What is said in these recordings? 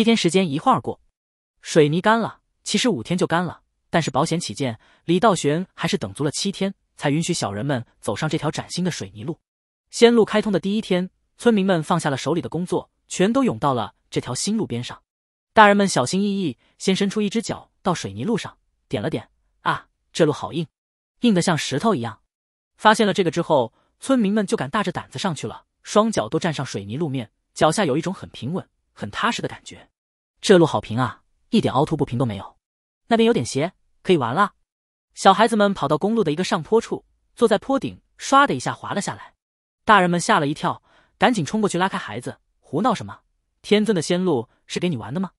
七天时间一晃而过，水泥干了。其实五天就干了，但是保险起见，李道玄还是等足了七天，才允许小人们走上这条崭新的水泥路。仙路开通的第一天，村民们放下了手里的工作，全都涌到了这条新路边上。大人们小心翼翼，先伸出一只脚到水泥路上，点了点，啊，这路好硬，硬得像石头一样。发现了这个之后，村民们就敢大着胆子上去了，双脚都站上水泥路面，脚下有一种很平稳、很踏实的感觉。这路好平啊，一点凹凸不平都没有。那边有点斜，可以玩了。小孩子们跑到公路的一个上坡处，坐在坡顶，唰的一下滑了下来。大人们吓了一跳，赶紧冲过去拉开孩子。胡闹什么？天尊的仙路是给你玩的吗？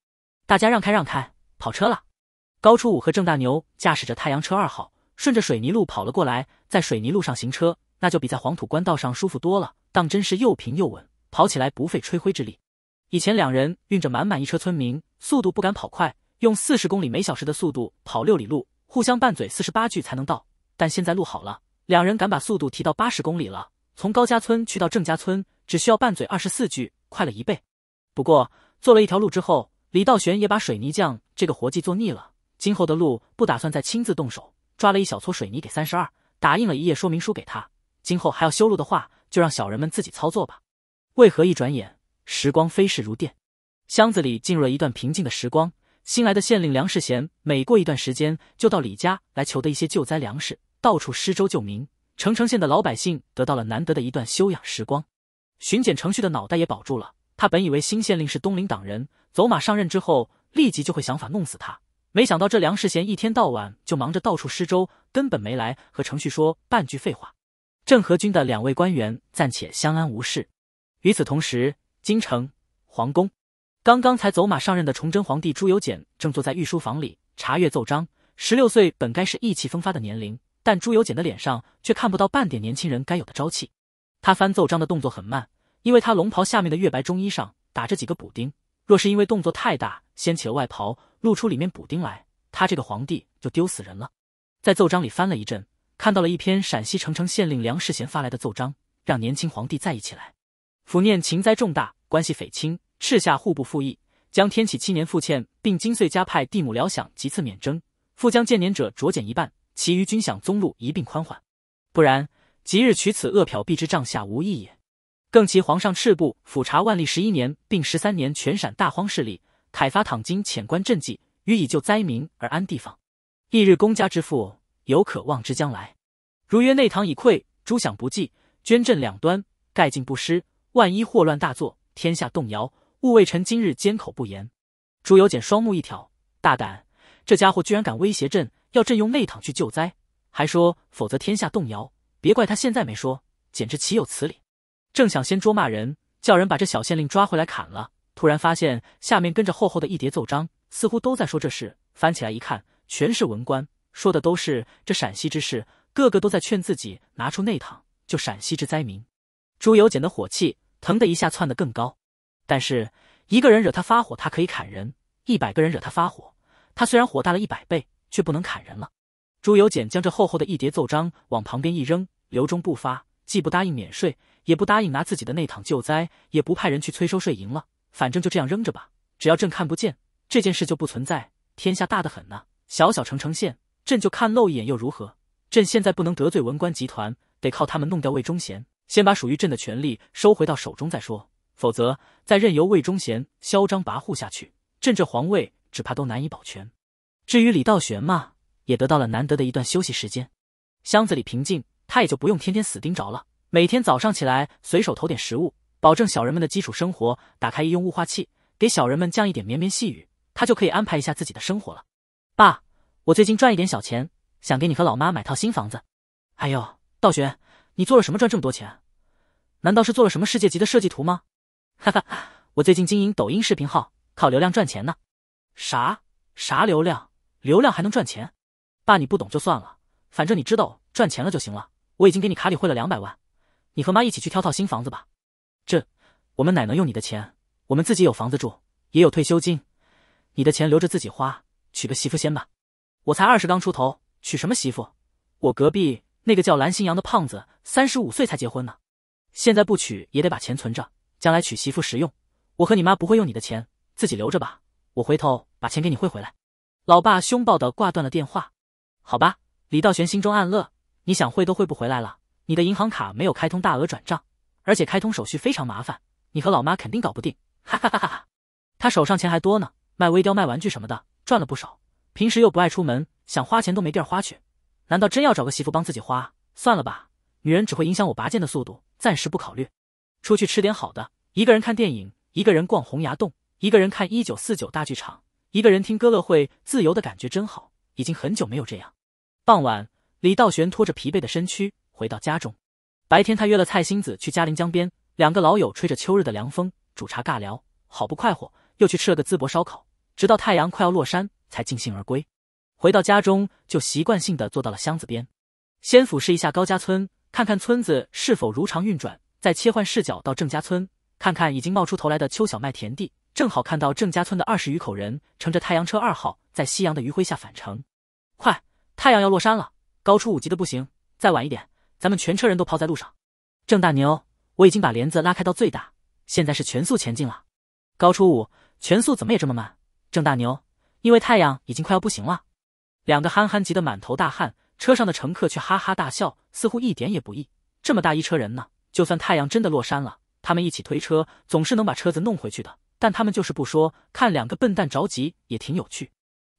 大家让开让开，跑车了。高初五和郑大牛驾驶着太阳车二号，顺着水泥路跑了过来。在水泥路上行车，那就比在黄土官道上舒服多了，当真是又平又稳，跑起来不费吹灰之力。以前两人运着满满一车村民，速度不敢跑快，用四十公里每小时的速度跑六里路，互相拌嘴四十八句才能到。但现在路好了，两人敢把速度提到八十公里了。从高家村去到郑家村，只需要拌嘴二十四句，快了一倍。不过做了一条路之后，李道玄也把水泥匠这个活计做腻了，今后的路不打算再亲自动手。抓了一小撮水泥给三十二，打印了一页说明书给他。今后还要修路的话，就让小人们自己操作吧。为何一转眼？时光飞逝如电，箱子里进入了一段平静的时光。新来的县令梁世贤每过一段时间就到李家来求得一些救灾粮食，到处施粥救民。澄城县的老百姓得到了难得的一段休养时光。巡检程旭的脑袋也保住了。他本以为新县令是东林党人，走马上任之后立即就会想法弄死他，没想到这梁世贤一天到晚就忙着到处施粥，根本没来和程旭说半句废话。郑和军的两位官员暂且相安无事。与此同时。京城皇宫，刚刚才走马上任的崇祯皇帝朱由检正坐在御书房里查阅奏章。十六岁本该是意气风发的年龄，但朱由检的脸上却看不到半点年轻人该有的朝气。他翻奏章的动作很慢，因为他龙袍下面的月白中衣上打着几个补丁。若是因为动作太大掀起了外袍，露出里面补丁来，他这个皇帝就丢死人了。在奏章里翻了一阵，看到了一篇陕西澄城县令梁世贤发来的奏章，让年轻皇帝在意起来。抚念情灾重大。关系匪亲，敕下户部复议，将天启七年复欠并金岁加派地亩辽饷即次免征，复将建年者酌减一半，其余军饷、宗禄一并宽缓。不然，即日取此恶瓢必之帐下无益也。更其皇上敕部抚查万历十一年并十三年全陕大荒势力，凯发躺金遣官赈济，予以救灾民而安地方。翌日公家之富，有可望之将来。如曰内堂已溃，诸饷不济，捐赈两端，盖尽不失。万一祸乱大作。天下动摇，勿谓臣今日缄口不言。朱由检双目一挑，大胆，这家伙居然敢威胁朕，要朕用内躺去救灾，还说否则天下动摇，别怪他现在没说，简直岂有此理！正想先捉骂人，叫人把这小县令抓回来砍了，突然发现下面跟着厚厚的一叠奏章，似乎都在说这事。翻起来一看，全是文官说的，都是这陕西之事，个个都在劝自己拿出内躺，救陕西之灾民。朱由检的火气。疼的一下窜得更高，但是一个人惹他发火，他可以砍人；一百个人惹他发火，他虽然火大了一百倍，却不能砍人了。朱由检将这厚厚的一叠奏章往旁边一扔，刘忠不发，既不答应免税，也不答应拿自己的内帑救灾，也不派人去催收税银了。反正就这样扔着吧，只要朕看不见这件事就不存在。天下大得很呢，小小城城县，朕就看漏一眼又如何？朕现在不能得罪文官集团，得靠他们弄掉魏忠贤。先把属于朕的权力收回到手中再说，否则再任由魏忠贤嚣张跋扈下去，朕这皇位只怕都难以保全。至于李道玄嘛，也得到了难得的一段休息时间。箱子里平静，他也就不用天天死盯着了。每天早上起来，随手投点食物，保证小人们的基础生活；打开医用雾化器，给小人们降一点绵绵细雨，他就可以安排一下自己的生活了。爸，我最近赚一点小钱，想给你和老妈买套新房子。哎呦，道玄，你做了什么赚这么多钱？难道是做了什么世界级的设计图吗？哈哈，我最近经营抖音视频号，靠流量赚钱呢。啥啥流量？流量还能赚钱？爸，你不懂就算了，反正你知道赚钱了就行了。我已经给你卡里汇了两百万，你和妈一起去挑套新房子吧。这我们哪能用你的钱？我们自己有房子住，也有退休金。你的钱留着自己花，娶个媳妇先吧。我才二十刚出头，娶什么媳妇？我隔壁那个叫蓝新阳的胖子，三十五岁才结婚呢。现在不娶也得把钱存着，将来娶媳妇实用。我和你妈不会用你的钱，自己留着吧。我回头把钱给你汇回来。老爸凶暴的挂断了电话。好吧，李道玄心中暗乐。你想汇都汇不回来了。你的银行卡没有开通大额转账，而且开通手续非常麻烦，你和老妈肯定搞不定。哈哈哈哈哈。他手上钱还多呢，卖微雕、卖玩具什么的，赚了不少。平时又不爱出门，想花钱都没地儿花去。难道真要找个媳妇帮自己花？算了吧，女人只会影响我拔剑的速度。暂时不考虑，出去吃点好的，一个人看电影，一个人逛洪崖洞，一个人看一九四九大剧场，一个人听歌乐会，自由的感觉真好，已经很久没有这样。傍晚，李道玄拖着疲惫的身躯回到家中。白天他约了蔡星子去嘉陵江边，两个老友吹着秋日的凉风，煮茶尬聊，好不快活。又去吃了个淄博烧烤，直到太阳快要落山才尽兴而归。回到家中就习惯性的坐到了箱子边，先俯视一下高家村。看看村子是否如常运转，再切换视角到郑家村，看看已经冒出头来的秋小麦田地，正好看到郑家村的二十余口人乘着太阳车二号在夕阳的余晖下返程。快，太阳要落山了，高初五急的不行，再晚一点，咱们全车人都抛在路上。郑大牛，我已经把帘子拉开到最大，现在是全速前进了。高初五，全速怎么也这么慢？郑大牛，因为太阳已经快要不行了。两个憨憨急得满头大汗。车上的乘客却哈哈大笑，似乎一点也不易。这么大一车人呢，就算太阳真的落山了，他们一起推车，总是能把车子弄回去的。但他们就是不说，看两个笨蛋着急也挺有趣。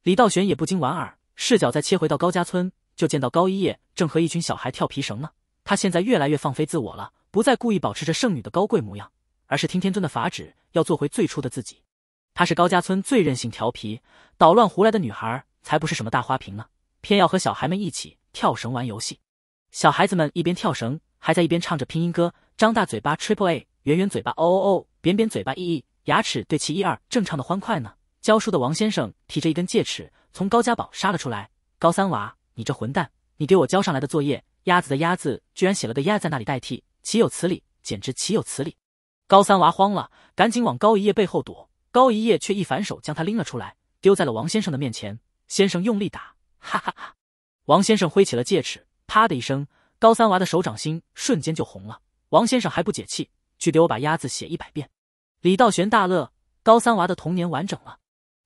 李道玄也不禁莞尔。视角再切回到高家村，就见到高一叶正和一群小孩跳皮绳呢。他现在越来越放飞自我了，不再故意保持着圣女的高贵模样，而是听天尊的法旨，要做回最初的自己。她是高家村最任性、调皮、捣乱、胡来的女孩，才不是什么大花瓶呢。偏要和小孩们一起跳绳玩游戏，小孩子们一边跳绳，还在一边唱着拼音歌，张大嘴巴 triple a，圆圆嘴巴 o o o，扁扁嘴巴 e e，牙齿对齐一二，正唱的欢快呢。教书的王先生提着一根戒尺，从高家堡杀了出来。高三娃，你这混蛋，你给我交上来的作业，鸭子的鸭字居然写了个鸭在那里代替，岂有此理，简直岂有此理！高三娃慌了，赶紧往高一叶背后躲，高一叶却一反手将他拎了出来，丢在了王先生的面前。先生用力打。哈哈哈！王先生挥起了戒尺，啪的一声，高三娃的手掌心瞬间就红了。王先生还不解气，去给我把鸭子写一百遍。李道玄大乐，高三娃的童年完整了。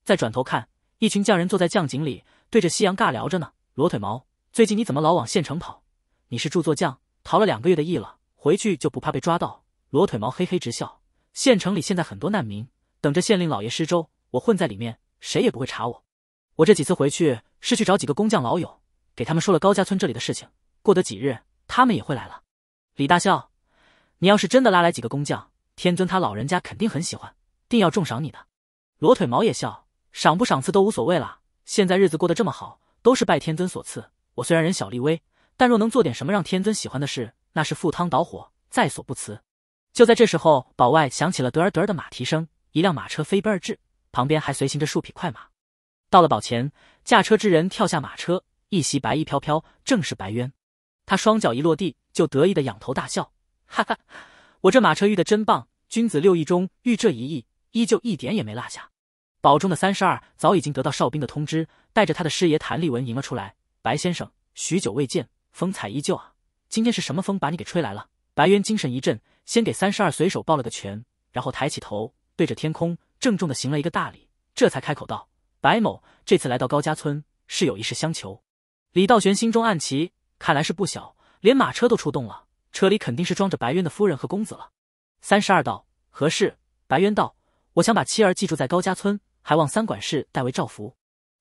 再转头看，一群匠人坐在匠井里，对着夕阳尬聊着呢。裸腿毛，最近你怎么老往县城跑？你是著作匠，逃了两个月的役了，回去就不怕被抓到？裸腿毛嘿嘿直笑。县城里现在很多难民，等着县令老爷施粥，我混在里面，谁也不会查我。我这几次回去。是去找几个工匠老友，给他们说了高家村这里的事情。过得几日，他们也会来了。李大笑，你要是真的拉来几个工匠，天尊他老人家肯定很喜欢，定要重赏你的。裸腿毛也笑，赏不赏赐都无所谓了。现在日子过得这么好，都是拜天尊所赐。我虽然人小力微，但若能做点什么让天尊喜欢的事，那是赴汤蹈火在所不辞。就在这时候，堡外响起了得儿得儿的马蹄声，一辆马车飞奔而至，旁边还随行着数匹快马。到了堡前，驾车之人跳下马车，一袭白衣飘飘，正是白渊。他双脚一落地，就得意的仰头大笑：“哈哈，我这马车遇的真棒！君子六艺中遇这一艺，依旧一点也没落下。”堡中的三十二早已经得到哨兵的通知，带着他的师爷谭立文迎了出来：“白先生，许久未见，风采依旧啊！今天是什么风把你给吹来了？”白渊精神一振，先给三十二随手抱了个拳，然后抬起头，对着天空郑重的行了一个大礼，这才开口道。白某这次来到高家村是有一事相求。李道玄心中暗奇，看来是不小，连马车都出动了，车里肯定是装着白渊的夫人和公子了。三十二道何事？白渊道：“我想把妻儿寄住在高家村，还望三管事代为照拂。”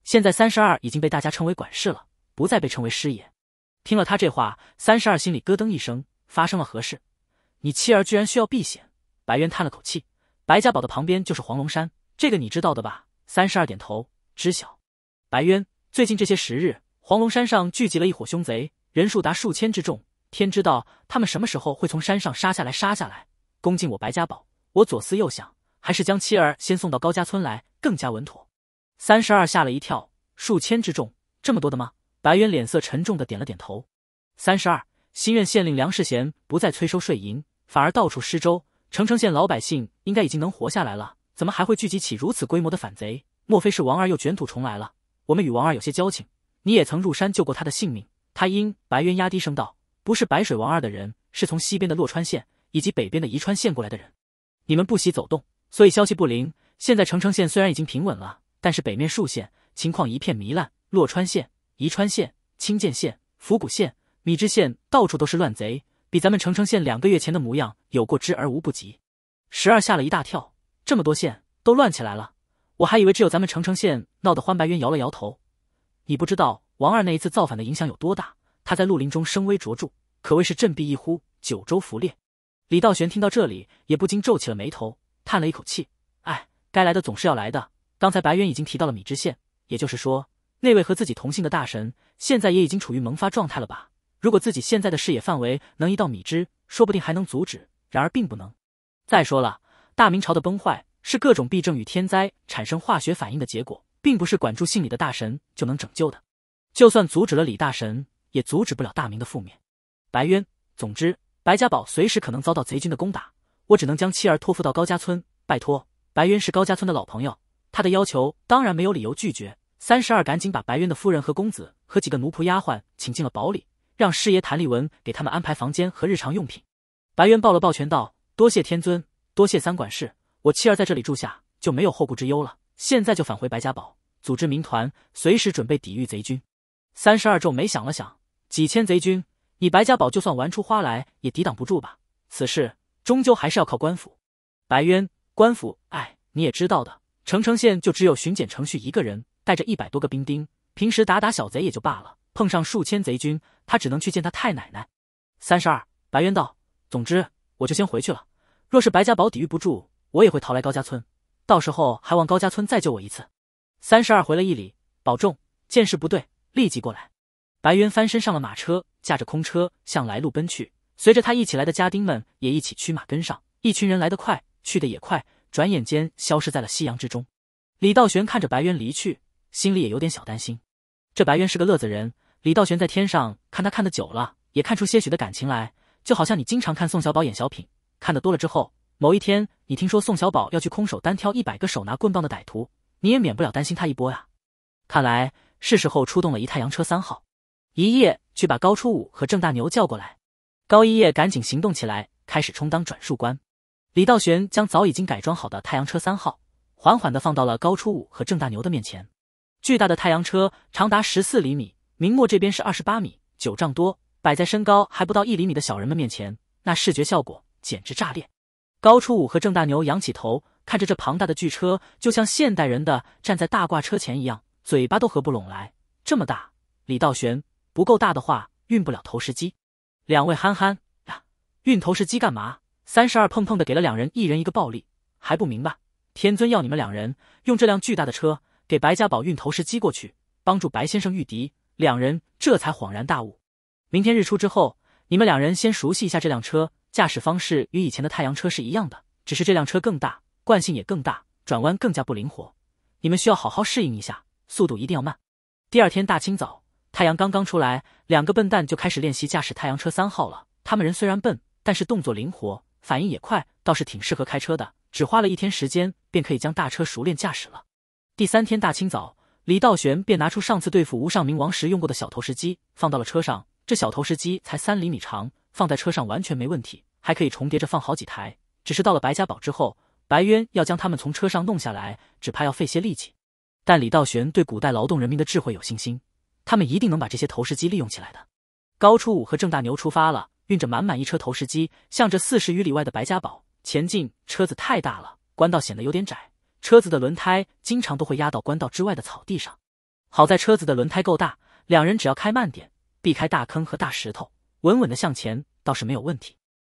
现在三十二已经被大家称为管事了，不再被称为师爷。听了他这话，三十二心里咯噔一声，发生了何事？你妻儿居然需要避险？白渊叹了口气：“白家堡的旁边就是黄龙山，这个你知道的吧？”三十二点头。知晓，白渊最近这些时日，黄龙山上聚集了一伙凶贼，人数达数千之众。天知道他们什么时候会从山上杀下来，杀下来，攻进我白家堡。我左思右想，还是将妻儿先送到高家村来更加稳妥。三十二吓了一跳，数千之众，这么多的吗？白渊脸色沉重的点了点头。三十二新任县令梁世贤不再催收税银，反而到处施粥，城城县老百姓应该已经能活下来了，怎么还会聚集起如此规模的反贼？莫非是王二又卷土重来了？我们与王二有些交情，你也曾入山救过他的性命。他因白渊压低声道：“不是白水王二的人，是从西边的洛川县以及北边的宜川县过来的人。你们不喜走动，所以消息不灵。现在澄城县虽然已经平稳了，但是北面数县情况一片糜烂。洛川县、宜川县、青涧县、府谷县、米脂县到处都是乱贼，比咱们澄城县两个月前的模样有过之而无不及。”十二吓了一大跳，这么多县都乱起来了。我还以为只有咱们澄城县闹得欢，白渊摇了摇头。你不知道王二那一次造反的影响有多大，他在绿林中声威卓著，可谓是振臂一呼，九州伏裂。李道玄听到这里，也不禁皱起了眉头，叹了一口气：“哎，该来的总是要来的。刚才白渊已经提到了米脂县，也就是说，那位和自己同姓的大神，现在也已经处于萌发状态了吧？如果自己现在的视野范围能移到米脂，说不定还能阻止。然而并不能。再说了，大明朝的崩坏……”是各种弊症与天灾产生化学反应的结果，并不是管住姓李的大神就能拯救的。就算阻止了李大神，也阻止不了大明的覆灭。白渊，总之，白家堡随时可能遭到贼军的攻打，我只能将妻儿托付到高家村。拜托，白渊是高家村的老朋友，他的要求当然没有理由拒绝。三十二，赶紧把白渊的夫人和公子和几个奴仆丫鬟请进了堡里，让师爷谭立文给他们安排房间和日常用品。白渊抱了抱拳道：“多谢天尊，多谢三管事。”我妻儿在这里住下，就没有后顾之忧了。现在就返回白家堡，组织民团，随时准备抵御贼军。三十二皱眉想了想，几千贼军，你白家堡就算玩出花来，也抵挡不住吧？此事终究还是要靠官府。白渊，官府，哎，你也知道的，澄城县就只有巡检程序一个人，带着一百多个兵丁，平时打打小贼也就罢了，碰上数千贼军，他只能去见他太奶奶。三十二，白渊道，总之我就先回去了。若是白家堡抵御不住，我也会逃来高家村，到时候还望高家村再救我一次。三十二回了一礼，保重。见势不对，立即过来。白渊翻身上了马车，驾着空车向来路奔去。随着他一起来的家丁们也一起驱马跟上。一群人来得快，去得也快，转眼间消失在了夕阳之中。李道玄看着白渊离去，心里也有点小担心。这白渊是个乐子人。李道玄在天上看他看得久了，也看出些许的感情来，就好像你经常看宋小宝演小品，看得多了之后。某一天，你听说宋小宝要去空手单挑一百个手拿棍棒的歹徒，你也免不了担心他一波呀。看来是时候出动了一太阳车三号，一夜去把高初五和郑大牛叫过来。高一夜赶紧行动起来，开始充当转述官。李道玄将早已经改装好的太阳车三号，缓缓地放到了高初五和郑大牛的面前。巨大的太阳车长达十四厘米，明末这边是二十八米九丈多，摆在身高还不到一厘米的小人们面前，那视觉效果简直炸裂。高初五和郑大牛仰起头看着这庞大的巨车，就像现代人的站在大挂车前一样，嘴巴都合不拢来。这么大，李道玄不够大的话运不了投石机。两位憨憨呀，运投石机干嘛？三十二碰碰的给了两人一人一个暴力，还不明白？天尊要你们两人用这辆巨大的车给白家宝运投石机过去，帮助白先生御敌。两人这才恍然大悟。明天日出之后，你们两人先熟悉一下这辆车。驾驶方式与以前的太阳车是一样的，只是这辆车更大，惯性也更大，转弯更加不灵活。你们需要好好适应一下，速度一定要慢。第二天大清早，太阳刚刚出来，两个笨蛋就开始练习驾驶太阳车三号了。他们人虽然笨，但是动作灵活，反应也快，倒是挺适合开车的。只花了一天时间，便可以将大车熟练驾驶了。第三天大清早，李道玄便拿出上次对付无上冥王时用过的小投石机，放到了车上。这小投石机才三厘米长，放在车上完全没问题。还可以重叠着放好几台，只是到了白家堡之后，白渊要将他们从车上弄下来，只怕要费些力气。但李道玄对古代劳动人民的智慧有信心，他们一定能把这些投石机利用起来的。高初五和郑大牛出发了，运着满满一车投石机，向着四十余里外的白家堡前进。车子太大了，官道显得有点窄，车子的轮胎经常都会压到官道之外的草地上。好在车子的轮胎够大，两人只要开慢点，避开大坑和大石头，稳稳的向前，倒是没有问题。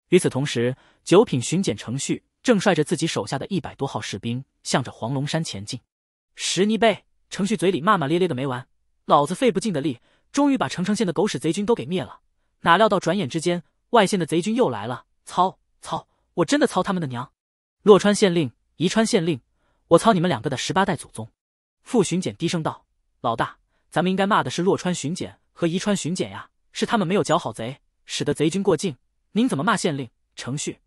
与此同时，九品巡检程旭正率着自己手下的一百多号士兵，向着黄龙山前进。石泥贝，程旭嘴里骂骂咧咧的没完，老子费不尽的力，终于把成城县的狗屎贼军都给灭了。哪料到转眼之间，外县的贼军又来了！操操，我真的操他们的娘！洛川县令、宜川县令，我操你们两个的十八代祖宗！副巡检低声道：“老大，咱们应该骂的是洛川巡检和宜川巡检呀，是他们没有剿好贼，使得贼军过境。”您怎么骂县令程旭？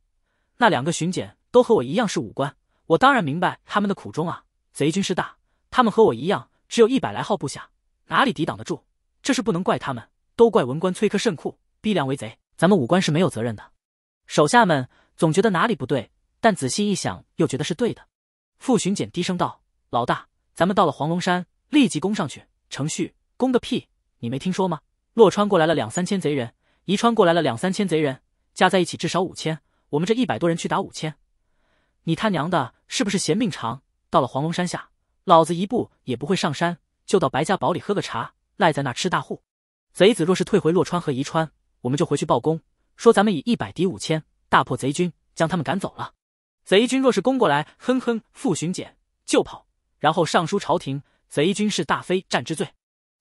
那两个巡检都和我一样是武官，我当然明白他们的苦衷啊！贼军势大，他们和我一样只有一百来号部下，哪里抵挡得住？这是不能怪他们，都怪文官崔科甚酷，逼良为贼。咱们武官是没有责任的。手下们总觉得哪里不对，但仔细一想又觉得是对的。副巡检低声道：“老大，咱们到了黄龙山，立即攻上去。”程旭：“攻个屁！你没听说吗？洛川过来了两三千贼人，宜川过来了两三千贼人。”加在一起至少五千，我们这一百多人去打五千，你他娘的是不是嫌命长？到了黄龙山下，老子一步也不会上山，就到白家堡里喝个茶，赖在那吃大户。贼子若是退回洛川和宜川，我们就回去报功，说咱们以一百敌五千，大破贼军，将他们赶走了。贼军若是攻过来，哼哼，傅巡检就跑，然后上书朝廷，贼军是大非战之罪。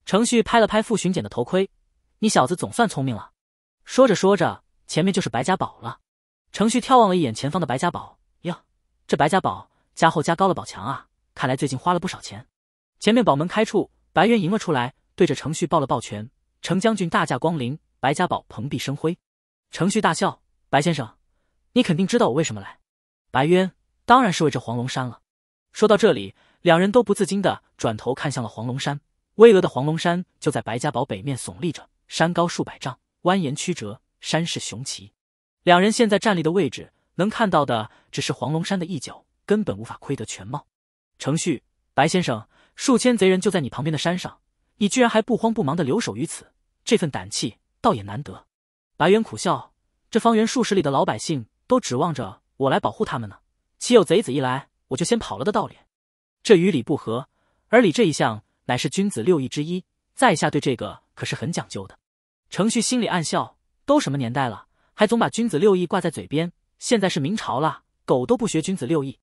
程旭拍了拍傅巡检的头盔：“你小子总算聪明了。”说着说着。前面就是白家堡了。程旭眺望了一眼前方的白家堡，呀，这白家堡加厚加高了宝墙啊，看来最近花了不少钱。前面堡门开处，白渊迎了出来，对着程旭抱了抱拳：“程将军大驾光临，白家堡蓬荜生辉。”程旭大笑：“白先生，你肯定知道我为什么来。”白渊：“当然是为这黄龙山了。”说到这里，两人都不自禁的转头看向了黄龙山。巍峨的黄龙山就在白家堡北面耸立着，山高数百丈，蜿蜒曲折。山势雄奇，两人现在站立的位置，能看到的只是黄龙山的一角，根本无法窥得全貌。程旭，白先生，数千贼人就在你旁边的山上，你居然还不慌不忙的留守于此，这份胆气倒也难得。白猿苦笑，这方圆数十里的老百姓都指望着我来保护他们呢，岂有贼子一来我就先跑了的道理？这与礼不合，而礼这一项乃是君子六艺之一，在下对这个可是很讲究的。程旭心里暗笑。都什么年代了，还总把君子六艺挂在嘴边？现在是明朝了，狗都不学君子六艺。”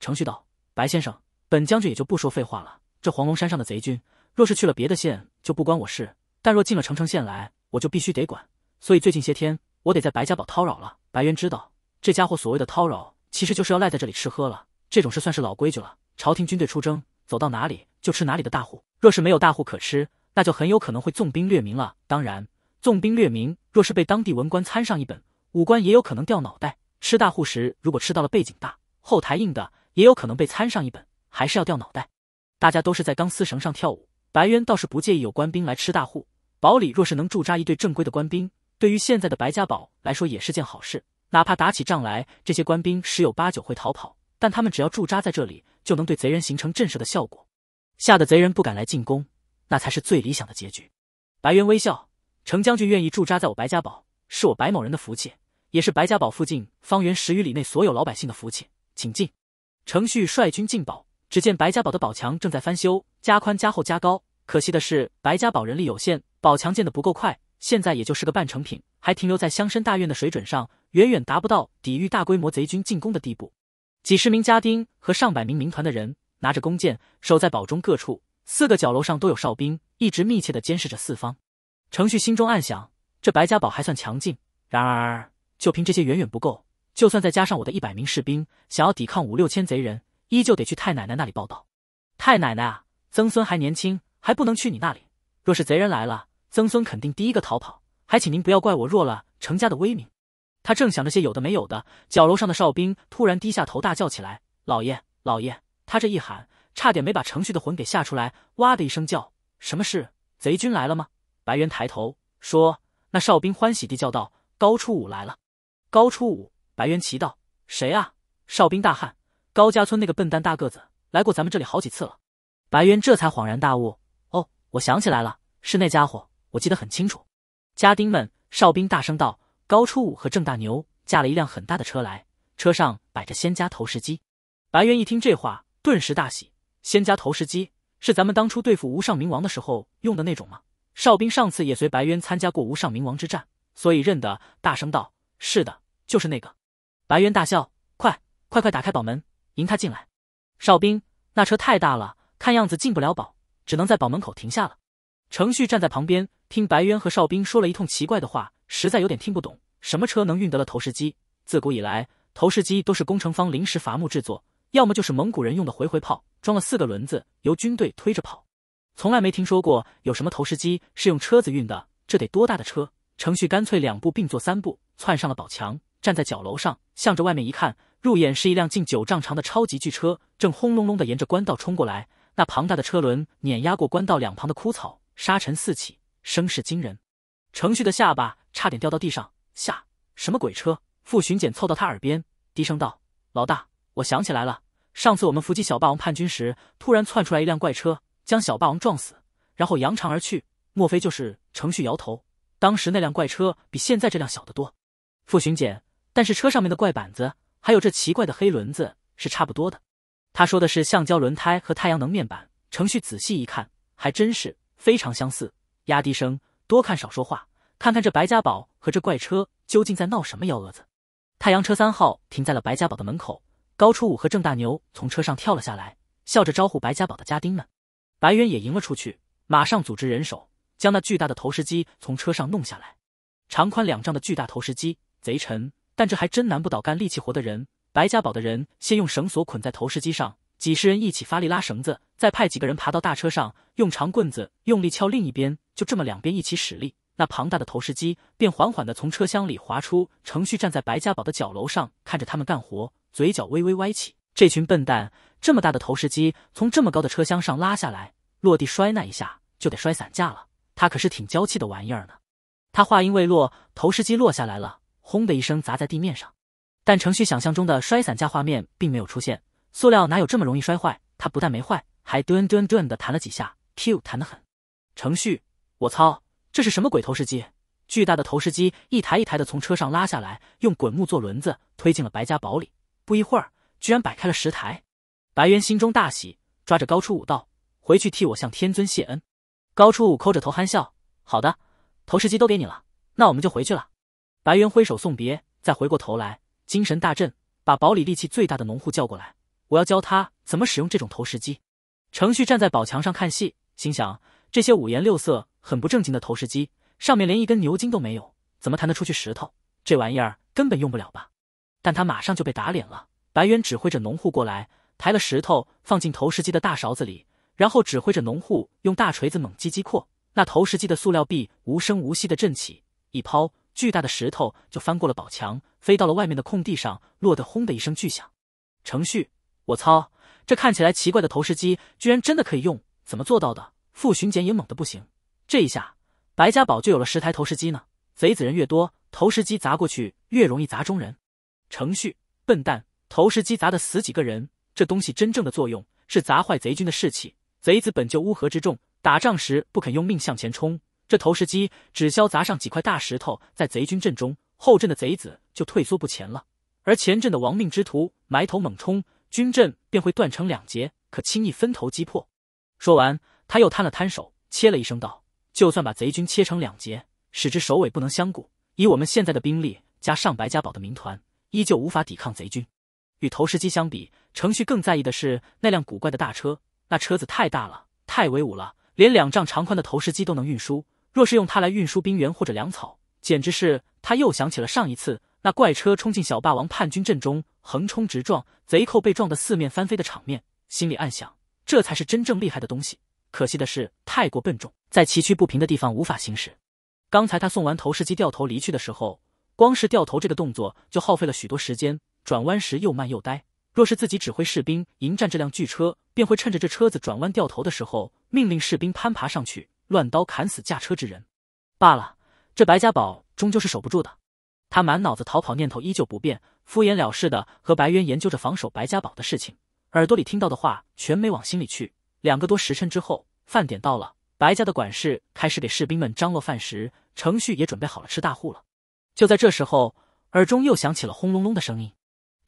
程旭道：“白先生，本将军也就不说废话了。这黄龙山上的贼军，若是去了别的县，就不关我事；但若进了澄城县来，我就必须得管。所以最近些天，我得在白家堡叨扰了。”白渊知道，这家伙所谓的叨扰，其实就是要赖在这里吃喝了。这种事算是老规矩了。朝廷军队出征，走到哪里就吃哪里的大户。若是没有大户可吃，那就很有可能会纵兵掠民了。当然。纵兵掠民，若是被当地文官参上一本，武官也有可能掉脑袋。吃大户时，如果吃到了背景大、后台硬的，也有可能被参上一本，还是要掉脑袋。大家都是在钢丝绳上跳舞。白渊倒是不介意有官兵来吃大户。堡里若是能驻扎一队正规的官兵，对于现在的白家堡来说也是件好事。哪怕打起仗来，这些官兵十有八九会逃跑，但他们只要驻扎在这里，就能对贼人形成震慑的效果，吓得贼人不敢来进攻，那才是最理想的结局。白渊微笑。程将军愿意驻扎在我白家堡，是我白某人的福气，也是白家堡附近方圆十余里内所有老百姓的福气。请进。程旭率军进堡，只见白家堡的堡墙正在翻修，加宽、加厚、加高。可惜的是，白家堡人力有限，堡墙建的不够快，现在也就是个半成品，还停留在乡绅大院的水准上，远远达不到抵御大规模贼军进攻的地步。几十名家丁和上百名民团的人，拿着弓箭，守在堡中各处，四个角楼上都有哨兵，一直密切的监视着四方。程旭心中暗想：这白家堡还算强劲，然而就凭这些远远不够。就算再加上我的一百名士兵，想要抵抗五六千贼人，依旧得去太奶奶那里报道。太奶奶啊，曾孙还年轻，还不能去你那里。若是贼人来了，曾孙肯定第一个逃跑。还请您不要怪我弱了程家的威名。他正想着些有的没有的，角楼上的哨兵突然低下头大叫起来：“老爷，老爷！”他这一喊，差点没把程旭的魂给吓出来，哇的一声叫：“什么事？贼军来了吗？”白猿抬头说：“那哨兵欢喜地叫道：‘高初五来了。’高初五，白猿奇道：‘谁啊？’哨兵大汉：‘高家村那个笨蛋大个子，来过咱们这里好几次了。’白猿这才恍然大悟：‘哦，我想起来了，是那家伙，我记得很清楚。’家丁们，哨兵大声道：‘高初五和郑大牛驾了一辆很大的车来，车上摆着仙家投石机。’白猿一听这话，顿时大喜：‘仙家投石机是咱们当初对付无上冥王的时候用的那种吗？’哨兵上次也随白渊参加过无上冥王之战，所以认得，大声道：“是的，就是那个。”白渊大笑：“快快快，打开宝门，迎他进来。”哨兵：“那车太大了，看样子进不了宝，只能在宝门口停下了。”程旭站在旁边，听白渊和哨兵说了一通奇怪的话，实在有点听不懂。什么车能运得了投石机？自古以来，投石机都是工程方临时伐木制作，要么就是蒙古人用的回回炮，装了四个轮子，由军队推着跑。从来没听说过有什么投石机是用车子运的，这得多大的车？程旭干脆两步并作三步，窜上了宝墙，站在角楼上，向着外面一看，入眼是一辆近九丈长的超级巨车，正轰隆隆的沿着官道冲过来。那庞大的车轮碾压过官道两旁的枯草，沙尘四起，声势惊人。程旭的下巴差点掉到地上，下什么鬼车？傅巡检凑到他耳边，低声道：“老大，我想起来了，上次我们伏击小霸王叛军时，突然窜出来一辆怪车。”将小霸王撞死，然后扬长而去。莫非就是程旭摇头？当时那辆怪车比现在这辆小得多。傅巡检，但是车上面的怪板子，还有这奇怪的黑轮子是差不多的。他说的是橡胶轮胎和太阳能面板。程旭仔细一看，还真是非常相似。压低声，多看少说话，看看这白家宝和这怪车究竟在闹什么幺蛾子。太阳车三号停在了白家堡的门口，高初五和郑大牛从车上跳了下来，笑着招呼白家堡的家丁们。白猿也迎了出去，马上组织人手将那巨大的投石机从车上弄下来。长宽两丈的巨大投石机，贼沉，但这还真难不倒干力气活的人。白家堡的人先用绳索捆在投石机上，几十人一起发力拉绳子，再派几个人爬到大车上，用长棍子用力撬另一边，就这么两边一起使力，那庞大的投石机便缓缓的从车厢里滑出。程旭站在白家堡的角楼上看着他们干活，嘴角微微歪起，这群笨蛋。这么大的投石机从这么高的车厢上拉下来，落地摔那一下就得摔散架了。它可是挺娇气的玩意儿呢。他话音未落，投石机落下来了，轰的一声砸在地面上。但程序想象中的摔散架画面并没有出现，塑料哪有这么容易摔坏？它不但没坏，还 duan duan duan 的弹了几下，Q 弹得很。程序，我操，这是什么鬼投石机？巨大的投石机一台一台的从车上拉下来，用滚木做轮子推进了白家堡里，不一会儿居然摆开了十台。白猿心中大喜，抓着高初武道回去替我向天尊谢恩。高初武抠着头憨笑：“好的，投石机都给你了，那我们就回去了。”白猿挥手送别，再回过头来，精神大振，把堡里力气最大的农户叫过来，我要教他怎么使用这种投石机。程旭站在堡墙上看戏，心想：这些五颜六色、很不正经的投石机，上面连一根牛筋都没有，怎么弹得出去石头？这玩意儿根本用不了吧？但他马上就被打脸了。白猿指挥着农户过来。抬了石头放进投石机的大勺子里，然后指挥着农户用大锤子猛击击扩。那投石机的塑料臂无声无息的震起，一抛，巨大的石头就翻过了宝墙，飞到了外面的空地上，落得轰的一声巨响。程旭，我操！这看起来奇怪的投石机居然真的可以用，怎么做到的？傅巡检也猛的不行。这一下，白家堡就有了十台投石机呢。贼子人越多，投石机砸过去越容易砸中人。程旭，笨蛋！投石机砸的死几个人？这东西真正的作用是砸坏贼军的士气。贼子本就乌合之众，打仗时不肯用命向前冲。这投石机只消砸上几块大石头，在贼军阵中后阵的贼子就退缩不前了，而前阵的亡命之徒埋头猛冲，军阵便会断成两截，可轻易分头击破。说完，他又摊了摊手，切了一声道：“就算把贼军切成两截，使之首尾不能相顾，以我们现在的兵力加上白家堡的民团，依旧无法抵抗贼军。与投石机相比。”程旭更在意的是那辆古怪的大车，那车子太大了，太威武了，连两丈长宽的投石机都能运输。若是用它来运输兵员或者粮草，简直是……他又想起了上一次那怪车冲进小霸王叛军阵中，横冲直撞，贼寇被撞得四面翻飞的场面，心里暗想，这才是真正厉害的东西。可惜的是，太过笨重，在崎岖不平的地方无法行驶。刚才他送完投石机掉头离去的时候，光是掉头这个动作就耗费了许多时间，转弯时又慢又呆。若是自己指挥士兵迎战这辆巨车，便会趁着这车子转弯掉头的时候，命令士兵攀爬上去，乱刀砍死驾车之人。罢了，这白家宝终究是守不住的。他满脑子逃跑念头依旧不变，敷衍了事的和白渊研究着防守白家宝的事情，耳朵里听到的话全没往心里去。两个多时辰之后，饭点到了，白家的管事开始给士兵们张罗饭食，程旭也准备好了吃大户了。就在这时候，耳中又响起了轰隆隆的声音。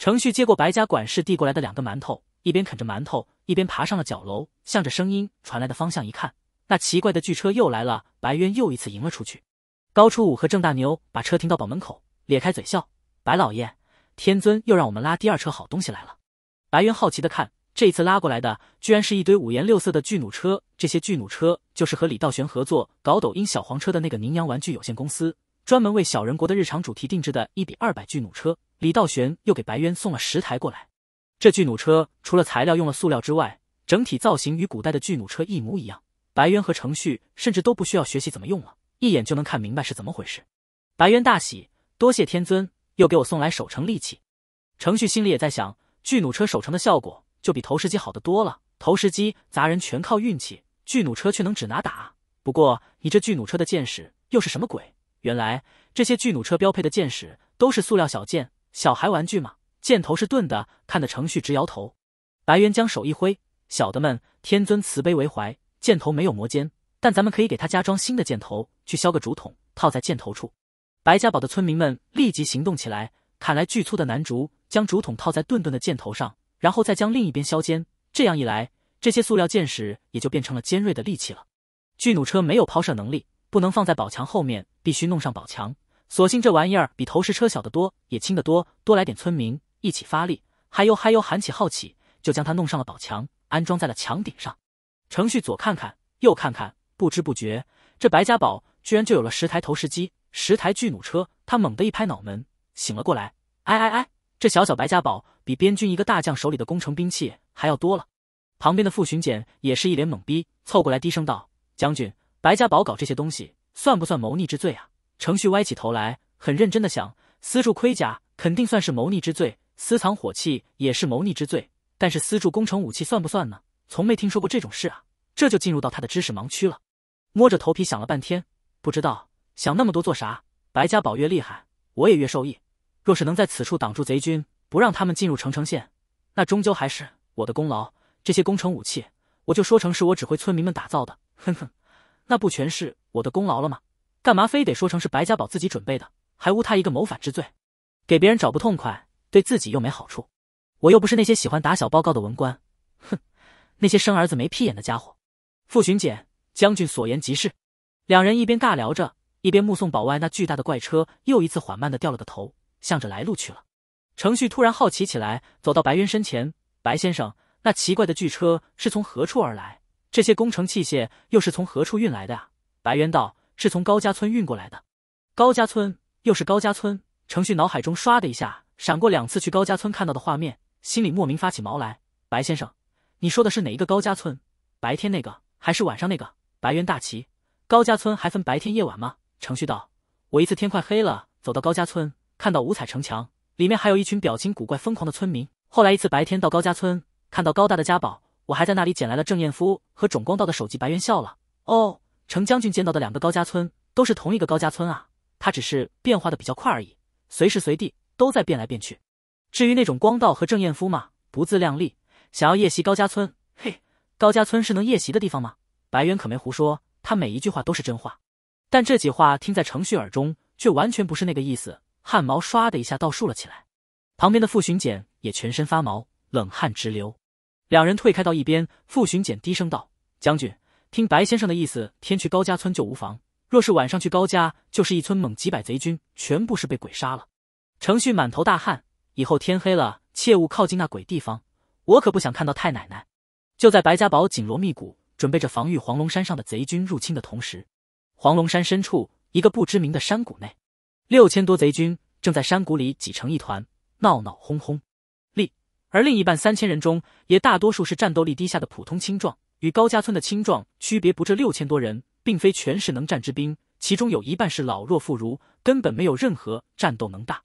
程旭接过白家管事递过来的两个馒头，一边啃着馒头，一边爬上了角楼，向着声音传来的方向一看，那奇怪的巨车又来了。白渊又一次迎了出去。高初五和郑大牛把车停到堡门口，咧开嘴笑：“白老爷，天尊又让我们拉第二车好东西来了。”白渊好奇的看，这一次拉过来的居然是一堆五颜六色的巨弩车。这些巨弩车就是和李道玄合作搞抖音小黄车的那个宁阳玩具有限公司，专门为小人国的日常主题定制的一比二百巨弩车。李道玄又给白渊送了十台过来，这巨弩车除了材料用了塑料之外，整体造型与古代的巨弩车一模一样。白渊和程旭甚至都不需要学习怎么用了，一眼就能看明白是怎么回事。白渊大喜，多谢天尊，又给我送来守城利器。程旭心里也在想，巨弩车守城的效果就比投石机好得多了，投石机砸人全靠运气，巨弩车却能指哪打。不过你这巨弩车的箭矢又是什么鬼？原来这些巨弩车标配的箭矢都是塑料小箭。小孩玩具嘛，箭头是钝的，看得程旭直摇头。白猿将手一挥，小的们，天尊慈悲为怀，箭头没有磨尖，但咱们可以给他加装新的箭头，去削个竹筒套在箭头处。白家堡的村民们立即行动起来，砍来巨粗的楠竹，将竹筒套在钝钝的箭头上，然后再将另一边削尖。这样一来，这些塑料箭矢也就变成了尖锐的利器了。巨弩车没有抛射能力，不能放在宝墙后面，必须弄上宝墙。所幸这玩意儿比投石车小得多，也轻得多。多来点村民一起发力，嗨哟嗨哟喊起号起，就将它弄上了宝墙，安装在了墙顶上。程旭左看看右看看，不知不觉这白家堡居然就有了十台投石机，十台巨弩车。他猛地一拍脑门，醒了过来。哎哎哎，这小小白家堡比边军一个大将手里的工程兵器还要多了。旁边的傅巡检也是一脸懵逼，凑过来低声道：“将军，白家堡搞这些东西，算不算谋逆之罪啊？”程旭歪起头来，很认真的想：私铸盔甲肯定算是谋逆之罪，私藏火器也是谋逆之罪。但是私铸攻城武器算不算呢？从没听说过这种事啊！这就进入到他的知识盲区了。摸着头皮想了半天，不知道想那么多做啥。白家宝越厉害，我也越受益。若是能在此处挡住贼军，不让他们进入澄城县，那终究还是我的功劳。这些攻城武器，我就说成是我指挥村民们打造的。哼哼，那不全是我的功劳了吗？干嘛非得说成是白家宝自己准备的，还诬他一个谋反之罪，给别人找不痛快，对自己又没好处。我又不是那些喜欢打小报告的文官，哼，那些生儿子没屁眼的家伙。傅巡检将军所言极是。两人一边尬聊着，一边目送宝外那巨大的怪车又一次缓慢的掉了个头，向着来路去了。程旭突然好奇起来，走到白渊身前：“白先生，那奇怪的巨车是从何处而来？这些工程器械又是从何处运来的？”啊？”白渊道。是从高家村运过来的，高家村又是高家村。程旭脑海中唰的一下闪过两次去高家村看到的画面，心里莫名发起毛来。白先生，你说的是哪一个高家村？白天那个还是晚上那个？白猿大旗？高家村还分白天夜晚吗？程旭道，我一次天快黑了，走到高家村，看到五彩城墙，里面还有一群表情古怪、疯狂的村民。后来一次白天到高家村，看到高大的家宝，我还在那里捡来了郑彦夫和种光道的手机。白猿笑了，哦。程将军见到的两个高家村都是同一个高家村啊，他只是变化的比较快而已，随时随地都在变来变去。至于那种光道和郑艳夫嘛，不自量力，想要夜袭高家村，嘿，高家村是能夜袭的地方吗？白猿可没胡说，他每一句话都是真话。但这几话听在程旭耳中，却完全不是那个意思，汗毛唰的一下倒竖了起来。旁边的傅巡检也全身发毛，冷汗直流，两人退开到一边，傅巡检低声道：“将军。”听白先生的意思，天去高家村就无妨。若是晚上去高家，就是一村猛几百贼军，全部是被鬼杀了。程旭满头大汗，以后天黑了，切勿靠近那鬼地方，我可不想看到太奶奶。就在白家堡紧锣密鼓准备着防御黄龙山上的贼军入侵的同时，黄龙山深处一个不知名的山谷内，六千多贼军正在山谷里挤成一团，闹闹哄哄。而另一半三千人中，也大多数是战斗力低下的普通青壮。与高家村的青壮区别不只六千多人，并非全是能战之兵，其中有一半是老弱妇孺，根本没有任何战斗能大。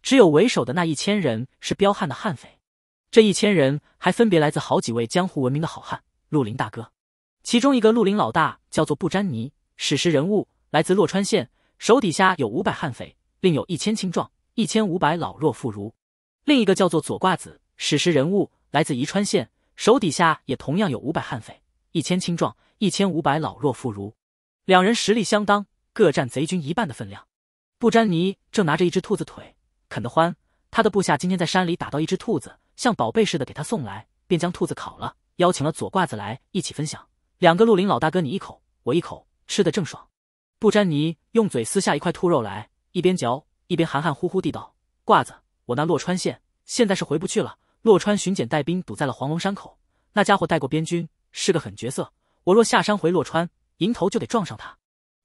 只有为首的那一千人是彪悍的悍匪，这一千人还分别来自好几位江湖闻名的好汉。陆林大哥，其中一个陆林老大叫做不沾泥，史实人物，来自洛川县，手底下有五百悍匪，另有一千青壮，一千五百老弱妇孺。另一个叫做左挂子，史实人物，来自宜川县。手底下也同样有五百悍匪，一千青壮，一千五百老弱妇孺，两人实力相当，各占贼军一半的分量。布詹尼正拿着一只兔子腿啃得欢，他的部下今天在山里打到一只兔子，像宝贝似的给他送来，便将兔子烤了，邀请了左褂子来一起分享。两个绿林老大哥，你一口我一口，吃得正爽。布詹尼用嘴撕下一块兔肉来，一边嚼一边含含糊糊地道：“褂子，我那洛川县现在是回不去了。”洛川巡检带兵堵在了黄龙山口，那家伙带过边军，是个狠角色。我若下山回洛川，迎头就得撞上他。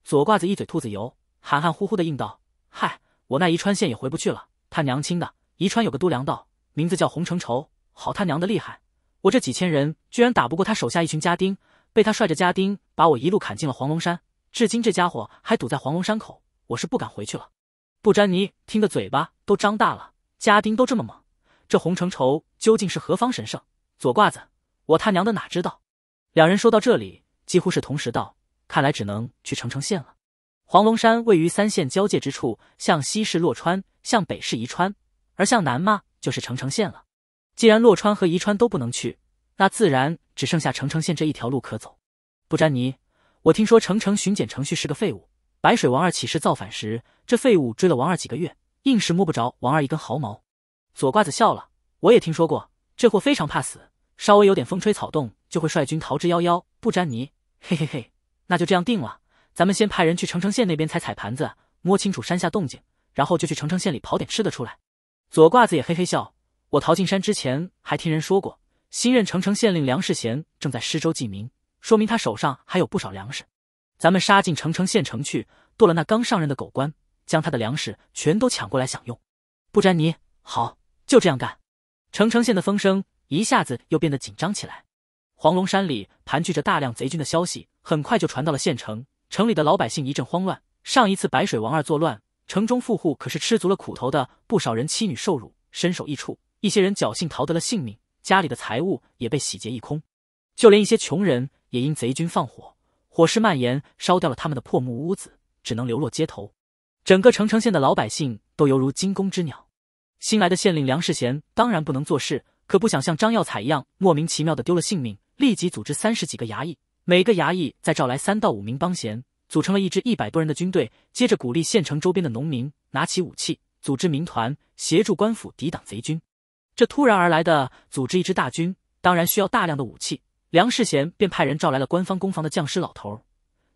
左挂子一嘴兔子油，含含糊糊的应道：“嗨，我那宜川县也回不去了。他娘亲的，宜川有个都粮道，名字叫洪承畴，好他娘的厉害！我这几千人居然打不过他手下一群家丁，被他率着家丁把我一路砍进了黄龙山。至今这家伙还堵在黄龙山口，我是不敢回去了。”布沾泥听得嘴巴都张大了，家丁都这么猛？这洪承畴究竟是何方神圣？左褂子，我他娘的哪知道！两人说到这里，几乎是同时道：“看来只能去澄城县了。”黄龙山位于三县交界之处，向西是洛川，向北是宜川，而向南嘛，就是澄城县了。既然洛川和宜川都不能去，那自然只剩下澄城县这一条路可走。不沾泥，我听说澄城巡检程序是个废物。白水王二起事造反时，这废物追了王二几个月，硬是摸不着王二一根毫毛。左瓜子笑了，我也听说过这货非常怕死，稍微有点风吹草动就会率军逃之夭夭。不沾泥，嘿嘿嘿，那就这样定了。咱们先派人去澄城县那边踩踩盘子，摸清楚山下动静，然后就去澄城县里跑点吃的出来。左瓜子也嘿嘿笑。我逃进山之前还听人说过，新任澄城县令梁世贤正在施粥济民，说明他手上还有不少粮食。咱们杀进澄城县城去，剁了那刚上任的狗官，将他的粮食全都抢过来享用。不沾泥，好。就这样干，澄城县的风声一下子又变得紧张起来。黄龙山里盘踞着大量贼军的消息很快就传到了县城，城里的老百姓一阵慌乱。上一次白水王二作乱，城中富户可是吃足了苦头的，不少人妻女受辱，身首异处；一些人侥幸逃得了性命，家里的财物也被洗劫一空。就连一些穷人也因贼军放火，火势蔓延，烧掉了他们的破木屋子，只能流落街头。整个澄城县的老百姓都犹如惊弓之鸟。新来的县令梁世贤当然不能做事，可不想像张耀彩一样莫名其妙的丢了性命。立即组织三十几个衙役，每个衙役再召来三到五名帮闲，组成了一支一百多人的军队。接着鼓励县城周边的农民拿起武器，组织民团，协助官府抵挡贼军。这突然而来的组织一支大军，当然需要大量的武器。梁世贤便派人召来了官方工防的匠师老头，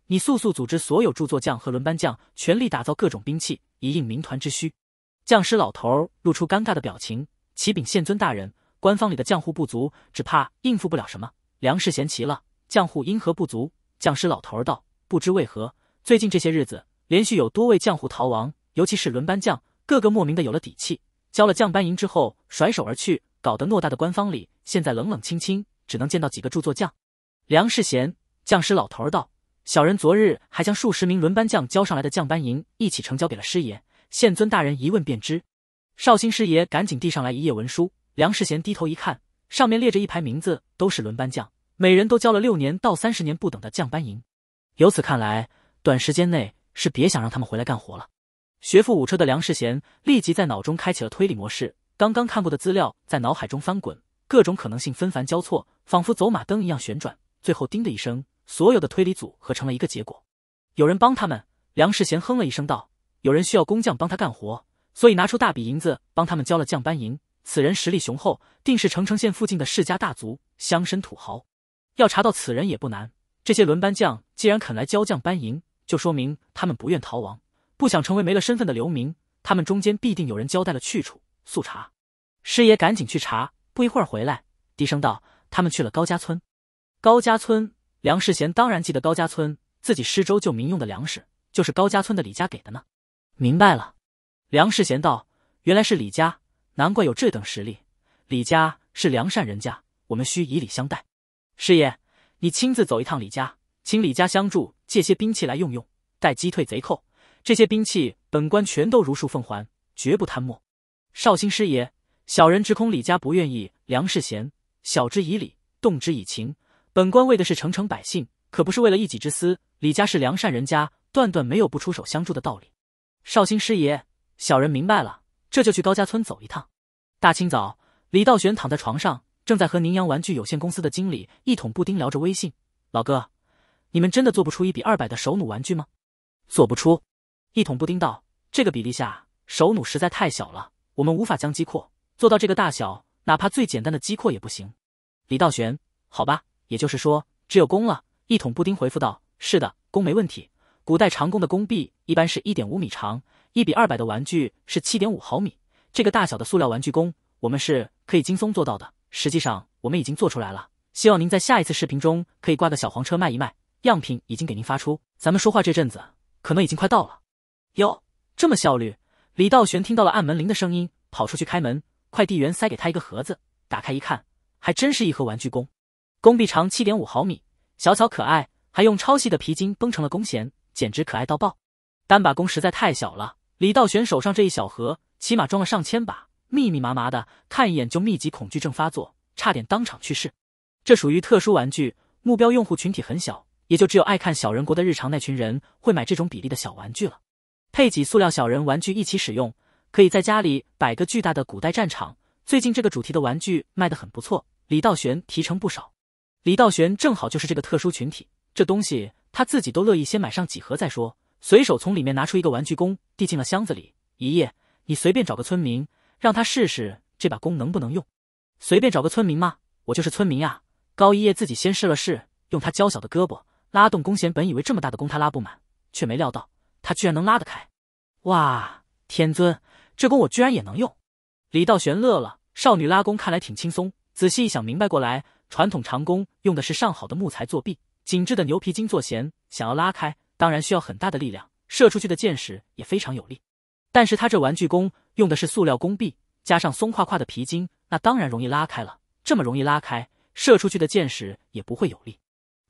你速速组织所有铸作匠和轮班匠，全力打造各种兵器，以应民团之需。匠师老头露出尴尬的表情，启禀县尊大人，官方里的匠户不足，只怕应付不了什么。粮食贤齐了，匠户因何不足？匠师老头儿道：“不知为何，最近这些日子，连续有多位匠户逃亡，尤其是轮班匠，个个莫名的有了底气，交了匠班银之后，甩手而去，搞得偌大的官方里现在冷冷清清，只能见到几个著作匠。”梁世贤，匠师老头儿道：“小人昨日还将数十名轮班匠交上来的匠班银一起成交给了师爷。”县尊大人一问便知，绍兴师爷赶紧递上来一页文书。梁世贤低头一看，上面列着一排名字，都是轮班将，每人都交了六年到三十年不等的降班营。由此看来，短时间内是别想让他们回来干活了。学富五车的梁世贤立即在脑中开启了推理模式，刚刚看过的资料在脑海中翻滚，各种可能性纷繁交错，仿佛走马灯一样旋转。最后，叮的一声，所有的推理组合成了一个结果：有人帮他们。梁世贤哼了一声道。有人需要工匠帮他干活，所以拿出大笔银子帮他们交了降班银。此人实力雄厚，定是澄城县附近的世家大族、乡绅土豪。要查到此人也不难。这些轮班匠既然肯来交降班银，就说明他们不愿逃亡，不想成为没了身份的流民。他们中间必定有人交代了去处，速查！师爷，赶紧去查。不一会儿回来，低声道：“他们去了高家村。”高家村，梁世贤当然记得高家村。自己施粥救民用的粮食，就是高家村的李家给的呢。明白了，梁世贤道：“原来是李家，难怪有这等实力。李家是良善人家，我们需以礼相待。师爷，你亲自走一趟李家，请李家相助，借些兵器来用用。待击退贼寇，这些兵器本官全都如数奉还，绝不贪墨。”绍兴师爷，小人只恐李家不愿意。梁世贤晓之以理，动之以情，本官为的是城城百姓，可不是为了一己之私。李家是良善人家，断断没有不出手相助的道理。绍兴师爷，小人明白了，这就去高家村走一趟。大清早，李道玄躺在床上，正在和宁阳玩具有限公司的经理一桶布丁聊着微信。老哥，你们真的做不出一比二百的手弩玩具吗？做不出。一桶布丁道，这个比例下，手弩实在太小了，我们无法将机括做到这个大小，哪怕最简单的机括也不行。李道玄，好吧，也就是说，只有弓了。一桶布丁回复道，是的，弓没问题。古代长弓的弓臂一般是一点五米长，一比二百的玩具是七点五毫米，这个大小的塑料玩具弓我们是可以轻松做到的。实际上我们已经做出来了，希望您在下一次视频中可以挂个小黄车卖一卖。样品已经给您发出，咱们说话这阵子可能已经快到了。哟，这么效率！李道玄听到了按门铃的声音，跑出去开门，快递员塞给他一个盒子，打开一看，还真是一盒玩具弓，弓臂长七点五毫米，小巧可爱，还用超细的皮筋绷成了弓弦。简直可爱到爆，单把弓实在太小了。李道玄手上这一小盒，起码装了上千把，密密麻麻的，看一眼就密集恐惧症发作，差点当场去世。这属于特殊玩具，目标用户群体很小，也就只有爱看小人国的日常那群人会买这种比例的小玩具了。配几塑料小人玩具一起使用，可以在家里摆个巨大的古代战场。最近这个主题的玩具卖的很不错，李道玄提成不少。李道玄正好就是这个特殊群体，这东西。他自己都乐意先买上几盒再说，随手从里面拿出一个玩具弓，递进了箱子里。一叶，你随便找个村民，让他试试这把弓能不能用。随便找个村民吗？我就是村民呀。高一叶自己先试了试，用他娇小的胳膊拉动弓弦，本以为这么大的弓他拉不满，却没料到他居然能拉得开。哇，天尊，这弓我居然也能用！李道玄乐了，少女拉弓看来挺轻松。仔细一想，明白过来，传统长弓用的是上好的木材作弊，紧致的牛皮筋做弦，想要拉开，当然需要很大的力量。射出去的箭矢也非常有力。但是他这玩具弓用的是塑料弓臂，加上松垮垮的皮筋，那当然容易拉开了。这么容易拉开，射出去的箭矢也不会有力。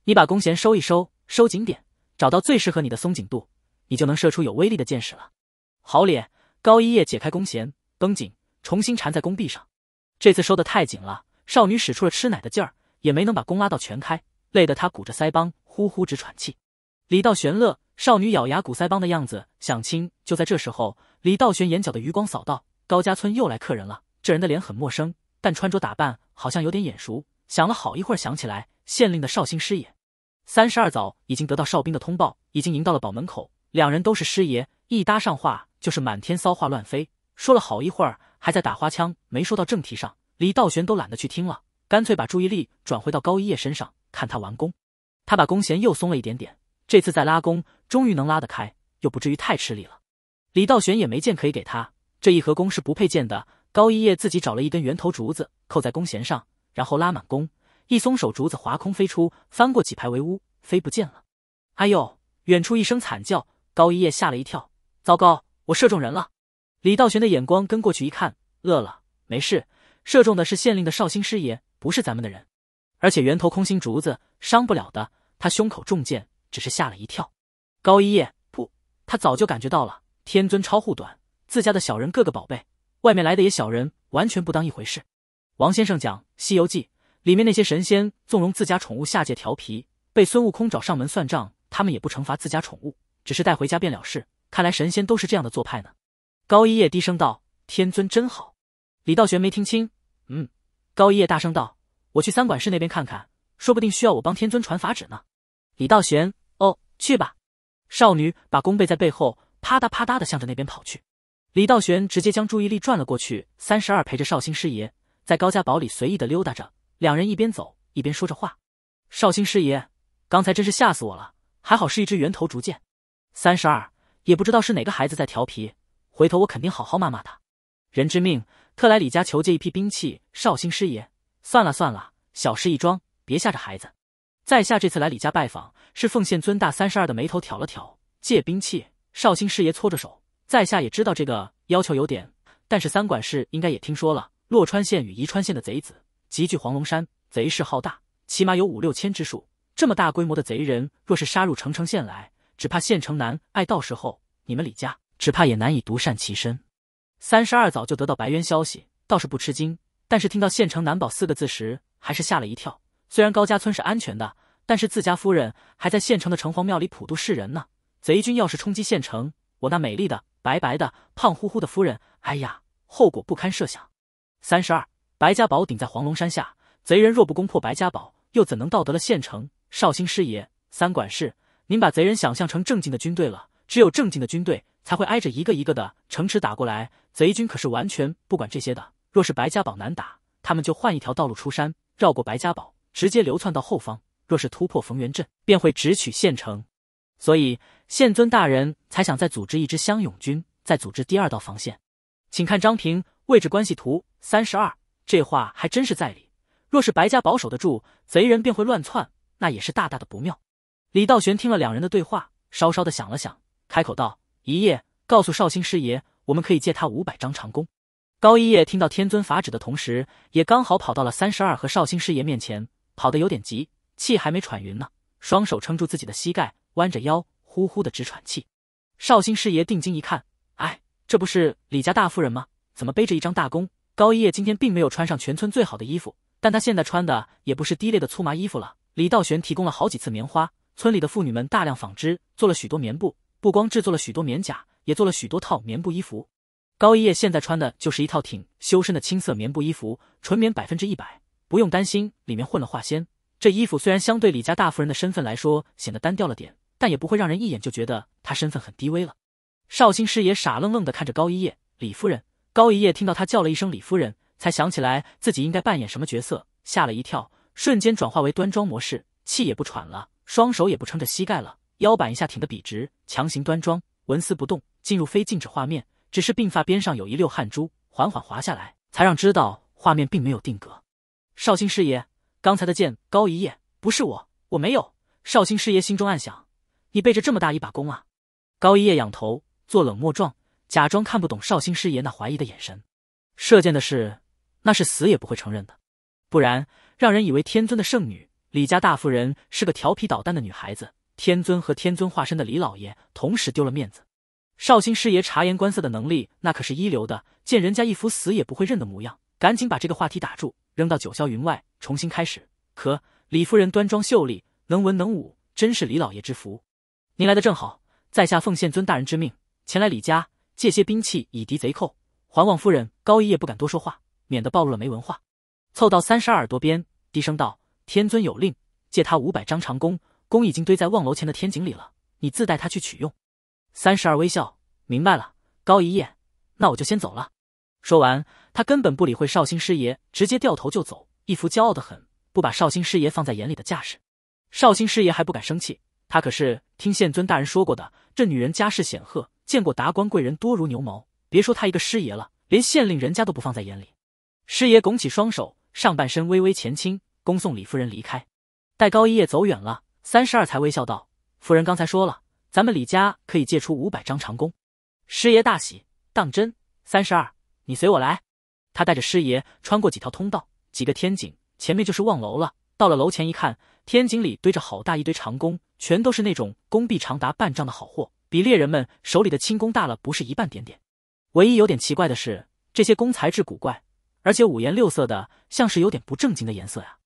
你把弓弦收一收，收紧点，找到最适合你的松紧度，你就能射出有威力的箭矢了。好咧，高一叶解开弓弦，绷紧，重新缠在弓臂上。这次收的太紧了，少女使出了吃奶的劲儿，也没能把弓拉到全开。累得他鼓着腮帮，呼呼直喘气。李道玄乐，少女咬牙鼓腮帮的样子，想亲。就在这时候，李道玄眼角的余光扫到高家村又来客人了。这人的脸很陌生，但穿着打扮好像有点眼熟。想了好一会儿，想起来县令的绍兴师爷。三十二早已经得到哨兵的通报，已经迎到了堡门口。两人都是师爷，一搭上话就是满天骚话乱飞，说了好一会儿，还在打花枪，没说到正题上。李道玄都懒得去听了，干脆把注意力转回到高一叶身上。看他完工。他把弓弦又松了一点点，这次再拉弓，终于能拉得开，又不至于太吃力了。李道玄也没箭可以给他，这一合弓是不配箭的。高一叶自己找了一根圆头竹子扣在弓弦上，然后拉满弓，一松手，竹子划空飞出，翻过几排围屋，飞不见了。哎呦！远处一声惨叫，高一叶吓了一跳，糟糕，我射中人了。李道玄的眼光跟过去一看，乐了，没事，射中的是县令的绍兴师爷，不是咱们的人。而且源头空心竹子伤不了的，他胸口中箭只是吓了一跳。高一叶，噗！他早就感觉到了，天尊超护短，自家的小人个个宝贝，外面来的也小人完全不当一回事。王先生讲《西游记》里面那些神仙纵容自家宠物下界调皮，被孙悟空找上门算账，他们也不惩罚自家宠物，只是带回家便了事。看来神仙都是这样的做派呢。高一叶低声道：“天尊真好。”李道玄没听清，嗯。高一叶大声道。我去三管事那边看看，说不定需要我帮天尊传法旨呢。李道玄，哦，去吧。少女把弓背在背后，啪嗒啪嗒的向着那边跑去。李道玄直接将注意力转了过去。三十二陪着绍兴师爷在高家堡里随意的溜达着，两人一边走一边说着话。绍兴师爷，刚才真是吓死我了，还好是一只圆头竹箭。三十二也不知道是哪个孩子在调皮，回头我肯定好好骂骂他。人之命特来李家求借一批兵器，绍兴师爷。算了算了，小事一桩，别吓着孩子。在下这次来李家拜访，是奉献尊大三十二的眉头挑了挑。借兵器，绍兴师爷搓着手。在下也知道这个要求有点，但是三管事应该也听说了，洛川县与宜川县的贼子集聚黄龙山，贼势浩大，起码有五六千之数。这么大规模的贼人，若是杀入澄城县来，只怕县城难爱，到时候，你们李家只怕也难以独善其身。三十二早就得到白渊消息，倒是不吃惊。但是听到县城难保四个字时，还是吓了一跳。虽然高家村是安全的，但是自家夫人还在县城的城隍庙里普度世人呢。贼军要是冲击县城，我那美丽的、白白的、胖乎乎的夫人，哎呀，后果不堪设想。三十二，白家堡顶在黄龙山下，贼人若不攻破白家堡，又怎能到得了县城？绍兴师爷，三管事，您把贼人想象成正经的军队了？只有正经的军队才会挨着一个一个的城池打过来，贼军可是完全不管这些的。若是白家堡难打，他们就换一条道路出山，绕过白家堡，直接流窜到后方。若是突破冯源镇，便会直取县城。所以县尊大人才想再组织一支乡勇军，再组织第二道防线。请看张平位置关系图三十二。这话还真是在理。若是白家堡守得住，贼人便会乱窜，那也是大大的不妙。李道玄听了两人的对话，稍稍的想了想，开口道：“一夜，告诉绍兴师爷，我们可以借他五百张长弓。”高一叶听到天尊法旨的同时，也刚好跑到了三十二和绍兴师爷面前，跑得有点急，气还没喘匀呢，双手撑住自己的膝盖，弯着腰，呼呼的直喘气。绍兴师爷定睛一看，哎，这不是李家大夫人吗？怎么背着一张大弓？高一叶今天并没有穿上全村最好的衣服，但他现在穿的也不是低劣的粗麻衣服了。李道玄提供了好几次棉花，村里的妇女们大量纺织，做了许多棉布，不光制作了许多棉甲，也做了许多套棉布衣服。高一叶现在穿的就是一套挺修身的青色棉布衣服，纯棉百分之一百，不用担心里面混了化纤。这衣服虽然相对李家大夫人的身份来说显得单调了点，但也不会让人一眼就觉得她身份很低微了。绍兴师爷傻愣愣的看着高一叶，李夫人。高一叶听到他叫了一声“李夫人”，才想起来自己应该扮演什么角色，吓了一跳，瞬间转化为端庄模式，气也不喘了，双手也不撑着膝盖了，腰板一下挺得笔直，强行端庄，纹丝不动，进入非静止画面。只是鬓发边上有一溜汗珠缓缓滑下来，才让知道画面并没有定格。绍兴师爷，刚才的箭高一叶不是我，我没有。绍兴师爷心中暗想：你背着这么大一把弓啊！高一叶仰头做冷漠状，假装看不懂绍兴师爷那怀疑的眼神。射箭的事，那是死也不会承认的，不然让人以为天尊的圣女李家大夫人是个调皮捣蛋的女孩子，天尊和天尊化身的李老爷同时丢了面子。绍兴师爷察言观色的能力，那可是一流的。见人家一副死也不会认的模样，赶紧把这个话题打住，扔到九霄云外，重新开始。可李夫人端庄秀丽，能文能武，真是李老爷之福。您来的正好，在下奉县尊大人之命前来李家借些兵器以敌贼寇，还望夫人。高一夜不敢多说话，免得暴露了没文化。凑到三十二耳朵边，低声道：“天尊有令，借他五百张长弓，弓已经堆在望楼前的天井里了，你自带他去取用。”三十二微笑，明白了。高一夜，那我就先走了。说完，他根本不理会绍兴师爷，直接掉头就走，一副骄傲的很，不把绍兴师爷放在眼里的架势。绍兴师爷还不敢生气，他可是听县尊大人说过的，这女人家世显赫，见过达官贵人多如牛毛，别说他一个师爷了，连县令人家都不放在眼里。师爷拱起双手，上半身微微前倾，恭送李夫人离开。待高一夜走远了，三十二才微笑道：“夫人刚才说了。”咱们李家可以借出五百张长弓。师爷大喜，当真？三十二，你随我来。他带着师爷穿过几条通道、几个天井，前面就是望楼了。到了楼前一看，天井里堆着好大一堆长弓，全都是那种弓臂长达半丈的好货，比猎人们手里的轻弓大了不是一半点点。唯一有点奇怪的是，这些弓材质古怪，而且五颜六色的，像是有点不正经的颜色呀。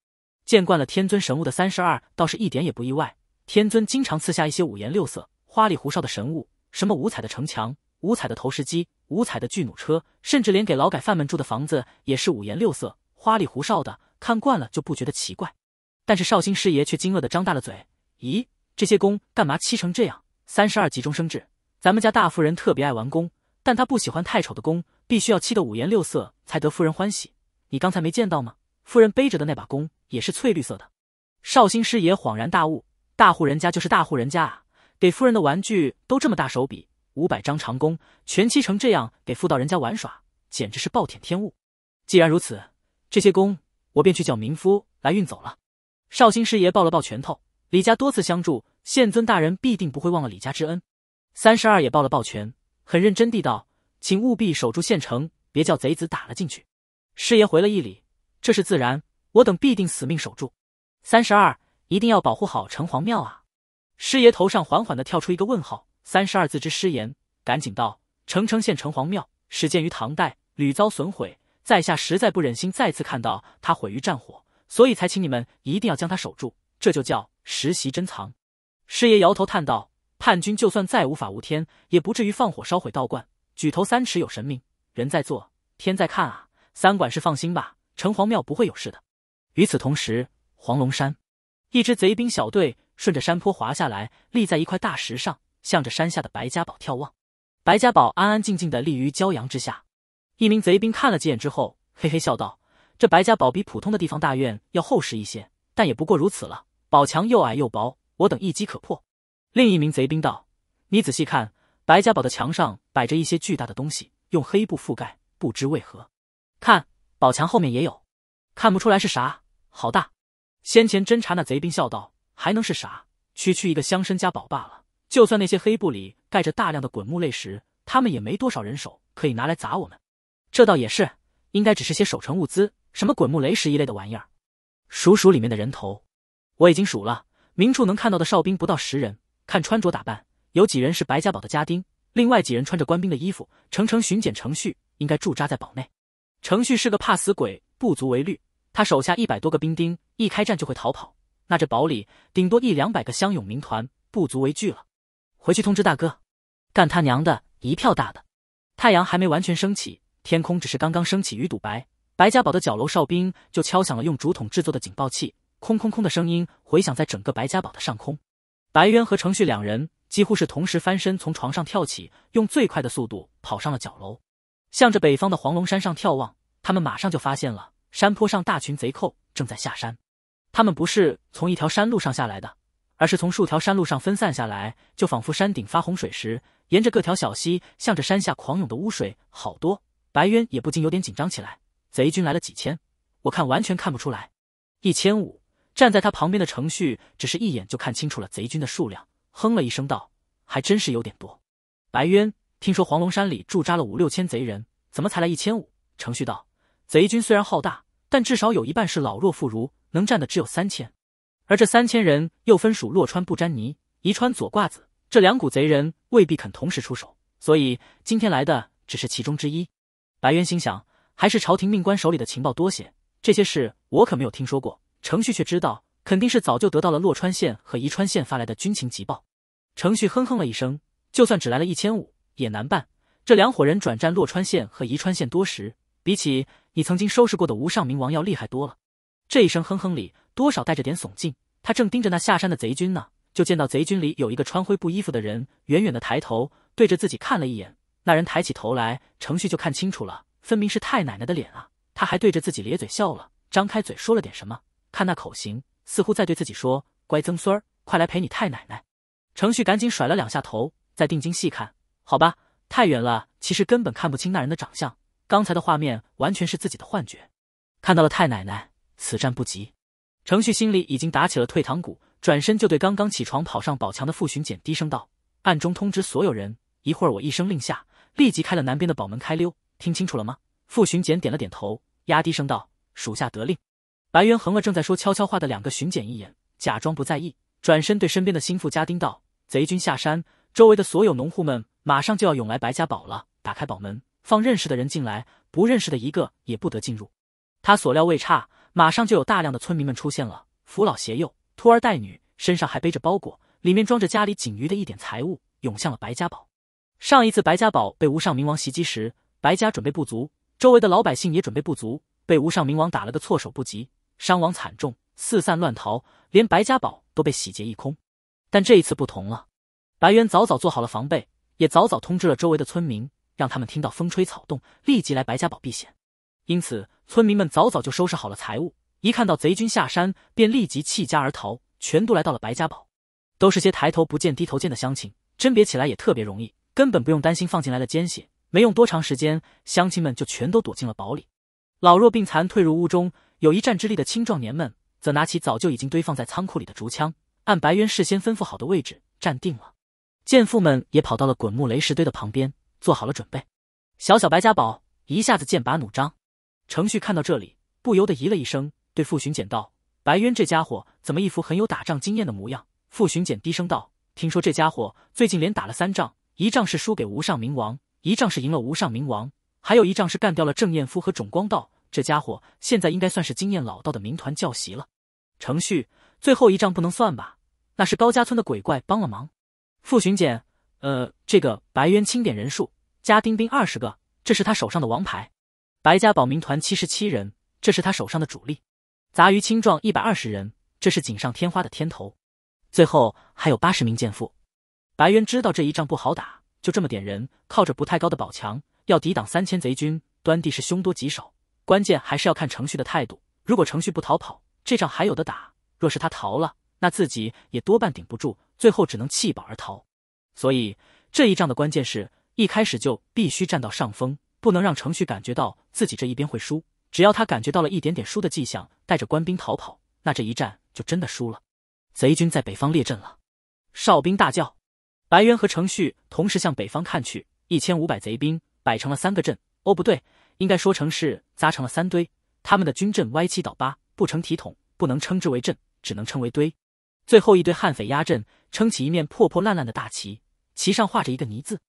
见惯了天尊神物的三十二，倒是一点也不意外。天尊经常赐下一些五颜六色。花里胡哨的神物，什么五彩的城墙、五彩的投石机、五彩的巨弩车，甚至连给劳改犯们住的房子也是五颜六色、花里胡哨的。看惯了就不觉得奇怪。但是绍兴师爷却惊愕地张大了嘴：“咦，这些弓干嘛漆成这样？”三十二急中生智：“咱们家大夫人特别爱玩弓，但她不喜欢太丑的弓，必须要漆得五颜六色才得夫人欢喜。你刚才没见到吗？夫人背着的那把弓也是翠绿色的。”绍兴师爷恍然大悟：“大户人家就是大户人家啊！”给夫人的玩具都这么大手笔，五百张长弓全漆成这样，给妇道人家玩耍，简直是暴殄天物。既然如此，这些弓我便去叫民夫来运走了。绍兴师爷抱了抱拳头，李家多次相助，县尊大人必定不会忘了李家之恩。三十二也抱了抱拳，很认真地道：“请务必守住县城，别叫贼子打了进去。”师爷回了一礼：“这是自然，我等必定死命守住。”三十二一定要保护好城隍庙啊！师爷头上缓缓地跳出一个问号，三十二字之师言，赶紧道：“澄城县城隍庙始建于唐代，屡遭损毁，在下实在不忍心再次看到它毁于战火，所以才请你们一定要将它守住。这就叫实习珍藏。”师爷摇头叹道：“叛军就算再无法无天，也不至于放火烧毁道观。举头三尺有神明，人在做，天在看啊！三管事放心吧，城隍庙不会有事的。”与此同时，黄龙山，一支贼兵小队。顺着山坡滑下来，立在一块大石上，向着山下的白家堡眺望。白家堡安安静静的立于骄阳之下。一名贼兵看了几眼之后，嘿嘿笑道：“这白家堡比普通的地方大院要厚实一些，但也不过如此了。宝墙又矮又薄，我等一击可破。”另一名贼兵道：“你仔细看，白家堡的墙上摆着一些巨大的东西，用黑布覆盖，不知为何。看宝墙后面也有，看不出来是啥，好大。”先前侦查那贼兵笑道。还能是啥？区区一个乡绅家堡罢了。就算那些黑布里盖着大量的滚木雷石，他们也没多少人手可以拿来砸我们。这倒也是，应该只是些守城物资，什么滚木雷石一类的玩意儿。数数里面的人头，我已经数了。明处能看到的哨兵不到十人，看穿着打扮，有几人是白家堡的家丁，另外几人穿着官兵的衣服。程程巡检程旭应该驻扎在堡内。程旭是个怕死鬼，不足为虑。他手下一百多个兵丁，一开战就会逃跑。那这堡里顶多一两百个乡勇民团，不足为惧了。回去通知大哥，干他娘的，一票大的！太阳还没完全升起，天空只是刚刚升起鱼肚白。白家堡的角楼哨兵就敲响了用竹筒制作的警报器，空空空的声音回响在整个白家堡的上空。白渊和程旭两人几乎是同时翻身从床上跳起，用最快的速度跑上了角楼，向着北方的黄龙山上眺望。他们马上就发现了，山坡上大群贼寇正在下山。他们不是从一条山路上下来的，而是从数条山路上分散下来，就仿佛山顶发洪水时，沿着各条小溪向着山下狂涌的污水。好多白渊也不禁有点紧张起来。贼军来了几千，我看完全看不出来。一千五，站在他旁边的程旭只是一眼就看清楚了贼军的数量，哼了一声道：“还真是有点多。”白渊听说黄龙山里驻扎了五六千贼人，怎么才来一千五？程旭道：“贼军虽然浩大，但至少有一半是老弱妇孺。”能占的只有三千，而这三千人又分属洛川不沾泥、宜川左挂子这两股贼人，未必肯同时出手，所以今天来的只是其中之一。白渊心想，还是朝廷命官手里的情报多些，这些事我可没有听说过。程旭却知道，肯定是早就得到了洛川县和宜川县发来的军情急报。程旭哼哼了一声，就算只来了一千五，也难办。这两伙人转战洛川县和宜川县多时，比起你曾经收拾过的无上冥王要厉害多了。这一声哼哼里多少带着点耸劲，他正盯着那下山的贼军呢，就见到贼军里有一个穿灰布衣服的人，远远的抬头对着自己看了一眼。那人抬起头来，程旭就看清楚了，分明是太奶奶的脸啊！他还对着自己咧嘴笑了，张开嘴说了点什么，看那口型，似乎在对自己说：“乖曾孙儿，快来陪你太奶奶。”程旭赶紧甩了两下头，再定睛细看，好吧，太远了，其实根本看不清那人的长相。刚才的画面完全是自己的幻觉，看到了太奶奶。此战不急，程旭心里已经打起了退堂鼓，转身就对刚刚起床跑上宝墙的傅巡检低声道：“暗中通知所有人，一会儿我一声令下，立即开了南边的宝门开溜，听清楚了吗？”傅巡检点了点头，压低声道：“属下得令。”白猿横了正在说悄悄话的两个巡检一眼，假装不在意，转身对身边的心腹家丁道：“贼军下山，周围的所有农户们马上就要涌来白家堡了，打开宝门，放认识的人进来，不认识的一个也不得进入。”他所料未差。马上就有大量的村民们出现了，扶老携幼，拖儿带女，身上还背着包裹，里面装着家里仅余的一点财物，涌向了白家堡。上一次白家堡被无上冥王袭击时，白家准备不足，周围的老百姓也准备不足，被无上冥王打了个措手不及，伤亡惨重，四散乱逃，连白家堡都被洗劫一空。但这一次不同了，白猿早早做好了防备，也早早通知了周围的村民，让他们听到风吹草动，立即来白家堡避险。因此，村民们早早就收拾好了财物，一看到贼军下山，便立即弃家而逃，全都来到了白家堡。都是些抬头不见低头见的乡亲，甄别起来也特别容易，根本不用担心放进来的奸细。没用多长时间，乡亲们就全都躲进了堡里，老弱病残退入屋中，有一战之力的青壮年们则拿起早就已经堆放在仓库里的竹枪，按白渊事先吩咐好的位置站定了。剑妇们也跑到了滚木雷石堆的旁边，做好了准备。小小白家堡一下子剑拔弩张。程旭看到这里，不由得咦了一声，对傅巡检道：“白渊这家伙怎么一副很有打仗经验的模样？”傅巡检低声道：“听说这家伙最近连打了三仗，一仗是输给无上冥王，一仗是赢了无上冥王，还有一仗是干掉了郑彦夫和种光道。这家伙现在应该算是经验老道的民团教习了。”程旭：“最后一仗不能算吧？那是高家村的鬼怪帮了忙。”傅巡检：“呃，这个白渊清点人数，加丁兵二十个，这是他手上的王牌。”白家保民团七十七人，这是他手上的主力；杂鱼青壮一百二十人，这是锦上添花的天头；最后还有八十名健妇。白渊知道这一仗不好打，就这么点人，靠着不太高的宝墙，要抵挡三千贼军，端地是凶多吉少。关键还是要看程旭的态度。如果程旭不逃跑，这仗还有的打；若是他逃了，那自己也多半顶不住，最后只能弃宝而逃。所以这一仗的关键是，一开始就必须占到上风。不能让程旭感觉到自己这一边会输，只要他感觉到了一点点输的迹象，带着官兵逃跑，那这一战就真的输了。贼军在北方列阵了，哨兵大叫，白渊和程旭同时向北方看去，一千五百贼兵摆成了三个阵。哦，不对，应该说成是扎成了三堆。他们的军阵歪七倒八，不成体统，不能称之为阵，只能称为堆。最后一堆悍匪压阵，撑起一面破破烂烂的大旗，旗上画着一个“泥字。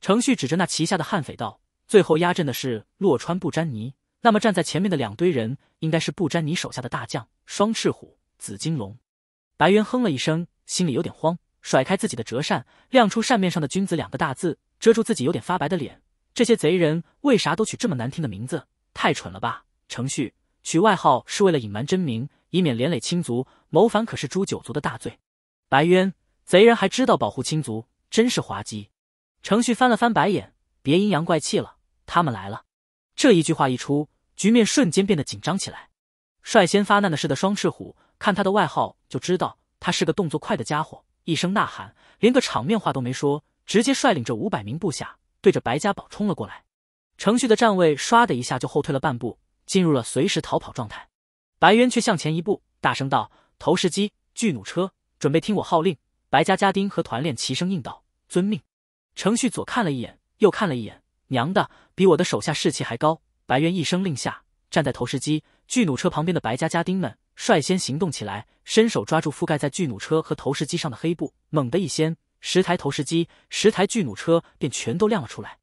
程旭指着那旗下的悍匪道。最后压阵的是洛川布沾泥，那么站在前面的两堆人应该是布沾泥手下的大将双翅虎、紫金龙。白渊哼了一声，心里有点慌，甩开自己的折扇，亮出扇面上的“君子”两个大字，遮住自己有点发白的脸。这些贼人为啥都取这么难听的名字？太蠢了吧！程旭取外号是为了隐瞒真名，以免连累亲族。谋反可是诛九族的大罪。白渊，贼人还知道保护亲族，真是滑稽。程旭翻了翻白眼，别阴阳怪气了。他们来了！这一句话一出，局面瞬间变得紧张起来。率先发难的是的双翅虎，看他的外号就知道他是个动作快的家伙。一声呐喊，连个场面话都没说，直接率领着五百名部下对着白家堡冲了过来。程旭的站位唰的一下就后退了半步，进入了随时逃跑状态。白渊却向前一步，大声道：“投石机、巨弩车，准备听我号令。”白家家丁和团练齐声应道：“遵命。”程旭左看了一眼，右看了一眼，娘的！比我的手下士气还高。白猿一声令下，站在投石机、巨弩车旁边的白家家丁们率先行动起来，伸手抓住覆盖在巨弩车和投石机上的黑布，猛地一掀，十台投石机、十台巨弩车便全都亮了出来。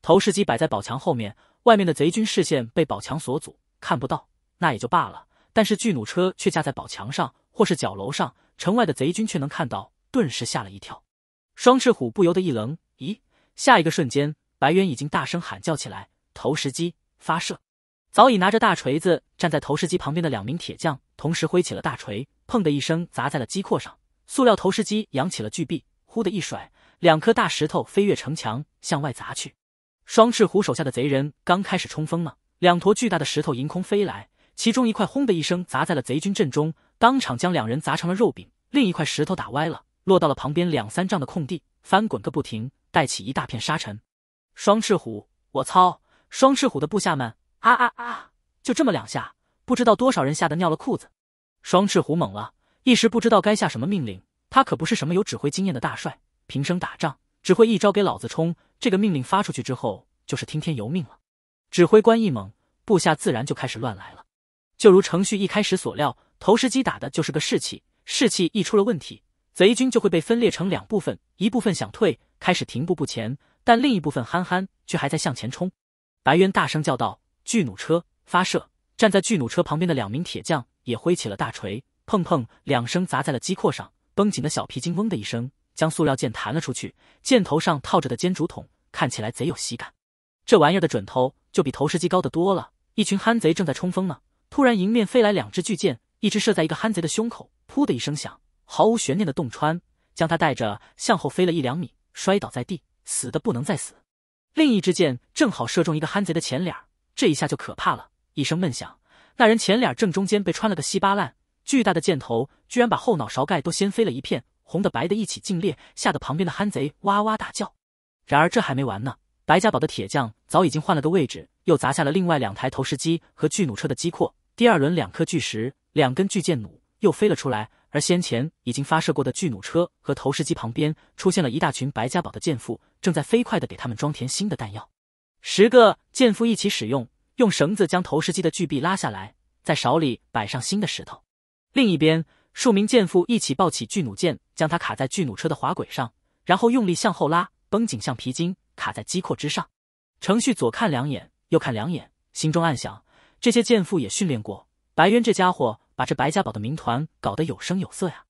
投石机摆在宝墙后面，外面的贼军视线被宝墙所阻，看不到，那也就罢了；但是巨弩车却架在宝墙上或是角楼上，城外的贼军却能看到，顿时吓了一跳。双翅虎不由得一愣：“咦！”下一个瞬间。白猿已经大声喊叫起来：“投石机发射！”早已拿着大锤子站在投石机旁边的两名铁匠同时挥起了大锤，砰的一声砸在了机括上。塑料投石机扬起了巨臂，呼的一甩，两颗大石头飞跃城墙向外砸去。双翅虎手下的贼人刚开始冲锋呢，两坨巨大的石头迎空飞来，其中一块轰的一声砸在了贼军阵中，当场将两人砸成了肉饼；另一块石头打歪了，落到了旁边两三丈的空地，翻滚个不停，带起一大片沙尘。双翅虎，我操！双翅虎的部下们，啊啊啊！就这么两下，不知道多少人吓得尿了裤子。双翅虎懵了，一时不知道该下什么命令。他可不是什么有指挥经验的大帅，平生打仗只会一招给老子冲。这个命令发出去之后，就是听天由命了。指挥官一猛，部下自然就开始乱来了。就如程旭一开始所料，投石机打的就是个士气。士气一出了问题，贼军就会被分裂成两部分，一部分想退，开始停步不前。但另一部分憨憨却还在向前冲，白渊大声叫道：“巨弩车发射！”站在巨弩车旁边的两名铁匠也挥起了大锤，砰砰两声砸在了机括上，绷紧的小皮筋嗡的一声将塑料箭弹了出去，箭头上套着的尖竹筒看起来贼有喜感。这玩意儿的准头就比投石机高得多了。一群憨贼正在冲锋呢，突然迎面飞来两只巨箭，一只射在一个憨贼的胸口，噗的一声响，毫无悬念的洞穿，将他带着向后飞了一两米，摔倒在地。死的不能再死，另一支箭正好射中一个憨贼的前脸儿，这一下就可怕了。一声闷响，那人前脸正中间被穿了个稀巴烂，巨大的箭头居然把后脑勺盖都掀飞了一片，红的白的一起尽裂，吓得旁边的憨贼哇哇大叫。然而这还没完呢，白家堡的铁匠早已经换了个位置，又砸下了另外两台投石机和巨弩车的机括。第二轮，两颗巨石，两根巨箭弩又飞了出来。而先前已经发射过的巨弩车和投石机旁边，出现了一大群白家堡的剑夫，正在飞快的给他们装填新的弹药。十个剑夫一起使用，用绳子将投石机的巨臂拉下来，在勺里摆上新的石头。另一边，数名剑夫一起抱起巨弩箭，将它卡在巨弩车的滑轨上，然后用力向后拉，绷紧橡皮筋，卡在机括之上。程旭左看两眼，右看两眼，心中暗想：这些剑夫也训练过，白渊这家伙。把这白家堡的民团搞得有声有色呀！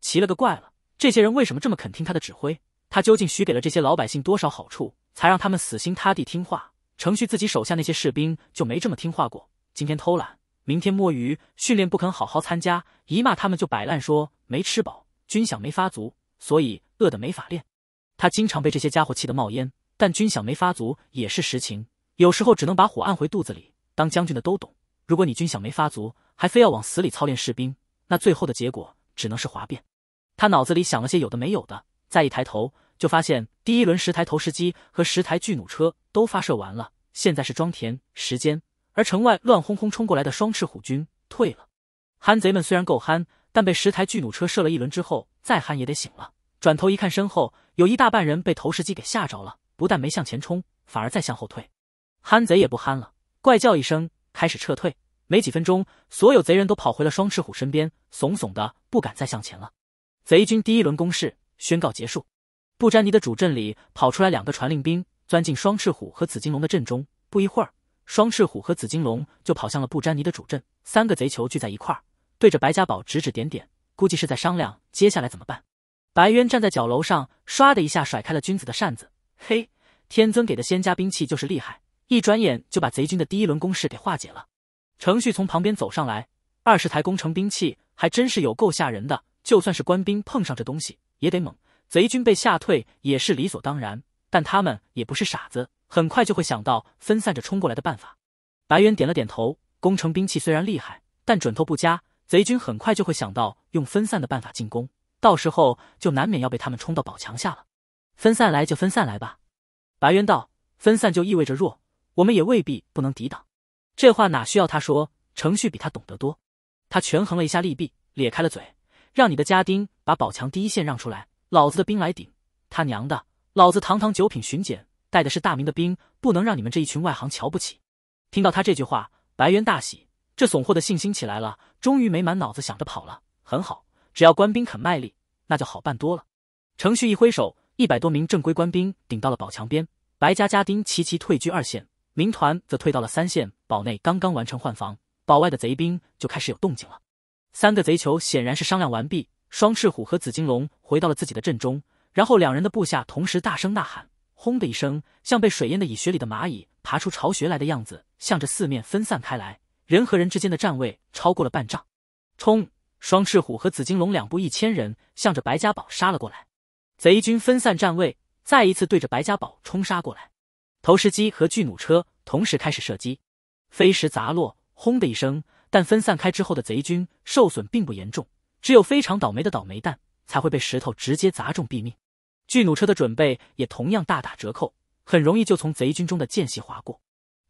奇了个怪了，这些人为什么这么肯听他的指挥？他究竟许给了这些老百姓多少好处，才让他们死心塌地听话？程旭自己手下那些士兵就没这么听话过，今天偷懒，明天摸鱼，训练不肯好好参加，一骂他们就摆烂，说没吃饱，军饷没发足，所以饿得没法练。他经常被这些家伙气得冒烟，但军饷没发足也是实情，有时候只能把火按回肚子里。当将军的都懂，如果你军饷没发足，还非要往死里操练士兵，那最后的结果只能是哗变。他脑子里想了些有的没有的，再一抬头，就发现第一轮十台投石机和十台巨弩车都发射完了，现在是装填时间。而城外乱哄哄冲过来的双翅虎军退了。憨贼们虽然够憨，但被十台巨弩车射了一轮之后，再憨也得醒了。转头一看，身后有一大半人被投石机给吓着了，不但没向前冲，反而在向后退。憨贼也不憨了，怪叫一声，开始撤退。没几分钟，所有贼人都跑回了双翅虎身边，怂怂的不敢再向前了。贼军第一轮攻势宣告结束。布詹尼的主阵里跑出来两个传令兵，钻进双翅虎和紫金龙的阵中。不一会儿，双翅虎和紫金龙就跑向了布詹尼的主阵。三个贼囚聚在一块儿，对着白家宝指指点点，估计是在商量接下来怎么办。白渊站在角楼上，唰的一下甩开了君子的扇子。嘿，天尊给的仙家兵器就是厉害，一转眼就把贼军的第一轮攻势给化解了。程旭从旁边走上来，二十台攻城兵器还真是有够吓人的。就算是官兵碰上这东西，也得猛。贼军被吓退也是理所当然，但他们也不是傻子，很快就会想到分散着冲过来的办法。白渊点了点头，攻城兵器虽然厉害，但准头不佳，贼军很快就会想到用分散的办法进攻，到时候就难免要被他们冲到堡墙下了。分散来就分散来吧，白渊道，分散就意味着弱，我们也未必不能抵挡。这话哪需要他说？程旭比他懂得多。他权衡了一下利弊，咧开了嘴，让你的家丁把宝强第一线让出来，老子的兵来顶。他娘的，老子堂堂九品巡检，带的是大明的兵，不能让你们这一群外行瞧不起。听到他这句话，白猿大喜，这怂货的信心起来了，终于没满脑子想着跑了。很好，只要官兵肯卖力，那就好办多了。程旭一挥手，一百多名正规官兵顶到了宝墙边，白家家丁齐齐退居二线。民团则退到了三线堡内，刚刚完成换防，堡外的贼兵就开始有动静了。三个贼酋显然是商量完毕，双翅虎和紫金龙回到了自己的阵中，然后两人的部下同时大声呐喊，轰的一声，像被水淹的蚁穴里的蚂蚁爬出巢穴来的样子，向着四面分散开来，人和人之间的站位超过了半丈。冲！双翅虎和紫金龙两部一千人向着白家堡杀了过来，贼军分散站位，再一次对着白家堡冲杀过来。投石机和巨弩车同时开始射击，飞石砸落，轰的一声。但分散开之后的贼军受损并不严重，只有非常倒霉的倒霉蛋才会被石头直接砸中毙命。巨弩车的准备也同样大打折扣，很容易就从贼军中的间隙划过。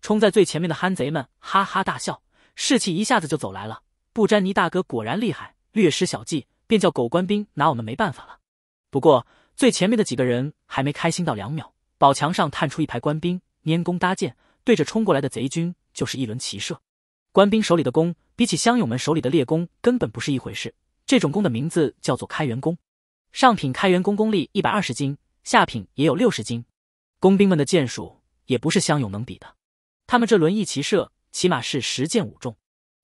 冲在最前面的憨贼们哈哈大笑，士气一下子就走来了。布詹尼大哥果然厉害，略施小计便叫狗官兵拿我们没办法了。不过最前面的几个人还没开心到两秒。宝墙上探出一排官兵，拈弓搭箭，对着冲过来的贼军就是一轮齐射。官兵手里的弓，比起乡勇们手里的猎弓，根本不是一回事。这种弓的名字叫做开元弓，上品开元弓功力一百二十斤，下品也有六十斤。弓兵们的箭术也不是乡勇能比的。他们这轮一齐射，起码是十箭五中。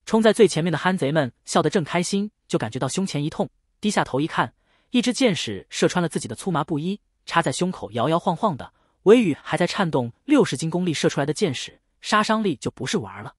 冲在最前面的憨贼们笑得正开心，就感觉到胸前一痛，低下头一看，一支箭矢射穿了自己的粗麻布衣，插在胸口，摇摇晃晃的。尾羽还在颤动，六十斤功力射出来的箭矢，杀伤力就不是玩儿了。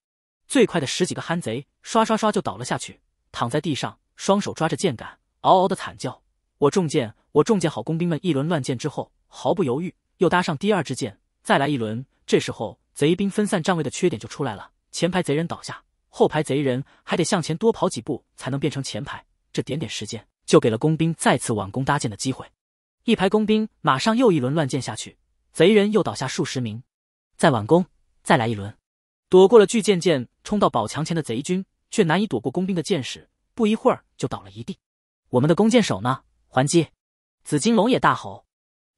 最快的十几个憨贼，刷刷刷就倒了下去，躺在地上，双手抓着箭杆，嗷嗷的惨叫。我中箭，我中箭！好，工兵们一轮乱箭之后，毫不犹豫又搭上第二支箭，再来一轮。这时候贼兵分散站位的缺点就出来了，前排贼人倒下，后排贼人还得向前多跑几步才能变成前排，这点点时间就给了工兵再次挽弓搭箭的机会。一排工兵马上又一轮乱箭下去。贼人又倒下数十名，再挽弓，再来一轮。躲过了巨剑，剑冲到宝墙前的贼军，却难以躲过弓兵的箭矢，不一会儿就倒了一地。我们的弓箭手呢？还击！紫金龙也大吼。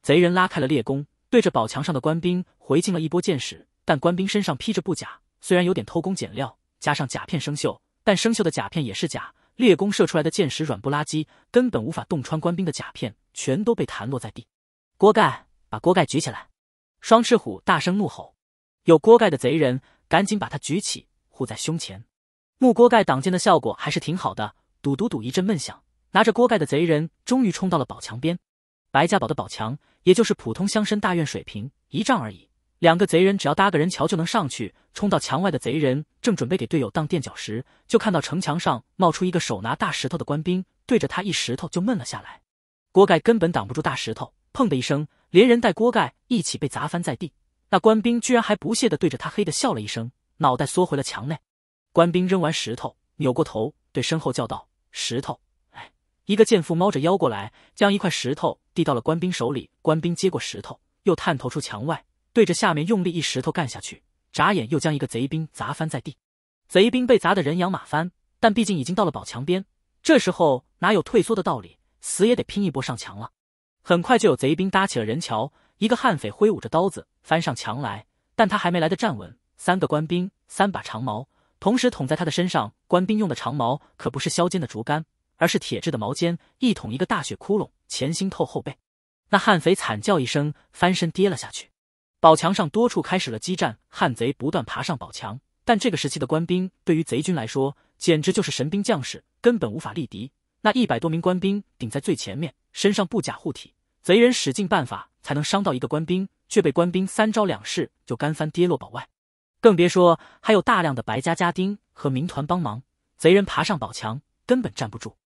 贼人拉开了猎弓，对着宝墙上的官兵回敬了一波箭矢，但官兵身上披着布甲，虽然有点偷工减料，加上甲片生锈，但生锈的甲片也是甲。猎弓射出来的箭矢软不拉几，根本无法洞穿官兵的甲片，全都被弹落在地。锅盖。把锅盖举起来！双翅虎大声怒吼：“有锅盖的贼人，赶紧把它举起，护在胸前。”木锅盖挡箭的效果还是挺好的。笃笃笃，一阵闷响，拿着锅盖的贼人终于冲到了宝墙边。白家堡的宝墙，也就是普通乡绅大院水平，一丈而已。两个贼人只要搭个人桥就能上去。冲到墙外的贼人正准备给队友当垫脚石，就看到城墙上冒出一个手拿大石头的官兵，对着他一石头就闷了下来。锅盖根本挡不住大石头，砰的一声。连人带锅盖一起被砸翻在地，那官兵居然还不屑地对着他嘿的笑了一声，脑袋缩回了墙内。官兵扔完石头，扭过头对身后叫道：“石头！”哎，一个贱妇猫着腰过来，将一块石头递到了官兵手里。官兵接过石头，又探头出墙外，对着下面用力一石头干下去，眨眼又将一个贼兵砸翻在地。贼兵被砸得人仰马翻，但毕竟已经到了宝墙边，这时候哪有退缩的道理？死也得拼一波上墙了。很快就有贼兵搭起了人桥，一个悍匪挥舞着刀子翻上墙来，但他还没来得站稳，三个官兵三把长矛同时捅在他的身上。官兵用的长矛可不是削尖的竹竿，而是铁制的矛尖，一捅一个大血窟窿，前心透后背。那悍匪惨叫一声，翻身跌了下去。宝墙上多处开始了激战，汉贼不断爬上宝墙，但这个时期的官兵对于贼军来说简直就是神兵将士，根本无法力敌。那一百多名官兵顶在最前面，身上布甲护体。贼人使尽办法才能伤到一个官兵，却被官兵三招两式就干翻跌落堡外，更别说还有大量的白家家丁和民团帮忙。贼人爬上堡墙根本站不住。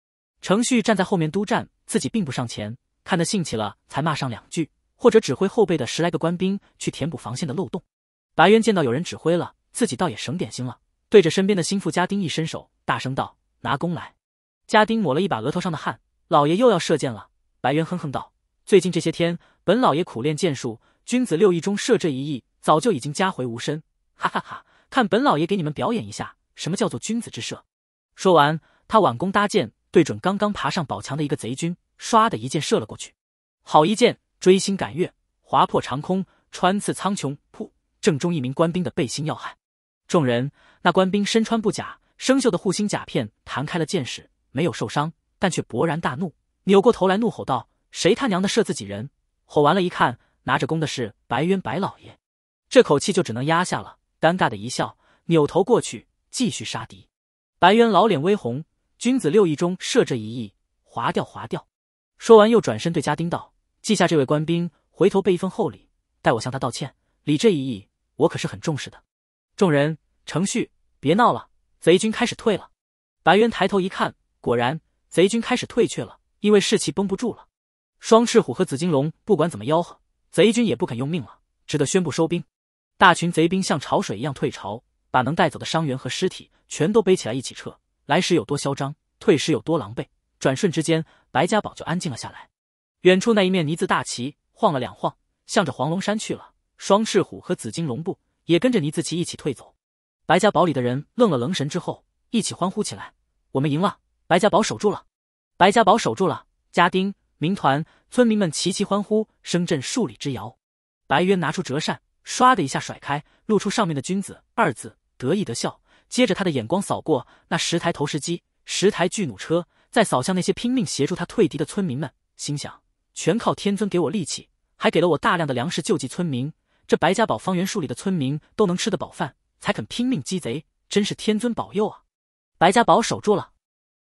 程旭站在后面督战，自己并不上前，看得兴起了才骂上两句，或者指挥后背的十来个官兵去填补防线的漏洞。白渊见到有人指挥了，自己倒也省点心了，对着身边的心腹家丁一伸手，大声道：“拿弓来！”家丁抹了一把额头上的汗：“老爷又要射箭了。”白渊哼哼道。最近这些天，本老爷苦练剑术，君子六艺中射这一艺早就已经加回无身。哈哈哈！看本老爷给你们表演一下，什么叫做君子之射。说完，他挽弓搭箭，对准刚刚爬上宝墙的一个贼军，唰的一箭射了过去。好一箭，追星赶月，划破长空，穿刺苍穹。噗！正中一名官兵的背心要害。众人，那官兵身穿布甲，生锈的护心甲片弹开了箭矢，没有受伤，但却勃然大怒，扭过头来怒吼道。谁他娘的射自己人！吼完了一看，拿着弓的是白渊白老爷，这口气就只能压下了。尴尬的一笑，扭头过去继续杀敌。白渊老脸微红，君子六艺中射这一艺，划掉划掉。说完又转身对家丁道：“记下这位官兵，回头备一份厚礼，代我向他道歉。礼这一役，我可是很重视的。”众人，程旭，别闹了，贼军开始退了。白渊抬头一看，果然贼军开始退却了，因为士气绷不住了。双赤虎和紫金龙不管怎么吆喝，贼军也不肯用命了，只得宣布收兵。大群贼兵像潮水一样退潮，把能带走的伤员和尸体全都背起来一起撤。来时有多嚣张，退时有多狼狈。转瞬之间，白家堡就安静了下来。远处那一面呢子大旗晃了两晃，向着黄龙山去了。双翅虎和紫金龙部也跟着呢子旗一起退走。白家堡里的人愣了愣神之后，一起欢呼起来：“我们赢了！白家堡守住了！白家堡守住了！”家丁。民团村民们齐齐欢呼，声震数里之遥。白渊拿出折扇，唰的一下甩开，露出上面的“君子”二字，得意的笑。接着，他的眼光扫过那十台投石机、十台巨弩车，再扫向那些拼命协助他退敌的村民们，心想：全靠天尊给我力气，还给了我大量的粮食救济村民，这白家堡方圆数里的村民都能吃得饱饭，才肯拼命击贼，真是天尊保佑啊！白家堡守住了，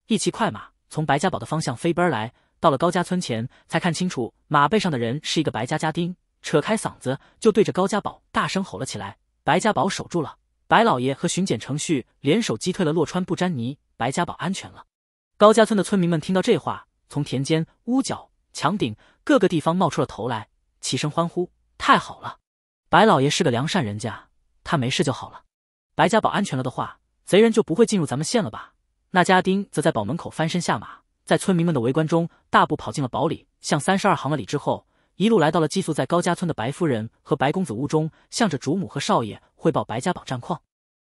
一骑快马从白家堡的方向飞奔来。到了高家村前，才看清楚马背上的人是一个白家家丁，扯开嗓子就对着高家宝大声吼了起来：“白家宝守住了！白老爷和巡检程旭联手击退了洛川不沾泥，白家宝安全了！”高家村的村民们听到这话，从田间、屋角、墙顶各个地方冒出了头来，齐声欢呼：“太好了！白老爷是个良善人家，他没事就好了。白家宝安全了的话，贼人就不会进入咱们县了吧？”那家丁则在堡门口翻身下马。在村民们的围观中，大步跑进了堡里，向三十二行了礼之后，一路来到了寄宿在高家村的白夫人和白公子屋中，向着主母和少爷汇报白家堡战况。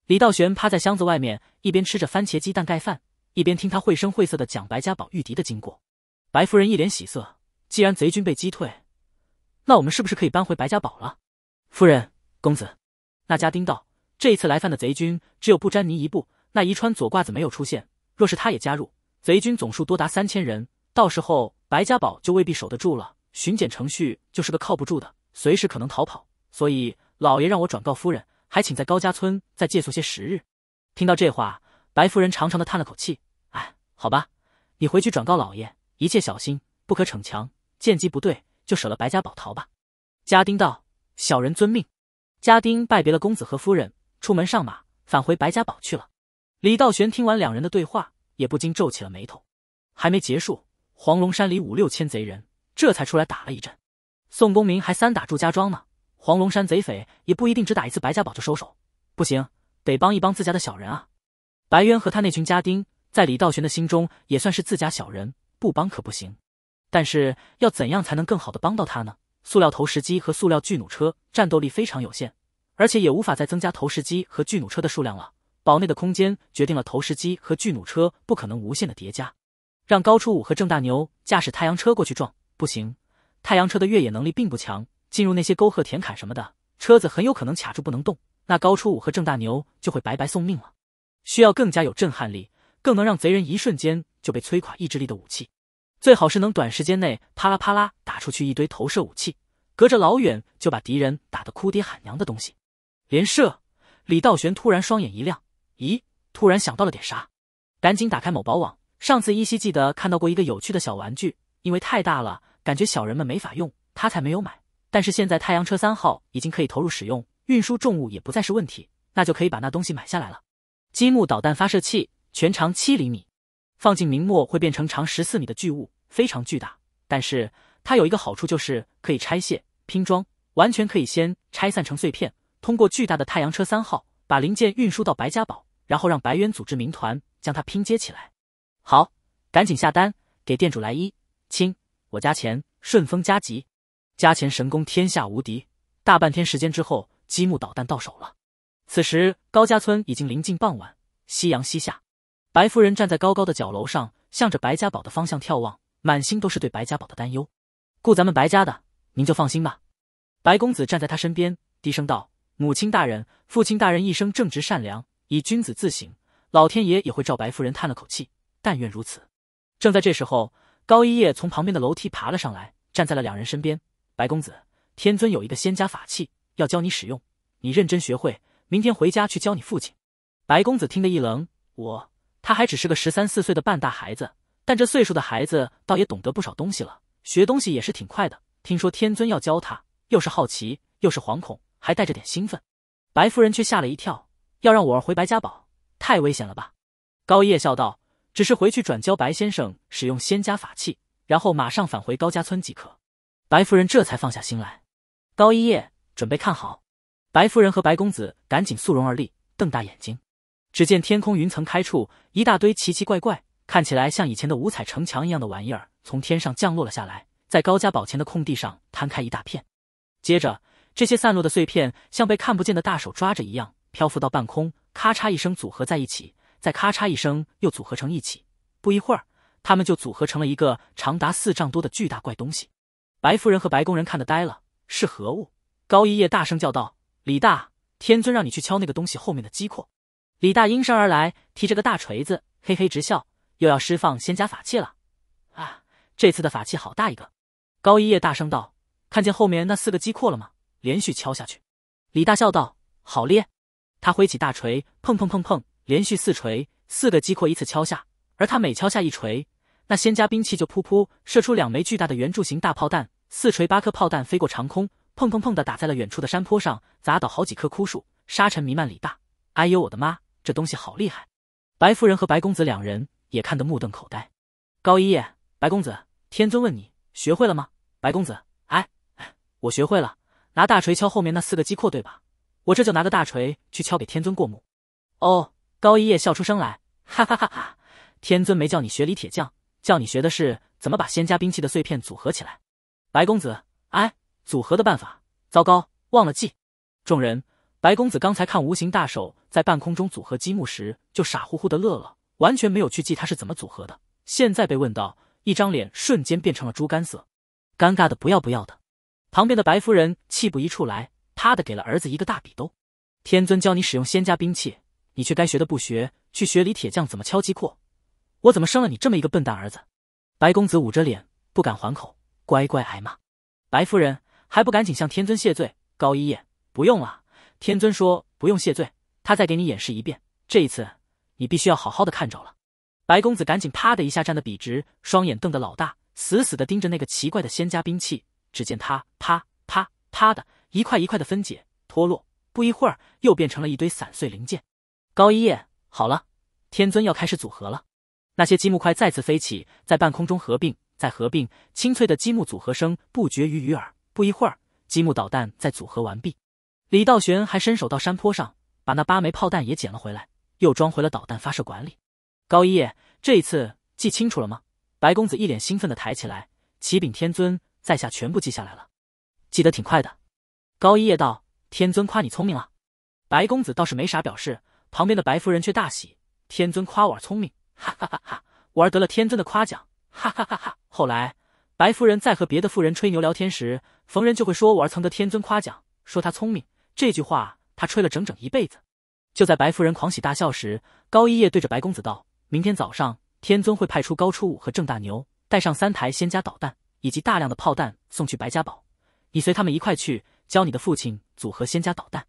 李道玄趴在箱子外面，一边吃着番茄鸡蛋盖饭，一边听他绘声绘色的讲白家堡御敌的经过。白夫人一脸喜色，既然贼军被击退，那我们是不是可以搬回白家堡了？夫人、公子，那家丁道，这一次来犯的贼军只有不沾泥一部，那宜川左挂子没有出现，若是他也加入。贼军总数多达三千人，到时候白家堡就未必守得住了。巡检程序就是个靠不住的，随时可能逃跑，所以老爷让我转告夫人，还请在高家村再借宿些时日。听到这话，白夫人长长的叹了口气：“哎，好吧，你回去转告老爷，一切小心，不可逞强，见机不对就舍了白家堡逃吧。”家丁道：“小人遵命。”家丁拜别了公子和夫人，出门上马，返回白家堡去了。李道玄听完两人的对话。也不禁皱起了眉头。还没结束，黄龙山里五六千贼人这才出来打了一阵。宋公明还三打祝家庄呢，黄龙山贼匪也不一定只打一次白家堡就收手。不行，得帮一帮自家的小人啊！白渊和他那群家丁在李道玄的心中也算是自家小人，不帮可不行。但是要怎样才能更好的帮到他呢？塑料投石机和塑料巨弩车战斗力非常有限，而且也无法再增加投石机和巨弩车的数量了。堡内的空间决定了投石机和巨弩车不可能无限的叠加，让高初五和郑大牛驾驶太阳车过去撞不行，太阳车的越野能力并不强，进入那些沟壑、田坎什么的，车子很有可能卡住不能动，那高初五和郑大牛就会白白送命了。需要更加有震撼力，更能让贼人一瞬间就被摧垮意志力的武器，最好是能短时间内啪啦啪啦打出去一堆投射武器，隔着老远就把敌人打得哭爹喊娘的东西。连射！李道玄突然双眼一亮。咦，突然想到了点啥，赶紧打开某宝网。上次依稀记得看到过一个有趣的小玩具，因为太大了，感觉小人们没法用，他才没有买。但是现在太阳车三号已经可以投入使用，运输重物也不再是问题，那就可以把那东西买下来了。积木导弹发射器全长七厘米，放进明末会变成长十四米的巨物，非常巨大。但是它有一个好处就是可以拆卸拼装，完全可以先拆散成碎片，通过巨大的太阳车三号把零件运输到白家堡。然后让白猿组织民团将它拼接起来。好，赶紧下单给店主来一亲，我加钱，顺丰加急，加钱神功天下无敌。大半天时间之后，积木导弹到手了。此时高家村已经临近傍晚，夕阳西下，白夫人站在高高的角楼上，向着白家堡的方向眺望，满心都是对白家堡的担忧。顾咱们白家的，您就放心吧。白公子站在他身边，低声道：“母亲大人，父亲大人一生正直善良。”以君子自省，老天爷也会照。白夫人叹了口气，但愿如此。正在这时候，高一叶从旁边的楼梯爬了上来，站在了两人身边。白公子，天尊有一个仙家法器要教你使用，你认真学会，明天回家去教你父亲。白公子听得一愣，我他还只是个十三四岁的半大孩子，但这岁数的孩子倒也懂得不少东西了，学东西也是挺快的。听说天尊要教他，又是好奇，又是惶恐，还带着点兴奋。白夫人却吓了一跳。要让我儿回白家堡，太危险了吧？高一叶笑道：“只是回去转交白先生使用仙家法器，然后马上返回高家村即可。”白夫人这才放下心来。高一叶，准备看好。白夫人和白公子赶紧肃容而立，瞪大眼睛。只见天空云层开处，一大堆奇奇怪怪、看起来像以前的五彩城墙一样的玩意儿从天上降落了下来，在高家堡前的空地上摊开一大片。接着，这些散落的碎片像被看不见的大手抓着一样。漂浮到半空，咔嚓一声组合在一起，再咔嚓一声又组合成一起。不一会儿，他们就组合成了一个长达四丈多的巨大怪东西。白夫人和白工人看得呆了，是何物？高一叶大声叫道：“李大天尊，让你去敲那个东西后面的机括。”李大应声而来，提着个大锤子，嘿嘿直笑，又要释放仙家法器了。啊，这次的法器好大一个！高一叶大声道：“看见后面那四个机括了吗？连续敲下去。”李大笑道：“好咧。”他挥起大锤，砰砰砰砰，连续四锤，四个击破一次敲下。而他每敲下一锤，那仙家兵器就噗噗射出两枚巨大的圆柱形大炮弹，四锤八颗炮弹飞过长空，砰砰砰的打在了远处的山坡上，砸倒好几棵枯树，沙尘弥漫里大。哎呦，我的妈，这东西好厉害！白夫人和白公子两人也看得目瞪口呆。高一夜，白公子，天尊问你学会了吗？白公子，哎哎，我学会了，拿大锤敲后面那四个击破，对吧？我这就拿个大锤去敲给天尊过目。哦，高一叶笑出声来，哈哈哈哈！天尊没叫你学李铁匠，叫你学的是怎么把仙家兵器的碎片组合起来。白公子，哎，组合的办法，糟糕，忘了记。众人，白公子刚才看无形大手在半空中组合积木时就傻乎乎的乐了，完全没有去记他是怎么组合的。现在被问到，一张脸瞬间变成了猪肝色，尴尬的不要不要的。旁边的白夫人气不一处来。啪的给了儿子一个大笔兜，天尊教你使用仙家兵器，你却该学的不学，去学李铁匠怎么敲击阔，我怎么生了你这么一个笨蛋儿子？白公子捂着脸不敢还口，乖乖挨骂。白夫人还不赶紧向天尊谢罪？高一夜不用了，天尊说不用谢罪，他再给你演示一遍，这一次你必须要好好的看着了。白公子赶紧啪的一下站得笔直，双眼瞪得老大，死死的盯着那个奇怪的仙家兵器。只见他啪啪啪的。一块一块的分解脱落，不一会儿又变成了一堆散碎零件。高一叶，好了，天尊要开始组合了。那些积木块再次飞起，在半空中合并，再合并，清脆的积木组合声不绝于耳。不一会儿，积木导弹在组合完毕。李道玄还伸手到山坡上，把那八枚炮弹也捡了回来，又装回了导弹发射管里。高一叶，这一次记清楚了吗？白公子一脸兴奋的抬起来，启禀天尊，在下全部记下来了，记得挺快的。高一叶道：“天尊夸你聪明了。”白公子倒是没啥表示，旁边的白夫人却大喜：“天尊夸我儿聪明，哈哈哈哈！我儿得了天尊的夸奖，哈哈哈哈！”后来，白夫人在和别的妇人吹牛聊天时，逢人就会说我儿曾得天尊夸奖，说他聪明。这句话他吹了整整一辈子。就在白夫人狂喜大笑时，高一叶对着白公子道：“明天早上，天尊会派出高初五和郑大牛，带上三台仙家导弹以及大量的炮弹送去白家堡，你随他们一块去。”教你的父亲组合仙家导弹，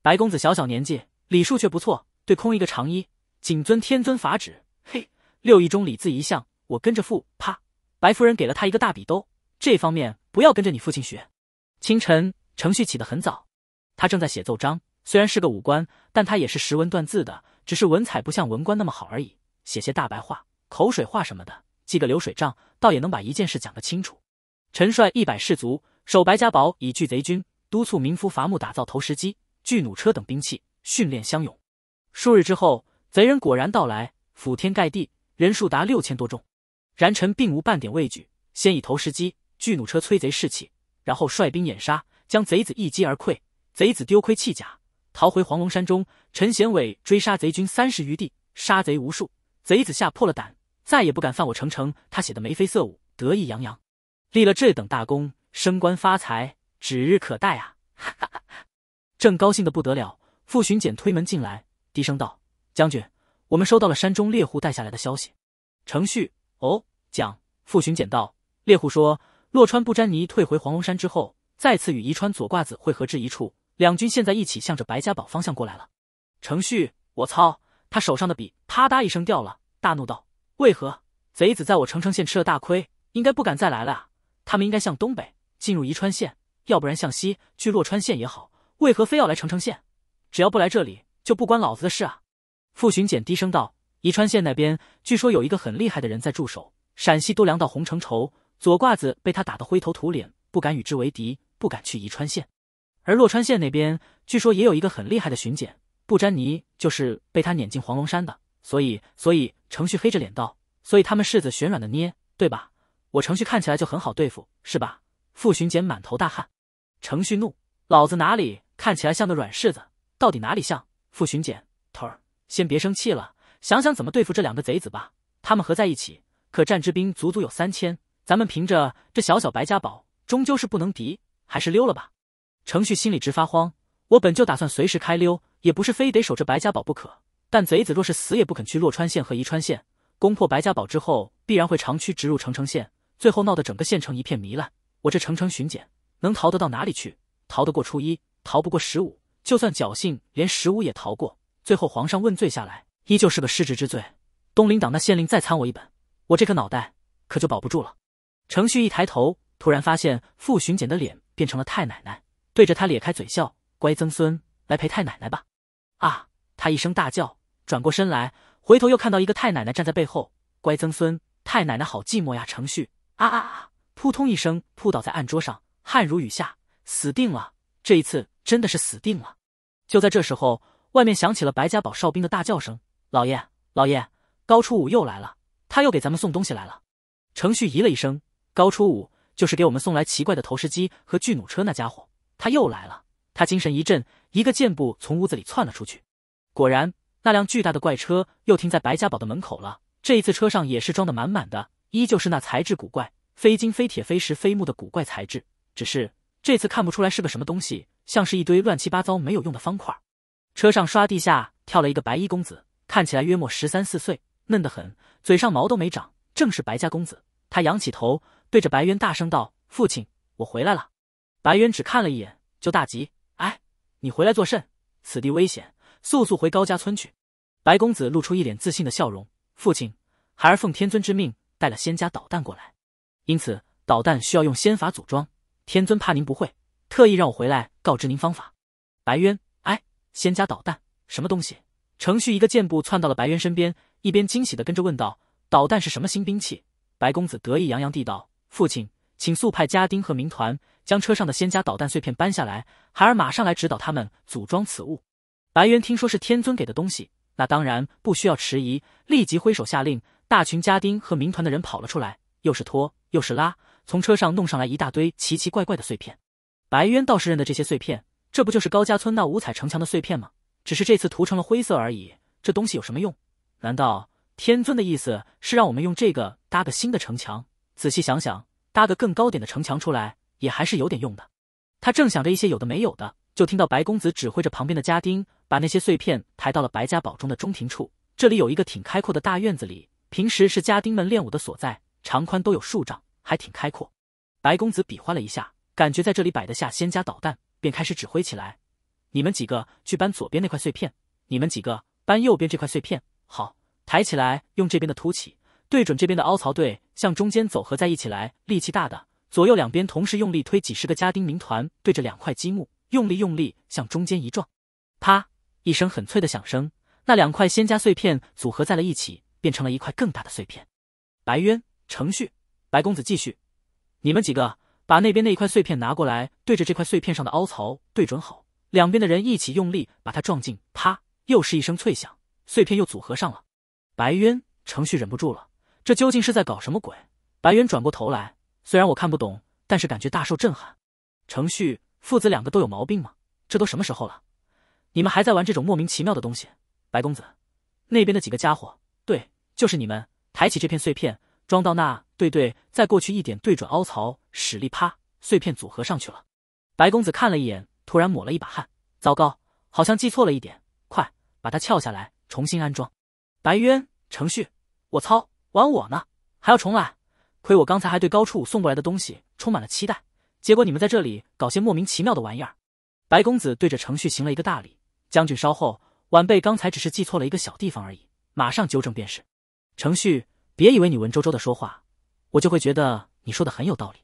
白公子小小年纪礼数却不错，对空一个长揖，谨遵天尊法旨。嘿，六义中礼字一项，我跟着父。啪！白夫人给了他一个大笔兜，这方面不要跟着你父亲学。清晨，程旭起得很早，他正在写奏章。虽然是个武官，但他也是识文断字的，只是文采不像文官那么好而已，写些大白话、口水话什么的，记个流水账，倒也能把一件事讲得清楚。陈帅一百士卒守白家堡，以拒贼军。督促民夫伐木，打造投石机、巨弩车等兵器，训练乡勇。数日之后，贼人果然到来，铺天盖地，人数达六千多众。然臣并无半点畏惧，先以投石机、巨弩车摧贼士气，然后率兵掩杀，将贼子一击而溃。贼子丢盔弃甲，逃回黄龙山中。陈贤伟追杀贼军三十余地，杀贼无数，贼子吓破了胆，再也不敢犯我城城。他写得眉飞色舞，得意洋洋，立了这等大功，升官发财。指日可待啊！哈哈，正高兴的不得了。傅巡检推门进来，低声道：“将军，我们收到了山中猎户带下来的消息。”程旭，哦，讲。傅巡检道：“猎户说，洛川不沾泥退回黄龙山之后，再次与宜川左挂子会合至一处，两军现在一起向着白家堡方向过来了。”程旭，我操！他手上的笔啪嗒一声掉了，大怒道：“为何贼子在我澄城县吃了大亏，应该不敢再来了啊！他们应该向东北进入宜川县。”要不然向西去洛川县也好，为何非要来澄城县？只要不来这里，就不关老子的事啊！傅巡检低声道：“宜川县那边据说有一个很厉害的人在驻守，陕西都梁到红城畴左褂子被他打得灰头土脸，不敢与之为敌，不敢去宜川县。而洛川县那边据说也有一个很厉害的巡检，布詹尼就是被他撵进黄龙山的。所以，所以程旭黑着脸道：‘所以他们柿子悬软的捏，对吧？我程旭看起来就很好对付，是吧？’傅巡检满头大汗。”程旭怒：“老子哪里看起来像个软柿子？到底哪里像？”傅巡检头儿，先别生气了，想想怎么对付这两个贼子吧。他们合在一起，可战之兵足足有三千，咱们凭着这小小白家堡，终究是不能敌，还是溜了吧。程旭心里直发慌。我本就打算随时开溜，也不是非得守着白家堡不可。但贼子若是死也不肯去洛川县和宜川县，攻破白家堡之后，必然会长驱直入澄城县，最后闹得整个县城一片糜烂。我这澄城巡检。能逃得到哪里去？逃得过初一，逃不过十五。就算侥幸连十五也逃过，最后皇上问罪下来，依旧是个失职之罪。东林党那县令再参我一本，我这颗脑袋可就保不住了。程旭一抬头，突然发现傅巡检的脸变成了太奶奶，对着他咧开嘴笑：“乖曾孙，来陪太奶奶吧。”啊！他一声大叫，转过身来，回头又看到一个太奶奶站在背后：“乖曾孙，太奶奶好寂寞呀。”程旭啊啊啊！扑通一声扑倒在案桌上。汗如雨下，死定了！这一次真的是死定了。就在这时候，外面响起了白家堡哨兵的大叫声：“老爷，老爷，高初五又来了！他又给咱们送东西来了。”程旭咦了一声：“高初五就是给我们送来奇怪的投石机和巨弩车那家伙，他又来了！”他精神一振，一个箭步从屋子里窜了出去。果然，那辆巨大的怪车又停在白家堡的门口了。这一次，车上也是装的满满的，依旧是那材质古怪、非金非铁非石非木的古怪材质。只是这次看不出来是个什么东西，像是一堆乱七八糟没有用的方块。车上刷地下跳了一个白衣公子，看起来约莫十三四岁，嫩得很，嘴上毛都没长，正是白家公子。他仰起头，对着白渊大声道：“父亲，我回来了。”白渊只看了一眼，就大急：“哎，你回来作甚？此地危险，速速回高家村去！”白公子露出一脸自信的笑容：“父亲，孩儿奉天尊之命，带了仙家导弹过来，因此导弹需要用仙法组装。”天尊怕您不会，特意让我回来告知您方法。白渊，哎，仙家导弹什么东西？程旭一个箭步窜到了白渊身边，一边惊喜的跟着问道：“导弹是什么新兵器？”白公子得意洋洋地道：“父亲，请速派家丁和民团将车上的仙家导弹碎片搬下来，孩儿马上来指导他们组装此物。”白渊听说是天尊给的东西，那当然不需要迟疑，立即挥手下令，大群家丁和民团的人跑了出来。又是拖又是拉，从车上弄上来一大堆奇奇怪怪的碎片。白渊倒是认得这些碎片，这不就是高家村那五彩城墙的碎片吗？只是这次涂成了灰色而已。这东西有什么用？难道天尊的意思是让我们用这个搭个新的城墙？仔细想想，搭个更高点的城墙出来，也还是有点用的。他正想着一些有的没有的，就听到白公子指挥着旁边的家丁把那些碎片抬到了白家堡中的中庭处。这里有一个挺开阔的大院子里，平时是家丁们练武的所在。长宽都有数丈，还挺开阔。白公子比划了一下，感觉在这里摆得下仙家导弹，便开始指挥起来：“你们几个去搬左边那块碎片，你们几个搬右边这块碎片。好，抬起来，用这边的凸起对准这边的凹槽，对，向中间走，合在一起来。力气大的，左右两边同时用力推。几十个家丁民团对着两块积木用力用力向中间一撞，啪！一声很脆的响声，那两块仙家碎片组合在了一起，变成了一块更大的碎片。白渊。”程序，白公子继续，你们几个把那边那一块碎片拿过来，对着这块碎片上的凹槽对准好，两边的人一起用力把它撞进，啪，又是一声脆响，碎片又组合上了。白渊，程序忍不住了，这究竟是在搞什么鬼？白渊转过头来，虽然我看不懂，但是感觉大受震撼。程序父子两个都有毛病吗？这都什么时候了，你们还在玩这种莫名其妙的东西？白公子，那边的几个家伙，对，就是你们，抬起这片碎片。装到那对对，再过去一点，对准凹槽，使力啪，碎片组合上去了。白公子看了一眼，突然抹了一把汗，糟糕，好像记错了一点，快把它撬下来，重新安装。白渊，程序，我操，玩我呢？还要重来？亏我刚才还对高处送过来的东西充满了期待，结果你们在这里搞些莫名其妙的玩意儿。白公子对着程序行了一个大礼，将军稍后，晚辈刚才只是记错了一个小地方而已，马上纠正便是。程序。别以为你文绉绉的说话，我就会觉得你说的很有道理。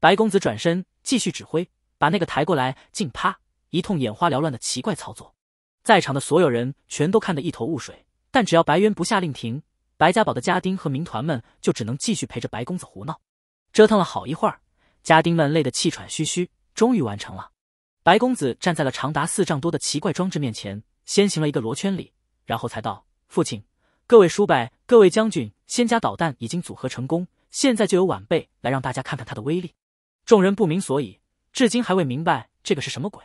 白公子转身继续指挥，把那个抬过来，竟啪一通眼花缭乱的奇怪操作，在场的所有人全都看得一头雾水。但只要白渊不下令停，白家堡的家丁和民团们就只能继续陪着白公子胡闹。折腾了好一会儿，家丁们累得气喘吁吁，终于完成了。白公子站在了长达四丈多的奇怪装置面前，先行了一个罗圈礼，然后才道：“父亲。”各位叔伯，各位将军，仙家导弹已经组合成功，现在就有晚辈来让大家看看它的威力。众人不明所以，至今还未明白这个是什么鬼。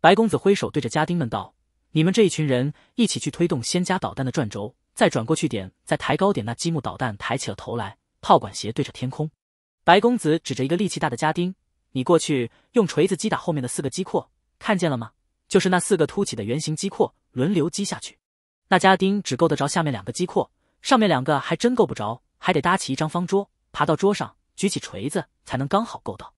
白公子挥手对着家丁们道：“你们这一群人，一起去推动仙家导弹的转轴，再转过去点，再抬高点。”那积木导弹抬起了头来，炮管斜对着天空。白公子指着一个力气大的家丁：“你过去用锤子击打后面的四个机廓，看见了吗？就是那四个凸起的圆形机廓，轮流击下去。”那家丁只够得着下面两个机括，上面两个还真够不着，还得搭起一张方桌，爬到桌上举起锤子才能刚好够到。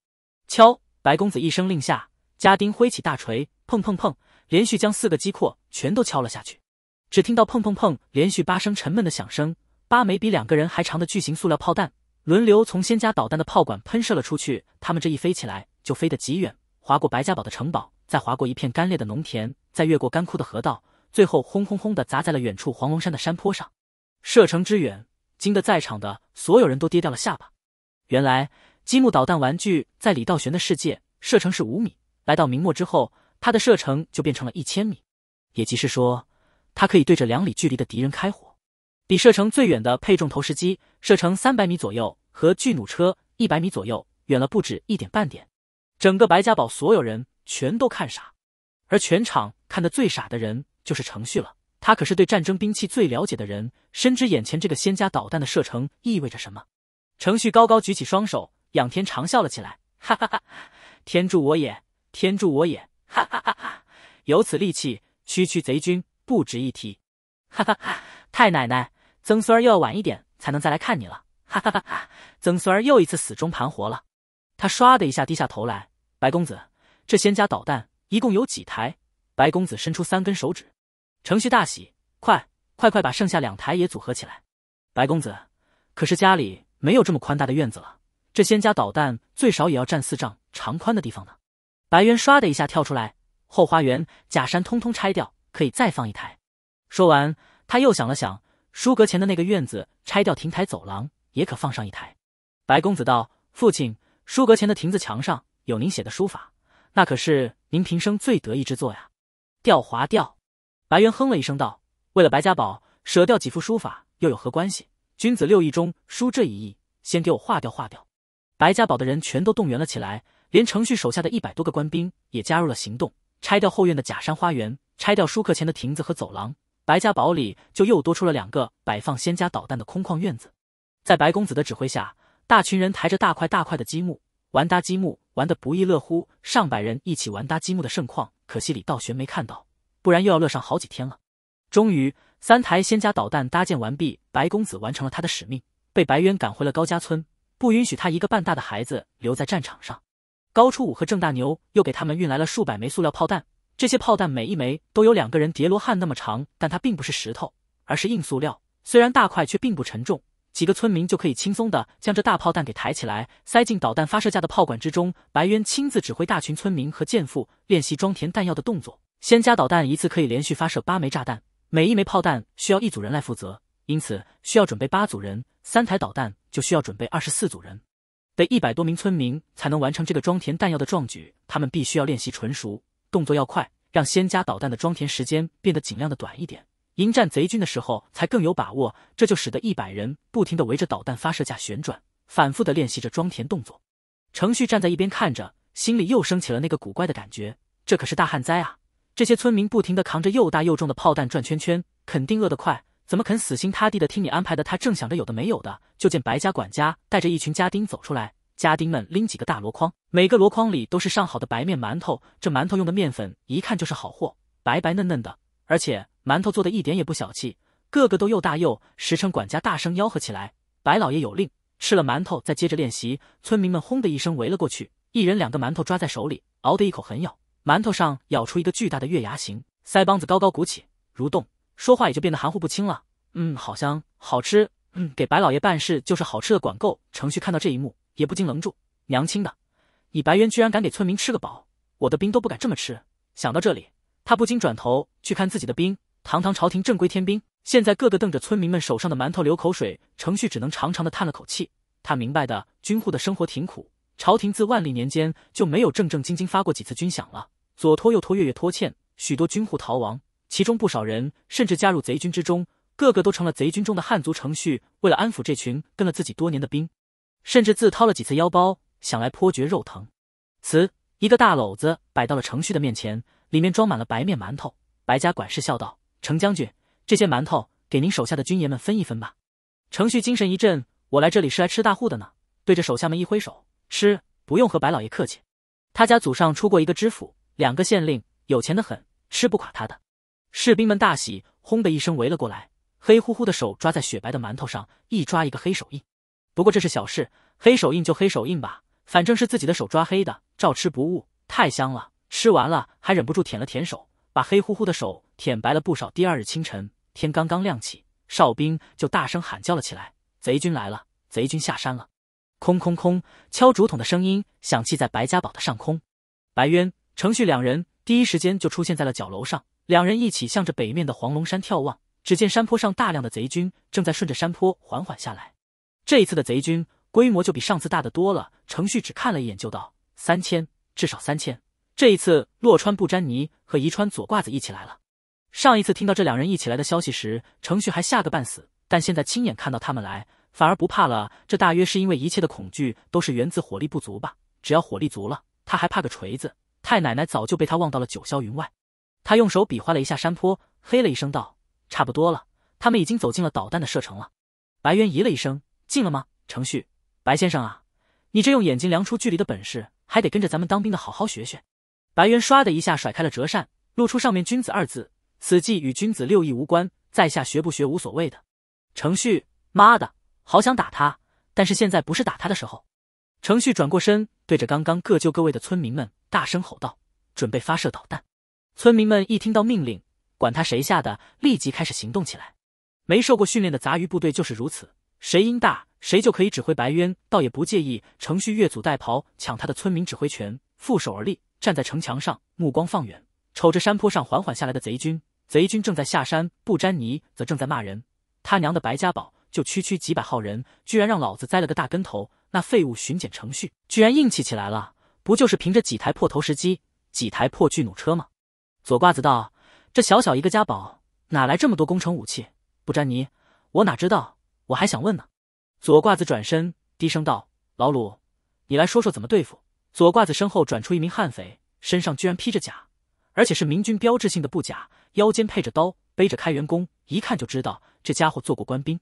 敲！白公子一声令下，家丁挥起大锤，砰砰砰，连续将四个机括全都敲了下去。只听到砰砰砰，连续八声沉闷的响声，八枚比两个人还长的巨型塑料炮弹，轮流从仙家导弹的炮管喷射了出去。他们这一飞起来，就飞得极远，划过白家堡的城堡，再划过一片干裂的农田，再越过干枯的河道。最后轰轰轰的砸在了远处黄龙山的山坡上，射程之远，惊得在场的所有人都跌掉了下巴。原来积木导弹玩具在李道玄的世界射程是五米，来到明末之后，它的射程就变成了一千米，也即是说，它可以对着两里距离的敌人开火，比射程最远的配重投石机射程三百米左右和巨弩车一百米左右远了不止一点半点。整个白家堡所有人全都看傻，而全场看得最傻的人。就是程序了，他可是对战争兵器最了解的人，深知眼前这个仙家导弹的射程意味着什么。程序高高举起双手，仰天长笑了起来：“哈哈哈，天助我也，天助我也！哈哈哈哈，有此利器，区区贼军不值一提！哈哈哈，太奶奶，曾孙儿又要晚一点才能再来看你了！哈哈哈哈，曾孙儿又一次死中盘活了。他唰的一下低下头来，白公子，这仙家导弹一共有几台？白公子伸出三根手指。程旭大喜，快快快把剩下两台也组合起来。白公子，可是家里没有这么宽大的院子了，这仙家导弹最少也要占四丈长宽的地方呢。白渊唰的一下跳出来，后花园假山通通拆掉，可以再放一台。说完，他又想了想，书阁前的那个院子拆掉亭台走廊，也可放上一台。白公子道：“父亲，书阁前的亭子墙上有您写的书法，那可是您平生最得意之作呀，吊滑吊。”白猿哼了一声，道：“为了白家堡，舍掉几幅书法又有何关系？君子六艺中，书这一艺，先给我划掉，划掉。”白家堡的人全都动员了起来，连程旭手下的一百多个官兵也加入了行动，拆掉后院的假山花园，拆掉书客前的亭子和走廊。白家堡里就又多出了两个摆放仙家导弹的空旷院子。在白公子的指挥下，大群人抬着大块大块的积木，玩搭积木，玩得不亦乐乎。上百人一起玩搭积木的盛况，可惜李道玄没看到。不然又要乐上好几天了。终于，三台仙家导弹搭建完毕，白公子完成了他的使命，被白渊赶回了高家村，不允许他一个半大的孩子留在战场上。高初五和郑大牛又给他们运来了数百枚塑料炮弹，这些炮弹每一枚都有两个人叠罗汉那么长，但它并不是石头，而是硬塑料，虽然大块却并不沉重，几个村民就可以轻松的将这大炮弹给抬起来，塞进导弹发射架的炮管之中。白渊亲自指挥大群村民和健妇练习装填弹药的动作。先加导弹一次可以连续发射八枚炸弹，每一枚炮弹需要一组人来负责，因此需要准备八组人。三台导弹就需要准备二十四组人，得一百多名村民才能完成这个装填弹药的壮举。他们必须要练习纯熟，动作要快，让仙家导弹的装填时间变得尽量的短一点，迎战贼军的时候才更有把握。这就使得一百人不停地围着导弹发射架旋转，反复地练习着装填动作。程旭站在一边看着，心里又升起了那个古怪的感觉。这可是大旱灾啊！这些村民不停地扛着又大又重的炮弹转圈圈，肯定饿得快，怎么肯死心塌地的听你安排的？他正想着有的没有的，就见白家管家带着一群家丁走出来，家丁们拎几个大箩筐，每个箩筐里都是上好的白面馒头。这馒头用的面粉一看就是好货，白白嫩嫩的，而且馒头做的一点也不小气，个个都又大又实诚。管家大声吆喝起来：“白老爷有令，吃了馒头再接着练习。”村民们轰的一声围了过去，一人两个馒头抓在手里，嗷得一口很咬。馒头上咬出一个巨大的月牙形，腮帮子高高鼓起，蠕动，说话也就变得含糊不清了。嗯，好像好吃。嗯，给白老爷办事就是好吃的管够。程旭看到这一幕，也不禁愣住。娘亲的，你白渊居然敢给村民吃个饱，我的兵都不敢这么吃。想到这里，他不禁转头去看自己的兵，堂堂朝廷正规天兵，现在个个瞪着村民们手上的馒头流口水。程旭只能长长的叹了口气。他明白的，军户的生活挺苦，朝廷自万历年间就没有正正经经发过几次军饷了。左拖右拖，月月拖欠，许多军户逃亡，其中不少人甚至加入贼军之中，个个都成了贼军中的汉族。程旭为了安抚这群跟了自己多年的兵，甚至自掏了几次腰包，想来颇觉肉疼。此一个大篓子摆到了程旭的面前，里面装满了白面馒头。白家管事笑道：“程将军，这些馒头给您手下的军爷们分一分吧。”程旭精神一振：“我来这里是来吃大户的呢！”对着手下们一挥手：“吃，不用和白老爷客气。他家祖上出过一个知府。”两个县令有钱的很，吃不垮他的。士兵们大喜，轰的一声围了过来，黑乎乎的手抓在雪白的馒头上，一抓一个黑手印。不过这是小事，黑手印就黑手印吧，反正是自己的手抓黑的，照吃不误。太香了，吃完了还忍不住舔了舔手，把黑乎乎的手舔白了不少。第二日清晨，天刚刚亮起，哨兵就大声喊叫了起来：“贼军来了！贼军下山了！”空空空，敲竹筒的声音响起在白家堡的上空，白渊。程旭两人第一时间就出现在了角楼上，两人一起向着北面的黄龙山眺望。只见山坡上大量的贼军正在顺着山坡缓缓下来。这一次的贼军规模就比上次大得多了。程旭只看了一眼就道：“三千，至少三千。”这一次洛川不沾泥和宜川左挂子一起来了。上一次听到这两人一起来的消息时，程旭还吓个半死，但现在亲眼看到他们来，反而不怕了。这大约是因为一切的恐惧都是源自火力不足吧？只要火力足了，他还怕个锤子？太奶奶早就被他忘到了九霄云外。他用手比划了一下山坡，嘿了一声道：“差不多了，他们已经走进了导弹的射程了。”白猿咦了一声：“进了吗？”程旭，白先生啊，你这用眼睛量出距离的本事，还得跟着咱们当兵的好好学学。白猿唰的一下甩开了折扇，露出上面“君子”二字。此计与君子六艺无关，在下学不学无所谓的。程旭，妈的，好想打他，但是现在不是打他的时候。程旭转过身，对着刚刚各就各位的村民们。大声吼道：“准备发射导弹！”村民们一听到命令，管他谁下的，立即开始行动起来。没受过训练的杂鱼部队就是如此，谁音大，谁就可以指挥。白渊倒也不介意，程旭越俎代庖抢他的村民指挥权，负手而立，站在城墙上，目光放远，瞅着山坡上缓缓下来的贼军。贼军正在下山，不沾泥则正在骂人：“他娘的，白家堡就区区几百号人，居然让老子栽了个大跟头！那废物巡检程序居然硬气起来了！”不就是凭着几台破投石机、几台破巨弩车吗？左挂子道：“这小小一个家堡，哪来这么多攻城武器？”布詹尼，我哪知道？我还想问呢。左挂子转身低声道：“老鲁，你来说说怎么对付。”左挂子身后转出一名悍匪，身上居然披着甲，而且是明军标志性的布甲，腰间配着刀，背着开元弓，一看就知道这家伙做过官兵。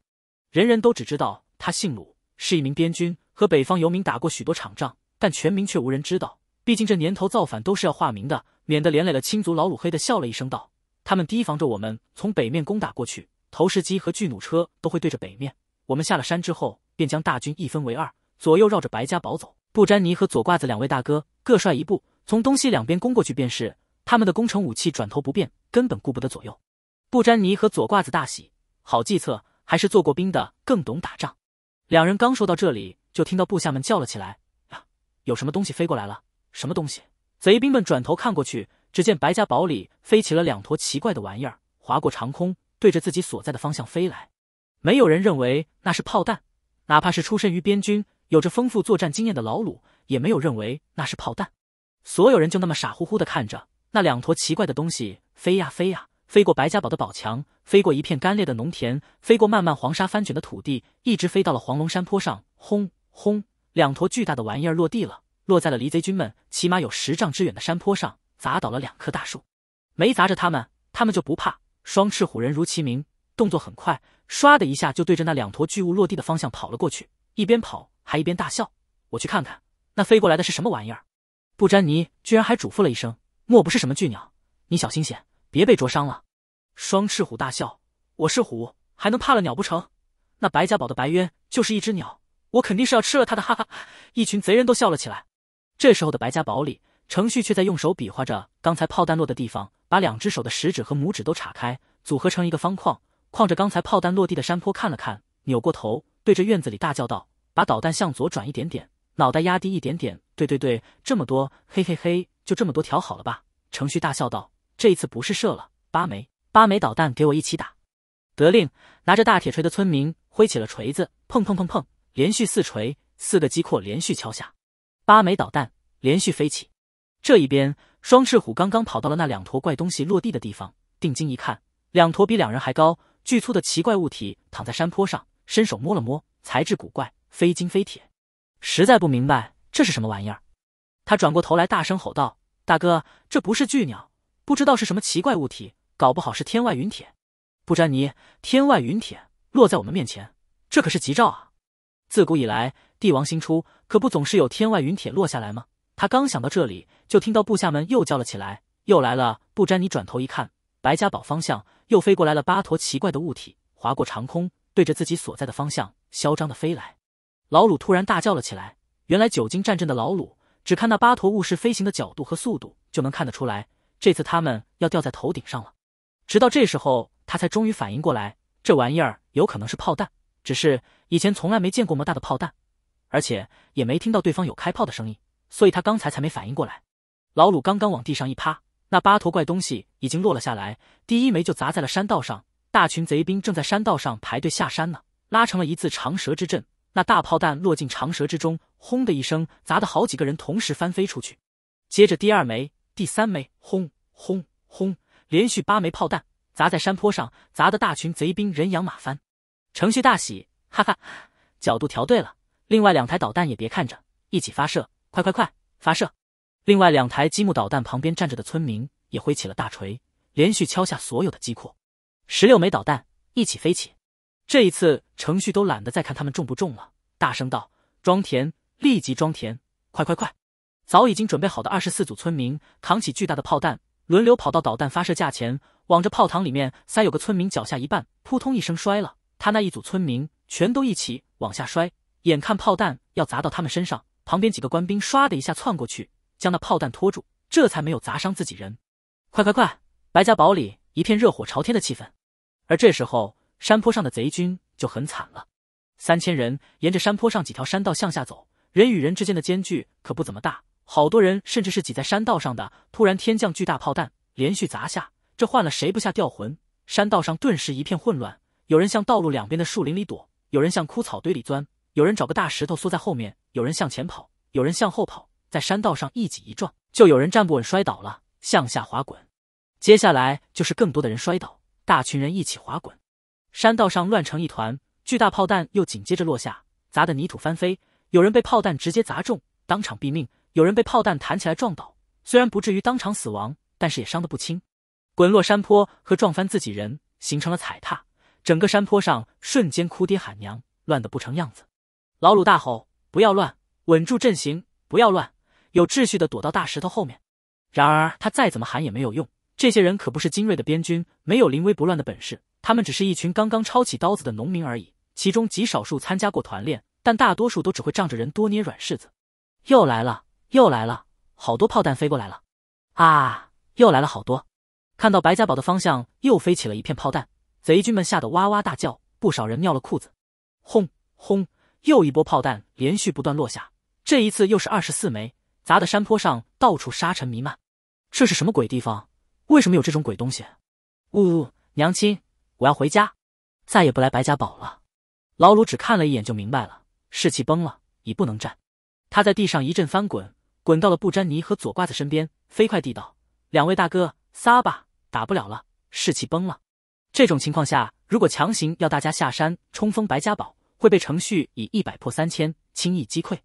人人都只知道他姓鲁，是一名边军，和北方游民打过许多场仗。但全名却无人知道，毕竟这年头造反都是要化名的，免得连累了亲族。老鲁黑的笑了一声，道：“他们提防着我们从北面攻打过去，投石机和巨弩车都会对着北面。我们下了山之后，便将大军一分为二，左右绕着白家堡走。布詹尼和左挂子两位大哥各率一部，从东西两边攻过去便是。他们的攻城武器转头不变，根本顾不得左右。”布詹尼和左挂子大喜，好计策，还是做过兵的更懂打仗。两人刚说到这里，就听到部下们叫了起来。有什么东西飞过来了？什么东西？贼兵们转头看过去，只见白家堡里飞起了两坨奇怪的玩意儿，划过长空，对着自己所在的方向飞来。没有人认为那是炮弹，哪怕是出身于边军、有着丰富作战经验的老鲁，也没有认为那是炮弹。所有人就那么傻乎乎地看着那两坨奇怪的东西飞呀飞呀，飞过白家堡的堡墙，飞过一片干裂的农田，飞过漫漫黄沙翻卷的土地，一直飞到了黄龙山坡上。轰轰！两坨巨大的玩意儿落地了，落在了离贼军们起码有十丈之远的山坡上，砸倒了两棵大树，没砸着他们，他们就不怕。双翅虎人如其名，动作很快，唰的一下就对着那两坨巨物落地的方向跑了过去，一边跑还一边大笑：“我去看看那飞过来的是什么玩意儿。”布詹尼居然还嘱咐了一声：“莫不是什么巨鸟？你小心些，别被灼伤了。”双翅虎大笑：“我是虎，还能怕了鸟不成？那白家堡的白渊就是一只鸟。”我肯定是要吃了他的，哈哈一群贼人都笑了起来。这时候的白家堡里，程旭却在用手比划着刚才炮弹落的地方，把两只手的食指和拇指都岔开，组合成一个方框，框着刚才炮弹落地的山坡看了看，扭过头对着院子里大叫道：“把导弹向左转一点点，脑袋压低一点点。”“对对对，这么多，嘿嘿嘿，就这么多，调好了吧？”程旭大笑道：“这一次不是射了八枚，八枚导弹给我一起打。”得令，拿着大铁锤的村民挥起了锤子，碰碰碰碰。连续四锤，四个机括连续敲下，八枚导弹连续飞起。这一边，双翅虎刚刚跑到了那两坨怪东西落地的地方，定睛一看，两坨比两人还高、巨粗的奇怪物体躺在山坡上。伸手摸了摸，材质古怪，非金非铁，实在不明白这是什么玩意儿。他转过头来，大声吼道：“大哥，这不是巨鸟，不知道是什么奇怪物体，搞不好是天外陨铁。布詹尼，天外陨铁落在我们面前，这可是吉兆啊！”自古以来，帝王新出，可不总是有天外陨铁落下来吗？他刚想到这里，就听到部下们又叫了起来：“又来了！”布沾，你转头一看，白家堡方向又飞过来了八坨奇怪的物体，划过长空，对着自己所在的方向嚣张的飞来。老鲁突然大叫了起来：“原来久经战阵的老鲁，只看那八坨物事飞行的角度和速度，就能看得出来，这次他们要掉在头顶上了。”直到这时候，他才终于反应过来，这玩意儿有可能是炮弹。只是以前从来没见过么大的炮弹，而且也没听到对方有开炮的声音，所以他刚才才没反应过来。老鲁刚刚往地上一趴，那八头怪东西已经落了下来，第一枚就砸在了山道上。大群贼兵正在山道上排队下山呢，拉成了一字长蛇之阵。那大炮弹落进长蛇之中，轰的一声，砸的好几个人同时翻飞出去。接着第二枚、第三枚，轰轰轰，连续八枚炮弹砸在山坡上，砸得大群贼兵人仰马翻。程序大喜，哈哈，角度调对了，另外两台导弹也别看着，一起发射，快快快，发射！另外两台积木导弹旁边站着的村民也挥起了大锤，连续敲下所有的机括，十六枚导弹一起飞起。这一次，程序都懒得再看他们中不中了，大声道：“装填，立即装填，快快快！”早已经准备好的二十四组村民扛起巨大的炮弹，轮流跑到导弹发射架前，往这炮膛里面塞。有个村民脚下一绊，扑通一声摔了。他那一组村民全都一起往下摔，眼看炮弹要砸到他们身上，旁边几个官兵唰的一下窜过去，将那炮弹拖住，这才没有砸伤自己人。快快快！白家堡里一片热火朝天的气氛。而这时候，山坡上的贼军就很惨了。三千人沿着山坡上几条山道向下走，人与人之间的间距可不怎么大，好多人甚至是挤在山道上的。突然天降巨大炮弹，连续砸下，这换了谁不下掉魂？山道上顿时一片混乱。有人向道路两边的树林里躲，有人向枯草堆里钻，有人找个大石头缩在后面，有人向前跑，有人向后跑，在山道上一挤一撞，就有人站不稳摔倒了，向下滑滚。接下来就是更多的人摔倒，大群人一起滑滚，山道上乱成一团。巨大炮弹又紧接着落下，砸得泥土翻飞，有人被炮弹直接砸中，当场毙命；有人被炮弹弹起来撞倒，虽然不至于当场死亡，但是也伤得不轻。滚落山坡和撞翻自己人，形成了踩踏。整个山坡上瞬间哭爹喊娘，乱得不成样子。老鲁大吼：“不要乱，稳住阵型！不要乱，有秩序的躲到大石头后面。”然而他再怎么喊也没有用，这些人可不是精锐的边军，没有临危不乱的本事。他们只是一群刚刚抄起刀子的农民而已，其中极少数参加过团练，但大多数都只会仗着人多捏软柿子。又来了，又来了，好多炮弹飞过来了！啊，又来了好多！看到白家堡的方向又飞起了一片炮弹。贼军们吓得哇哇大叫，不少人尿了裤子。轰轰！又一波炮弹连续不断落下，这一次又是二十四枚，砸的山坡上到处沙尘弥漫。这是什么鬼地方？为什么有这种鬼东西？呜呜！娘亲，我要回家，再也不来白家堡了。老鲁只看了一眼就明白了，士气崩了，已不能战。他在地上一阵翻滚，滚到了布詹尼和左挂子身边，飞快地道：“两位大哥，撒吧，打不了了，士气崩了。”这种情况下，如果强行要大家下山冲锋，白家堡会被程旭以一百破三千轻易击溃。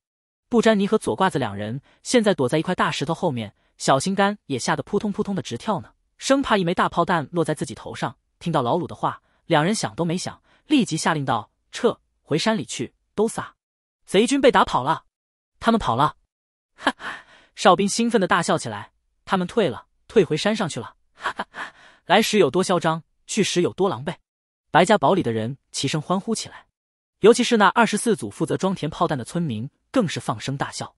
布詹尼和左挂子两人现在躲在一块大石头后面，小心肝也吓得扑通扑通的直跳呢，生怕一枚大炮弹落在自己头上。听到老鲁的话，两人想都没想，立即下令道：“撤，回山里去，都撒！”贼军被打跑了，他们跑了！哈哈，哨兵兴奋的大笑起来，他们退了，退回山上去了！哈哈哈，来时有多嚣张？去时有多狼狈，白家堡里的人齐声欢呼起来，尤其是那二十四组负责装填炮弹的村民，更是放声大笑。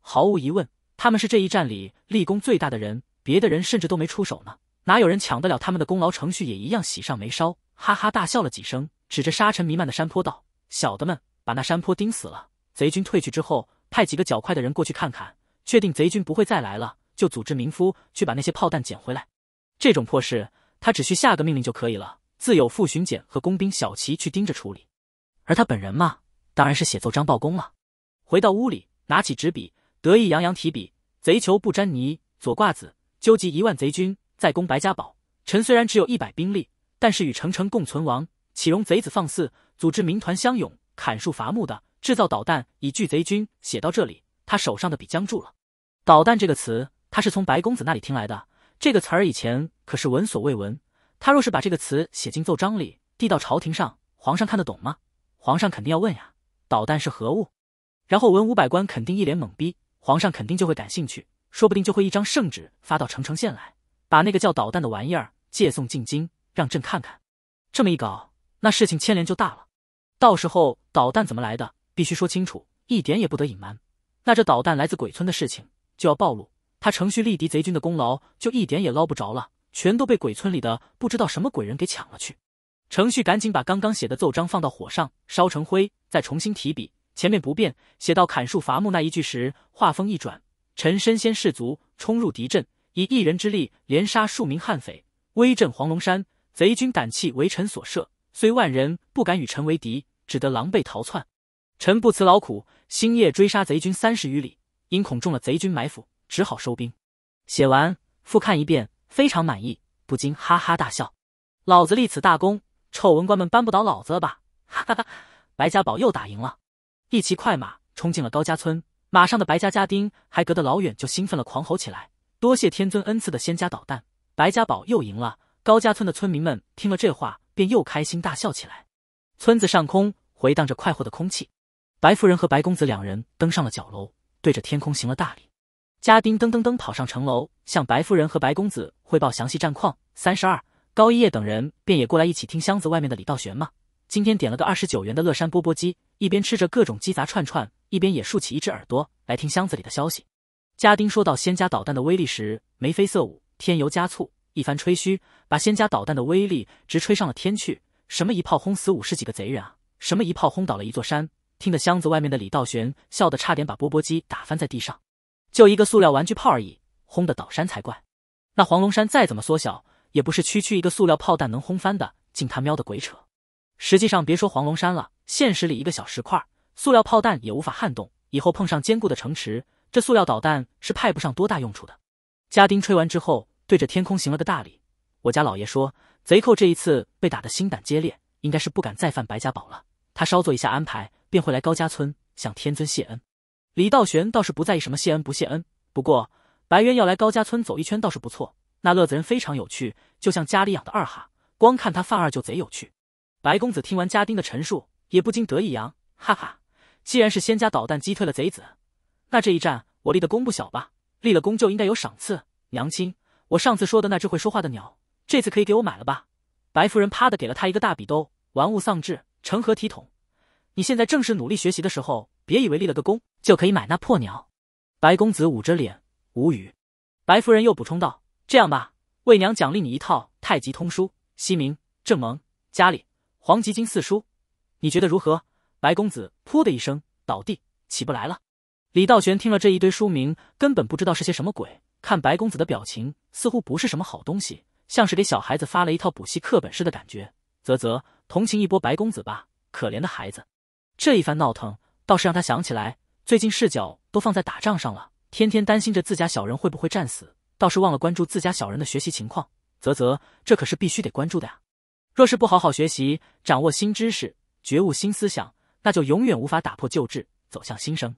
毫无疑问，他们是这一战里立功最大的人，别的人甚至都没出手呢，哪有人抢得了他们的功劳？程序也一样喜上眉梢，哈哈大笑了几声，指着沙尘弥漫的山坡道：“小的们，把那山坡盯死了。贼军退去之后，派几个较快的人过去看看，确定贼军不会再来了，就组织民夫去把那些炮弹捡回来。这种破事。”他只需下个命令就可以了，自有副巡检和工兵小齐去盯着处理。而他本人嘛，当然是写奏章报功了。回到屋里，拿起纸笔，得意洋洋提笔：“贼酋不沾泥，左挂子纠集一万贼军，再攻白家堡。臣虽然只有一百兵力，但是与城城共存亡，岂容贼子放肆？组织民团相勇，砍树伐木的，制造导弹以拒贼军。”写到这里，他手上的笔僵住了。导弹这个词，他是从白公子那里听来的。这个词儿以前可是闻所未闻，他若是把这个词写进奏章里，递到朝廷上，皇上看得懂吗？皇上肯定要问呀，导弹是何物？然后文武百官肯定一脸懵逼，皇上肯定就会感兴趣，说不定就会一张圣旨发到澄城县来，把那个叫导弹的玩意儿借送进京，让朕看看。这么一搞，那事情牵连就大了，到时候导弹怎么来的，必须说清楚，一点也不得隐瞒。那这导弹来自鬼村的事情就要暴露。他程旭立敌贼军的功劳就一点也捞不着了，全都被鬼村里的不知道什么鬼人给抢了去。程旭赶紧把刚刚写的奏章放到火上烧成灰，再重新提笔。前面不变，写到砍树伐木那一句时，话锋一转。臣身先士卒，冲入敌阵，以一人之力连杀数名悍匪，威震黄龙山。贼军胆气为臣所慑，虽万人不敢与臣为敌，只得狼狈逃窜。臣不辞劳苦，星夜追杀贼军三十余里，因恐中了贼军埋伏。只好收兵。写完，复看一遍，非常满意，不禁哈哈大笑。老子立此大功，臭文官们扳不倒老子了吧？哈哈哈！白家宝又打赢了，一骑快马冲进了高家村，马上的白家家丁还隔得老远就兴奋了，狂吼起来：“多谢天尊恩赐的仙家导弹！”白家宝又赢了。高家村的村民们听了这话，便又开心大笑起来。村子上空回荡着快活的空气。白夫人和白公子两人登上了角楼，对着天空行了大礼。家丁噔噔噔跑上城楼，向白夫人和白公子汇报详细战况。三十二，高一叶等人便也过来一起听箱子外面的李道玄嘛。今天点了个二十九元的乐山钵钵鸡，一边吃着各种鸡杂串串，一边也竖起一只耳朵来听箱子里的消息。家丁说到仙家导弹的威力时，眉飞色舞，添油加醋，一番吹嘘，把仙家导弹的威力直吹上了天去。什么一炮轰死五十几个贼人啊，什么一炮轰倒了一座山，听得箱子外面的李道玄笑得差点把钵钵鸡打翻在地上。就一个塑料玩具炮而已，轰得倒山才怪。那黄龙山再怎么缩小，也不是区区一个塑料炮弹能轰翻的。竟他喵的鬼扯！实际上，别说黄龙山了，现实里一个小石块，塑料炮弹也无法撼动。以后碰上坚固的城池，这塑料导弹是派不上多大用处的。家丁吹完之后，对着天空行了个大礼。我家老爷说，贼寇这一次被打得心胆皆裂，应该是不敢再犯白家堡了。他稍作一下安排，便会来高家村向天尊谢恩。李道玄倒是不在意什么谢恩不谢恩，不过白渊要来高家村走一圈倒是不错，那乐子人非常有趣，就像家里养的二哈，光看他犯二就贼有趣。白公子听完家丁的陈述，也不禁得意扬，哈哈，既然是仙家导弹击退了贼子，那这一战我立的功不小吧？立了功就应该有赏赐。娘亲，我上次说的那只会说话的鸟，这次可以给我买了吧？白夫人啪的给了他一个大笔兜，玩物丧志，成何体统？你现在正是努力学习的时候，别以为立了个功。就可以买那破鸟，白公子捂着脸无语。白夫人又补充道：“这样吧，为娘奖励你一套《太极通书》《西明正蒙》《家里黄极经四书》，你觉得如何？”白公子噗的一声倒地，起不来了。李道玄听了这一堆书名，根本不知道是些什么鬼。看白公子的表情，似乎不是什么好东西，像是给小孩子发了一套补习课本似的，感觉啧啧，同情一波白公子吧，可怜的孩子。这一番闹腾倒是让他想起来。最近视角都放在打仗上了，天天担心着自家小人会不会战死，倒是忘了关注自家小人的学习情况。啧啧，这可是必须得关注的呀！若是不好好学习，掌握新知识，觉悟新思想，那就永远无法打破旧制，走向新生。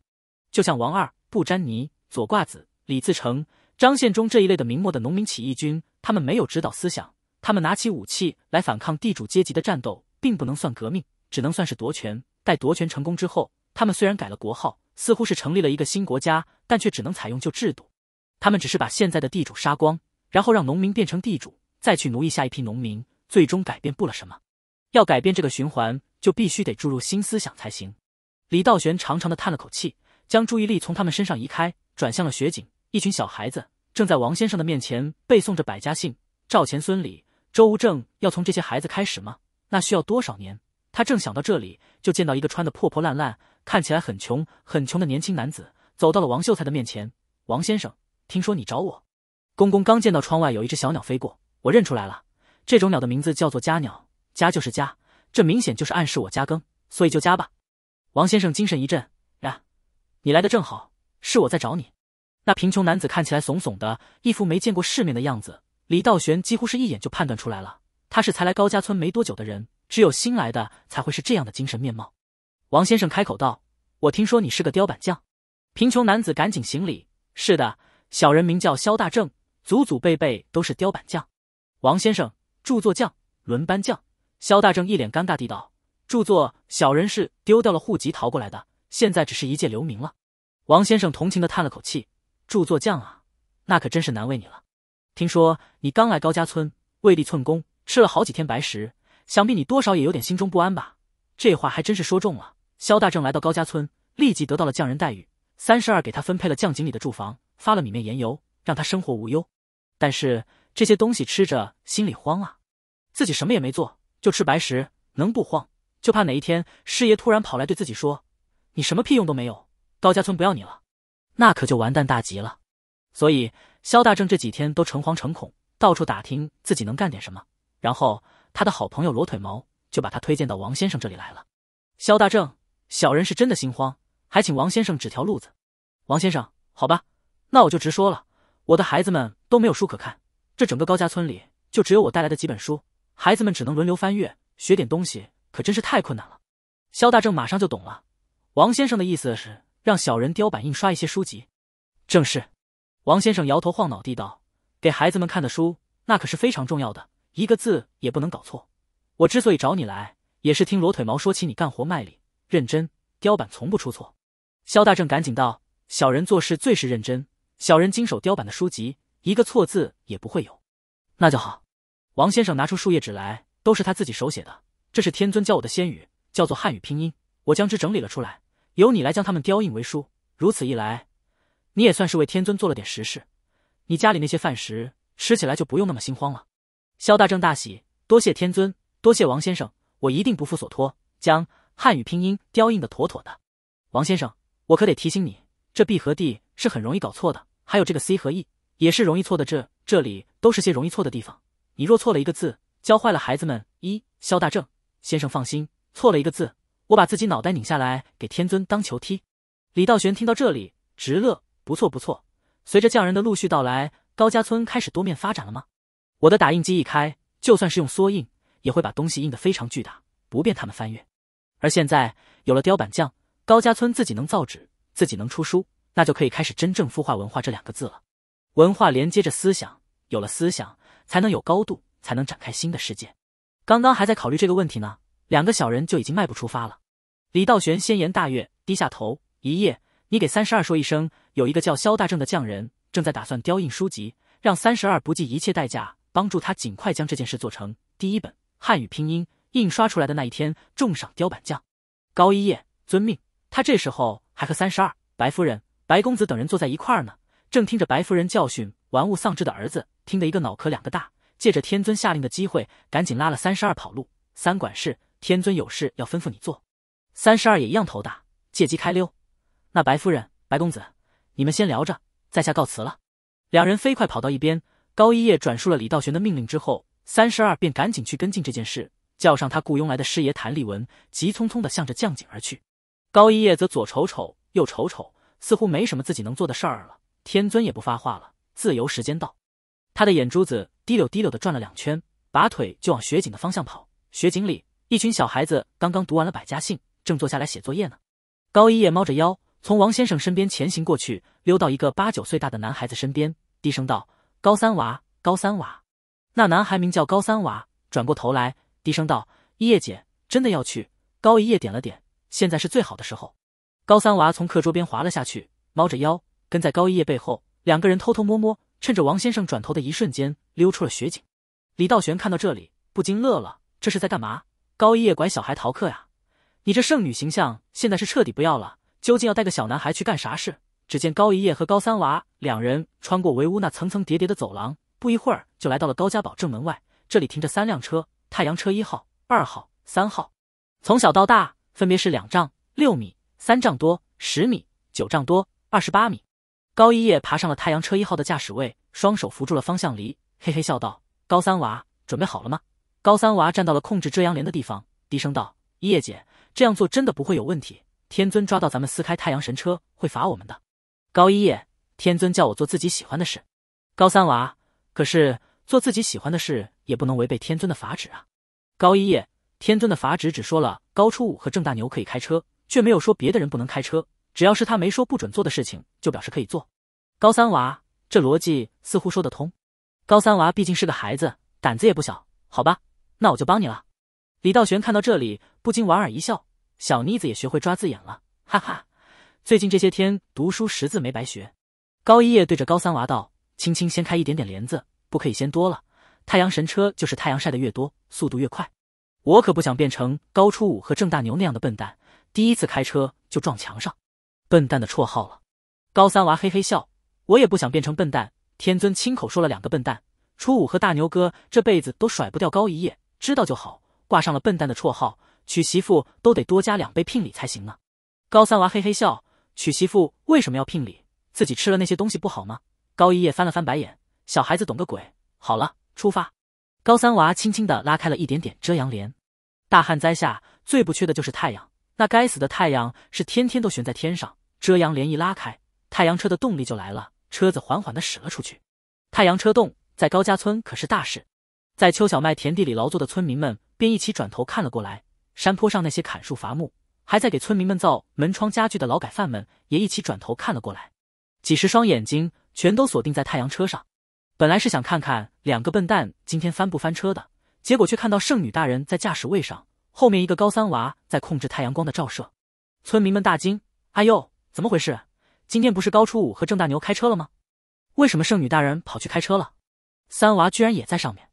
就像王二不沾泥、左挂子、李自成、张献忠这一类的明末的农民起义军，他们没有指导思想，他们拿起武器来反抗地主阶级的战斗，并不能算革命，只能算是夺权。待夺权成功之后，他们虽然改了国号，似乎是成立了一个新国家，但却只能采用旧制度。他们只是把现在的地主杀光，然后让农民变成地主，再去奴役下一批农民，最终改变不了什么。要改变这个循环，就必须得注入新思想才行。李道玄长长的叹了口气，将注意力从他们身上移开，转向了雪景。一群小孩子正在王先生的面前背诵着百家姓：赵钱孙李周吴郑。要从这些孩子开始吗？那需要多少年？他正想到这里，就见到一个穿的破破烂烂、看起来很穷很穷的年轻男子走到了王秀才的面前。王先生，听说你找我。公公刚见到窗外有一只小鸟飞过，我认出来了，这种鸟的名字叫做家鸟，家就是家，这明显就是暗示我家更，所以就家吧。王先生精神一振，呀，你来的正好，是我在找你。那贫穷男子看起来怂怂的，一副没见过世面的样子。李道玄几乎是一眼就判断出来了，他是才来高家村没多久的人。只有新来的才会是这样的精神面貌。王先生开口道：“我听说你是个雕板匠。”贫穷男子赶紧行礼：“是的，小人名叫肖大正，祖祖辈辈都是雕板匠。”王先生：“著作匠、轮班匠。”肖大正一脸尴尬地道：“著作小人是丢掉了户籍逃过来的，现在只是一介流民了。”王先生同情的叹了口气：“著作匠啊，那可真是难为你了。听说你刚来高家村，未立寸功，吃了好几天白食。”想必你多少也有点心中不安吧？这话还真是说中了。肖大正来到高家村，立即得到了匠人待遇。三十二给他分配了匠井里的住房，发了米面盐油，让他生活无忧。但是这些东西吃着心里慌啊！自己什么也没做，就吃白食，能不慌？就怕哪一天师爷突然跑来对自己说：“你什么屁用都没有，高家村不要你了。”那可就完蛋大吉了。所以肖大正这几天都诚惶诚恐，到处打听自己能干点什么，然后。他的好朋友裸腿毛就把他推荐到王先生这里来了。肖大正，小人是真的心慌，还请王先生指条路子。王先生，好吧，那我就直说了，我的孩子们都没有书可看，这整个高家村里就只有我带来的几本书，孩子们只能轮流翻阅，学点东西可真是太困难了。肖大正马上就懂了，王先生的意思是让小人雕版印刷一些书籍。正是。王先生摇头晃脑地道：“给孩子们看的书，那可是非常重要的。”一个字也不能搞错。我之所以找你来，也是听裸腿毛说起你干活卖力、认真雕版，从不出错。萧大正赶紧道：“小人做事最是认真，小人经手雕版的书籍，一个错字也不会有。”那就好。王先生拿出树叶纸来，都是他自己手写的。这是天尊教我的仙语，叫做汉语拼音。我将之整理了出来，由你来将它们雕印为书。如此一来，你也算是为天尊做了点实事。你家里那些饭食吃起来就不用那么心慌了。萧大正大喜，多谢天尊，多谢王先生，我一定不负所托，将汉语拼音雕印的妥妥的。王先生，我可得提醒你，这 b 和 d 是很容易搞错的，还有这个 c 和 e 也是容易错的，这这里都是些容易错的地方。你若错了一个字，教坏了孩子们。一萧大正先生放心，错了一个字，我把自己脑袋拧下来给天尊当球踢。李道玄听到这里直乐，不错不错。随着匠人的陆续到来，高家村开始多面发展了吗？我的打印机一开，就算是用缩印，也会把东西印得非常巨大，不便他们翻阅。而现在有了雕版匠，高家村自己能造纸，自己能出书，那就可以开始真正孵化“文化”这两个字了。文化连接着思想，有了思想，才能有高度，才能展开新的世界。刚刚还在考虑这个问题呢，两个小人就已经迈步出发了。李道玄先言大悦，低下头：“一夜，你给三十二说一声，有一个叫萧大正的匠人正在打算雕印书籍，让三十二不计一切代价。”帮助他尽快将这件事做成。第一本汉语拼音印刷出来的那一天，重赏雕版匠。高一叶遵命。他这时候还和三十二、白夫人、白公子等人坐在一块儿呢，正听着白夫人教训玩物丧志的儿子，听得一个脑壳两个大。借着天尊下令的机会，赶紧拉了三十二跑路。三管事，天尊有事要吩咐你做。三十二也一样头大，借机开溜。那白夫人、白公子，你们先聊着，在下告辞了。两人飞快跑到一边。高一叶转述了李道玄的命令之后，三十二便赶紧去跟进这件事，叫上他雇佣来的师爷谭立文，急匆匆的向着将井而去。高一叶则左瞅瞅，右瞅瞅，似乎没什么自己能做的事儿了。天尊也不发话了，自由时间到。他的眼珠子滴溜滴溜的转了两圈，拔腿就往雪景的方向跑。雪景里，一群小孩子刚刚读完了《百家姓》，正坐下来写作业呢。高一叶猫着腰从王先生身边前行过去，溜到一个八九岁大的男孩子身边，低声道。高三娃，高三娃，那男孩名叫高三娃，转过头来低声道：“一叶姐，真的要去？”高一叶点了点，现在是最好的时候。高三娃从课桌边滑了下去，猫着腰跟在高一叶背后，两个人偷偷摸摸，趁着王先生转头的一瞬间溜出了学警。李道玄看到这里不禁乐了，这是在干嘛？高一叶拐小孩逃课呀？你这剩女形象现在是彻底不要了？究竟要带个小男孩去干啥事？只见高一叶和高三娃两人穿过围屋那层层叠叠的走廊，不一会儿就来到了高家堡正门外。这里停着三辆车，太阳车一号、二号、三号，从小到大分别是两丈、六米、三丈多、十米、九丈多、二十八米。高一叶爬上了太阳车一号的驾驶位，双手扶住了方向离，嘿嘿笑道：“高三娃，准备好了吗？”高三娃站到了控制遮阳帘的地方，低声道：“一叶姐，这样做真的不会有问题。天尊抓到咱们撕开太阳神车，会罚我们的。”高一叶，天尊叫我做自己喜欢的事。高三娃，可是做自己喜欢的事也不能违背天尊的法旨啊。高一叶，天尊的法旨只说了高初五和郑大牛可以开车，却没有说别的人不能开车。只要是他没说不准做的事情，就表示可以做。高三娃，这逻辑似乎说得通。高三娃毕竟是个孩子，胆子也不小，好吧，那我就帮你了。李道玄看到这里不禁莞尔一笑，小妮子也学会抓字眼了，哈哈。最近这些天读书识字没白学，高一叶对着高三娃道：“轻轻掀开一点点帘子，不可以掀多了。太阳神车就是太阳晒得越多，速度越快。我可不想变成高初五和郑大牛那样的笨蛋，第一次开车就撞墙上，笨蛋的绰号了。”高三娃嘿嘿笑：“我也不想变成笨蛋。天尊亲口说了，两个笨蛋初五和大牛哥这辈子都甩不掉。高一叶知道就好，挂上了笨蛋的绰号，娶媳妇都得多加两倍聘礼才行呢。”高三娃嘿嘿笑。娶媳妇为什么要聘礼？自己吃了那些东西不好吗？高一叶翻了翻白眼，小孩子懂个鬼。好了，出发。高三娃轻轻的拉开了一点点遮阳帘。大旱灾下最不缺的就是太阳，那该死的太阳是天天都悬在天上。遮阳帘一拉开，太阳车的动力就来了，车子缓缓的驶了出去。太阳车动在高家村可是大事，在秋小麦田地里劳作的村民们便一起转头看了过来。山坡上那些砍树伐木。还在给村民们造门窗家具的劳改犯们也一起转头看了过来，几十双眼睛全都锁定在太阳车上。本来是想看看两个笨蛋今天翻不翻车的，结果却看到圣女大人在驾驶位上，后面一个高三娃在控制太阳光的照射。村民们大惊：“哎呦，怎么回事？今天不是高初五和郑大牛开车了吗？为什么圣女大人跑去开车了？三娃居然也在上面！”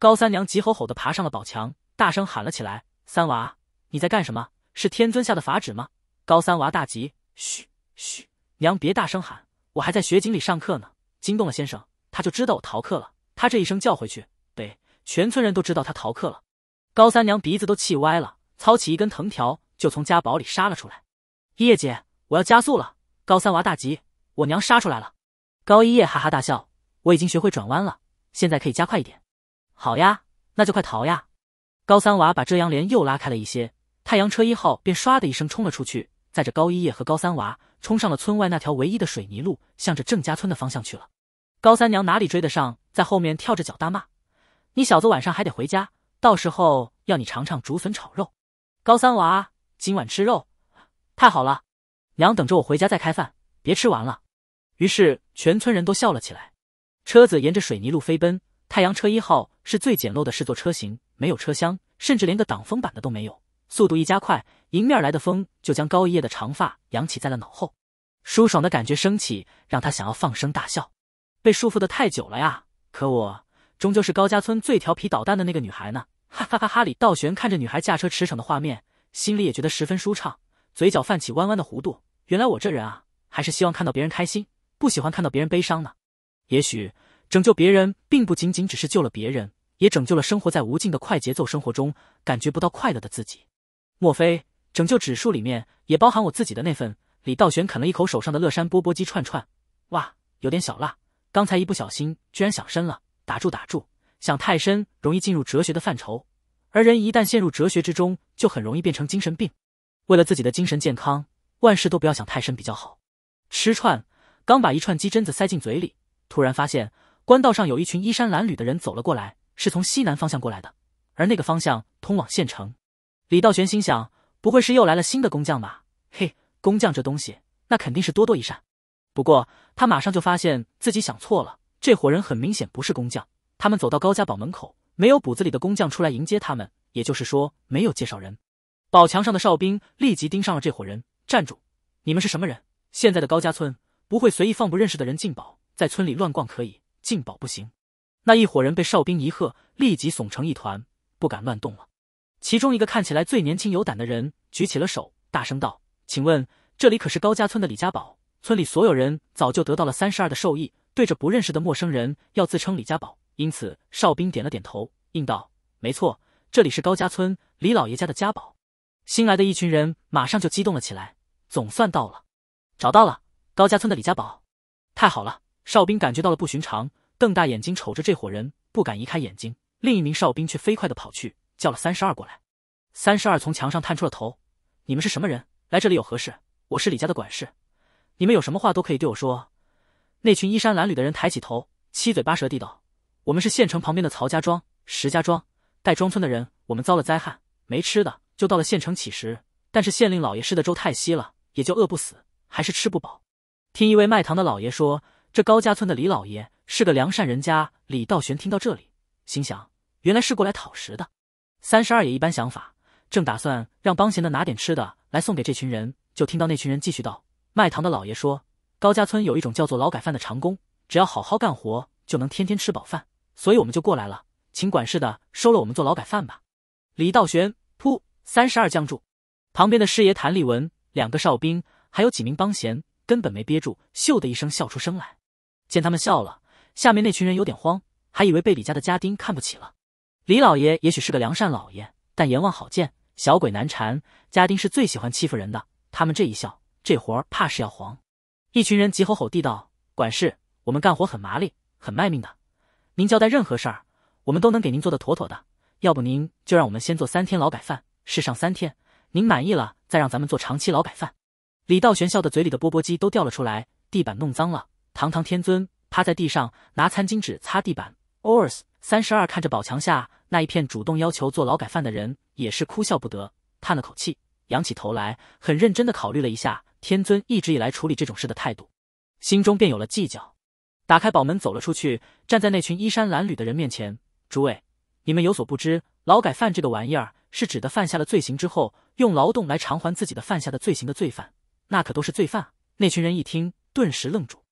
高三娘急吼吼地爬上了宝墙，大声喊了起来：“三娃，你在干什么？”是天尊下的法旨吗？高三娃大吉，嘘嘘，娘别大声喊，我还在学井里上课呢，惊动了先生，他就知道我逃课了。他这一声叫回去，得全村人都知道他逃课了。高三娘鼻子都气歪了，操起一根藤条就从家堡里杀了出来。一叶姐，我要加速了。高三娃大吉，我娘杀出来了。高一叶哈哈大笑，我已经学会转弯了，现在可以加快一点。好呀，那就快逃呀。高三娃把遮阳帘又拉开了一些。太阳车一号便唰的一声冲了出去，载着高一叶和高三娃冲上了村外那条唯一的水泥路，向着郑家村的方向去了。高三娘哪里追得上，在后面跳着脚大骂：“你小子晚上还得回家，到时候要你尝尝竹笋炒肉。”高三娃今晚吃肉，太好了，娘等着我回家再开饭，别吃完了。于是全村人都笑了起来。车子沿着水泥路飞奔，太阳车一号是最简陋的试坐车型，没有车厢，甚至连个挡风板的都没有。速度一加快，迎面来的风就将高一叶的长发扬起在了脑后，舒爽的感觉升起，让他想要放声大笑。被束缚的太久了呀，可我终究是高家村最调皮捣蛋的那个女孩呢！哈哈哈哈！李道玄看着女孩驾车驰骋的画面，心里也觉得十分舒畅，嘴角泛起弯弯的弧度。原来我这人啊，还是希望看到别人开心，不喜欢看到别人悲伤呢。也许拯救别人，并不仅仅只是救了别人，也拯救了生活在无尽的快节奏生活中感觉不到快乐的自己。莫非拯救指数里面也包含我自己的那份？李道玄啃了一口手上的乐山钵钵鸡串串，哇，有点小辣。刚才一不小心居然想深了。打住打住，想太深容易进入哲学的范畴，而人一旦陷入哲学之中，就很容易变成精神病。为了自己的精神健康，万事都不要想太深比较好。吃串，刚把一串鸡胗子塞进嘴里，突然发现官道上有一群衣衫褴褛的人走了过来，是从西南方向过来的，而那个方向通往县城。李道玄心想，不会是又来了新的工匠吧？嘿，工匠这东西，那肯定是多多益善。不过他马上就发现自己想错了，这伙人很明显不是工匠。他们走到高家堡门口，没有堡子里的工匠出来迎接他们，也就是说没有介绍人。堡墙上的哨兵立即盯上了这伙人，站住！你们是什么人？现在的高家村不会随意放不认识的人进堡，在村里乱逛可以，进堡不行。那一伙人被哨兵一喝，立即怂成一团，不敢乱动了。其中一个看起来最年轻有胆的人举起了手，大声道：“请问，这里可是高家村的李家堡？村里所有人早就得到了三十二的授意，对着不认识的陌生人要自称李家堡。”因此，哨兵点了点头，应道：“没错，这里是高家村李老爷家的家堡。”新来的一群人马上就激动了起来：“总算到了，找到了高家村的李家堡，太好了！”哨兵感觉到了不寻常，瞪大眼睛瞅着这伙人，不敢移开眼睛。另一名哨兵却飞快的跑去。叫了三十二过来，三十二从墙上探出了头：“你们是什么人？来这里有何事？”“我是李家的管事，你们有什么话都可以对我说。”那群衣衫褴褛的人抬起头，七嘴八舌地道：“我们是县城旁边的曹家庄、石家庄、戴庄村的人，我们遭了灾害，没吃的，就到了县城乞食。但是县令老爷施的粥太稀了，也就饿不死，还是吃不饱。听一位卖糖的老爷说，这高家村的李老爷是个良善人家。”李道玄听到这里，心想：“原来是过来讨食的。”三十二也一般想法，正打算让帮闲的拿点吃的来送给这群人，就听到那群人继续道：“卖糖的老爷说，高家村有一种叫做劳改犯的长工，只要好好干活就能天天吃饱饭，所以我们就过来了，请管事的收了我们做劳改犯吧。”李道玄噗，三十二将住旁边的师爷谭立文、两个哨兵还有几名帮闲，根本没憋住，咻的一声笑出声来。见他们笑了，下面那群人有点慌，还以为被李家的家丁看不起了。李老爷也许是个良善老爷，但阎王好见，小鬼难缠。家丁是最喜欢欺负人的，他们这一笑，这活儿怕是要黄。一群人急吼吼地道：“管事，我们干活很麻利，很卖命的。您交代任何事儿，我们都能给您做的妥妥的。要不您就让我们先做三天劳改犯，试上三天，您满意了再让咱们做长期劳改犯。”李道玄笑得嘴里的钵钵鸡都掉了出来，地板弄脏了，堂堂天尊趴在地上拿餐巾纸擦地板。ors 三十二看着宝墙下那一片主动要求做劳改犯的人，也是哭笑不得，叹了口气，仰起头来，很认真的考虑了一下天尊一直以来处理这种事的态度，心中便有了计较。打开宝门走了出去，站在那群衣衫褴褛的人面前，诸位，你们有所不知，劳改犯这个玩意儿是指的犯下了罪行之后，用劳动来偿还自己的犯下的罪行的罪犯，那可都是罪犯。那群人一听，顿时愣住。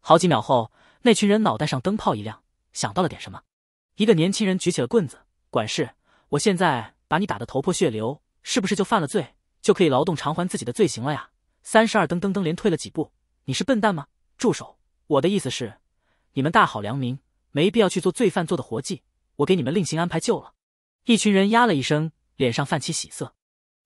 好几秒后，那群人脑袋上灯泡一亮。想到了点什么，一个年轻人举起了棍子。管事，我现在把你打得头破血流，是不是就犯了罪，就可以劳动偿还自己的罪行了呀？三十二噔噔噔连退了几步，你是笨蛋吗？住手！我的意思是，你们大好良民没必要去做罪犯做的活计，我给你们另行安排。救了一群人呀了一声，脸上泛起喜色。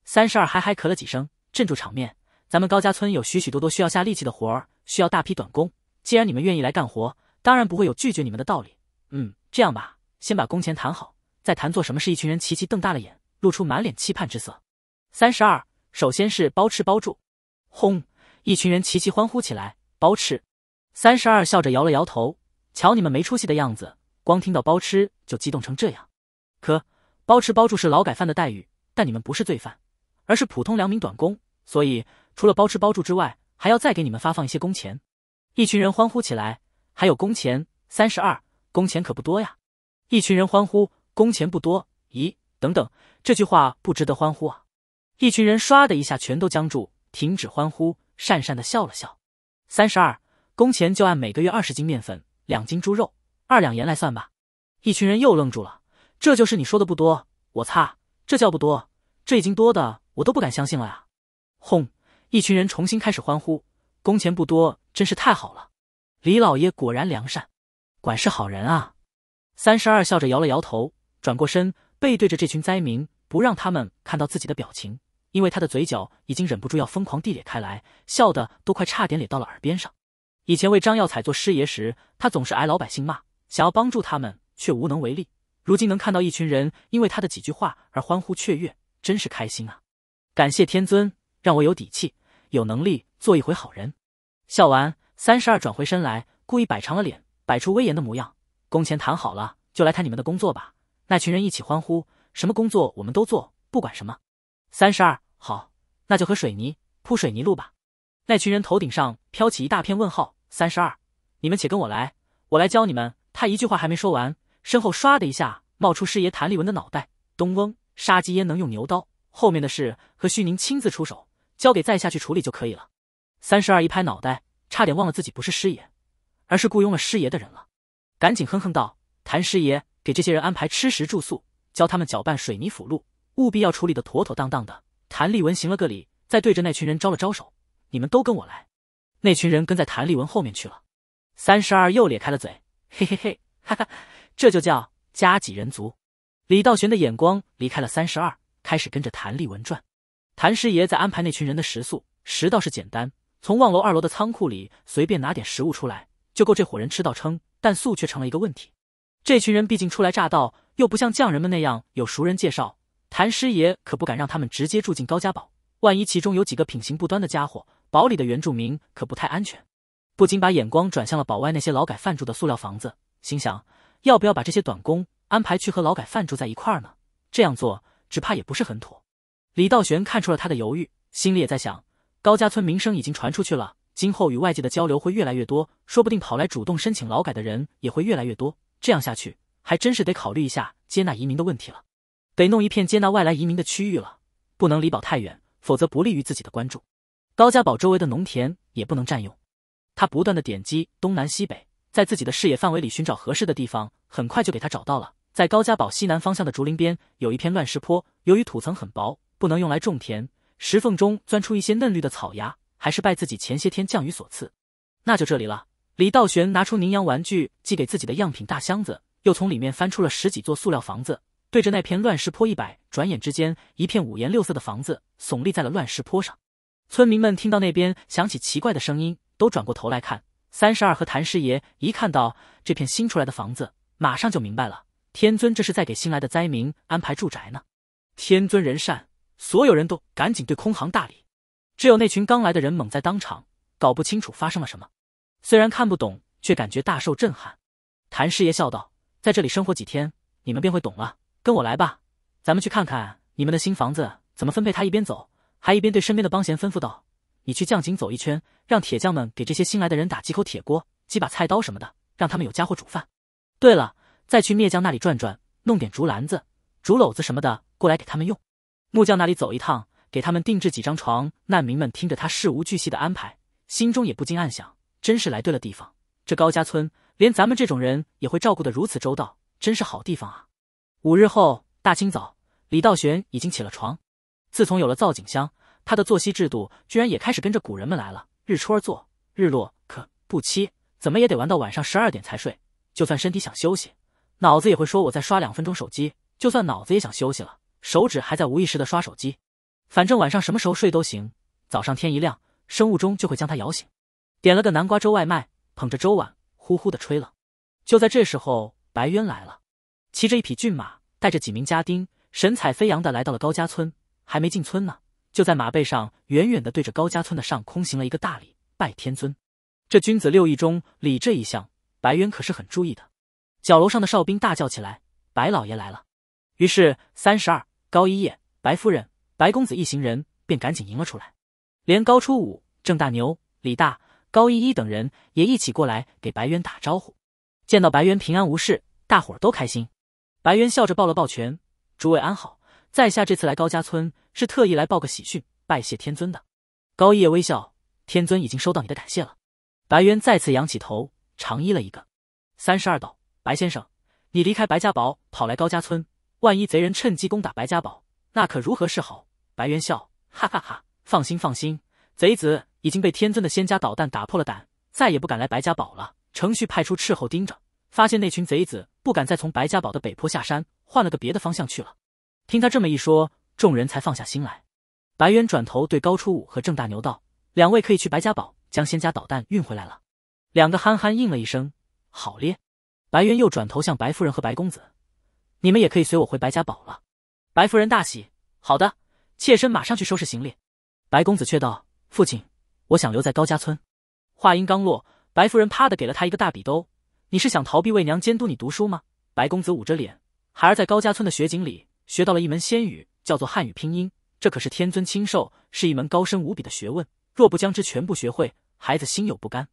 三十二嗨嗨咳了几声，镇住场面。咱们高家村有许许多多需要下力气的活儿，需要大批短工。既然你们愿意来干活。当然不会有拒绝你们的道理。嗯，这样吧，先把工钱谈好，再谈做什么。事。一群人齐齐瞪大了眼，露出满脸期盼之色。三十二，首先是包吃包住。轰！一群人齐齐欢呼起来，包吃。三十二笑着摇了摇头，瞧你们没出息的样子，光听到包吃就激动成这样。可包吃包住是劳改犯的待遇，但你们不是罪犯，而是普通良民短工，所以除了包吃包住之外，还要再给你们发放一些工钱。一群人欢呼起来。还有工钱三十二，工钱可不多呀！一群人欢呼，工钱不多？咦，等等，这句话不值得欢呼啊！一群人唰的一下全都僵住，停止欢呼，讪讪的笑了笑。三十二工钱就按每个月二十斤面粉、两斤猪肉、二两盐来算吧。一群人又愣住了，这就是你说的不多？我擦，这叫不多？这已经多的我都不敢相信了呀！轰，一群人重新开始欢呼，工钱不多，真是太好了。李老爷果然良善，管是好人啊！三十二笑着摇了摇头，转过身，背对着这群灾民，不让他们看到自己的表情，因为他的嘴角已经忍不住要疯狂地咧开来，笑得都快差点咧到了耳边上。以前为张耀彩做师爷时，他总是挨老百姓骂，想要帮助他们却无能为力。如今能看到一群人因为他的几句话而欢呼雀跃，真是开心啊！感谢天尊，让我有底气、有能力做一回好人。笑完。三十二转回身来，故意摆长了脸，摆出威严的模样。工钱谈好了，就来谈你们的工作吧。那群人一起欢呼：“什么工作我们都做，不管什么。”三十二，好，那就和水泥铺水泥路吧。那群人头顶上飘起一大片问号。三十二，你们且跟我来，我来教你们。他一句话还没说完，身后唰的一下冒出师爷谭立文的脑袋。东翁杀鸡焉能用牛刀？后面的事和虚宁亲自出手？交给在下去处理就可以了。三十二一拍脑袋。差点忘了自己不是师爷，而是雇佣了师爷的人了，赶紧哼哼道：“谭师爷给这些人安排吃食住宿，教他们搅拌水泥辅路，务必要处理的妥妥当当的。”谭立文行了个礼，再对着那群人招了招手：“你们都跟我来。”那群人跟在谭立文后面去了。三十二又咧开了嘴：“嘿嘿嘿，哈哈，这就叫家几人足。”李道玄的眼光离开了三十二，开始跟着谭立文转。谭师爷在安排那群人的食宿，食倒是简单。从望楼二楼的仓库里随便拿点食物出来，就够这伙人吃到撑。但素却成了一个问题。这群人毕竟初来乍到，又不像匠人们那样有熟人介绍，谭师爷可不敢让他们直接住进高家堡。万一其中有几个品行不端的家伙，堡里的原住民可不太安全。不禁把眼光转向了堡外那些劳改犯住的塑料房子，心想：要不要把这些短工安排去和劳改犯住在一块儿呢？这样做只怕也不是很妥。李道玄看出了他的犹豫，心里也在想。高家村名声已经传出去了，今后与外界的交流会越来越多，说不定跑来主动申请劳改的人也会越来越多。这样下去，还真是得考虑一下接纳移民的问题了，得弄一片接纳外来移民的区域了，不能离堡太远，否则不利于自己的关注。高家堡周围的农田也不能占用。他不断的点击东南西北，在自己的视野范围里寻找合适的地方，很快就给他找到了。在高家堡西南方向的竹林边有一片乱石坡，由于土层很薄，不能用来种田。石缝中钻出一些嫩绿的草芽，还是拜自己前些天降雨所赐。那就这里了。李道玄拿出宁阳玩具，寄给自己的样品大箱子，又从里面翻出了十几座塑料房子，对着那片乱石坡一摆，转眼之间，一片五颜六色的房子耸立在了乱石坡上。村民们听到那边响起奇怪的声音，都转过头来看。三十二和谭师爷一看到这片新出来的房子，马上就明白了，天尊这是在给新来的灾民安排住宅呢。天尊仁善。所有人都赶紧对空行大礼，只有那群刚来的人猛在当场，搞不清楚发生了什么。虽然看不懂，却感觉大受震撼。谭师爷笑道：“在这里生活几天，你们便会懂了。跟我来吧，咱们去看看你们的新房子怎么分配。”他一边走，还一边对身边的帮闲吩咐道：“你去匠井走一圈，让铁匠们给这些新来的人打几口铁锅、几把菜刀什么的，让他们有家伙煮饭。对了，再去篾匠那里转转，弄点竹篮子、竹篓子什么的过来给他们用。”木匠那里走一趟，给他们定制几张床。难民们听着他事无巨细的安排，心中也不禁暗想：真是来对了地方。这高家村连咱们这种人也会照顾的如此周到，真是好地方啊！五日后，大清早，李道玄已经起了床。自从有了造景箱，他的作息制度居然也开始跟着古人们来了：日出而作，日落可不期，怎么也得玩到晚上十二点才睡。就算身体想休息，脑子也会说：“我再刷两分钟手机。”就算脑子也想休息了。手指还在无意识的刷手机，反正晚上什么时候睡都行，早上天一亮，生物钟就会将他摇醒。点了个南瓜粥外卖，捧着粥碗呼呼的吹了。就在这时候，白渊来了，骑着一匹骏马，带着几名家丁，神采飞扬的来到了高家村。还没进村呢，就在马背上远远的对着高家村的上空行了一个大礼，拜天尊。这君子六义中礼这一项，白渊可是很注意的。角楼上的哨兵大叫起来：“白老爷来了！”于是三十二。高一叶、白夫人、白公子一行人便赶紧迎了出来，连高初五、郑大牛、李大、高一一等人也一起过来给白渊打招呼。见到白渊平安无事，大伙儿都开心。白渊笑着抱了抱拳：“诸位安好，在下这次来高家村是特意来报个喜讯，拜谢天尊的。”高一叶微笑：“天尊已经收到你的感谢了。”白渊再次仰起头，长揖了一个：“三十二道，白先生，你离开白家堡跑来高家村。”万一贼人趁机攻打白家堡，那可如何是好？白猿笑，哈哈哈！放心放心，贼子已经被天尊的仙家导弹打破了胆，再也不敢来白家堡了。程旭派出斥候盯着，发现那群贼子不敢再从白家堡的北坡下山，换了个别的方向去了。听他这么一说，众人才放下心来。白猿转头对高初五和郑大牛道：“两位可以去白家堡将仙家导弹运回来了。”两个憨憨应了一声：“好咧。”白猿又转头向白夫人和白公子。你们也可以随我回白家堡了。白夫人大喜，好的，妾身马上去收拾行李。白公子却道：“父亲，我想留在高家村。”话音刚落，白夫人啪的给了他一个大笔兜：“你是想逃避为娘监督你读书吗？”白公子捂着脸：“孩儿在高家村的学景里学到了一门仙语，叫做汉语拼音。这可是天尊亲授，是一门高深无比的学问。若不将之全部学会，孩子心有不甘。”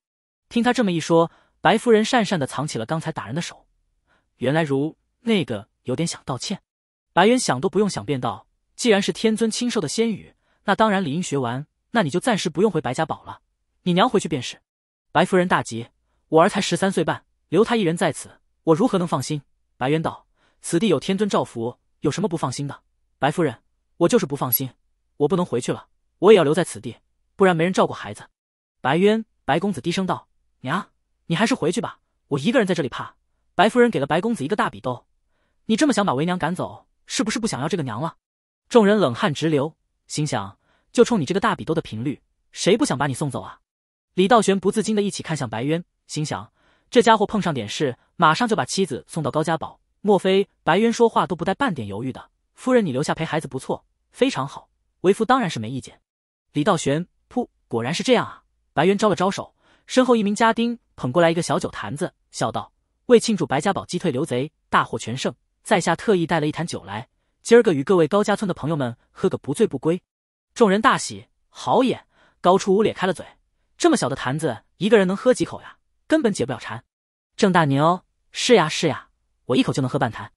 听他这么一说，白夫人讪讪的藏起了刚才打人的手。原来如那个。有点想道歉，白渊想都不用想便道，既然是天尊亲授的仙语，那当然理应学完。那你就暂时不用回白家堡了，你娘回去便是。白夫人大急，我儿才十三岁半，留他一人在此，我如何能放心？白渊道，此地有天尊照拂，有什么不放心的？白夫人，我就是不放心，我不能回去了，我也要留在此地，不然没人照顾孩子。白渊，白公子低声道，娘，你还是回去吧，我一个人在这里怕。白夫人给了白公子一个大比兜，你这么想把为娘赶走，是不是不想要这个娘了？众人冷汗直流，心想：就冲你这个大笔兜的频率，谁不想把你送走啊？李道玄不自禁的一起看向白渊，心想：这家伙碰上点事，马上就把妻子送到高家堡。莫非白渊说话都不带半点犹豫的？夫人，你留下陪孩子不错，非常好，为夫当然是没意见。李道玄，噗，果然是这样啊！白渊招了招手，身后一名家丁捧过来一个小酒坛子，笑道：“为庆祝白家堡击退刘贼，大获全胜。”在下特意带了一坛酒来，今儿个与各位高家村的朋友们喝个不醉不归。众人大喜，好也！高初五咧开了嘴，这么小的坛子，一个人能喝几口呀？根本解不了馋。郑大牛，是呀是呀，我一口就能喝半坛。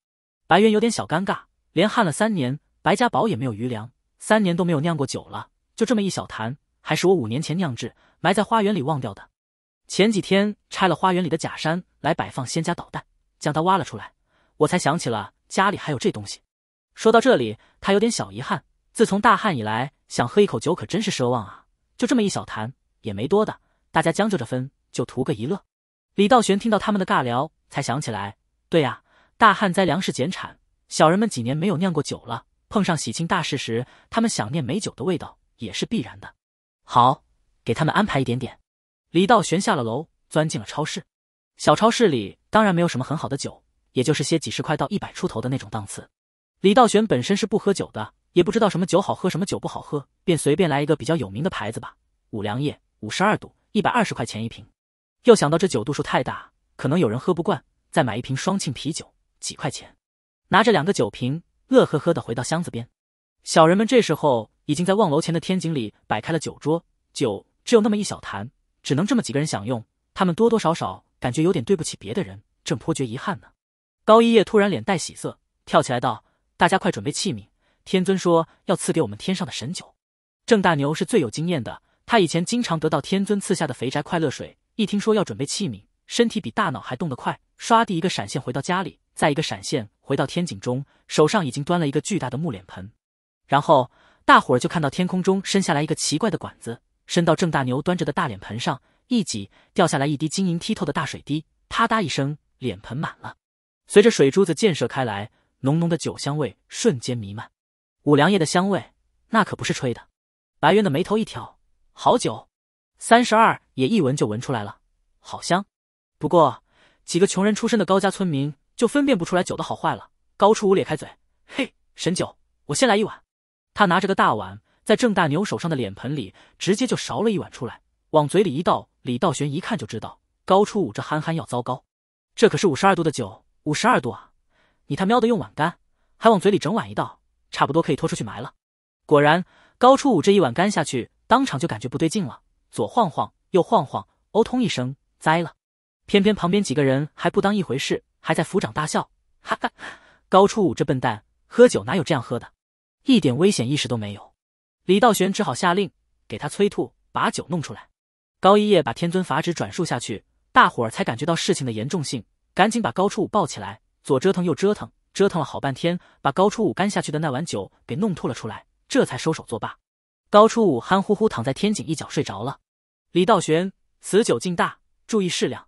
白云有点小尴尬，连旱了三年，白家堡也没有余粮，三年都没有酿过酒了。就这么一小坛，还是我五年前酿制，埋在花园里忘掉的。前几天拆了花园里的假山来摆放仙家捣蛋，将它挖了出来。我才想起了家里还有这东西。说到这里，他有点小遗憾。自从大旱以来，想喝一口酒可真是奢望啊！就这么一小坛，也没多的，大家将就着分，就图个一乐。李道玄听到他们的尬聊，才想起来：对呀，大旱灾，粮食减产，小人们几年没有酿过酒了。碰上喜庆大事时，他们想念美酒的味道也是必然的。好，给他们安排一点点。李道玄下了楼，钻进了超市。小超市里当然没有什么很好的酒。也就是些几十块到一百出头的那种档次。李道玄本身是不喝酒的，也不知道什么酒好喝，什么酒不好喝，便随便来一个比较有名的牌子吧。五粮液，五十二度，一百二十块钱一瓶。又想到这酒度数太大，可能有人喝不惯，再买一瓶双庆啤酒，几块钱。拿着两个酒瓶，乐呵呵的回到箱子边。小人们这时候已经在望楼前的天井里摆开了酒桌，酒只有那么一小坛，只能这么几个人享用。他们多多少少感觉有点对不起别的人，正颇觉遗憾呢。高一叶突然脸带喜色，跳起来道：“大家快准备器皿！天尊说要赐给我们天上的神酒。”郑大牛是最有经验的，他以前经常得到天尊赐下的肥宅快乐水。一听说要准备器皿，身体比大脑还动得快，唰地一个闪现回到家里，再一个闪现回到天井中，手上已经端了一个巨大的木脸盆。然后大伙儿就看到天空中伸下来一个奇怪的管子，伸到郑大牛端着的大脸盆上，一挤，掉下来一滴晶莹剔透的大水滴，啪嗒一声，脸盆满了。随着水珠子溅射开来，浓浓的酒香味瞬间弥漫。五粮液的香味，那可不是吹的。白渊的眉头一挑，好酒，三十二也一闻就闻出来了，好香。不过几个穷人出身的高家村民就分辨不出来酒的好坏了。高初五咧开嘴，嘿，神酒，我先来一碗。他拿着个大碗，在郑大牛手上的脸盆里直接就勺了一碗出来，往嘴里一倒。李道玄一看就知道，高初五这憨憨要糟糕。这可是五十二度的酒。五十二度啊！你他喵的用碗干，还往嘴里整碗一倒，差不多可以拖出去埋了。果然，高初五这一碗干下去，当场就感觉不对劲了，左晃晃，右晃晃，哦通一声栽了。偏偏旁边几个人还不当一回事，还在抚掌大笑，哈哈！高初五这笨蛋，喝酒哪有这样喝的，一点危险意识都没有。李道玄只好下令给他催吐，把酒弄出来。高一夜把天尊法旨转述下去，大伙儿才感觉到事情的严重性。赶紧把高初五抱起来，左折腾右折腾，折腾了好半天，把高初五干下去的那碗酒给弄吐了出来，这才收手作罢。高初五憨乎乎躺在天井一角睡着了。李道玄，此酒劲大，注意适量。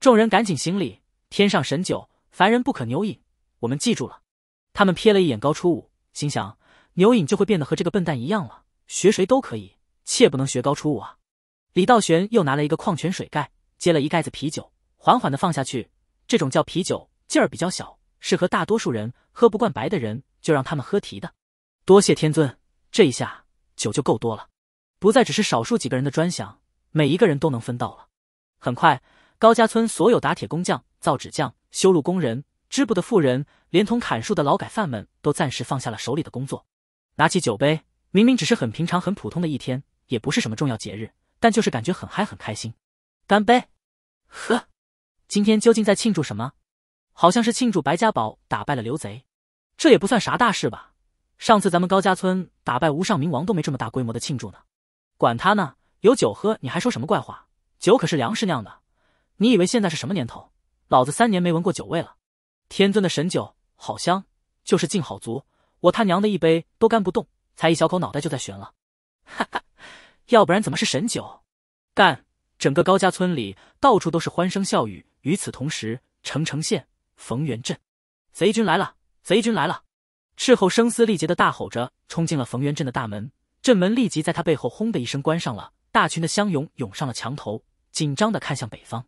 众人赶紧行礼，天上神酒，凡人不可牛饮。我们记住了。他们瞥了一眼高初五，心想牛饮就会变得和这个笨蛋一样了，学谁都可以，切不能学高初五啊。李道玄又拿了一个矿泉水盖，接了一盖子啤酒，缓缓的放下去。这种叫啤酒，劲儿比较小，适合大多数人。喝不惯白的人，就让他们喝提的。多谢天尊，这一下酒就够多了，不再只是少数几个人的专享，每一个人都能分到了。很快，高家村所有打铁工匠、造纸匠、修路工人、织布的妇人，连同砍树的劳改犯们都暂时放下了手里的工作，拿起酒杯。明明只是很平常、很普通的一天，也不是什么重要节日，但就是感觉很嗨、很开心。干杯！喝。今天究竟在庆祝什么？好像是庆祝白家堡打败了刘贼，这也不算啥大事吧？上次咱们高家村打败无上冥王都没这么大规模的庆祝呢。管他呢，有酒喝你还说什么怪话？酒可是粮食酿的，你以为现在是什么年头？老子三年没闻过酒味了。天尊的神酒好香，就是劲好足，我他娘的一杯都干不动，才一小口脑袋就在悬了。哈哈，要不然怎么是神酒？干！整个高家村里到处都是欢声笑语。与此同时，澄城县冯元镇，贼军来了！贼军来了！斥候声嘶力竭的大吼着，冲进了冯元镇的大门。镇门立即在他背后轰的一声关上了。大群的乡勇涌上了墙头，紧张地看向北方。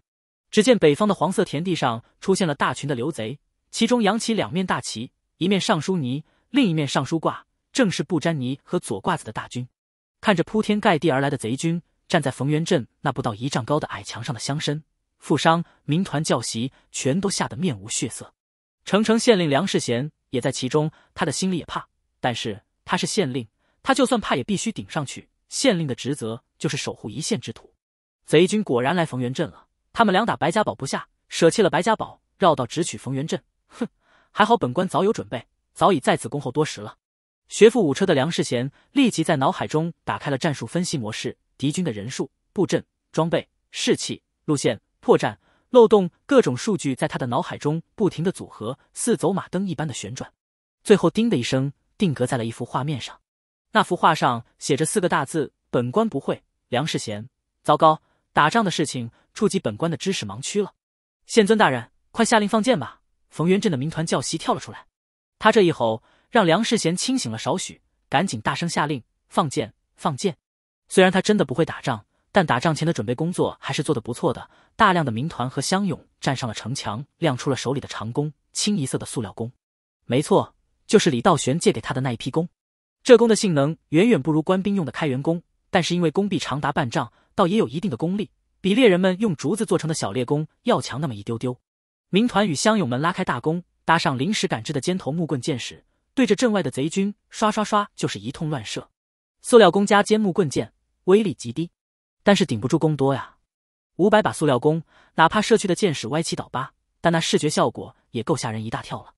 只见北方的黄色田地上出现了大群的刘贼，其中扬起两面大旗，一面上书“泥”，另一面上书“挂”，正是不沾泥和左挂子的大军。看着铺天盖地而来的贼军，站在冯元镇那不到一丈高的矮墙上的乡绅。富商、民团教习全都吓得面无血色，城城县令梁世贤也在其中。他的心里也怕，但是他是县令，他就算怕也必须顶上去。县令的职责就是守护一县之土。贼军果然来冯元镇了，他们两打白家堡不下，舍弃了白家堡，绕道直取冯元镇。哼，还好本官早有准备，早已在此恭候多时了。学富五车的梁世贤立即在脑海中打开了战术分析模式：敌军的人数、布阵、装备、士气、路线。破绽、漏洞，各种数据在他的脑海中不停的组合，似走马灯一般的旋转，最后“叮”的一声定格在了一幅画面上。那幅画上写着四个大字：“本官不会。”梁世贤，糟糕，打仗的事情触及本官的知识盲区了。县尊大人，快下令放箭吧！冯元镇的民团教习跳了出来，他这一吼让梁世贤清醒了少许，赶紧大声下令放箭，放箭。虽然他真的不会打仗，但打仗前的准备工作还是做得不错的。大量的民团和乡勇站上了城墙，亮出了手里的长弓，清一色的塑料弓。没错，就是李道玄借给他的那一批弓。这弓的性能远远不如官兵用的开元弓，但是因为弓臂长达半丈，倒也有一定的功力，比猎人们用竹子做成的小猎弓要强那么一丢丢。民团与乡勇们拉开大弓，搭上临时赶制的尖头木棍箭矢，对着镇外的贼军刷刷刷就是一通乱射。塑料弓加尖木棍箭，威力极低，但是顶不住弓多呀。五百把塑料弓，哪怕射去的箭矢歪七倒八，但那视觉效果也够吓人一大跳了。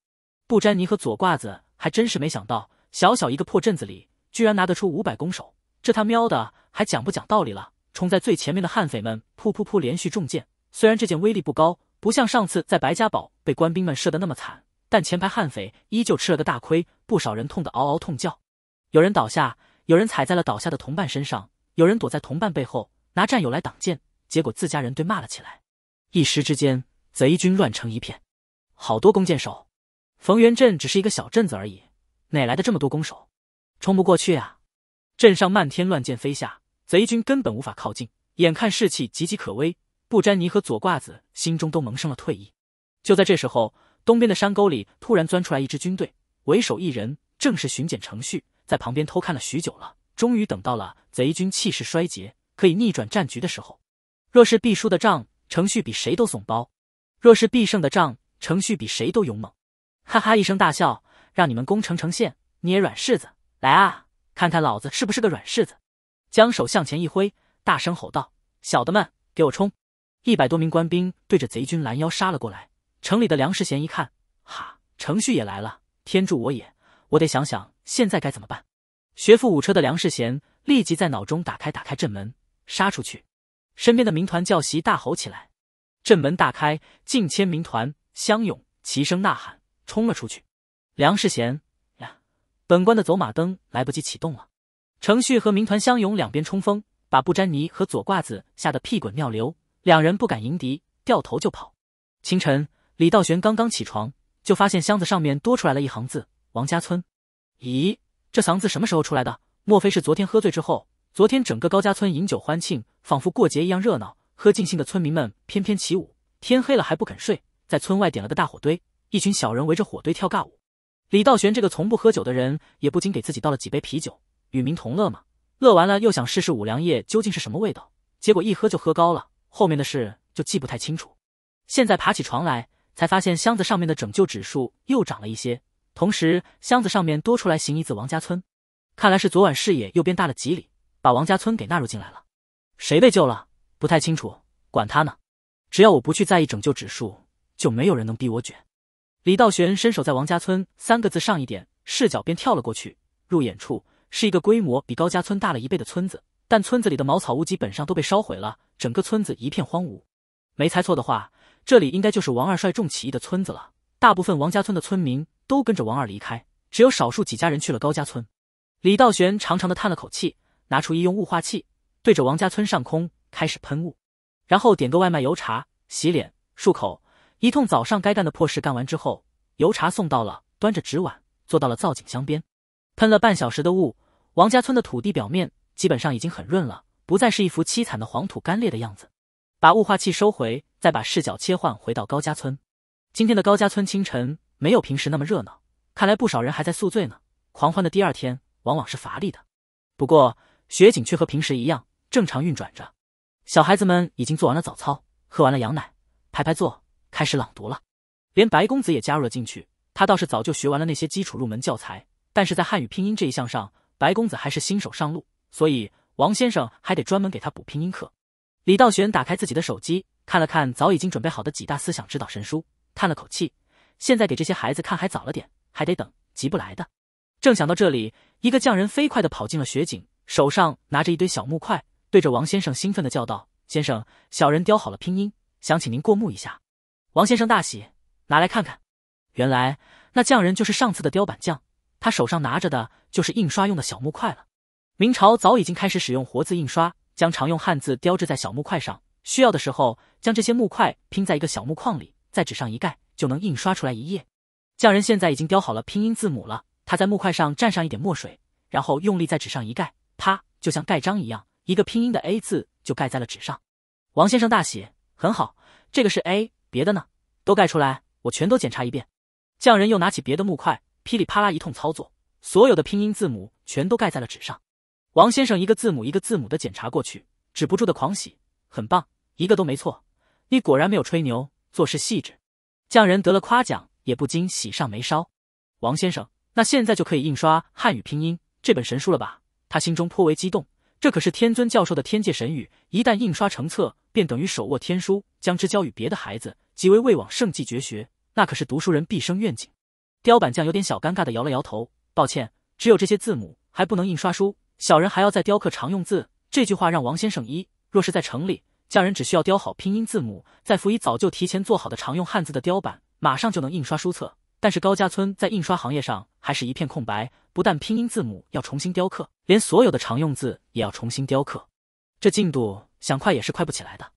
布詹尼和左挂子还真是没想到，小小一个破镇子里，居然拿得出五百弓手，这他喵的还讲不讲道理了？冲在最前面的悍匪们，噗噗噗，连续中箭。虽然这箭威力不高，不像上次在白家堡被官兵们射得那么惨，但前排悍匪依旧吃了个大亏，不少人痛得嗷嗷痛叫。有人倒下，有人踩在了倒下的同伴身上，有人躲在同伴背后拿战友来挡箭。结果自家人对骂了起来，一时之间贼军乱成一片。好多弓箭手，冯元镇只是一个小镇子而已，哪来的这么多弓手？冲不过去啊！镇上漫天乱箭飞下，贼军根本无法靠近。眼看士气岌岌可危，布詹尼和左挂子心中都萌生了退意。就在这时候，东边的山沟里突然钻出来一支军队，为首一人正是巡检程旭，在旁边偷看了许久了，终于等到了贼军气势衰竭，可以逆转战局的时候。若是必输的仗，程旭比谁都怂包；若是必胜的仗，程旭比谁都勇猛。哈哈一声大笑，让你们攻城城县，捏软柿子，来啊，看看老子是不是个软柿子！将手向前一挥，大声吼道：“小的们，给我冲！”一百多名官兵对着贼军拦腰杀了过来。城里的梁世贤一看，哈，程旭也来了，天助我也！我得想想现在该怎么办。学富五车的梁世贤立即在脑中打开打开阵门，杀出去。身边的民团教习大吼起来，阵门大开，近千民团相拥齐声呐喊，冲了出去。梁世贤呀，本官的走马灯来不及启动了。程旭和民团相拥两边冲锋，把布沾泥和左褂子吓得屁滚尿流，两人不敢迎敌，掉头就跑。清晨，李道玄刚刚起床，就发现箱子上面多出来了一行字：王家村。咦，这行字什么时候出来的？莫非是昨天喝醉之后？昨天整个高家村饮酒欢庆，仿佛过节一样热闹。喝尽兴的村民们翩翩起舞，天黑了还不肯睡，在村外点了个大火堆，一群小人围着火堆跳尬舞。李道玄这个从不喝酒的人，也不禁给自己倒了几杯啤酒，与民同乐嘛。乐完了又想试试五粮液究竟是什么味道，结果一喝就喝高了，后面的事就记不太清楚。现在爬起床来，才发现箱子上面的拯救指数又涨了一些，同时箱子上面多出来行一字王家村，看来是昨晚视野又变大了几里。把王家村给纳入进来了，谁被救了？不太清楚，管他呢，只要我不去在意拯救指数，就没有人能逼我卷。李道玄伸手在王家村三个字上一点，视角便跳了过去。入眼处是一个规模比高家村大了一倍的村子，但村子里的茅草屋基本上都被烧毁了，整个村子一片荒芜。没猜错的话，这里应该就是王二帅众起义的村子了。大部分王家村的村民都跟着王二离开，只有少数几家人去了高家村。李道玄长长的叹了口气。拿出医用雾化器，对着王家村上空开始喷雾，然后点个外卖油茶，洗脸漱口，一通早上该干的破事干完之后，油茶送到了，端着纸碗坐到了造景箱边，喷了半小时的雾，王家村的土地表面基本上已经很润了，不再是一幅凄惨的黄土干裂的样子。把雾化器收回，再把视角切换回到高家村。今天的高家村清晨没有平时那么热闹，看来不少人还在宿醉呢。狂欢的第二天往往是乏力的，不过。雪景却和平时一样正常运转着，小孩子们已经做完了早操，喝完了羊奶，排排坐开始朗读了，连白公子也加入了进去。他倒是早就学完了那些基础入门教材，但是在汉语拼音这一项上，白公子还是新手上路，所以王先生还得专门给他补拼音课。李道玄打开自己的手机，看了看早已经准备好的几大思想指导神书，叹了口气，现在给这些孩子看还早了点，还得等，急不来的。正想到这里，一个匠人飞快地跑进了雪景。手上拿着一堆小木块，对着王先生兴奋地叫道：“先生，小人雕好了拼音，想请您过目一下。”王先生大喜，拿来看看。原来那匠人就是上次的雕版匠，他手上拿着的就是印刷用的小木块了。明朝早已经开始使用活字印刷，将常用汉字雕制在小木块上，需要的时候将这些木块拼在一个小木框里，在纸上一盖就能印刷出来一页。匠人现在已经雕好了拼音字母了，他在木块上蘸上一点墨水，然后用力在纸上一盖。啪，就像盖章一样，一个拼音的 A 字就盖在了纸上。王先生大喜，很好，这个是 A，别的呢都盖出来，我全都检查一遍。匠人又拿起别的木块，噼里啪啦一通操作，所有的拼音字母全都盖在了纸上。王先生一个字母一个字母的检查过去，止不住的狂喜，很棒，一个都没错，你果然没有吹牛，做事细致。匠人得了夸奖，也不禁喜上眉梢。王先生，那现在就可以印刷汉语拼音这本神书了吧？他心中颇为激动，这可是天尊教授的天界神语，一旦印刷成册，便等于手握天书，将之交与别的孩子，即为未往圣迹绝学，那可是读书人毕生愿景。雕版匠有点小尴尬的摇了摇头，抱歉，只有这些字母还不能印刷书，小人还要再雕刻常用字。这句话让王先生一若是在城里，匠人只需要雕好拼音字母，再辅以早就提前做好的常用汉字的雕版，马上就能印刷书册。但是高家村在印刷行业上还是一片空白。不但拼音字母要重新雕刻，连所有的常用字也要重新雕刻，这进度想快也是快不起来的。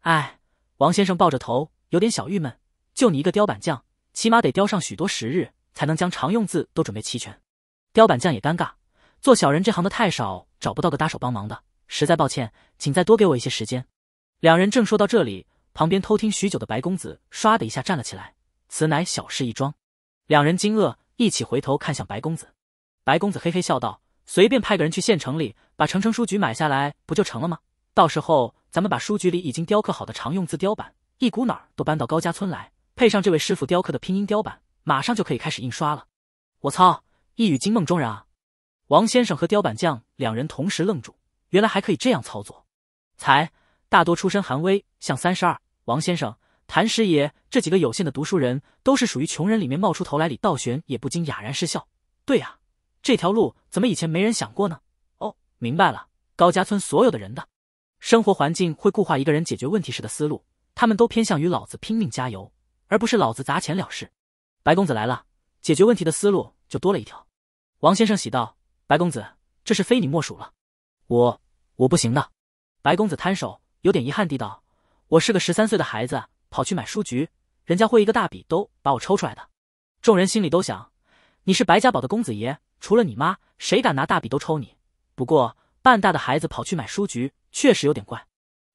哎，王先生抱着头，有点小郁闷。就你一个雕板匠，起码得雕上许多时日，才能将常用字都准备齐全。雕板匠也尴尬，做小人这行的太少，找不到个搭手帮忙的。实在抱歉，请再多给我一些时间。两人正说到这里，旁边偷听许久的白公子唰的一下站了起来。此乃小事一桩。两人惊愕，一起回头看向白公子。白公子嘿嘿笑道：“随便派个人去县城里，把城城书局买下来，不就成了吗？到时候咱们把书局里已经雕刻好的常用字雕版，一股脑儿都搬到高家村来，配上这位师傅雕刻的拼音雕版，马上就可以开始印刷了。”我操！一语惊梦中人啊！王先生和雕版匠两人同时愣住，原来还可以这样操作。才大多出身寒微，像三十二王先生、谭师爷这几个有限的读书人，都是属于穷人里面冒出头来。李道玄也不禁哑然失笑。对呀。这条路怎么以前没人想过呢？哦，明白了，高家村所有的人的生活环境会固化一个人解决问题时的思路，他们都偏向于老子拼命加油，而不是老子砸钱了事。白公子来了，解决问题的思路就多了一条。王先生喜道：“白公子，这是非你莫属了，我我不行的。”白公子摊手，有点遗憾地道：“我是个十三岁的孩子，跑去买书局，人家会一个大笔兜把我抽出来的。”众人心里都想：“你是白家堡的公子爷。”除了你妈，谁敢拿大笔兜抽你？不过半大的孩子跑去买书局，确实有点怪。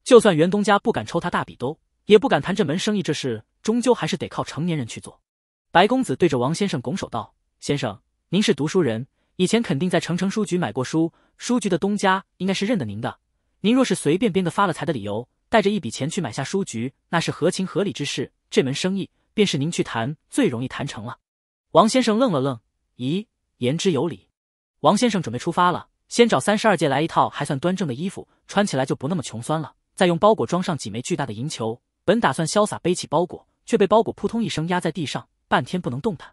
就算袁东家不敢抽他大笔兜，也不敢谈这门生意。这事终究还是得靠成年人去做。白公子对着王先生拱手道：“先生，您是读书人，以前肯定在城城书局买过书，书局的东家应该是认得您的。您若是随便编个发了财的理由，带着一笔钱去买下书局，那是合情合理之事。这门生意便是您去谈，最容易谈成了。”王先生愣了愣，咦。言之有理，王先生准备出发了。先找三十二戒来一套还算端正的衣服，穿起来就不那么穷酸了。再用包裹装上几枚巨大的银球。本打算潇洒背起包裹，却被包裹扑通一声压在地上，半天不能动弹。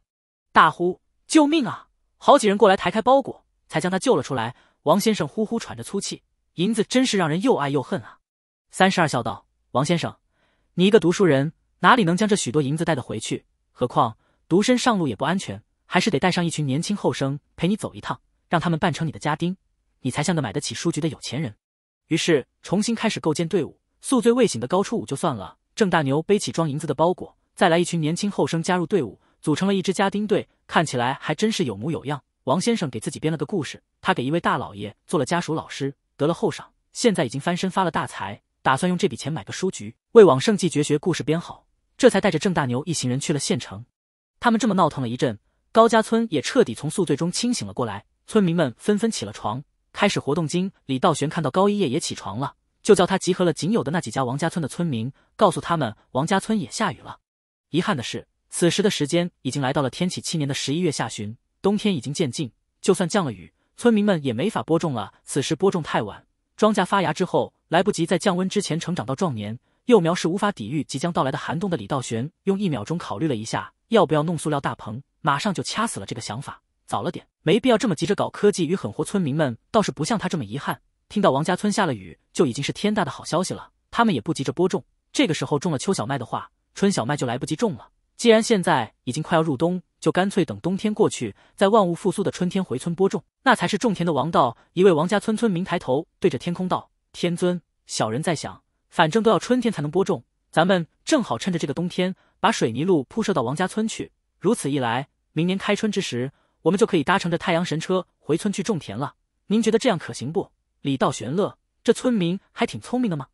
大呼救命啊！好几人过来抬开包裹，才将他救了出来。王先生呼呼喘着粗气，银子真是让人又爱又恨啊。三十二笑道：“王先生，你一个读书人，哪里能将这许多银子带得回去？何况独身上路也不安全。”还是得带上一群年轻后生陪你走一趟，让他们扮成你的家丁，你才像个买得起书局的有钱人。于是重新开始构建队伍，宿醉未醒的高初五就算了。郑大牛背起装银子的包裹，再来一群年轻后生加入队伍，组成了一支家丁队，看起来还真是有模有样。王先生给自己编了个故事：他给一位大老爷做了家属老师，得了厚赏，现在已经翻身发了大财，打算用这笔钱买个书局，为《往圣继绝学》故事编好。这才带着郑大牛一行人去了县城。他们这么闹腾了一阵。高家村也彻底从宿醉中清醒了过来，村民们纷纷起了床，开始活动。经李道玄看到高一夜也起床了，就叫他集合了仅有的那几家王家村的村民，告诉他们王家村也下雨了。遗憾的是，此时的时间已经来到了天启七年的十一月下旬，冬天已经渐近，就算降了雨，村民们也没法播种了。此时播种太晚，庄稼发芽之后，来不及在降温之前成长到壮年，幼苗是无法抵御即将到来的寒冬的。李道玄用一秒钟考虑了一下，要不要弄塑料大棚。马上就掐死了这个想法，早了点，没必要这么急着搞科技与狠活。村民们倒是不像他这么遗憾，听到王家村下了雨就已经是天大的好消息了。他们也不急着播种，这个时候种了秋小麦的话，春小麦就来不及种了。既然现在已经快要入冬，就干脆等冬天过去，在万物复苏的春天回村播种，那才是种田的王道。一位王家村村民抬头对着天空道：“天尊，小人在想，反正都要春天才能播种，咱们正好趁着这个冬天把水泥路铺设到王家村去。如此一来。”明年开春之时，我们就可以搭乘着太阳神车回村去种田了。您觉得这样可行不？李道玄乐，这村民还挺聪明的吗？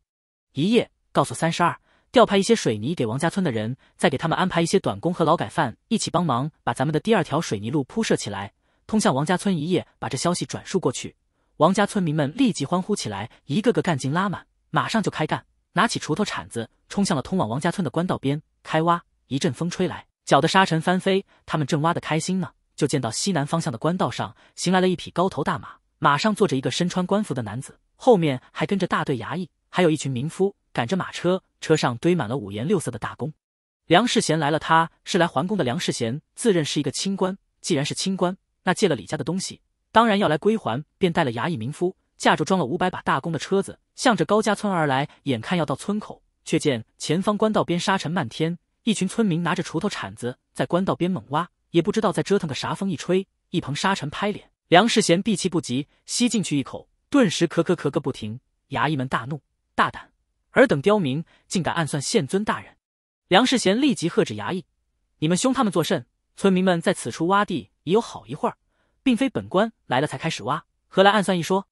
一夜告诉三十二，调派一些水泥给王家村的人，再给他们安排一些短工和劳改犯一起帮忙，把咱们的第二条水泥路铺设起来，通向王家村。一夜把这消息转述过去，王家村民们立即欢呼起来，一个个干劲拉满，马上就开干，拿起锄头铲子，冲向了通往王家村的官道边开挖。一阵风吹来。搅得沙尘翻飞，他们正挖的开心呢，就见到西南方向的官道上行来了一匹高头大马，马上坐着一个身穿官服的男子，后面还跟着大队衙役，还有一群民夫赶着马车，车上堆满了五颜六色的大弓。梁世贤来了，他是来还弓的。梁世贤自认是一个清官，既然是清官，那借了李家的东西，当然要来归还，便带了衙役、民夫，驾着装了五百把大弓的车子，向着高家村而来。眼看要到村口，却见前方官道边沙尘漫天。一群村民拿着锄头、铲子在官道边猛挖，也不知道在折腾个啥。风一吹，一蓬沙尘拍脸。梁世贤避气不及，吸进去一口，顿时咳咳咳个不停。衙役们大怒：“大胆！尔等刁民，竟敢暗算县尊大人！”梁世贤立即喝止衙役：“你们凶他们作甚？村民们在此处挖地已有好一会儿，并非本官来了才开始挖，何来暗算一说？”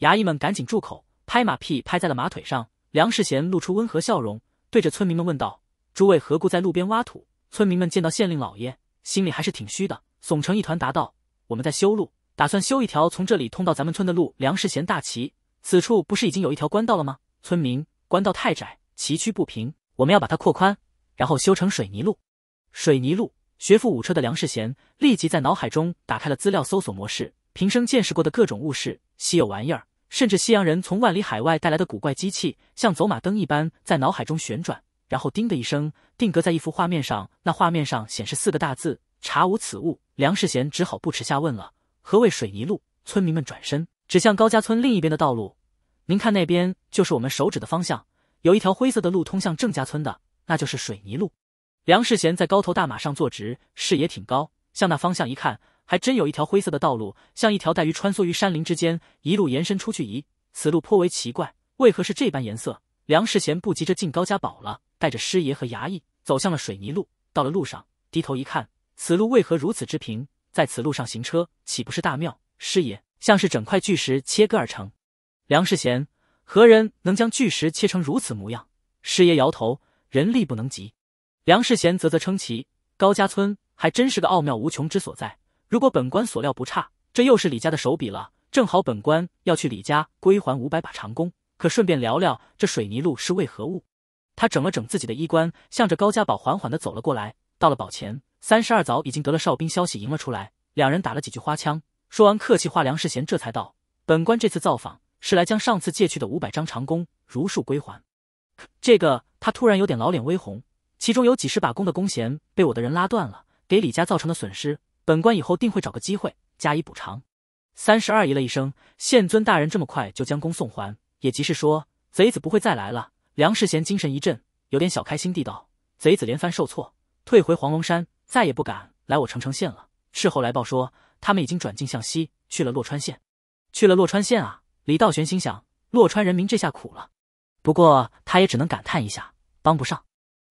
衙役们赶紧住口，拍马屁拍在了马腿上。梁世贤露出温和笑容，对着村民们问道。诸位何故在路边挖土？村民们见到县令老爷，心里还是挺虚的，耸成一团，答道：“我们在修路，打算修一条从这里通到咱们村的路。”梁世贤大奇，此处不是已经有一条官道了吗？村民，官道太窄，崎岖不平，我们要把它扩宽，然后修成水泥路。水泥路，学富五车的梁世贤立即在脑海中打开了资料搜索模式，平生见识过的各种物事、稀有玩意儿，甚至西洋人从万里海外带来的古怪机器，像走马灯一般在脑海中旋转。然后，叮的一声，定格在一幅画面上。那画面上显示四个大字：“查无此物。”梁世贤只好不耻下问了：“何谓水泥路？”村民们转身指向高家村另一边的道路：“您看那边就是我们手指的方向，有一条灰色的路通向郑家村的，那就是水泥路。”梁世贤在高头大马上坐直，视野挺高，向那方向一看，还真有一条灰色的道路，像一条带鱼穿梭于山林之间，一路延伸出去。咦，此路颇为奇怪，为何是这般颜色？梁世贤不急着进高家堡了。带着师爷和衙役走向了水泥路。到了路上，低头一看，此路为何如此之平？在此路上行车，岂不是大妙？师爷像是整块巨石切割而成。梁世贤，何人能将巨石切成如此模样？师爷摇头，人力不能及。梁世贤啧啧称奇，高家村还真是个奥妙无穷之所在。如果本官所料不差，这又是李家的手笔了。正好本官要去李家归还五百把长弓，可顺便聊聊这水泥路是为何物。他整了整自己的衣冠，向着高家堡缓缓的走了过来。到了堡前，三十二早已经得了哨兵消息，迎了出来。两人打了几句花枪，说完客气话，梁世贤这才道：“本官这次造访，是来将上次借去的五百张长弓如数归还。”这个他突然有点老脸微红，其中有几十把弓的弓弦被我的人拉断了，给李家造成的损失，本官以后定会找个机会加以补偿。”三十二咦了一声：“县尊大人这么快就将弓送还，也即是说，贼子不会再来了。”梁世贤精神一振，有点小开心地道：“贼子连番受挫，退回黄龙山，再也不敢来我澄城县了。”事后来报说，他们已经转进向西，去了洛川县，去了洛川县啊！李道玄心想，洛川人民这下苦了。不过他也只能感叹一下，帮不上。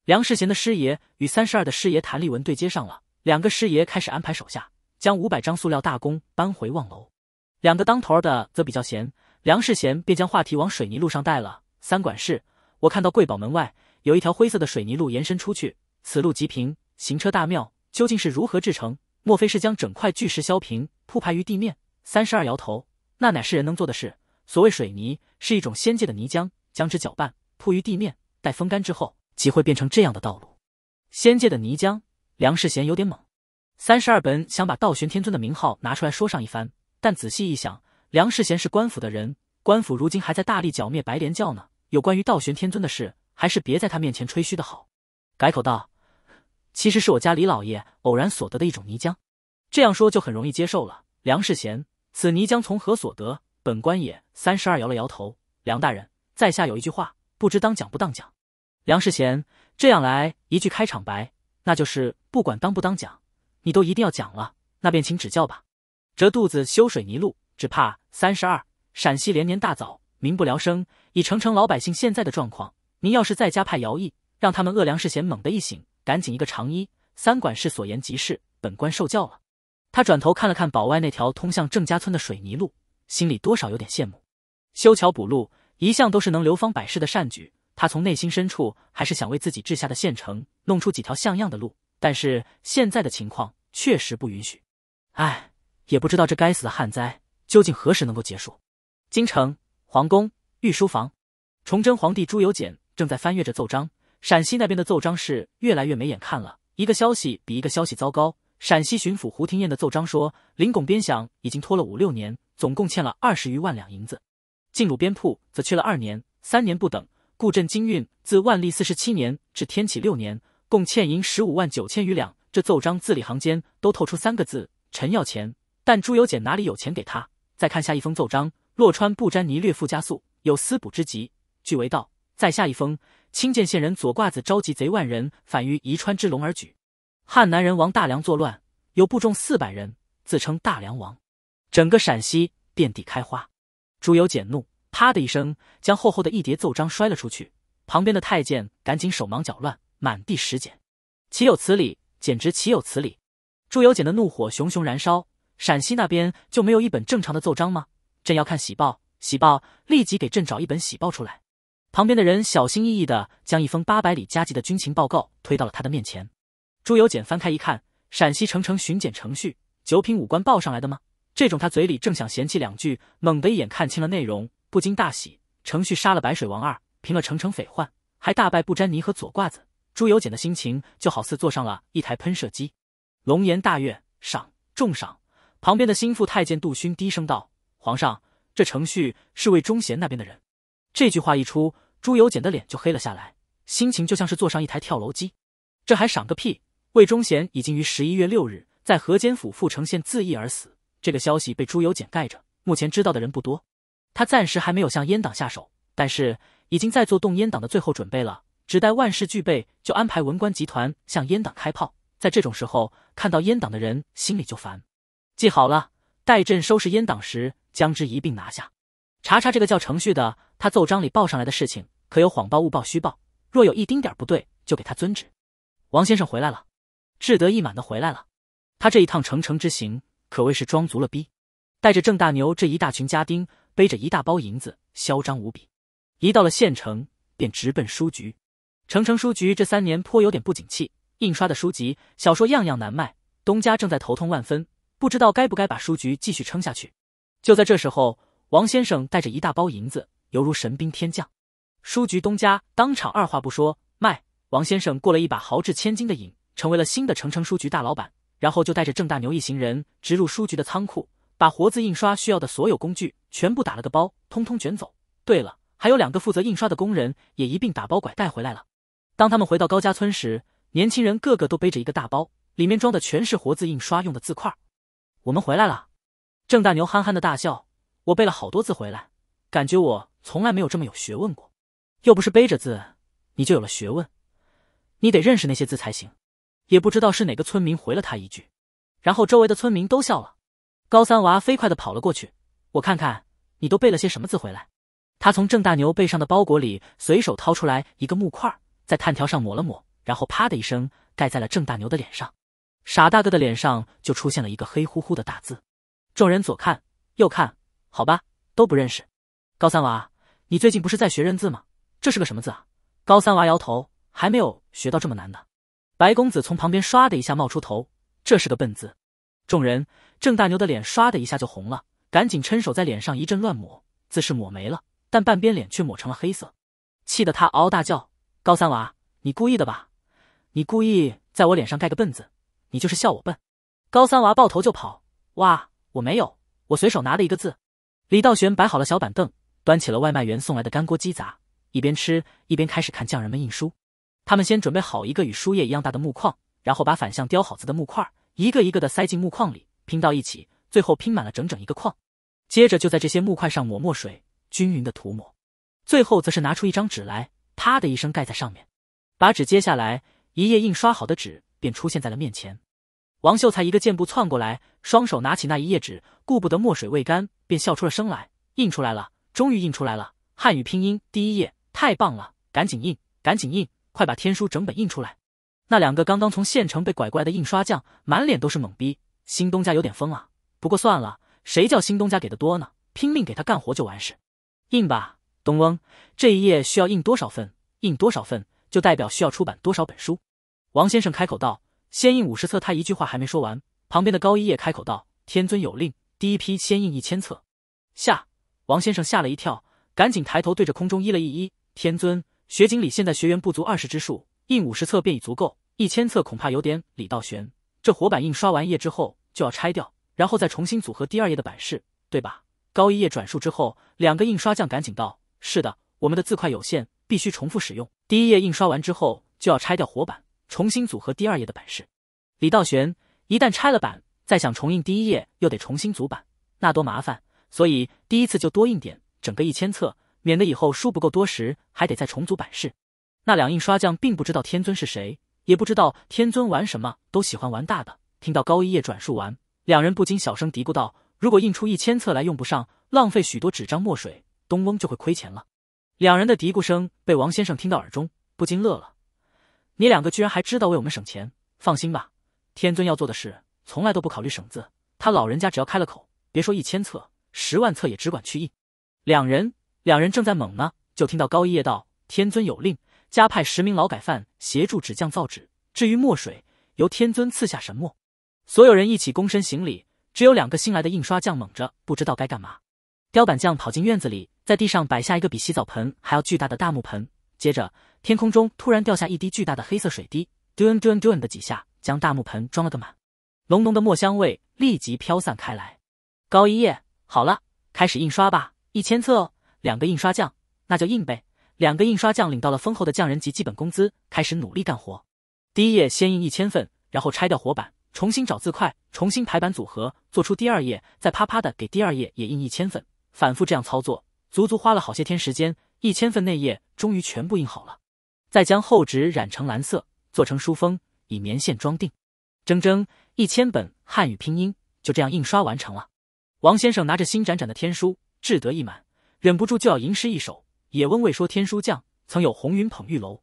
梁世贤的师爷与三十二的师爷谭立文对接上了，两个师爷开始安排手下将五百张塑料大弓搬回望楼。两个当头儿的则比较闲，梁世贤便将话题往水泥路上带了三管事。我看到贵宝门外有一条灰色的水泥路延伸出去，此路极平，行车大庙究竟是如何制成？莫非是将整块巨石削平铺排于地面？三十二摇头，那乃是人能做的事。所谓水泥，是一种仙界的泥浆，将之搅拌铺于地面，待风干之后，即会变成这样的道路。仙界的泥浆，梁世贤有点懵。三十二本想把道玄天尊的名号拿出来说上一番，但仔细一想，梁世贤是官府的人，官府如今还在大力剿灭白莲教呢。有关于道玄天尊的事，还是别在他面前吹嘘的好。改口道：“其实是我家李老爷偶然所得的一种泥浆。”这样说就很容易接受了。梁世贤，此泥浆从何所得？本官也三十二摇了摇头。梁大人，在下有一句话，不知当讲不当讲？梁世贤这样来一句开场白，那就是不管当不当讲，你都一定要讲了。那便请指教吧。折肚子修水泥路，只怕三十二。陕西连年大枣。民不聊生，以城城老百姓现在的状况，您要是再加派徭役，让他们饿粮食闲，猛地一醒，赶紧一个长衣三管事所言极是，本官受教了。他转头看了看堡外那条通向郑家村的水泥路，心里多少有点羡慕。修桥补路一向都是能流芳百世的善举，他从内心深处还是想为自己治下的县城弄出几条像样的路，但是现在的情况确实不允许。唉，也不知道这该死的旱灾究竟何时能够结束？京城。皇宫御书房，崇祯皇帝朱由检正在翻阅着奏章。陕西那边的奏章是越来越没眼看了，一个消息比一个消息糟糕。陕西巡抚胡廷彦的奏章说，林拱边饷已经拖了五六年，总共欠了二十余万两银子；进鲁边铺则缺了二年、三年不等。故镇金运自万历四十七年至天启六年，共欠银十五万九千余两。这奏章字里行间都透出三个字：臣要钱。但朱由检哪里有钱给他？再看下一封奏章。洛川不沾尼略父家素有思补之急。据为道在下一封。清涧县人左褂子召集贼万人，反于宜川之龙而举。汉南人王大梁作乱，有部众四百人，自称大梁王。整个陕西遍地开花。朱由检怒，啪的一声，将厚厚的一叠奏章摔了出去。旁边的太监赶紧手忙脚乱，满地拾捡。岂有此理！简直岂有此理！朱由检的怒火熊熊燃烧。陕西那边就没有一本正常的奏章吗？朕要看喜报，喜报！立即给朕找一本喜报出来。旁边的人小心翼翼的将一封八百里加急的军情报告推到了他的面前。朱由检翻开一看，陕西城城巡检程旭，九品武官报上来的吗？这种他嘴里正想嫌弃两句，猛的一眼看清了内容，不禁大喜。程旭杀了白水王二，平了城城匪患，还大败不沾泥和左褂子。朱由检的心情就好似坐上了一台喷射机，龙颜大悦，赏，重赏。旁边的心腹太监杜勋低声道。皇上，这程序是魏忠贤那边的人。这句话一出，朱由检的脸就黑了下来，心情就像是坐上一台跳楼机。这还赏个屁！魏忠贤已经于十一月六日在河间府阜城县自缢而死。这个消息被朱由检盖着，目前知道的人不多。他暂时还没有向阉党下手，但是已经在做动阉党的最后准备了。只待万事俱备，就安排文官集团向阉党开炮。在这种时候，看到阉党的人心里就烦。记好了，待朕收拾阉党时。将之一并拿下，查查这个叫程旭的，他奏章里报上来的事情，可有谎报、误报、虚报？若有一丁点不对，就给他遵旨。王先生回来了，志得意满的回来了。他这一趟程城之行可谓是装足了逼，带着郑大牛这一大群家丁，背着一大包银子，嚣张无比。一到了县城，便直奔书局。程程书局这三年颇有点不景气，印刷的书籍、小说样样难卖，东家正在头痛万分，不知道该不该把书局继续撑下去。就在这时候，王先生带着一大包银子，犹如神兵天降。书局东家当场二话不说卖。王先生过了一把豪掷千金的瘾，成为了新的城城书局大老板。然后就带着郑大牛一行人直入书局的仓库，把活字印刷需要的所有工具全部打了个包，通通卷走。对了，还有两个负责印刷的工人也一并打包拐带回来了。当他们回到高家村时，年轻人个个都背着一个大包，里面装的全是活字印刷用的字块。我们回来了。郑大牛憨憨的大笑：“我背了好多字回来，感觉我从来没有这么有学问过。又不是背着字你就有了学问，你得认识那些字才行。”也不知道是哪个村民回了他一句，然后周围的村民都笑了。高三娃飞快的跑了过去：“我看看你都背了些什么字回来。”他从郑大牛背上的包裹里随手掏出来一个木块，在炭条上抹了抹，然后啪的一声盖在了郑大牛的脸上。傻大哥的脸上就出现了一个黑乎乎的大字。众人左看右看，好吧，都不认识。高三娃，你最近不是在学认字吗？这是个什么字啊？高三娃摇头，还没有学到这么难的。白公子从旁边唰的一下冒出头，这是个笨字。众人，郑大牛的脸唰的一下就红了，赶紧抻手在脸上一阵乱抹，字是抹没了，但半边脸却抹成了黑色，气得他嗷嗷大叫。高三娃，你故意的吧？你故意在我脸上盖个笨字，你就是笑我笨。高三娃抱头就跑，哇！我没有，我随手拿的一个字。李道玄摆好了小板凳，端起了外卖员送来的干锅鸡杂，一边吃一边开始看匠人们印书。他们先准备好一个与书页一样大的木框，然后把反向雕好字的木块一个一个的塞进木框里，拼到一起，最后拼满了整整一个框。接着就在这些木块上抹墨水，均匀的涂抹，最后则是拿出一张纸来，啪的一声盖在上面，把纸揭下来，一页印刷好的纸便出现在了面前。王秀才一个箭步窜过来，双手拿起那一页纸，顾不得墨水未干，便笑出了声来：“印出来了，终于印出来了！汉语拼音第一页，太棒了！赶紧印，赶紧印，快把天书整本印出来！”那两个刚刚从县城被拐过来的印刷匠满脸都是懵逼，新东家有点疯啊！不过算了，谁叫新东家给的多呢？拼命给他干活就完事。印吧，东翁，这一页需要印多少份？印多少份就代表需要出版多少本书。王先生开口道。先印五十册，他一句话还没说完，旁边的高一叶开口道：“天尊有令，第一批先印一千册。”下王先生吓了一跳，赶紧抬头对着空中依了一依。天尊，雪景里现在学员不足二十之数，印五十册便已足够，一千册恐怕有点李道玄。这活板印刷完页之后就要拆掉，然后再重新组合第二页的版式，对吧？高一叶转述之后，两个印刷匠赶紧道：“是的，我们的字块有限，必须重复使用。第一页印刷完之后就要拆掉活板。”重新组合第二页的版式，李道玄一旦拆了版，再想重印第一页又得重新组版，那多麻烦。所以第一次就多印点，整个一千册，免得以后书不够多时还得再重组版式。那两印刷匠并不知道天尊是谁，也不知道天尊玩什么，都喜欢玩大的。听到高一页转述完，两人不禁小声嘀咕道：“如果印出一千册来用不上，浪费许多纸张墨水，东翁就会亏钱了。”两人的嘀咕声被王先生听到耳中，不禁乐了。你两个居然还知道为我们省钱，放心吧，天尊要做的事从来都不考虑省字，他老人家只要开了口，别说一千册，十万册也只管去印。两人两人正在猛呢，就听到高一夜道：“天尊有令，加派十名劳改犯协助纸匠造纸，至于墨水，由天尊赐下神墨。”所有人一起躬身行礼，只有两个新来的印刷匠猛着，不知道该干嘛。雕版匠跑进院子里，在地上摆下一个比洗澡盆还要巨大的大木盆。接着，天空中突然掉下一滴巨大的黑色水滴，duan duan duan 的几下，将大木盆装了个满。浓浓的墨香味立即飘散开来。高一叶，好了，开始印刷吧，一千册哦，两个印刷匠，那就印呗。两个印刷匠领到了丰厚的匠人级基本工资，开始努力干活。第一页先印一千份，然后拆掉活板，重新找字块，重新排版组合，做出第二页，再啪啪的给第二页也印一千份，反复这样操作，足足花了好些天时间。一千份内页终于全部印好了，再将厚纸染成蓝色，做成书封，以棉线装订，整整一千本汉语拼音就这样印刷完成了。王先生拿着新崭崭的天书，志得意满，忍不住就要吟诗一首：“也温未说天书降，曾有红云捧玉楼。”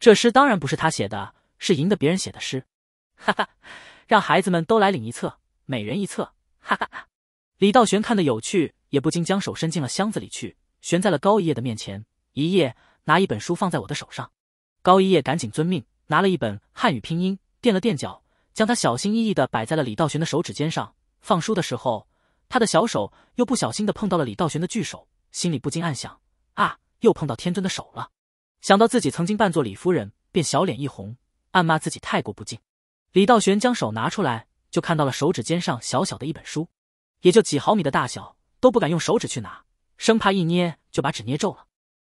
这诗当然不是他写的，是赢得别人写的诗。哈哈，让孩子们都来领一册，每人一册。哈哈哈。李道玄看得有趣，也不禁将手伸进了箱子里去。悬在了高一叶的面前，一叶拿一本书放在我的手上，高一叶赶紧遵命，拿了一本汉语拼音，垫了垫脚，将它小心翼翼的摆在了李道玄的手指尖上。放书的时候，他的小手又不小心的碰到了李道玄的巨手，心里不禁暗想：啊，又碰到天尊的手了！想到自己曾经扮作李夫人，便小脸一红，暗骂自己太过不敬。李道玄将手拿出来，就看到了手指尖上小小的一本书，也就几毫米的大小，都不敢用手指去拿。生怕一捏就把纸捏皱了，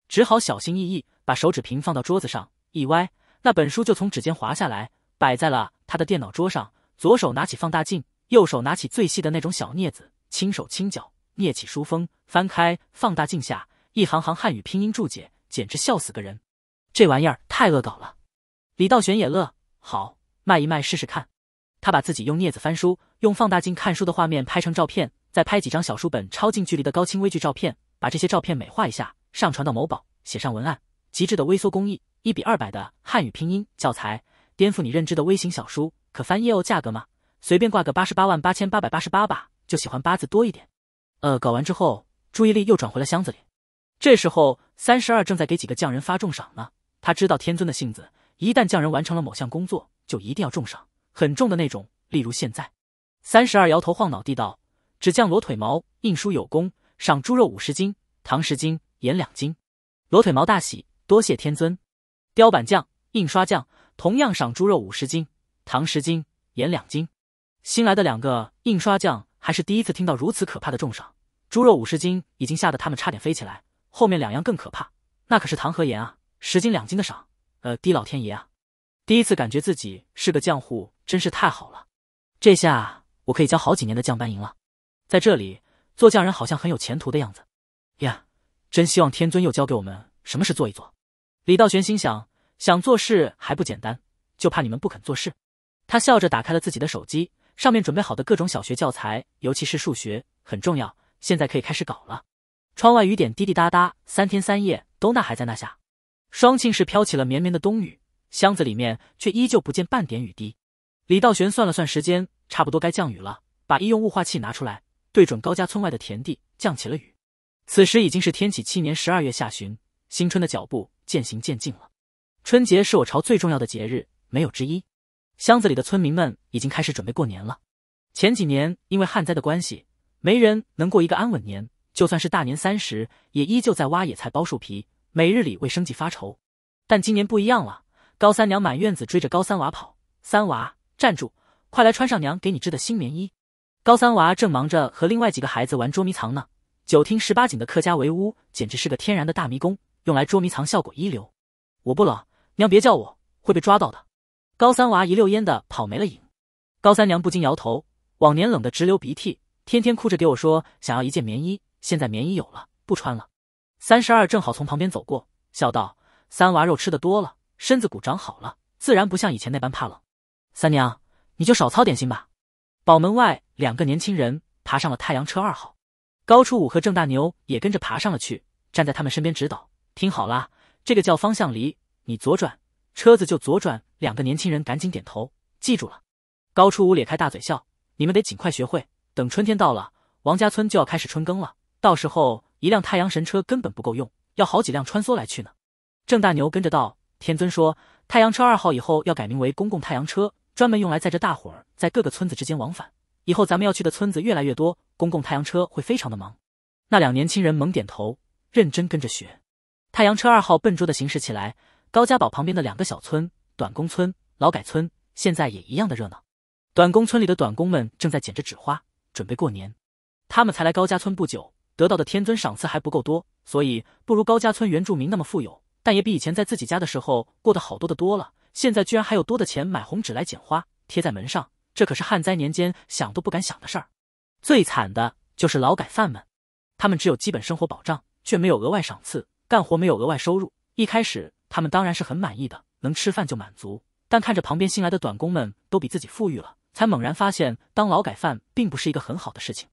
只好小心翼翼把手指平放到桌子上，一歪，那本书就从指尖滑下来，摆在了他的电脑桌上。左手拿起放大镜，右手拿起最细的那种小镊子，轻手轻脚捏起书封，翻开放大镜下，一行行汉语拼音注解，简直笑死个人。这玩意儿太恶搞了。李道玄也乐，好卖一卖试试看。他把自己用镊子翻书、用放大镜看书的画面拍成照片。再拍几张小书本超近距离的高清微距照片，把这些照片美化一下，上传到某宝，写上文案，极致的微缩工艺，一比二百的汉语拼音教材，颠覆你认知的微型小书，可翻页哦。价格嘛，随便挂个八十八万八千八百八十八吧。就喜欢八字多一点。呃，搞完之后，注意力又转回了箱子里。这时候，三十二正在给几个匠人发重赏呢。他知道天尊的性子，一旦匠人完成了某项工作，就一定要重赏，很重的那种。例如现在，三十二摇头晃脑地道。只匠罗腿毛印书有功，赏猪肉五十斤，糖十斤，盐两斤。罗腿毛大喜，多谢天尊。雕版匠、印刷匠同样赏猪肉五十斤，糖十斤，盐两斤。新来的两个印刷匠还是第一次听到如此可怕的重赏，猪肉五十斤已经吓得他们差点飞起来，后面两样更可怕，那可是糖和盐啊，十斤两斤的赏，呃，低老天爷啊！第一次感觉自己是个匠户，真是太好了，这下我可以交好几年的匠班银了。在这里做匠人好像很有前途的样子，呀，真希望天尊又教给我们什么事做一做。李道玄心想，想做事还不简单，就怕你们不肯做事。他笑着打开了自己的手机，上面准备好的各种小学教材，尤其是数学很重要，现在可以开始搞了。窗外雨点滴滴答答，三天三夜都那还在那下，双庆市飘起了绵绵的冬雨，箱子里面却依旧不见半点雨滴。李道玄算了算时间，差不多该降雨了，把医用雾化器拿出来。对准高家村外的田地，降起了雨。此时已经是天启七年十二月下旬，新春的脚步渐行渐近了。春节是我朝最重要的节日，没有之一。箱子里的村民们已经开始准备过年了。前几年因为旱灾的关系，没人能过一个安稳年，就算是大年三十，也依旧在挖野菜、剥树皮，每日里为生计发愁。但今年不一样了，高三娘满院子追着高三娃跑：“三娃，站住！快来穿上娘给你织的新棉衣。”高三娃正忙着和另外几个孩子玩捉迷藏呢。九厅十八井的客家围屋简直是个天然的大迷宫，用来捉迷藏效果一流。我不冷，娘别叫我，会被抓到的。高三娃一溜烟的跑没了影。高三娘不禁摇头，往年冷得直流鼻涕，天天哭着给我说想要一件棉衣。现在棉衣有了，不穿了。三十二正好从旁边走过，笑道：“三娃肉吃的多了，身子骨长好了，自然不像以前那般怕冷。”三娘，你就少操点心吧。宝门外。两个年轻人爬上了太阳车二号，高初武和郑大牛也跟着爬上了去，站在他们身边指导。听好啦，这个叫方向离，你左转，车子就左转。两个年轻人赶紧点头，记住了。高初武咧开大嘴笑，你们得尽快学会。等春天到了，王家村就要开始春耕了，到时候一辆太阳神车根本不够用，要好几辆穿梭来去呢。郑大牛跟着道，天尊说，太阳车二号以后要改名为公共太阳车，专门用来载着大伙儿在各个村子之间往返。以后咱们要去的村子越来越多，公共太阳车会非常的忙。那两年轻人猛点头，认真跟着学。太阳车二号笨拙的行驶起来。高家堡旁边的两个小村——短工村、劳改村，现在也一样的热闹。短工村里的短工们正在剪着纸花，准备过年。他们才来高家村不久，得到的天尊赏赐还不够多，所以不如高家村原住民那么富有，但也比以前在自己家的时候过得好多的多了。现在居然还有多的钱买红纸来剪花，贴在门上。这可是旱灾年间想都不敢想的事儿，最惨的就是劳改犯们，他们只有基本生活保障，却没有额外赏赐，干活没有额外收入。一开始他们当然是很满意的，能吃饭就满足。但看着旁边新来的短工们都比自己富裕了，才猛然发现当劳改犯并不是一个很好的事情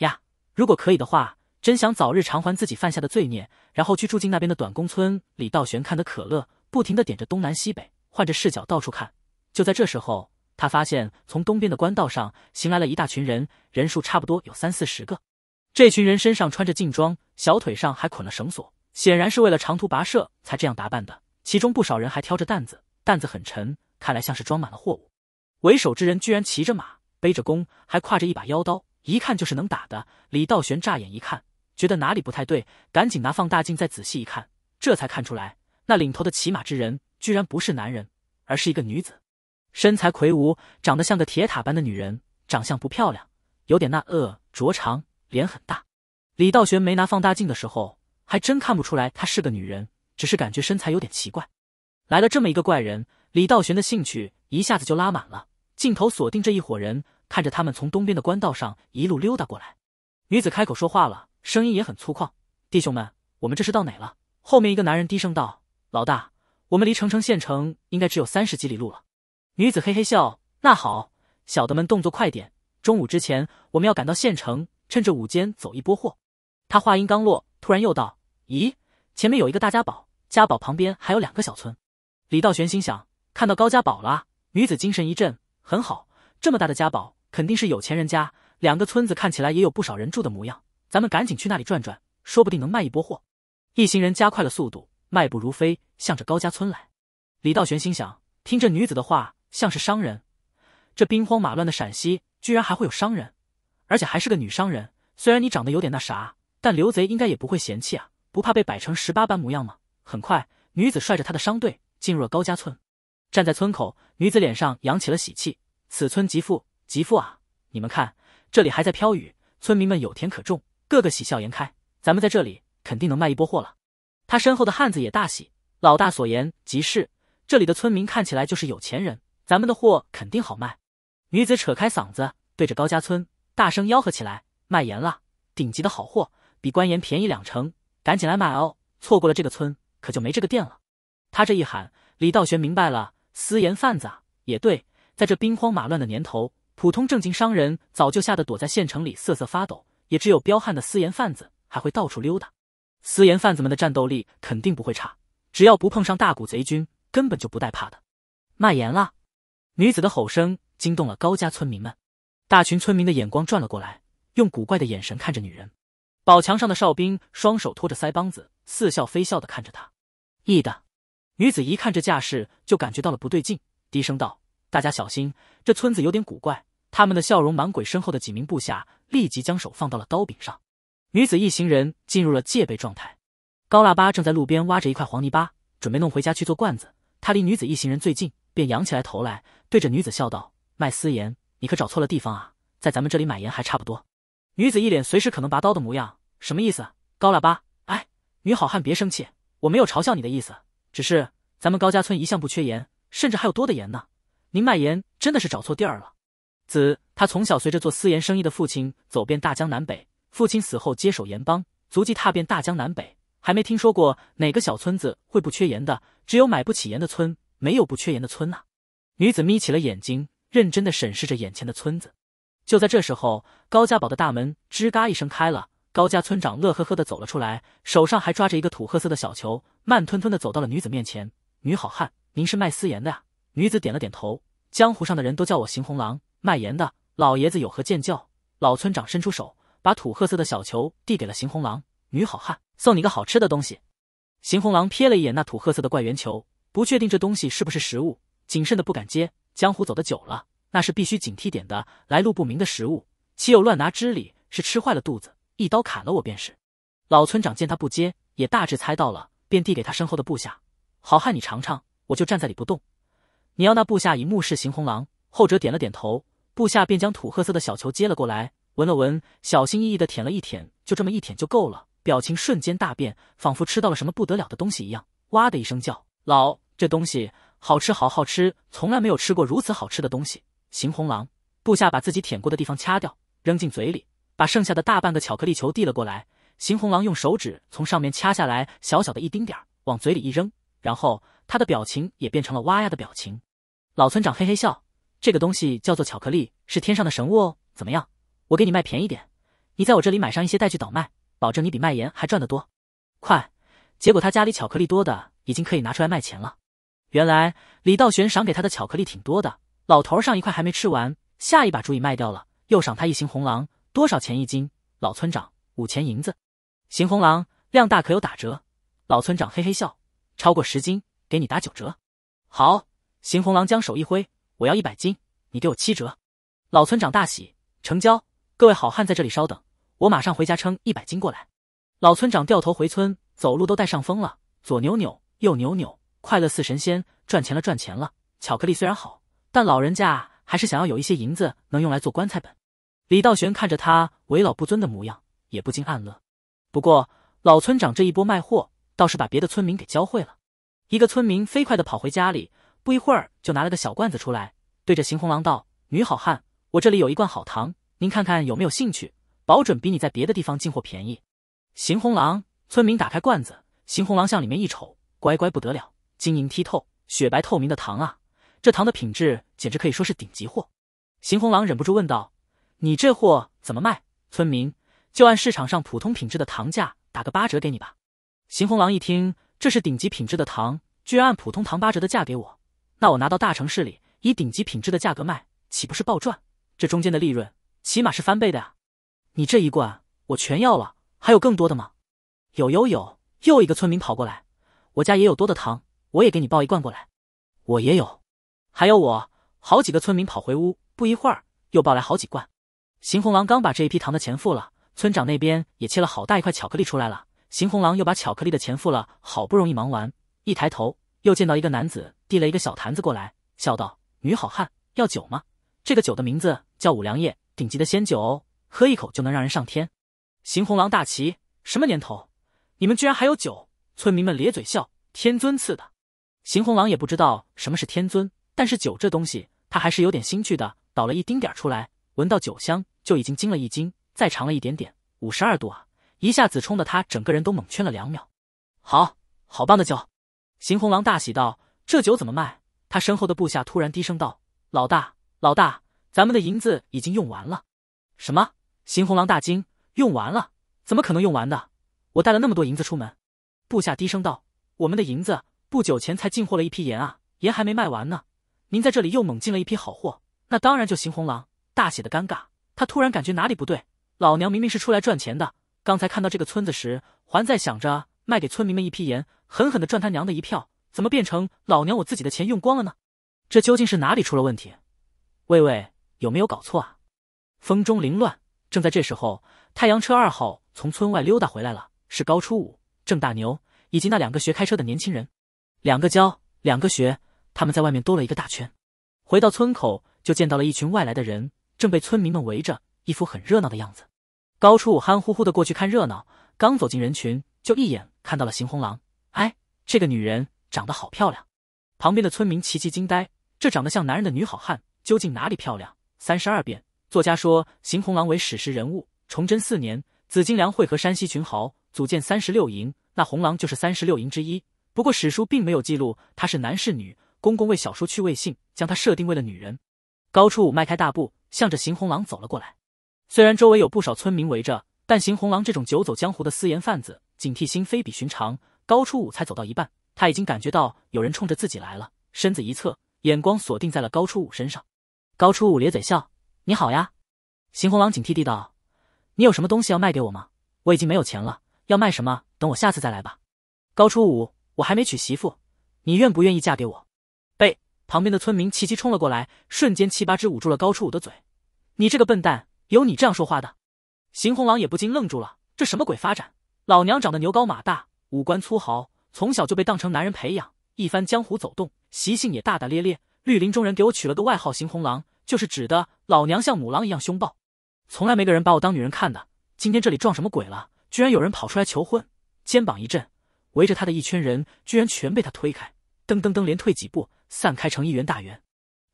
呀！如果可以的话，真想早日偿还自己犯下的罪孽，然后去住进那边的短工村里。道玄看的可乐，不停的点着东南西北，换着视角到处看。就在这时候。他发现，从东边的官道上行来了一大群人，人数差不多有三四十个。这群人身上穿着劲装，小腿上还捆了绳索，显然是为了长途跋涉才这样打扮的。其中不少人还挑着担子，担子很沉，看来像是装满了货物。为首之人居然骑着马，背着弓，还挎着一把腰刀，一看就是能打的。李道玄乍眼一看，觉得哪里不太对，赶紧拿放大镜再仔细一看，这才看出来，那领头的骑马之人居然不是男人，而是一个女子。身材魁梧，长得像个铁塔般的女人，长相不漂亮，有点那恶着长，脸很大。李道玄没拿放大镜的时候，还真看不出来她是个女人，只是感觉身材有点奇怪。来了这么一个怪人，李道玄的兴趣一下子就拉满了。镜头锁定这一伙人，看着他们从东边的官道上一路溜达过来。女子开口说话了，声音也很粗犷：“弟兄们，我们这是到哪了？”后面一个男人低声道：“老大，我们离澄城县城应该只有三十几里路了。”女子嘿嘿笑，那好，小的们动作快点，中午之前我们要赶到县城，趁着午间走一波货。她话音刚落，突然又道：“咦，前面有一个大家堡，家堡旁边还有两个小村。”李道玄心想，看到高家堡了。女子精神一振，很好，这么大的家堡，肯定是有钱人家。两个村子看起来也有不少人住的模样，咱们赶紧去那里转转，说不定能卖一波货。一行人加快了速度，迈步如飞，向着高家村来。李道玄心想，听着女子的话。像是商人，这兵荒马乱的陕西居然还会有商人，而且还是个女商人。虽然你长得有点那啥，但刘贼应该也不会嫌弃啊，不怕被摆成十八般模样吗？很快，女子率着她的商队进入了高家村。站在村口，女子脸上扬起了喜气。此村极富，极富啊！你们看，这里还在飘雨，村民们有田可种，个个喜笑颜开。咱们在这里肯定能卖一波货了。他身后的汉子也大喜，老大所言极是。这里的村民看起来就是有钱人。咱们的货肯定好卖，女子扯开嗓子对着高家村大声吆喝起来：“卖盐了，顶级的好货，比官盐便宜两成，赶紧来买哦！错过了这个村，可就没这个店了。”他这一喊，李道玄明白了，私盐贩子也对，在这兵荒马乱的年头，普通正经商人早就吓得躲在县城里瑟瑟发抖，也只有彪悍的私盐贩子还会到处溜达。私盐贩子们的战斗力肯定不会差，只要不碰上大股贼军，根本就不带怕的。卖盐了！女子的吼声惊动了高家村民们，大群村民的眼光转了过来，用古怪的眼神看着女人。堡墙上的哨兵双手托着腮帮子，似笑非笑的看着她。易的女子一看这架势，就感觉到了不对劲，低声道：“大家小心，这村子有点古怪。”他们的笑容满鬼身后的几名部下立即将手放到了刀柄上，女子一行人进入了戒备状态。高腊八正在路边挖着一块黄泥巴，准备弄回家去做罐子。他离女子一行人最近，便仰起来头来，对着女子笑道：“卖私盐，你可找错了地方啊！在咱们这里买盐还差不多。”女子一脸随时可能拔刀的模样，什么意思？高喇叭，哎，女好汉别生气，我没有嘲笑你的意思，只是咱们高家村一向不缺盐，甚至还有多的盐呢。您卖盐真的是找错地儿了。子，他从小随着做私盐生意的父亲走遍大江南北，父亲死后接手盐帮，足迹踏遍大江南北。还没听说过哪个小村子会不缺盐的，只有买不起盐的村，没有不缺盐的村呐。女子眯起了眼睛，认真的审视着眼前的村子。就在这时候，高家堡的大门吱嘎一声开了，高家村长乐呵呵的走了出来，手上还抓着一个土褐色的小球，慢吞吞的走到了女子面前。女好汉，您是卖私盐的呀？女子点了点头。江湖上的人都叫我邢红狼，卖盐的。老爷子有何见教？老村长伸出手，把土褐色的小球递给了邢红狼。女好汉，送你个好吃的东西。邢红狼瞥了一眼那土褐色的怪圆球，不确定这东西是不是食物，谨慎的不敢接。江湖走得久了，那是必须警惕点的，来路不明的食物，岂有乱拿之理？是吃坏了肚子，一刀砍了我便是。老村长见他不接，也大致猜到了，便递给他身后的部下：“好汉，你尝尝，我就站在里不动。你要那部下以目视邢红狼。”后者点了点头，部下便将土褐色的小球接了过来，闻了闻，小心翼翼的舔了一舔，就这么一舔就够了。表情瞬间大变，仿佛吃到了什么不得了的东西一样，哇的一声叫。老这东西好吃，好好吃，从来没有吃过如此好吃的东西。邢红狼部下把自己舔过的地方掐掉，扔进嘴里，把剩下的大半个巧克力球递了过来。邢红狼用手指从上面掐下来小小的一丁点儿，往嘴里一扔，然后他的表情也变成了哇呀的表情。老村长嘿嘿笑，这个东西叫做巧克力，是天上的神物哦。怎么样，我给你卖便宜点，你在我这里买上一些，带去倒卖。保证你比卖盐还赚得多，快！结果他家里巧克力多的已经可以拿出来卖钱了。原来李道玄赏给他的巧克力挺多的，老头上一块还没吃完，下一把主意卖掉了，又赏他一行红狼多少钱一斤？老村长五钱银子。行红狼量大可有打折？老村长嘿嘿笑，超过十斤给你打九折。好，行红狼将手一挥，我要一百斤，你给我七折。老村长大喜，成交。各位好汉在这里稍等。我马上回家称一百斤过来。老村长掉头回村，走路都带上风了，左扭扭，右扭扭，快乐似神仙。赚钱了，赚钱了！巧克力虽然好，但老人家还是想要有一些银子能用来做棺材本。李道玄看着他为老不尊的模样，也不禁暗乐。不过老村长这一波卖货，倒是把别的村民给教会了。一个村民飞快的跑回家里，不一会儿就拿了个小罐子出来，对着邢红狼道：“女好汉，我这里有一罐好糖，您看看有没有兴趣。”保准比你在别的地方进货便宜。邢红狼村民打开罐子，邢红狼向里面一瞅，乖乖不得了，晶莹剔透、雪白透明的糖啊！这糖的品质简直可以说是顶级货。邢红狼忍不住问道：“你这货怎么卖？”村民：“就按市场上普通品质的糖价打个八折给你吧。”邢红狼一听，这是顶级品质的糖，居然按普通糖八折的价给我，那我拿到大城市里以顶级品质的价格卖，岂不是暴赚？这中间的利润起码是翻倍的呀！你这一罐我全要了，还有更多的吗？有有有，又一个村民跑过来，我家也有多的糖，我也给你抱一罐过来。我也有，还有我好几个村民跑回屋，不一会儿又抱来好几罐。邢红狼刚把这一批糖的钱付了，村长那边也切了好大一块巧克力出来了。邢红狼又把巧克力的钱付了，好不容易忙完，一抬头又见到一个男子递了一个小坛子过来，笑道：“女好汉要酒吗？这个酒的名字叫五粮液，顶级的仙酒哦。”喝一口就能让人上天，邢红狼大奇，什么年头，你们居然还有酒？村民们咧嘴笑，天尊赐的。邢红狼也不知道什么是天尊，但是酒这东西，他还是有点兴趣的。倒了一丁点出来，闻到酒香就已经惊了一惊，再尝了一点点，五十二度啊！一下子冲的他整个人都蒙圈了两秒。好，好棒的酒！邢红狼大喜道：“这酒怎么卖？”他身后的部下突然低声道：“老大，老大，咱们的银子已经用完了。”什么？邢红狼大惊，用完了？怎么可能用完的？我带了那么多银子出门。部下低声道：“我们的银子不久前才进货了一批盐啊，盐还没卖完呢。您在这里又猛进了一批好货，那当然就行。”红狼大写的尴尬。他突然感觉哪里不对。老娘明明是出来赚钱的，刚才看到这个村子时，还在想着卖给村民们一批盐，狠狠的赚他娘的一票。怎么变成老娘我自己的钱用光了呢？这究竟是哪里出了问题？喂喂，有没有搞错啊？风中凌乱。正在这时候，太阳车二号从村外溜达回来了，是高初五、郑大牛以及那两个学开车的年轻人。两个教，两个学，他们在外面兜了一个大圈。回到村口，就见到了一群外来的人，正被村民们围着，一副很热闹的样子。高初五憨乎乎的过去看热闹，刚走进人群，就一眼看到了邢红狼。哎，这个女人长得好漂亮！旁边的村民齐齐惊呆：这长得像男人的女好汉，究竟哪里漂亮？三十二变。作家说，邢红狼为史实人物。崇祯四年，紫金梁会和山西群豪组建三十六营，那红狼就是三十六营之一。不过史书并没有记录他是男是女，公公为小说趣味性，将他设定为了女人。高初五迈开大步，向着邢红狼走了过来。虽然周围有不少村民围着，但邢红狼这种久走江湖的私盐贩子，警惕心非比寻常。高初五才走到一半，他已经感觉到有人冲着自己来了，身子一侧，眼光锁定在了高初五身上。高初五咧嘴笑。你好呀，邢红狼警惕地道：“你有什么东西要卖给我吗？我已经没有钱了，要卖什么？等我下次再来吧。”高初五，我还没娶媳妇，你愿不愿意嫁给我？被旁边的村民齐齐冲了过来，瞬间七八只捂住了高初五的嘴。你这个笨蛋，有你这样说话的？邢红狼也不禁愣住了，这什么鬼发展？老娘长得牛高马大，五官粗豪，从小就被当成男人培养，一番江湖走动，习性也大大咧咧。绿林中人给我取了个外号，邢红狼。就是指的老娘像母狼一样凶暴，从来没个人把我当女人看的。今天这里撞什么鬼了？居然有人跑出来求婚！肩膀一震，围着他的一圈人居然全被他推开，噔噔噔连退几步，散开成一圆大圆。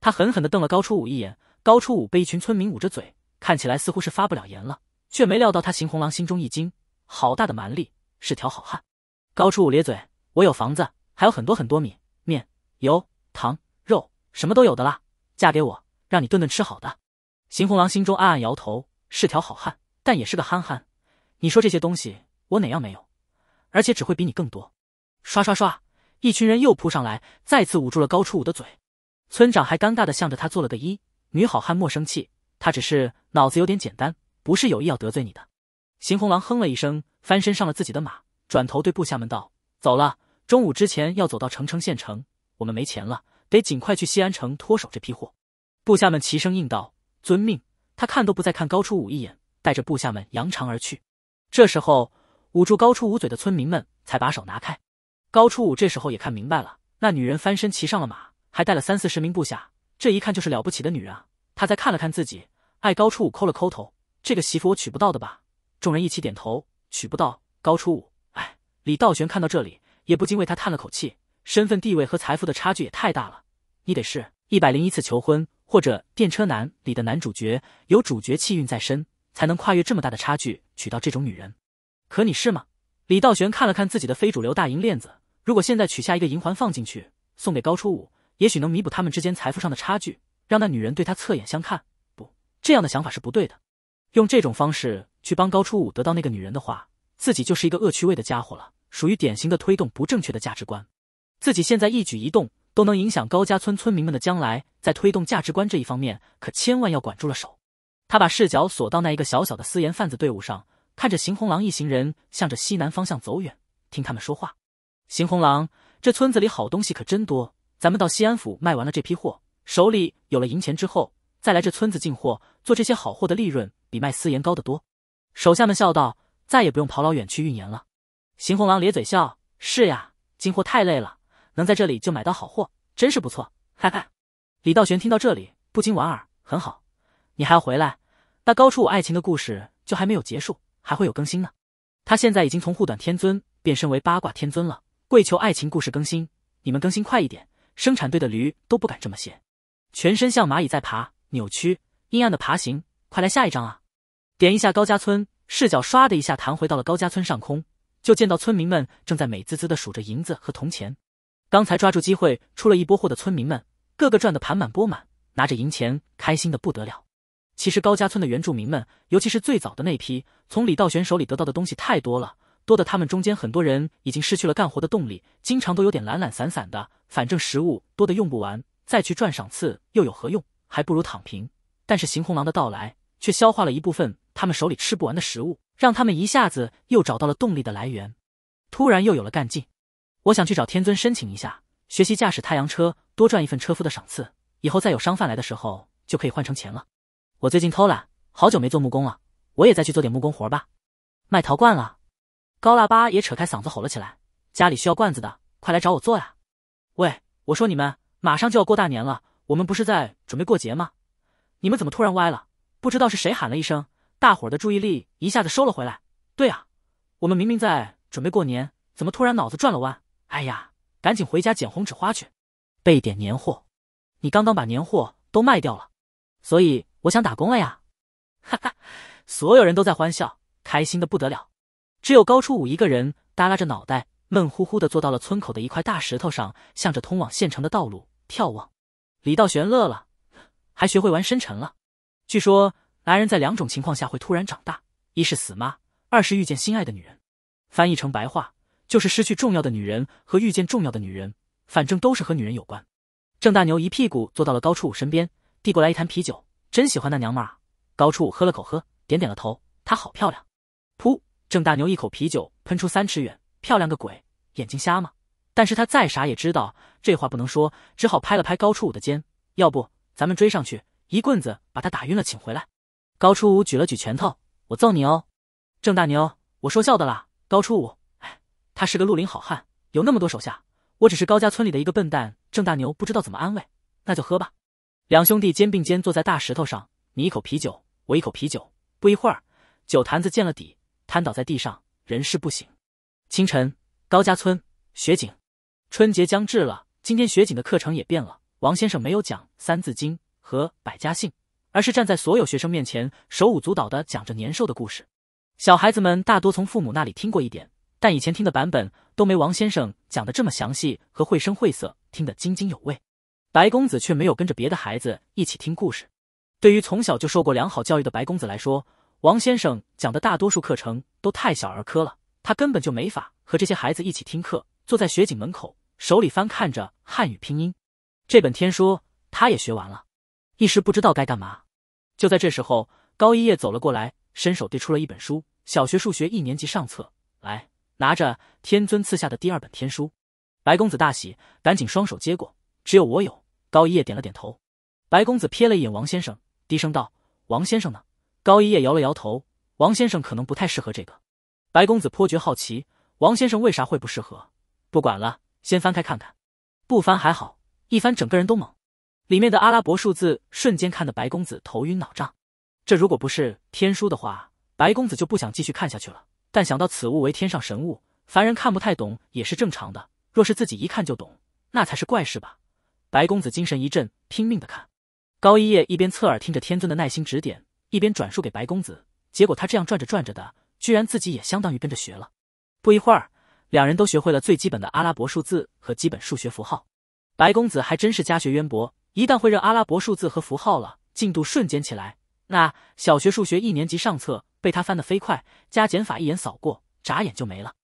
他狠狠地瞪了高初武一眼，高初武被一群村民捂着嘴，看起来似乎是发不了言了，却没料到他行红狼心中一惊，好大的蛮力，是条好汉。高初武咧嘴：“我有房子，还有很多很多米、面、油、糖、肉，什么都有的啦，嫁给我。”让你顿顿吃好的，邢红狼心中暗暗摇头，是条好汉，但也是个憨憨。你说这些东西，我哪样没有？而且只会比你更多。刷刷刷，一群人又扑上来，再次捂住了高初五的嘴。村长还尴尬的向着他做了个揖：“女好汉莫生气，他只是脑子有点简单，不是有意要得罪你的。”邢红狼哼了一声，翻身上了自己的马，转头对部下们道：“走了，中午之前要走到澄城县城，我们没钱了，得尽快去西安城脱手这批货。”部下们齐声应道：“遵命。”他看都不再看高初五一眼，带着部下们扬长而去。这时候，捂住高初五嘴的村民们才把手拿开。高初五这时候也看明白了，那女人翻身骑上了马，还带了三四十名部下，这一看就是了不起的女人啊！他再看了看自己，爱高初五抠了抠头：“这个媳妇我娶不到的吧？”众人一起点头：“娶不到。”高初五，哎，李道玄看到这里，也不禁为他叹了口气：身份地位和财富的差距也太大了，你得是一百零一次求婚。或者电车男里的男主角有主角气运在身，才能跨越这么大的差距娶到这种女人。可你是吗？李道玄看了看自己的非主流大银链子，如果现在取下一个银环放进去，送给高初五，也许能弥补他们之间财富上的差距，让那女人对他侧眼相看。不，这样的想法是不对的。用这种方式去帮高初五得到那个女人的话，自己就是一个恶趣味的家伙了，属于典型的推动不正确的价值观。自己现在一举一动。都能影响高家村村民们的将来，在推动价值观这一方面，可千万要管住了手。他把视角锁到那一个小小的私盐贩子队伍上，看着邢红狼一行人向着西南方向走远，听他们说话。邢红狼，这村子里好东西可真多，咱们到西安府卖完了这批货，手里有了银钱之后，再来这村子进货，做这些好货的利润比卖私盐高得多。手下们笑道：“再也不用跑老远去运盐了。”邢红狼咧嘴笑：“是呀，进货太累了。”能在这里就买到好货，真是不错，哈哈！李道玄听到这里不禁莞尔，很好，你还要回来，那高处我爱情的故事就还没有结束，还会有更新呢。他现在已经从护短天尊变身为八卦天尊了，跪求爱情故事更新，你们更新快一点，生产队的驴都不敢这么写，全身像蚂蚁在爬，扭曲阴暗的爬行，快来下一章啊！点一下高家村，视角唰的一下弹回到了高家村上空，就见到村民们正在美滋滋的数着银子和铜钱。刚才抓住机会出了一波货的村民们，个个赚得盘满钵满，拿着银钱开心的不得了。其实高家村的原住民们，尤其是最早的那批，从李道玄手里得到的东西太多了，多的他们中间很多人已经失去了干活的动力，经常都有点懒懒散散的。反正食物多的用不完，再去赚赏赐又有何用？还不如躺平。但是邢红狼的到来，却消化了一部分他们手里吃不完的食物，让他们一下子又找到了动力的来源，突然又有了干劲。我想去找天尊申请一下，学习驾驶太阳车，多赚一份车夫的赏赐。以后再有商贩来的时候，就可以换成钱了。我最近偷懒，好久没做木工了，我也再去做点木工活吧。卖陶罐了，高腊八也扯开嗓子吼了起来：“家里需要罐子的，快来找我做呀！”喂，我说你们，马上就要过大年了，我们不是在准备过节吗？你们怎么突然歪了？不知道是谁喊了一声，大伙儿的注意力一下子收了回来。对啊，我们明明在准备过年，怎么突然脑子转了弯？哎呀，赶紧回家捡红纸花去，备点年货。你刚刚把年货都卖掉了，所以我想打工了呀。哈哈，所有人都在欢笑，开心的不得了。只有高初五一个人耷拉着脑袋，闷乎乎的坐到了村口的一块大石头上，向着通往县城的道路眺望。李道玄乐了，还学会玩深沉了。据说男人在两种情况下会突然长大：一是死妈，二是遇见心爱的女人。翻译成白话。就是失去重要的女人和遇见重要的女人，反正都是和女人有关。郑大牛一屁股坐到了高初武身边，递过来一坛啤酒，真喜欢那娘们儿。高初武喝了口喝，点了点头，她好漂亮。噗！郑大牛一口啤酒喷出三尺远，漂亮个鬼，眼睛瞎吗？但是他再傻也知道这话不能说，只好拍了拍高初武的肩，要不咱们追上去，一棍子把他打晕了，请回来。高初武举了举拳头，我揍你哦，郑大牛，我说笑的啦。高初武。他是个绿林好汉，有那么多手下，我只是高家村里的一个笨蛋。郑大牛不知道怎么安慰，那就喝吧。两兄弟肩并肩坐在大石头上，你一口啤酒，我一口啤酒。不一会儿，酒坛子见了底，瘫倒在地上，人事不省。清晨，高家村雪景，春节将至了，今天雪景的课程也变了。王先生没有讲《三字经》和《百家姓》，而是站在所有学生面前，手舞足蹈的讲着年兽的故事。小孩子们大多从父母那里听过一点。但以前听的版本都没王先生讲的这么详细和绘声绘色，听得津津有味。白公子却没有跟着别的孩子一起听故事。对于从小就受过良好教育的白公子来说，王先生讲的大多数课程都太小儿科了，他根本就没法和这些孩子一起听课。坐在雪景门口，手里翻看着《汉语拼音》这本天书，他也学完了，一时不知道该干嘛。就在这时候，高一叶走了过来，伸手递出了一本书《小学数学一年级上册》来。拿着天尊赐下的第二本天书，白公子大喜，赶紧双手接过。只有我有。高一叶点了点头。白公子瞥了一眼王先生，低声道：“王先生呢？”高一叶摇了摇头：“王先生可能不太适合这个。”白公子颇觉好奇，王先生为啥会不适合？不管了，先翻开看看。不翻还好，一翻整个人都懵。里面的阿拉伯数字瞬间看得白公子头晕脑胀。这如果不是天书的话，白公子就不想继续看下去了。但想到此物为天上神物，凡人看不太懂也是正常的。若是自己一看就懂，那才是怪事吧？白公子精神一振，拼命的看。高一叶一边侧耳听着天尊的耐心指点，一边转述给白公子。结果他这样转着转着的，居然自己也相当于跟着学了。不一会儿，两人都学会了最基本的阿拉伯数字和基本数学符号。白公子还真是家学渊博，一旦会认阿拉伯数字和符号了，进度瞬间起来。那小学数学一年级上册被他翻得飞快，加减法一眼扫过，眨眼就没了。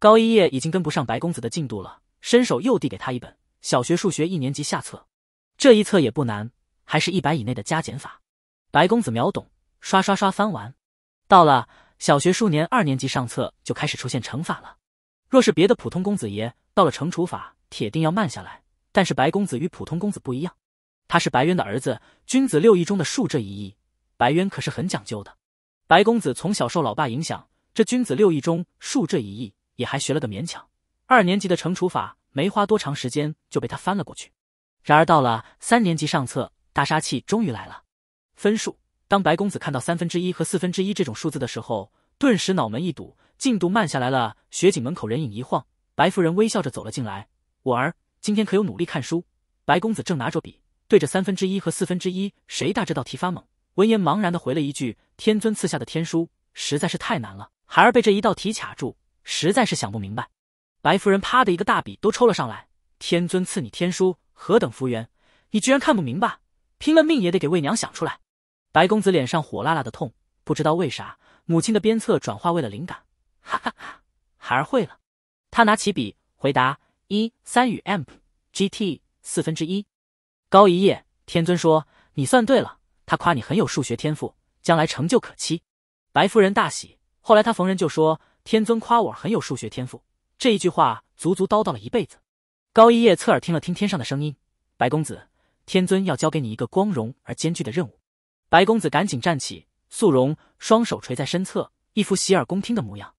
高一叶已经跟不上白公子的进度了，伸手又递给他一本小学数学一年级下册，这一册也不难，还是一百以内的加减法。白公子秒懂，刷刷刷翻完。到了小学数年二年级上册就开始出现乘法了，若是别的普通公子爷，到了乘除法铁定要慢下来，但是白公子与普通公子不一样，他是白渊的儿子，君子六艺中的术这一艺。白渊可是很讲究的，白公子从小受老爸影响，这君子六艺中数这一艺也还学了个勉强。二年级的乘除法没花多长时间就被他翻了过去。然而到了三年级上册，大杀器终于来了——分数。当白公子看到三分之一和四分之一这种数字的时候，顿时脑门一堵，进度慢下来了。雪景门口人影一晃，白夫人微笑着走了进来。我儿今天可有努力看书？白公子正拿着笔对着三分之一和四分之一谁大这道题发懵。闻言，茫然的回了一句：“天尊赐下的天书实在是太难了，孩儿被这一道题卡住，实在是想不明白。”白夫人啪的一个大笔都抽了上来：“天尊赐你天书，何等福缘，你居然看不明白？拼了命也得给为娘想出来！”白公子脸上火辣辣的痛，不知道为啥，母亲的鞭策转化为了灵感，哈哈哈，孩儿会了。他拿起笔回答：一三与 amp gt 四分之一，高一夜，天尊说：“你算对了。”他夸你很有数学天赋，将来成就可期。白夫人大喜。后来他逢人就说：“天尊夸我很有数学天赋。”这一句话足足叨叨了一辈子。高一叶侧耳听了听天上的声音：“白公子，天尊要交给你一个光荣而艰巨的任务。”白公子赶紧站起，肃容，双手垂在身侧，一副洗耳恭听的模样。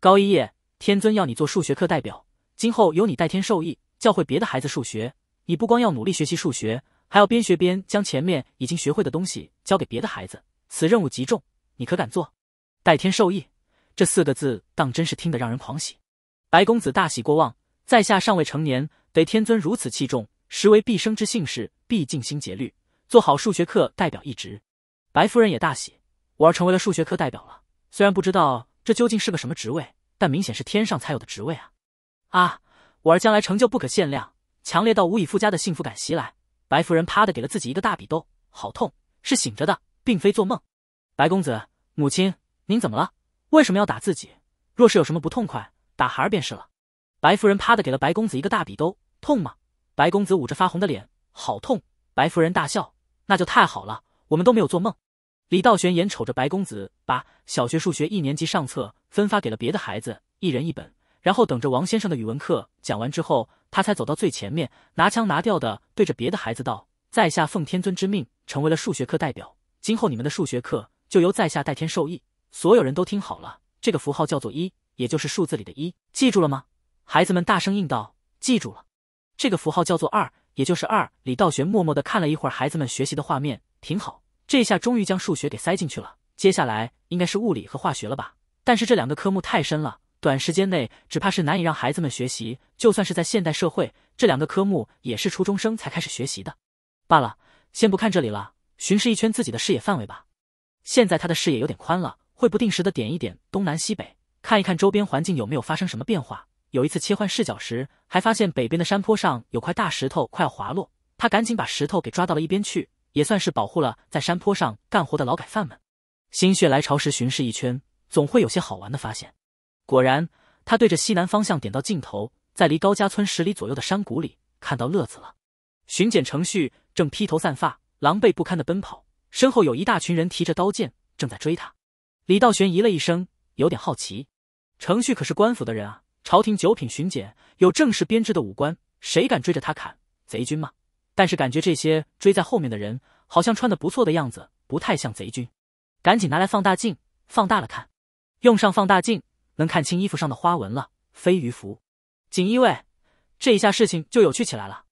高一叶，天尊要你做数学课代表，今后由你代天授意，教会别的孩子数学。你不光要努力学习数学。还要边学边将前面已经学会的东西教给别的孩子，此任务极重，你可敢做？代天授意这四个字当真是听得让人狂喜。白公子大喜过望，在下尚未成年，得天尊如此器重，实为毕生之幸事，必尽心竭虑做好数学课代表一职。白夫人也大喜，我儿成为了数学课代表了。虽然不知道这究竟是个什么职位，但明显是天上才有的职位啊！啊，我儿将来成就不可限量！强烈到无以复加的幸福感袭来。白夫人啪的给了自己一个大比兜，好痛，是醒着的，并非做梦。白公子，母亲，您怎么了？为什么要打自己？若是有什么不痛快，打孩儿便是了。白夫人啪的给了白公子一个大比兜，痛吗？白公子捂着发红的脸，好痛。白夫人大笑，那就太好了，我们都没有做梦。李道玄眼瞅着白公子把小学数学一年级上册分发给了别的孩子，一人一本。然后等着王先生的语文课讲完之后，他才走到最前面，拿腔拿调的对着别的孩子道：“在下奉天尊之命，成为了数学课代表，今后你们的数学课就由在下代天授意。所有人都听好了，这个符号叫做一，也就是数字里的‘一’，记住了吗？”孩子们大声应道：“记住了。”这个符号叫做二，也就是二。李道玄默默的看了一会儿孩子们学习的画面，挺好。这下终于将数学给塞进去了。接下来应该是物理和化学了吧？但是这两个科目太深了。短时间内只怕是难以让孩子们学习，就算是在现代社会，这两个科目也是初中生才开始学习的。罢了，先不看这里了，巡视一圈自己的视野范围吧。现在他的视野有点宽了，会不定时的点一点东南西北，看一看周边环境有没有发生什么变化。有一次切换视角时，还发现北边的山坡上有块大石头快要滑落，他赶紧把石头给抓到了一边去，也算是保护了在山坡上干活的劳改犯们。心血来潮时巡视一圈，总会有些好玩的发现。果然，他对着西南方向点到尽头，在离高家村十里左右的山谷里看到乐子了。巡检程旭正披头散发、狼狈不堪的奔跑，身后有一大群人提着刀剑正在追他。李道玄咦了一声，有点好奇：程旭可是官府的人啊，朝廷九品巡检，有正式编制的武官，谁敢追着他砍贼军吗？但是感觉这些追在后面的人好像穿的不错的样子，不太像贼军。赶紧拿来放大镜，放大了看，用上放大镜。能看清衣服上的花纹了，飞鱼服，锦衣卫，这一下事情就有趣起来了。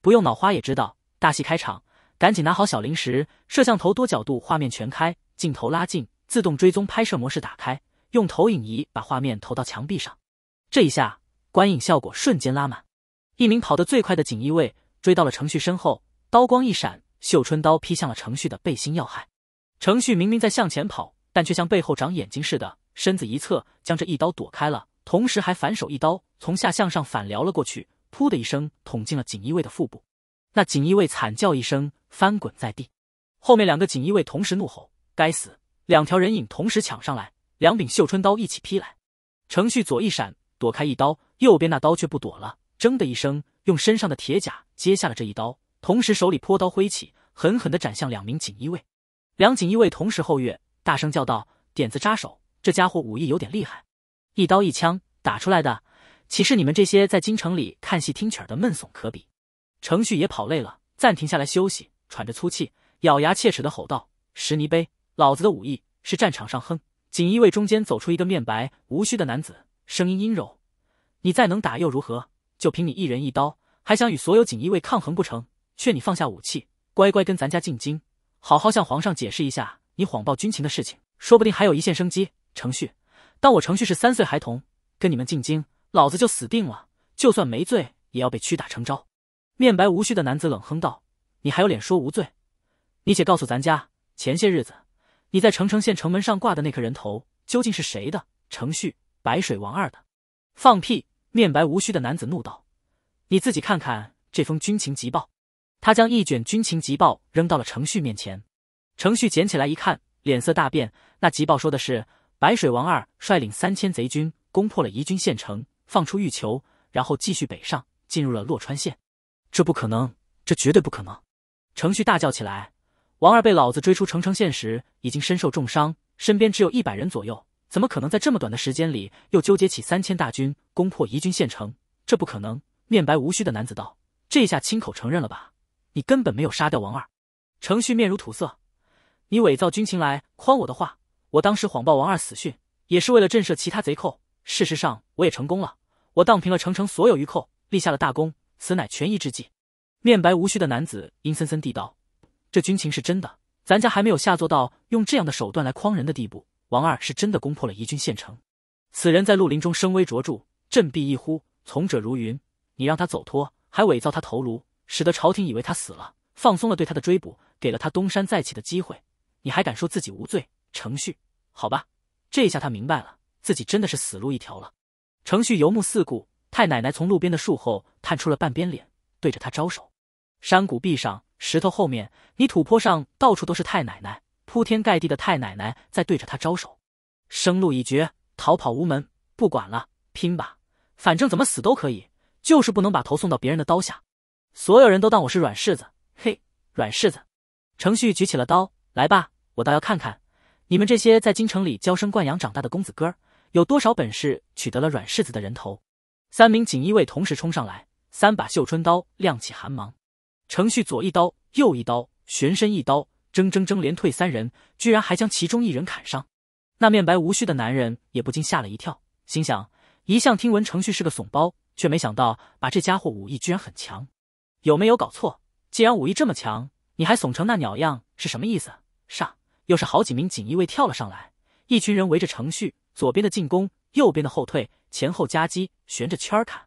不用脑花也知道，大戏开场，赶紧拿好小零食。摄像头多角度画面全开，镜头拉近，自动追踪拍摄模式打开，用投影仪把画面投到墙壁上，这一下观影效果瞬间拉满。一名跑得最快的锦衣卫追到了程旭身后，刀光一闪，绣春刀劈向了程旭的背心要害。程旭明明在向前跑，但却像背后长眼睛似的。身子一侧，将这一刀躲开了，同时还反手一刀从下向上反撩了过去，噗的一声捅进了锦衣卫的腹部。那锦衣卫惨叫一声，翻滚在地。后面两个锦衣卫同时怒吼：“该死！”两条人影同时抢上来，两柄绣春刀一起劈来。程旭左一闪躲开一刀，右边那刀却不躲了，铮的一声，用身上的铁甲接下了这一刀，同时手里泼刀挥起，狠狠地斩向两名锦衣卫。两锦衣卫同时后跃，大声叫道：“点子扎手！”这家伙武艺有点厉害，一刀一枪打出来的，岂是你们这些在京城里看戏听曲儿的闷怂可比？程旭也跑累了，暂停下来休息，喘着粗气，咬牙切齿的吼道：“石泥碑，老子的武艺是战场上哼！”锦衣卫中间走出一个面白无须的男子，声音阴柔：“你再能打又如何？就凭你一人一刀，还想与所有锦衣卫抗衡不成？劝你放下武器，乖乖跟咱家进京，好好向皇上解释一下你谎报军情的事情，说不定还有一线生机。”程旭，当我程旭是三岁孩童，跟你们进京，老子就死定了。就算没罪，也要被屈打成招。面白无须的男子冷哼道：“你还有脸说无罪？你且告诉咱家，前些日子你在澄城县城门上挂的那颗人头，究竟是谁的？”程旭，白水王二的。放屁！面白无须的男子怒道：“你自己看看这封军情急报。”他将一卷军情急报扔到了程旭面前。程旭捡起来一看，脸色大变。那急报说的是。白水王二率领三千贼军攻破了宜君县城，放出玉求，然后继续北上，进入了洛川县。这不可能！这绝对不可能！程旭大叫起来。王二被老子追出澄城县时，已经身受重伤，身边只有一百人左右，怎么可能在这么短的时间里又纠结起三千大军攻破宜君县城？这不可能！面白无须的男子道：“这下亲口承认了吧？你根本没有杀掉王二。”程旭面如土色：“你伪造军情来诓我的话。”我当时谎报王二死讯，也是为了震慑其他贼寇。事实上，我也成功了，我荡平了城城所有余寇，立下了大功，此乃权宜之计。面白无须的男子阴森森地道：“这军情是真的，咱家还没有下作到用这样的手段来诓人的地步。王二是真的攻破了宜君县城，此人在绿林中声威卓著，振臂一呼，从者如云。你让他走脱，还伪造他头颅，使得朝廷以为他死了，放松了对他的追捕，给了他东山再起的机会。你还敢说自己无罪？”程旭，好吧，这下他明白了，自己真的是死路一条了。程旭游目四顾，太奶奶从路边的树后探出了半边脸，对着他招手。山谷壁上、石头后面、泥土坡上，到处都是太奶奶，铺天盖地的太奶奶在对着他招手。生路已绝，逃跑无门，不管了，拼吧，反正怎么死都可以，就是不能把头送到别人的刀下。所有人都当我是软柿子，嘿，软柿子。程旭举起了刀，来吧，我倒要看看。你们这些在京城里娇生惯养长大的公子哥儿，有多少本事取得了软柿子的人头？三名锦衣卫同时冲上来，三把绣春刀亮起寒芒。程旭左一刀，右一刀，旋身一刀，铮铮铮连退三人，居然还将其中一人砍伤。那面白无须的男人也不禁吓了一跳，心想：一向听闻程旭是个怂包，却没想到把这家伙武艺居然很强。有没有搞错？既然武艺这么强，你还怂成那鸟样是什么意思？上！又是好几名锦衣卫跳了上来，一群人围着程旭，左边的进攻，右边的后退，前后夹击，旋着圈儿砍。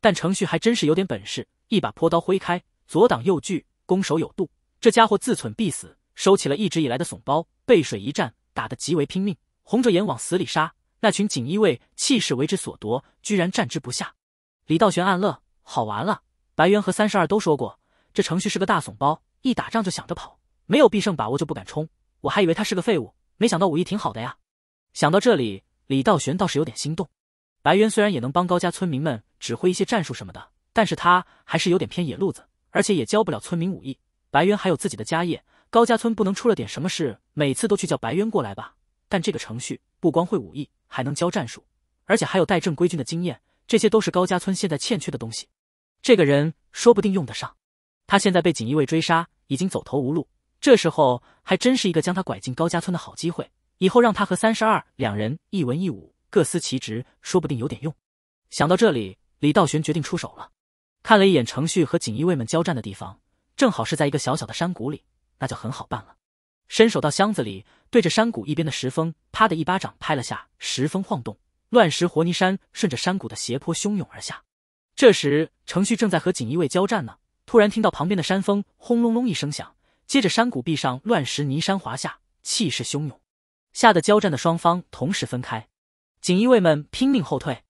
但程旭还真是有点本事，一把朴刀挥开，左挡右拒，攻守有度。这家伙自忖必死，收起了一直以来的怂包，背水一战，打得极为拼命，红着眼往死里杀。那群锦衣卫气势为之所夺，居然战之不下。李道玄暗乐，好玩了。白猿和三十二都说过，这程旭是个大怂包，一打仗就想着跑，没有必胜把握就不敢冲。我还以为他是个废物，没想到武艺挺好的呀。想到这里，李道玄倒是有点心动。白渊虽然也能帮高家村民们指挥一些战术什么的，但是他还是有点偏野路子，而且也教不了村民武艺。白渊还有自己的家业，高家村不能出了点什么事，每次都去叫白渊过来吧。但这个程序不光会武艺，还能教战术，而且还有带正规军的经验，这些都是高家村现在欠缺的东西。这个人说不定用得上。他现在被锦衣卫追杀，已经走投无路。这时候还真是一个将他拐进高家村的好机会。以后让他和三十二两人一文一武，各司其职，说不定有点用。想到这里，李道玄决定出手了。看了一眼程旭和锦衣卫们交战的地方，正好是在一个小小的山谷里，那就很好办了。伸手到箱子里，对着山谷一边的石峰，啪的一巴掌拍了下，石峰晃动，乱石活泥山顺着山谷的斜坡汹涌而下。这时程旭正在和锦衣卫交战呢，突然听到旁边的山峰轰隆隆一声响。接着，山谷壁上乱石泥山滑下，气势汹涌，吓得交战的双方同时分开。锦衣卫们拼命后退，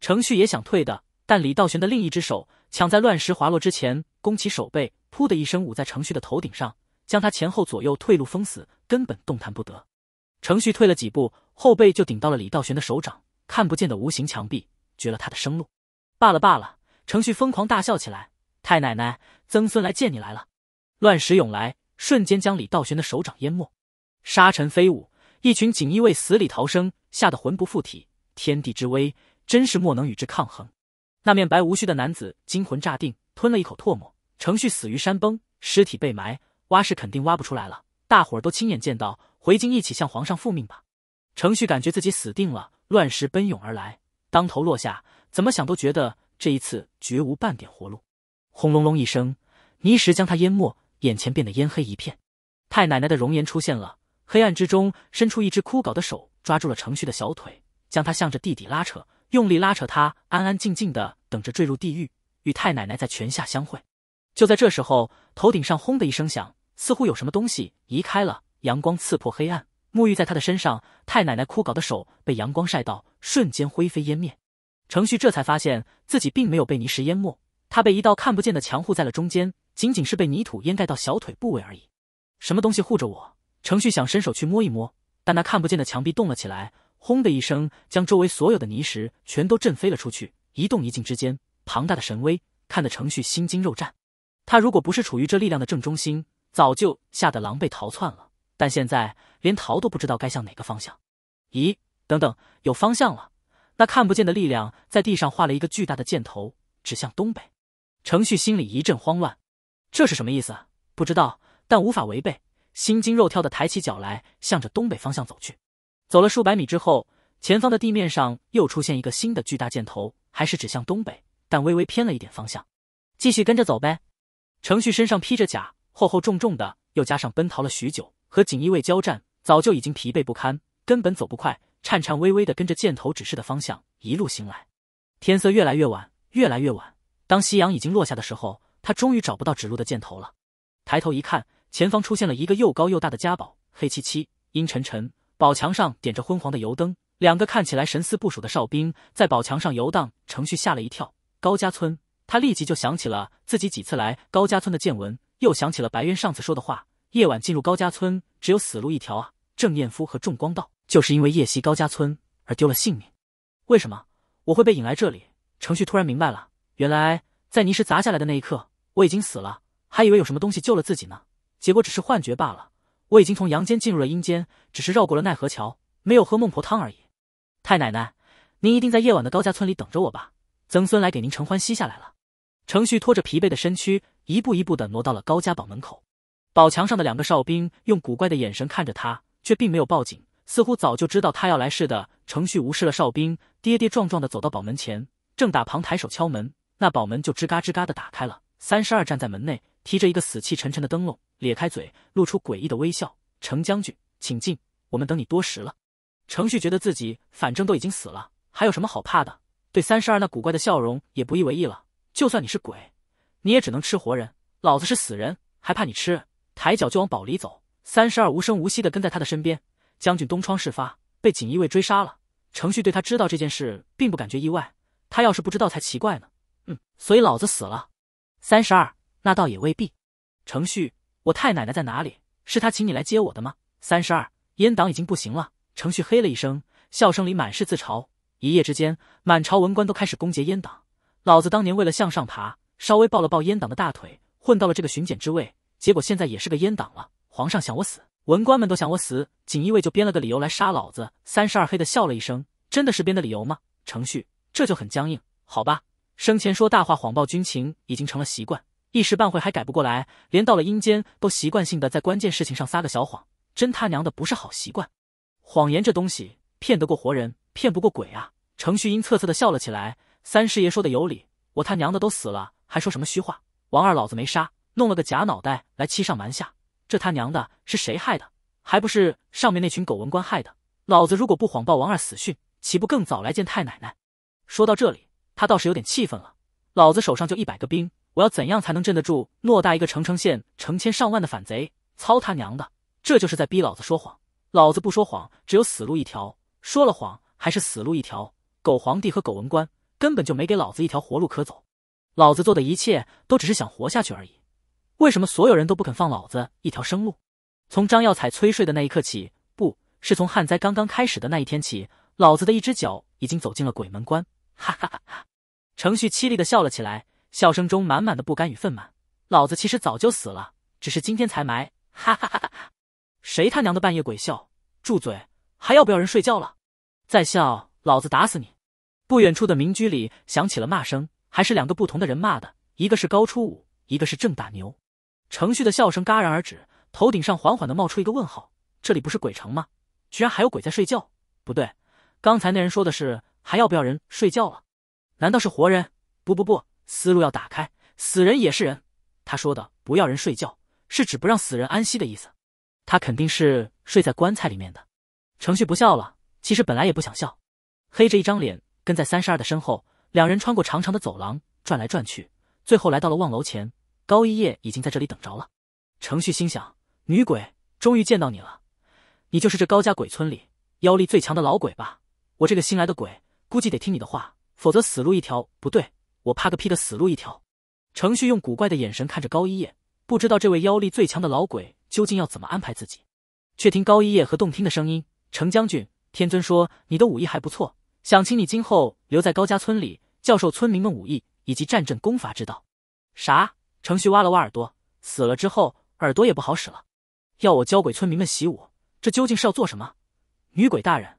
程旭也想退的，但李道玄的另一只手抢在乱石滑落之前，弓起手背，噗的一声捂在程旭的头顶上，将他前后左右退路封死，根本动弹不得。程旭退了几步，后背就顶到了李道玄的手掌，看不见的无形墙壁绝了他的生路。罢了罢了，程旭疯狂大笑起来：“太奶奶，曾孙来见你来了！”乱石涌来。瞬间将李道玄的手掌淹没，沙尘飞舞，一群锦衣卫死里逃生，吓得魂不附体。天地之威，真是莫能与之抗衡。那面白无须的男子惊魂乍定，吞了一口唾沫。程旭死于山崩，尸体被埋，挖是肯定挖不出来了。大伙儿都亲眼见到，回京一起向皇上复命吧。程旭感觉自己死定了，乱石奔涌而来，当头落下，怎么想都觉得这一次绝无半点活路。轰隆隆一声，泥石将他淹没。眼前变得烟黑一片，太奶奶的容颜出现了。黑暗之中，伸出一只枯槁的手，抓住了程旭的小腿，将他向着地底拉扯，用力拉扯他，安安静静的等着坠入地狱，与太奶奶在泉下相会。就在这时候，头顶上轰的一声响，似乎有什么东西移开了，阳光刺破黑暗，沐浴在他的身上。太奶奶枯槁的手被阳光晒到，瞬间灰飞烟灭。程旭这才发现自己并没有被泥石淹没，他被一道看不见的墙护在了中间。仅仅是被泥土掩盖到小腿部位而已。什么东西护着我？程旭想伸手去摸一摸，但那看不见的墙壁动了起来，轰的一声，将周围所有的泥石全都震飞了出去。一动一静之间，庞大的神威看得程旭心惊肉战。他如果不是处于这力量的正中心，早就吓得狼狈逃窜了。但现在连逃都不知道该向哪个方向。咦？等等，有方向了。那看不见的力量在地上画了一个巨大的箭头，指向东北。程旭心里一阵慌乱。这是什么意思？不知道，但无法违背。心惊肉跳的抬起脚来，向着东北方向走去。走了数百米之后，前方的地面上又出现一个新的巨大箭头，还是指向东北，但微微偏了一点方向。继续跟着走呗。程旭身上披着甲，厚厚重重的，又加上奔逃了许久，和锦衣卫交战，早就已经疲惫不堪，根本走不快，颤颤巍巍的跟着箭头指示的方向一路行来。天色越来越晚，越来越晚。当夕阳已经落下的时候。他终于找不到指路的箭头了，抬头一看，前方出现了一个又高又大的家堡，黑漆漆、阴沉沉，堡墙上点着昏黄的油灯，两个看起来神思不属的哨兵在堡墙上游荡。程旭吓了一跳，高家村，他立即就想起了自己几次来高家村的见闻，又想起了白渊上次说的话：夜晚进入高家村只有死路一条啊！郑彦夫和仲光道就是因为夜袭高家村而丢了性命。为什么我会被引来这里？程旭突然明白了，原来在泥石砸下来的那一刻。我已经死了，还以为有什么东西救了自己呢，结果只是幻觉罢了。我已经从阳间进入了阴间，只是绕过了奈何桥，没有喝孟婆汤而已。太奶奶，您一定在夜晚的高家村里等着我吧？曾孙来给您承欢膝下来了。程旭拖着疲惫的身躯，一步一步的挪到了高家堡门口。堡墙上的两个哨兵用古怪的眼神看着他，却并没有报警，似乎早就知道他要来似的。程旭无视了哨兵，跌跌撞撞的走到堡门前，正打旁抬手敲门，那堡门就吱嘎吱嘎的打开了。三十二站在门内，提着一个死气沉沉的灯笼，咧开嘴露出诡异的微笑。程将军，请进，我们等你多时了。程旭觉得自己反正都已经死了，还有什么好怕的？对三十二那古怪的笑容也不以为意了。就算你是鬼，你也只能吃活人，老子是死人，还怕你吃？抬脚就往堡里走。三十二无声无息的跟在他的身边。将军东窗事发，被锦衣卫追杀了。程旭对他知道这件事并不感觉意外，他要是不知道才奇怪呢。嗯，所以老子死了。三十二，那倒也未必。程旭，我太奶奶在哪里？是她请你来接我的吗？三十二，阉党已经不行了。程旭黑了一声，笑声里满是自嘲。一夜之间，满朝文官都开始攻讦阉党。老子当年为了向上爬，稍微抱了抱阉党的大腿，混到了这个巡检之位，结果现在也是个阉党了。皇上想我死，文官们都想我死，锦衣卫就编了个理由来杀老子。三十二黑的笑了一声，真的是编的理由吗？程旭，这就很僵硬，好吧。生前说大话、谎报军情已经成了习惯，一时半会还改不过来。连到了阴间都习惯性的在关键事情上撒个小谎，真他娘的不是好习惯。谎言这东西骗得过活人，骗不过鬼啊！程旭英恻恻的笑了起来：“三师爷说的有理，我他娘的都死了，还说什么虚话？王二老子没杀，弄了个假脑袋来欺上瞒下，这他娘的是谁害的？还不是上面那群狗文官害的！老子如果不谎报王二死讯，岂不更早来见太奶奶？”说到这里。他倒是有点气愤了，老子手上就一百个兵，我要怎样才能镇得住偌大一个城城县成千上万的反贼？操他娘的，这就是在逼老子说谎。老子不说谎，只有死路一条；说了谎，还是死路一条。狗皇帝和狗文官根本就没给老子一条活路可走。老子做的一切都只是想活下去而已。为什么所有人都不肯放老子一条生路？从张耀彩催税的那一刻起，不是从旱灾刚刚开始的那一天起，老子的一只脚已经走进了鬼门关。哈哈哈哈！程旭凄厉的笑了起来，笑声中满满的不甘与愤懑。老子其实早就死了，只是今天才埋。哈哈哈哈！谁他娘的半夜鬼笑？住嘴！还要不要人睡觉了？再笑，老子打死你！不远处的民居里响起了骂声，还是两个不同的人骂的，一个是高初五，一个是郑大牛。程旭的笑声戛然而止，头顶上缓缓的冒出一个问号：这里不是鬼城吗？居然还有鬼在睡觉？不对，刚才那人说的是还要不要人睡觉了？难道是活人？不不不，思路要打开，死人也是人。他说的“不要人睡觉”是指不让死人安息的意思。他肯定是睡在棺材里面的。程旭不笑了，其实本来也不想笑，黑着一张脸跟在三十二的身后。两人穿过长长的走廊，转来转去，最后来到了望楼前。高一夜已经在这里等着了。程旭心想：女鬼，终于见到你了。你就是这高家鬼村里妖力最强的老鬼吧？我这个新来的鬼，估计得听你的话。否则死路一条。不对，我怕个屁的死路一条。程旭用古怪的眼神看着高一叶，不知道这位妖力最强的老鬼究竟要怎么安排自己。却听高一叶和动听的声音：“程将军，天尊说你的武艺还不错，想请你今后留在高家村里，教授村民们武艺以及战阵攻伐之道。”啥？程旭挖了挖耳朵，死了之后耳朵也不好使了，要我教鬼村民们习武，这究竟是要做什么？女鬼大人，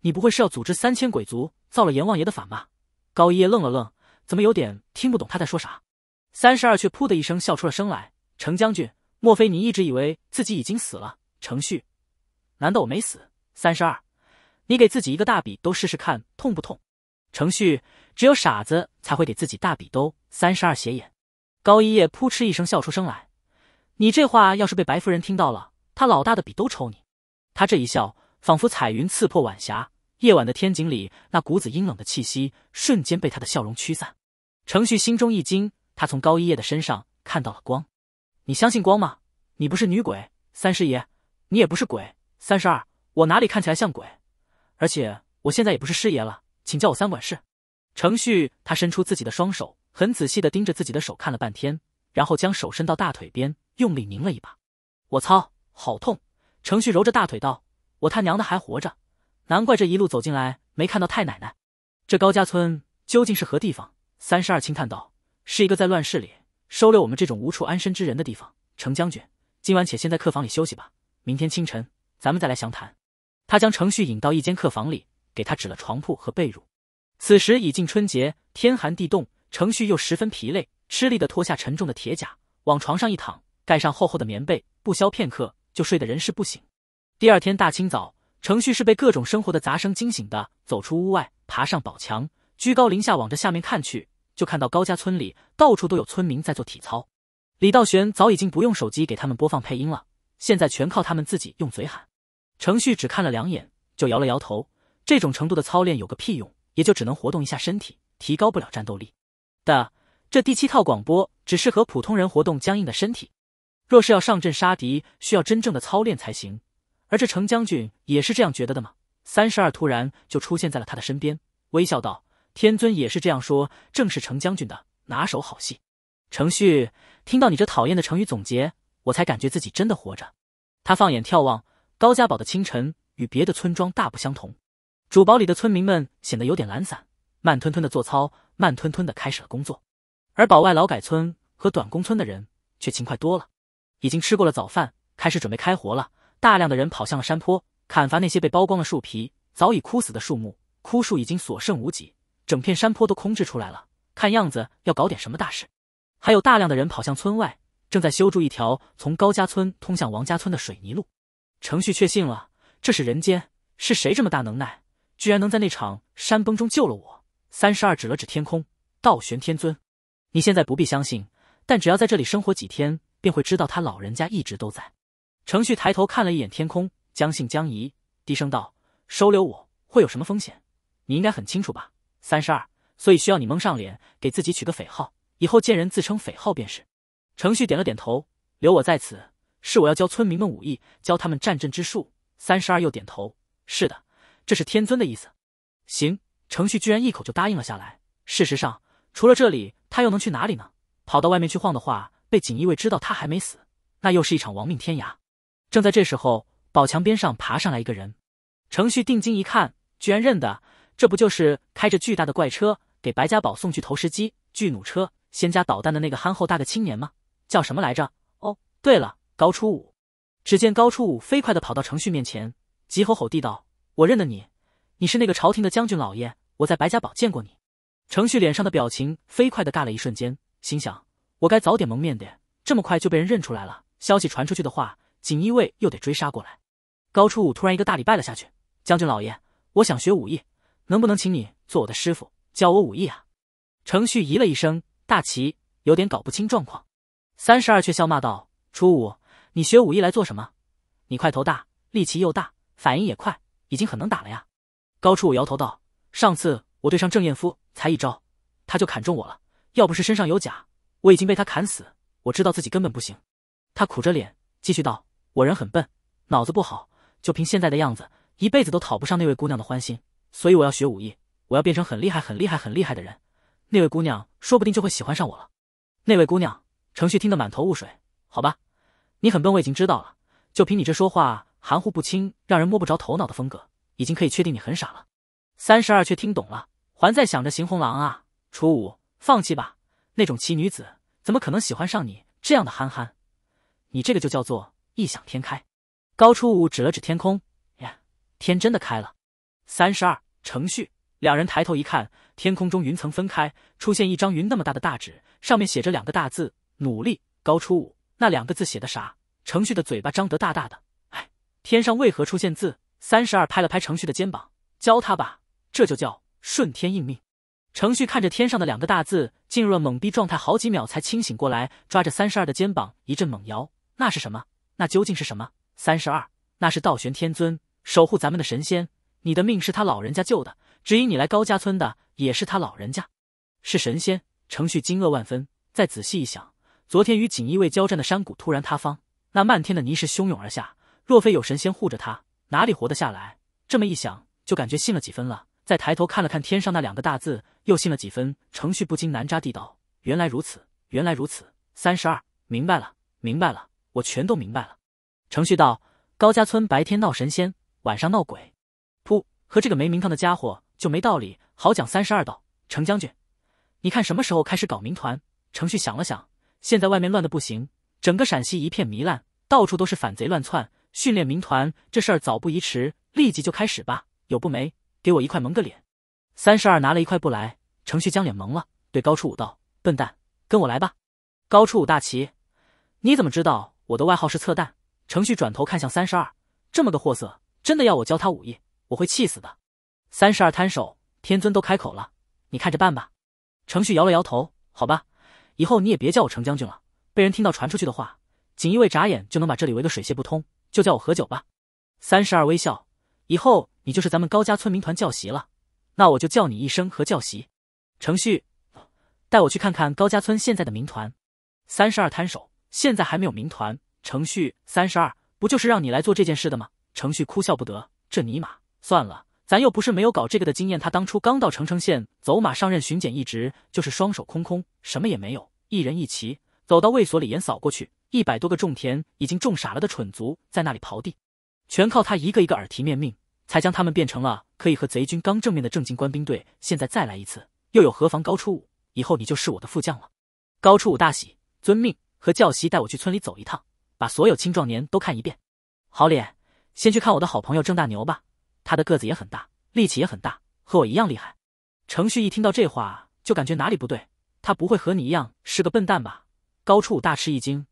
你不会是要组织三千鬼族？造了阎王爷的反吗？高一叶愣了愣，怎么有点听不懂他在说啥？三十二却噗的一声笑出了声来。程将军，莫非你一直以为自己已经死了？程旭，难道我没死？三十二，你给自己一个大笔兜试试看，痛不痛？程旭，只有傻子才会给自己大笔兜。三十二斜眼，高一叶扑哧一声笑出声来。你这话要是被白夫人听到了，她老大的笔都抽你。他这一笑，仿佛彩云刺破晚霞。夜晚的天井里，那股子阴冷的气息瞬间被他的笑容驱散。程旭心中一惊，他从高一叶的身上看到了光。你相信光吗？你不是女鬼，三师爷，你也不是鬼。三十二，我哪里看起来像鬼？而且我现在也不是师爷了，请叫我三管事。程旭，他伸出自己的双手，很仔细的盯着自己的手看了半天，然后将手伸到大腿边，用力拧了一把。我操，好痛！程旭揉着大腿道：“我他娘的还活着。”难怪这一路走进来没看到太奶奶，这高家村究竟是何地方？三十二轻叹道：“是一个在乱世里收留我们这种无处安身之人的地方。”程将军，今晚且先在客房里休息吧，明天清晨咱们再来详谈。他将程旭引到一间客房里，给他指了床铺和被褥。此时已近春节，天寒地冻，程旭又十分疲累，吃力地脱下沉重的铁甲，往床上一躺，盖上厚厚的棉被，不消片刻就睡得人事不省。第二天大清早。程旭是被各种生活的杂声惊醒的，走出屋外，爬上宝墙，居高临下往着下面看去，就看到高家村里到处都有村民在做体操。李道玄早已经不用手机给他们播放配音了，现在全靠他们自己用嘴喊。程旭只看了两眼，就摇了摇头，这种程度的操练有个屁用，也就只能活动一下身体，提高不了战斗力。的这第七套广播只适合普通人活动僵硬的身体，若是要上阵杀敌，需要真正的操练才行。而这程将军也是这样觉得的吗？三十二突然就出现在了他的身边，微笑道：“天尊也是这样说，正是程将军的拿手好戏。”程旭听到你这讨厌的成语总结，我才感觉自己真的活着。他放眼眺望高家堡的清晨，与别的村庄大不相同。主堡里的村民们显得有点懒散，慢吞吞的做操，慢吞吞的开始了工作。而堡外劳改村和短工村的人却勤快多了，已经吃过了早饭，开始准备开活了。大量的人跑向了山坡，砍伐那些被剥光了树皮、早已枯死的树木。枯树已经所剩无几，整片山坡都空置出来了。看样子要搞点什么大事。还有大量的人跑向村外，正在修筑一条从高家村通向王家村的水泥路。程旭确信了，这是人间。是谁这么大能耐，居然能在那场山崩中救了我？三十二指了指天空：“道玄天尊，你现在不必相信，但只要在这里生活几天，便会知道他老人家一直都在。”程旭抬头看了一眼天空，将信将疑，低声道：“收留我会有什么风险？你应该很清楚吧。”三十二，所以需要你蒙上脸，给自己取个匪号，以后见人自称匪号便是。程旭点了点头：“留我在此，是我要教村民们武艺，教他们战阵之术。”三十二又点头：“是的，这是天尊的意思。”行，程旭居然一口就答应了下来。事实上，除了这里，他又能去哪里呢？跑到外面去晃的话，被锦衣卫知道他还没死，那又是一场亡命天涯。正在这时候，宝墙边上爬上来一个人。程旭定睛一看，居然认得，这不就是开着巨大的怪车给白家宝送去投石机、巨弩车、仙家导弹的那个憨厚大个青年吗？叫什么来着？哦，对了，高初五。只见高初五飞快地跑到程旭面前，急吼吼地道：“我认得你，你是那个朝廷的将军老爷，我在白家堡见过你。”程旭脸上的表情飞快地尬了一瞬间，心想：我该早点蒙面的，这么快就被人认出来了。消息传出去的话。锦衣卫又得追杀过来，高初五突然一个大礼拜了下去。将军老爷，我想学武艺，能不能请你做我的师傅，教我武艺啊？程旭咦了一声，大奇有点搞不清状况。三十二却笑骂道：“初五，你学武艺来做什么？你块头大，力气又大，反应也快，已经很能打了呀。”高初五摇头道：“上次我对上郑彦夫，才一招，他就砍中我了。要不是身上有甲，我已经被他砍死。我知道自己根本不行。”他苦着脸继续道。我人很笨，脑子不好，就凭现在的样子，一辈子都讨不上那位姑娘的欢心。所以我要学武艺，我要变成很厉害、很厉害、很厉害的人，那位姑娘说不定就会喜欢上我了。那位姑娘，程旭听得满头雾水。好吧，你很笨，我已经知道了。就凭你这说话含糊不清、让人摸不着头脑的风格，已经可以确定你很傻了。三十二却听懂了，还在想着邢红狼啊。初五，放弃吧，那种奇女子怎么可能喜欢上你这样的憨憨？你这个就叫做……异想天开，高初五指了指天空，呀，天真的开了。三十二，程序两人抬头一看，天空中云层分开，出现一张云那么大的大纸，上面写着两个大字：努力。高初五那两个字写的啥？程序的嘴巴张得大大的，哎，天上为何出现字？三十二拍了拍程序的肩膀，教他吧，这就叫顺天应命。程序看着天上的两个大字，进入了懵逼状态，好几秒才清醒过来，抓着三十二的肩膀一阵猛摇，那是什么？那究竟是什么？三十二，那是道玄天尊守护咱们的神仙。你的命是他老人家救的，指引你来高家村的也是他老人家，是神仙。程旭惊愕万分，再仔细一想，昨天与锦衣卫交战的山谷突然塌方，那漫天的泥石汹涌而下，若非有神仙护着他，哪里活得下来？这么一想，就感觉信了几分了。再抬头看了看天上那两个大字，又信了几分。程旭不禁难扎地道：“原来如此，原来如此。”三十二，明白了，明白了。我全都明白了。程旭道：“高家村白天闹神仙，晚上闹鬼。噗，和这个没名堂的家伙就没道理好讲。”三十二道，程将军，你看什么时候开始搞民团？程旭想了想，现在外面乱的不行，整个陕西一片糜烂，到处都是反贼乱窜，训练民团这事儿早不宜迟，立即就开始吧。有不没？给我一块蒙个脸。三十二拿了一块布来，程旭将脸蒙了，对高初五道：“笨蛋，跟我来吧。”高初五大奇：“你怎么知道？”我的外号是侧蛋。程旭转头看向三十二，这么个货色，真的要我教他武艺，我会气死的。三十二摊手，天尊都开口了，你看着办吧。程旭摇了摇头，好吧，以后你也别叫我程将军了，被人听到传出去的话，锦衣卫眨眼就能把这里围个水泄不通，就叫我何九吧。三十二微笑，以后你就是咱们高家村民团教习了，那我就叫你一声何教习。程旭，带我去看看高家村现在的民团。三十二摊手。现在还没有民团，程旭三十二，不就是让你来做这件事的吗？程旭哭笑不得，这尼玛，算了，咱又不是没有搞这个的经验。他当初刚到澄城县，走马上任巡检一职，就是双手空空，什么也没有，一人一骑，走到卫所里眼扫过去，一百多个种田已经种傻了的蠢卒在那里刨地，全靠他一个一个耳提面命，才将他们变成了可以和贼军刚正面的正经官兵队。现在再来一次，又有何妨？高初五，以后你就是我的副将了。高初五大喜，遵命。和教习带我去村里走一趟，把所有青壮年都看一遍。好脸，先去看我的好朋友郑大牛吧。他的个子也很大，力气也很大，和我一样厉害。程旭一听到这话，就感觉哪里不对。他不会和你一样是个笨蛋吧？高处大吃一惊。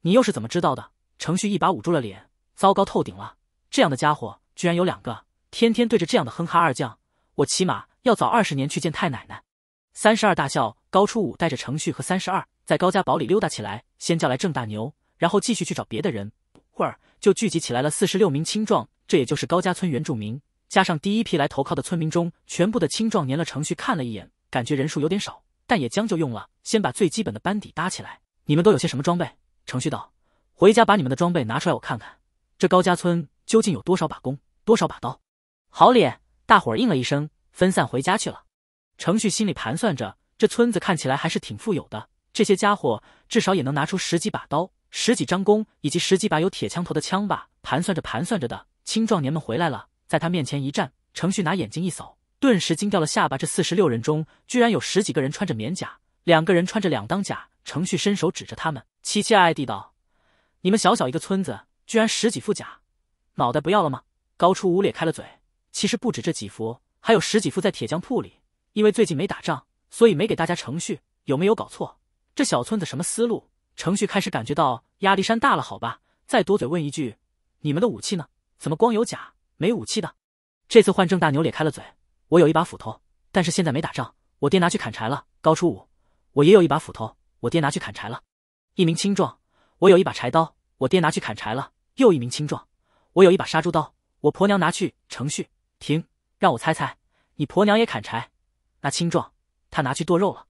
你又是怎么知道的？程旭一把捂住了脸。糟糕透顶了！这样的家伙居然有两个。天天对着这样的哼哈二将，我起码要早二十年去见太奶奶。三十二大校高初五带着程旭和三十二在高家堡里溜达起来。先叫来郑大牛，然后继续去找别的人，会儿就聚集起来了四十六名青壮。这也就是高家村原住民，加上第一批来投靠的村民中全部的青壮年了。程旭看了一眼，感觉人数有点少，但也将就用了，先把最基本的班底搭起来。你们都有些什么装备？程旭道。回家把你们的装备拿出来，我看看这高家村究竟有多少把弓，多少把刀。好咧！大伙儿应了一声，分散回家去了。程旭心里盘算着，这村子看起来还是挺富有的，这些家伙至少也能拿出十几把刀、十几张弓，以及十几把有铁枪头的枪吧。盘算着盘算着的青壮年们回来了，在他面前一站，程旭拿眼睛一扫，顿时惊掉了下巴。这四十六人中，居然有十几个人穿着棉甲，两个人穿着两当甲。程旭伸手指着他们，凄凄哀哀地道：“你们小小一个村子，居然十几副甲，脑袋不要了吗？”高初五咧开了嘴，其实不止这几副，还有十几副在铁匠铺里。因为最近没打仗，所以没给大家程序。有没有搞错？这小村子什么思路？程序开始感觉到压力山大了，好吧。再多嘴问一句，你们的武器呢？怎么光有甲没武器的？这次换郑大牛咧开了嘴，我有一把斧头，但是现在没打仗，我爹拿去砍柴了。高初五，我也有一把斧头，我爹拿去砍柴了。一名青壮，我有一把柴刀，我爹拿去砍柴了。又一名青壮，我有一把杀猪刀，我婆娘拿去。程序停，让我猜猜，你婆娘也砍柴？那青壮，他拿去剁肉了。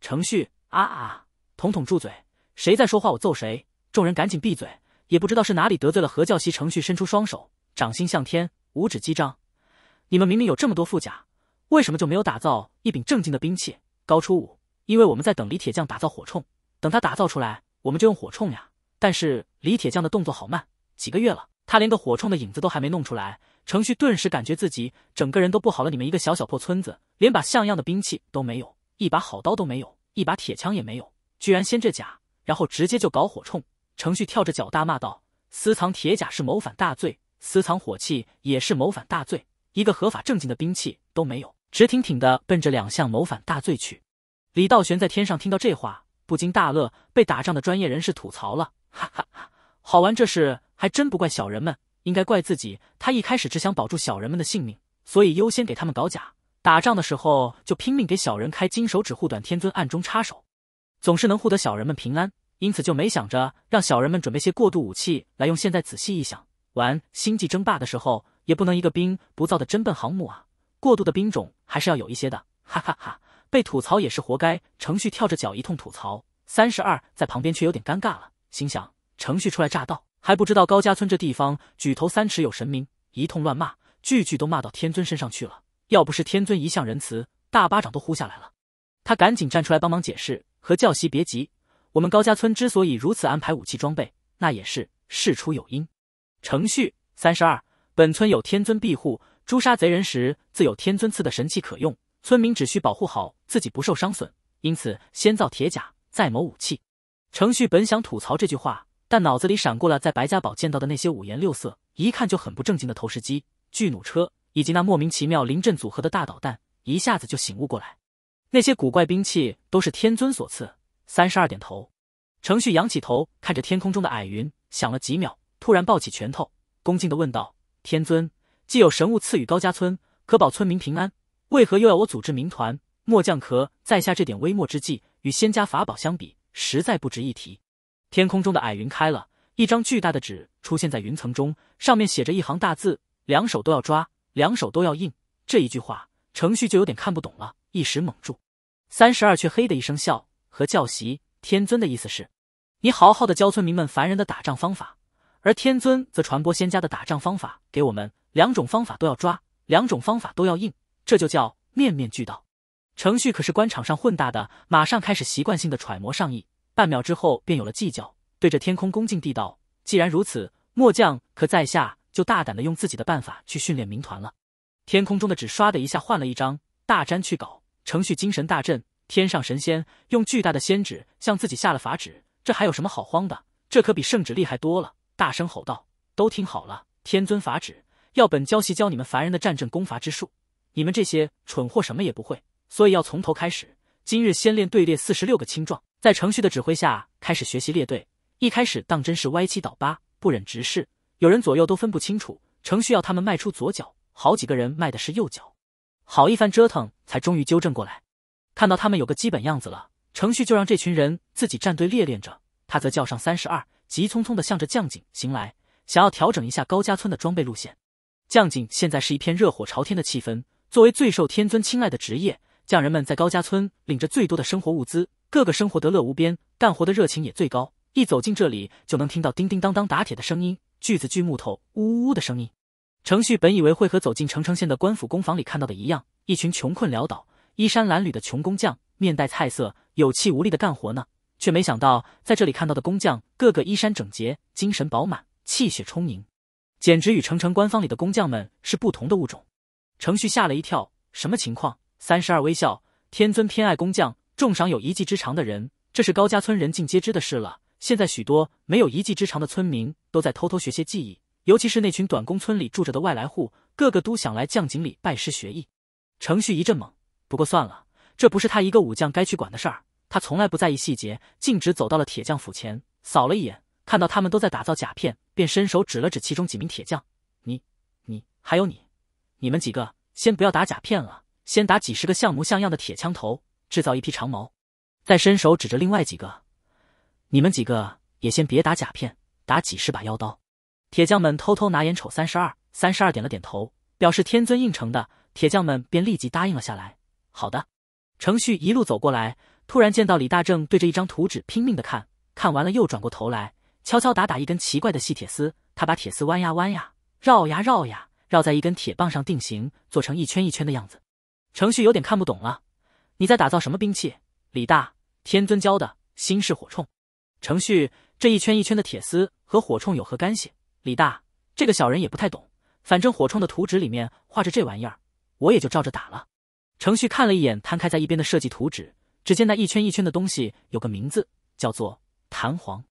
程旭啊啊，统统住嘴！谁在说话，我揍谁！众人赶紧闭嘴。也不知道是哪里得罪了何教习。程旭伸出双手，掌心向天，五指击张。你们明明有这么多副甲，为什么就没有打造一柄正经的兵器？高初五，因为我们在等李铁匠打造火铳，等他打造出来，我们就用火铳呀。但是李铁匠的动作好慢，几个月了，他连个火铳的影子都还没弄出来。程旭顿时感觉自己整个人都不好了，你们一个小小破村子，连把像样的兵器都没有，一把好刀都没有，一把铁枪也没有，居然先这甲，然后直接就搞火铳。程旭跳着脚大骂道：“私藏铁甲是谋反大罪，私藏火器也是谋反大罪，一个合法正经的兵器都没有，直挺挺的奔着两项谋反大罪去。”李道玄在天上听到这话，不禁大乐，被打仗的专业人士吐槽了，哈哈哈，好玩，这事还真不怪小人们。应该怪自己，他一开始只想保住小人们的性命，所以优先给他们搞假。打仗的时候就拼命给小人开金手指护短，天尊暗中插手，总是能护得小人们平安，因此就没想着让小人们准备些过渡武器来用。现在仔细一想，玩星际争霸的时候也不能一个兵不造的真笨航母啊，过度的兵种还是要有一些的。哈哈哈，被吐槽也是活该。程序跳着脚一通吐槽，三十二在旁边却有点尴尬了，心想程序初来乍到。还不知道高家村这地方，举头三尺有神明，一通乱骂，句句都骂到天尊身上去了。要不是天尊一向仁慈，大巴掌都呼下来了。他赶紧站出来帮忙解释：“和教习别急，我们高家村之所以如此安排武器装备，那也是事出有因。程序三十二，本村有天尊庇护，诛杀贼人时自有天尊赐的神器可用，村民只需保护好自己不受伤损，因此先造铁甲，再谋武器。”程旭本想吐槽这句话。但脑子里闪过了在白家堡见到的那些五颜六色、一看就很不正经的投石机、巨弩车，以及那莫名其妙临阵组合的大导弹，一下子就醒悟过来。那些古怪兵器都是天尊所赐。三十二点头，程旭仰起头看着天空中的矮云，想了几秒，突然抱起拳头，恭敬的问道：“天尊，既有神物赐予高家村，可保村民平安，为何又要我组织民团？末将可在下这点微末之计，与仙家法宝相比，实在不值一提。”天空中的矮云开了一张巨大的纸出现在云层中，上面写着一行大字：“两手都要抓，两手都要硬。”这一句话，程旭就有点看不懂了，一时懵住。三十二却嘿的一声笑，和教习天尊的意思是：你好好的教村民们凡人的打仗方法，而天尊则传播仙家的打仗方法给我们。两种方法都要抓，两种方法都要硬，这就叫面面俱到。程旭可是官场上混大的，马上开始习惯性的揣摩上意。半秒之后便有了计较，对着天空恭敬地道：“既然如此，末将可在下就大胆的用自己的办法去训练民团了。”天空中的纸唰的一下换了一张，大沾去搞。程旭精神大振，天上神仙用巨大的仙指向自己下了法旨，这还有什么好慌的？这可比圣旨厉害多了！大声吼道：“都听好了，天尊法旨，要本教习教你们凡人的战阵攻伐之术。你们这些蠢货什么也不会，所以要从头开始。今日先练队列，四十六个青壮。”在程序的指挥下，开始学习列队。一开始，当真是歪七倒八，不忍直视。有人左右都分不清楚。程序要他们迈出左脚，好几个人迈的是右脚，好一番折腾，才终于纠正过来。看到他们有个基本样子了，程序就让这群人自己站队列练着。他则叫上三十二，急匆匆的向着将井行来，想要调整一下高家村的装备路线。将井现在是一片热火朝天的气氛。作为最受天尊青睐的职业，匠人们在高家村领着最多的生活物资。各个生活得乐无边，干活的热情也最高。一走进这里，就能听到叮叮当当打铁的声音，锯子锯木头，呜呜呜的声音。程旭本以为会和走进澄城县的官府工坊里看到的一样，一群穷困潦倒、衣衫褴褛的穷工匠，面带菜色、有气无力的干活呢，却没想到在这里看到的工匠，个个衣衫整洁、精神饱满、气血充盈，简直与澄城官方里的工匠们是不同的物种。程旭吓了一跳，什么情况？三十二微笑天尊偏爱工匠。重赏有一技之长的人，这是高家村人尽皆知的事了。现在许多没有一技之长的村民都在偷偷学些技艺，尤其是那群短工村里住着的外来户，个个都想来将井里拜师学艺。程旭一阵猛，不过算了，这不是他一个武将该去管的事儿。他从来不在意细节，径直走到了铁匠府前，扫了一眼，看到他们都在打造甲片，便伸手指了指其中几名铁匠：“你、你还有你，你们几个先不要打甲片了，先打几十个像模像样的铁枪头。”制造一批长矛，再伸手指着另外几个，你们几个也先别打甲片，打几十把腰刀。铁匠们偷偷拿眼瞅三十二，三十二点了点头，表示天尊应承的。铁匠们便立即答应了下来。好的。程旭一路走过来，突然见到李大正对着一张图纸拼命的看，看完了又转过头来，敲敲打打一根奇怪的细铁丝。他把铁丝弯呀弯呀，绕呀绕呀，绕在一根铁棒上定型，做成一圈一圈的样子。程旭有点看不懂了。你在打造什么兵器？李大天尊教的新式火铳。程旭，这一圈一圈的铁丝和火铳有何干系？李大这个小人也不太懂，反正火铳的图纸里面画着这玩意儿，我也就照着打了。程旭看了一眼摊开在一边的设计图纸，只见那一圈一圈的东西有个名字叫做弹簧，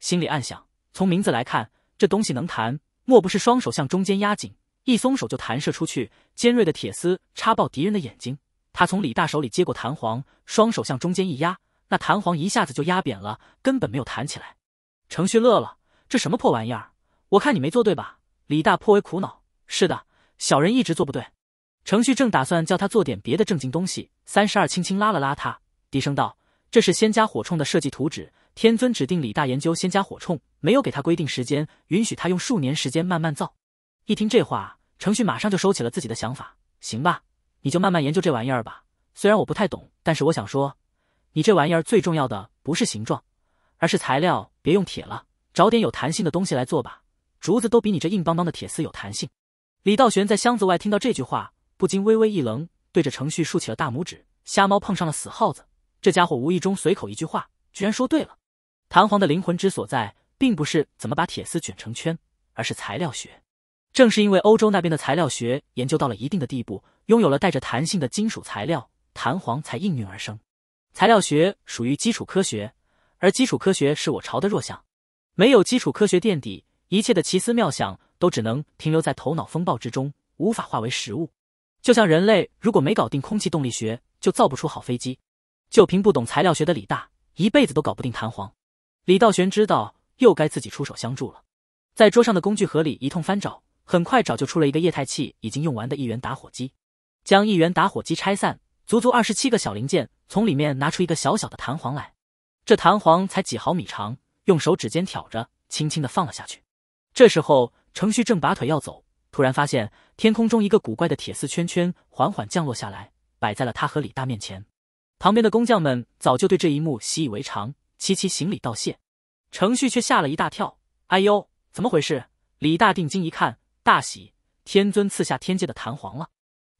心里暗想：从名字来看，这东西能弹，莫不是双手向中间压紧，一松手就弹射出去，尖锐的铁丝插爆敌人的眼睛？他从李大手里接过弹簧，双手向中间一压，那弹簧一下子就压扁了，根本没有弹起来。程旭乐了，这什么破玩意儿？我看你没做对吧？李大颇为苦恼。是的，小人一直做不对。程旭正打算叫他做点别的正经东西，三十二轻轻拉了拉他，低声道：“这是仙家火铳的设计图纸，天尊指定李大研究仙家火铳，没有给他规定时间，允许他用数年时间慢慢造。”一听这话，程旭马上就收起了自己的想法。行吧。你就慢慢研究这玩意儿吧。虽然我不太懂，但是我想说，你这玩意儿最重要的不是形状，而是材料。别用铁了，找点有弹性的东西来做吧。竹子都比你这硬邦邦的铁丝有弹性。李道玄在箱子外听到这句话，不禁微微一愣，对着程旭竖起了大拇指。瞎猫碰上了死耗子，这家伙无意中随口一句话，居然说对了。弹簧的灵魂之所在，并不是怎么把铁丝卷成圈，而是材料学。正是因为欧洲那边的材料学研究到了一定的地步。拥有了带着弹性的金属材料，弹簧才应运而生。材料学属于基础科学，而基础科学是我朝的弱项。没有基础科学垫底，一切的奇思妙想都只能停留在头脑风暴之中，无法化为实物。就像人类如果没搞定空气动力学，就造不出好飞机。就凭不懂材料学的李大，一辈子都搞不定弹簧。李道玄知道，又该自己出手相助了。在桌上的工具盒里一通翻找，很快找就出了一个液态气已经用完的一元打火机。将一元打火机拆散，足足二十七个小零件，从里面拿出一个小小的弹簧来。这弹簧才几毫米长，用手指尖挑着，轻轻的放了下去。这时候，程旭正拔腿要走，突然发现天空中一个古怪的铁丝圈圈缓缓降落下来，摆在了他和李大面前。旁边的工匠们早就对这一幕习以为常，齐齐行礼道谢。程旭却吓了一大跳：“哎呦，怎么回事？”李大定睛一看，大喜：“天尊赐下天界的弹簧了。”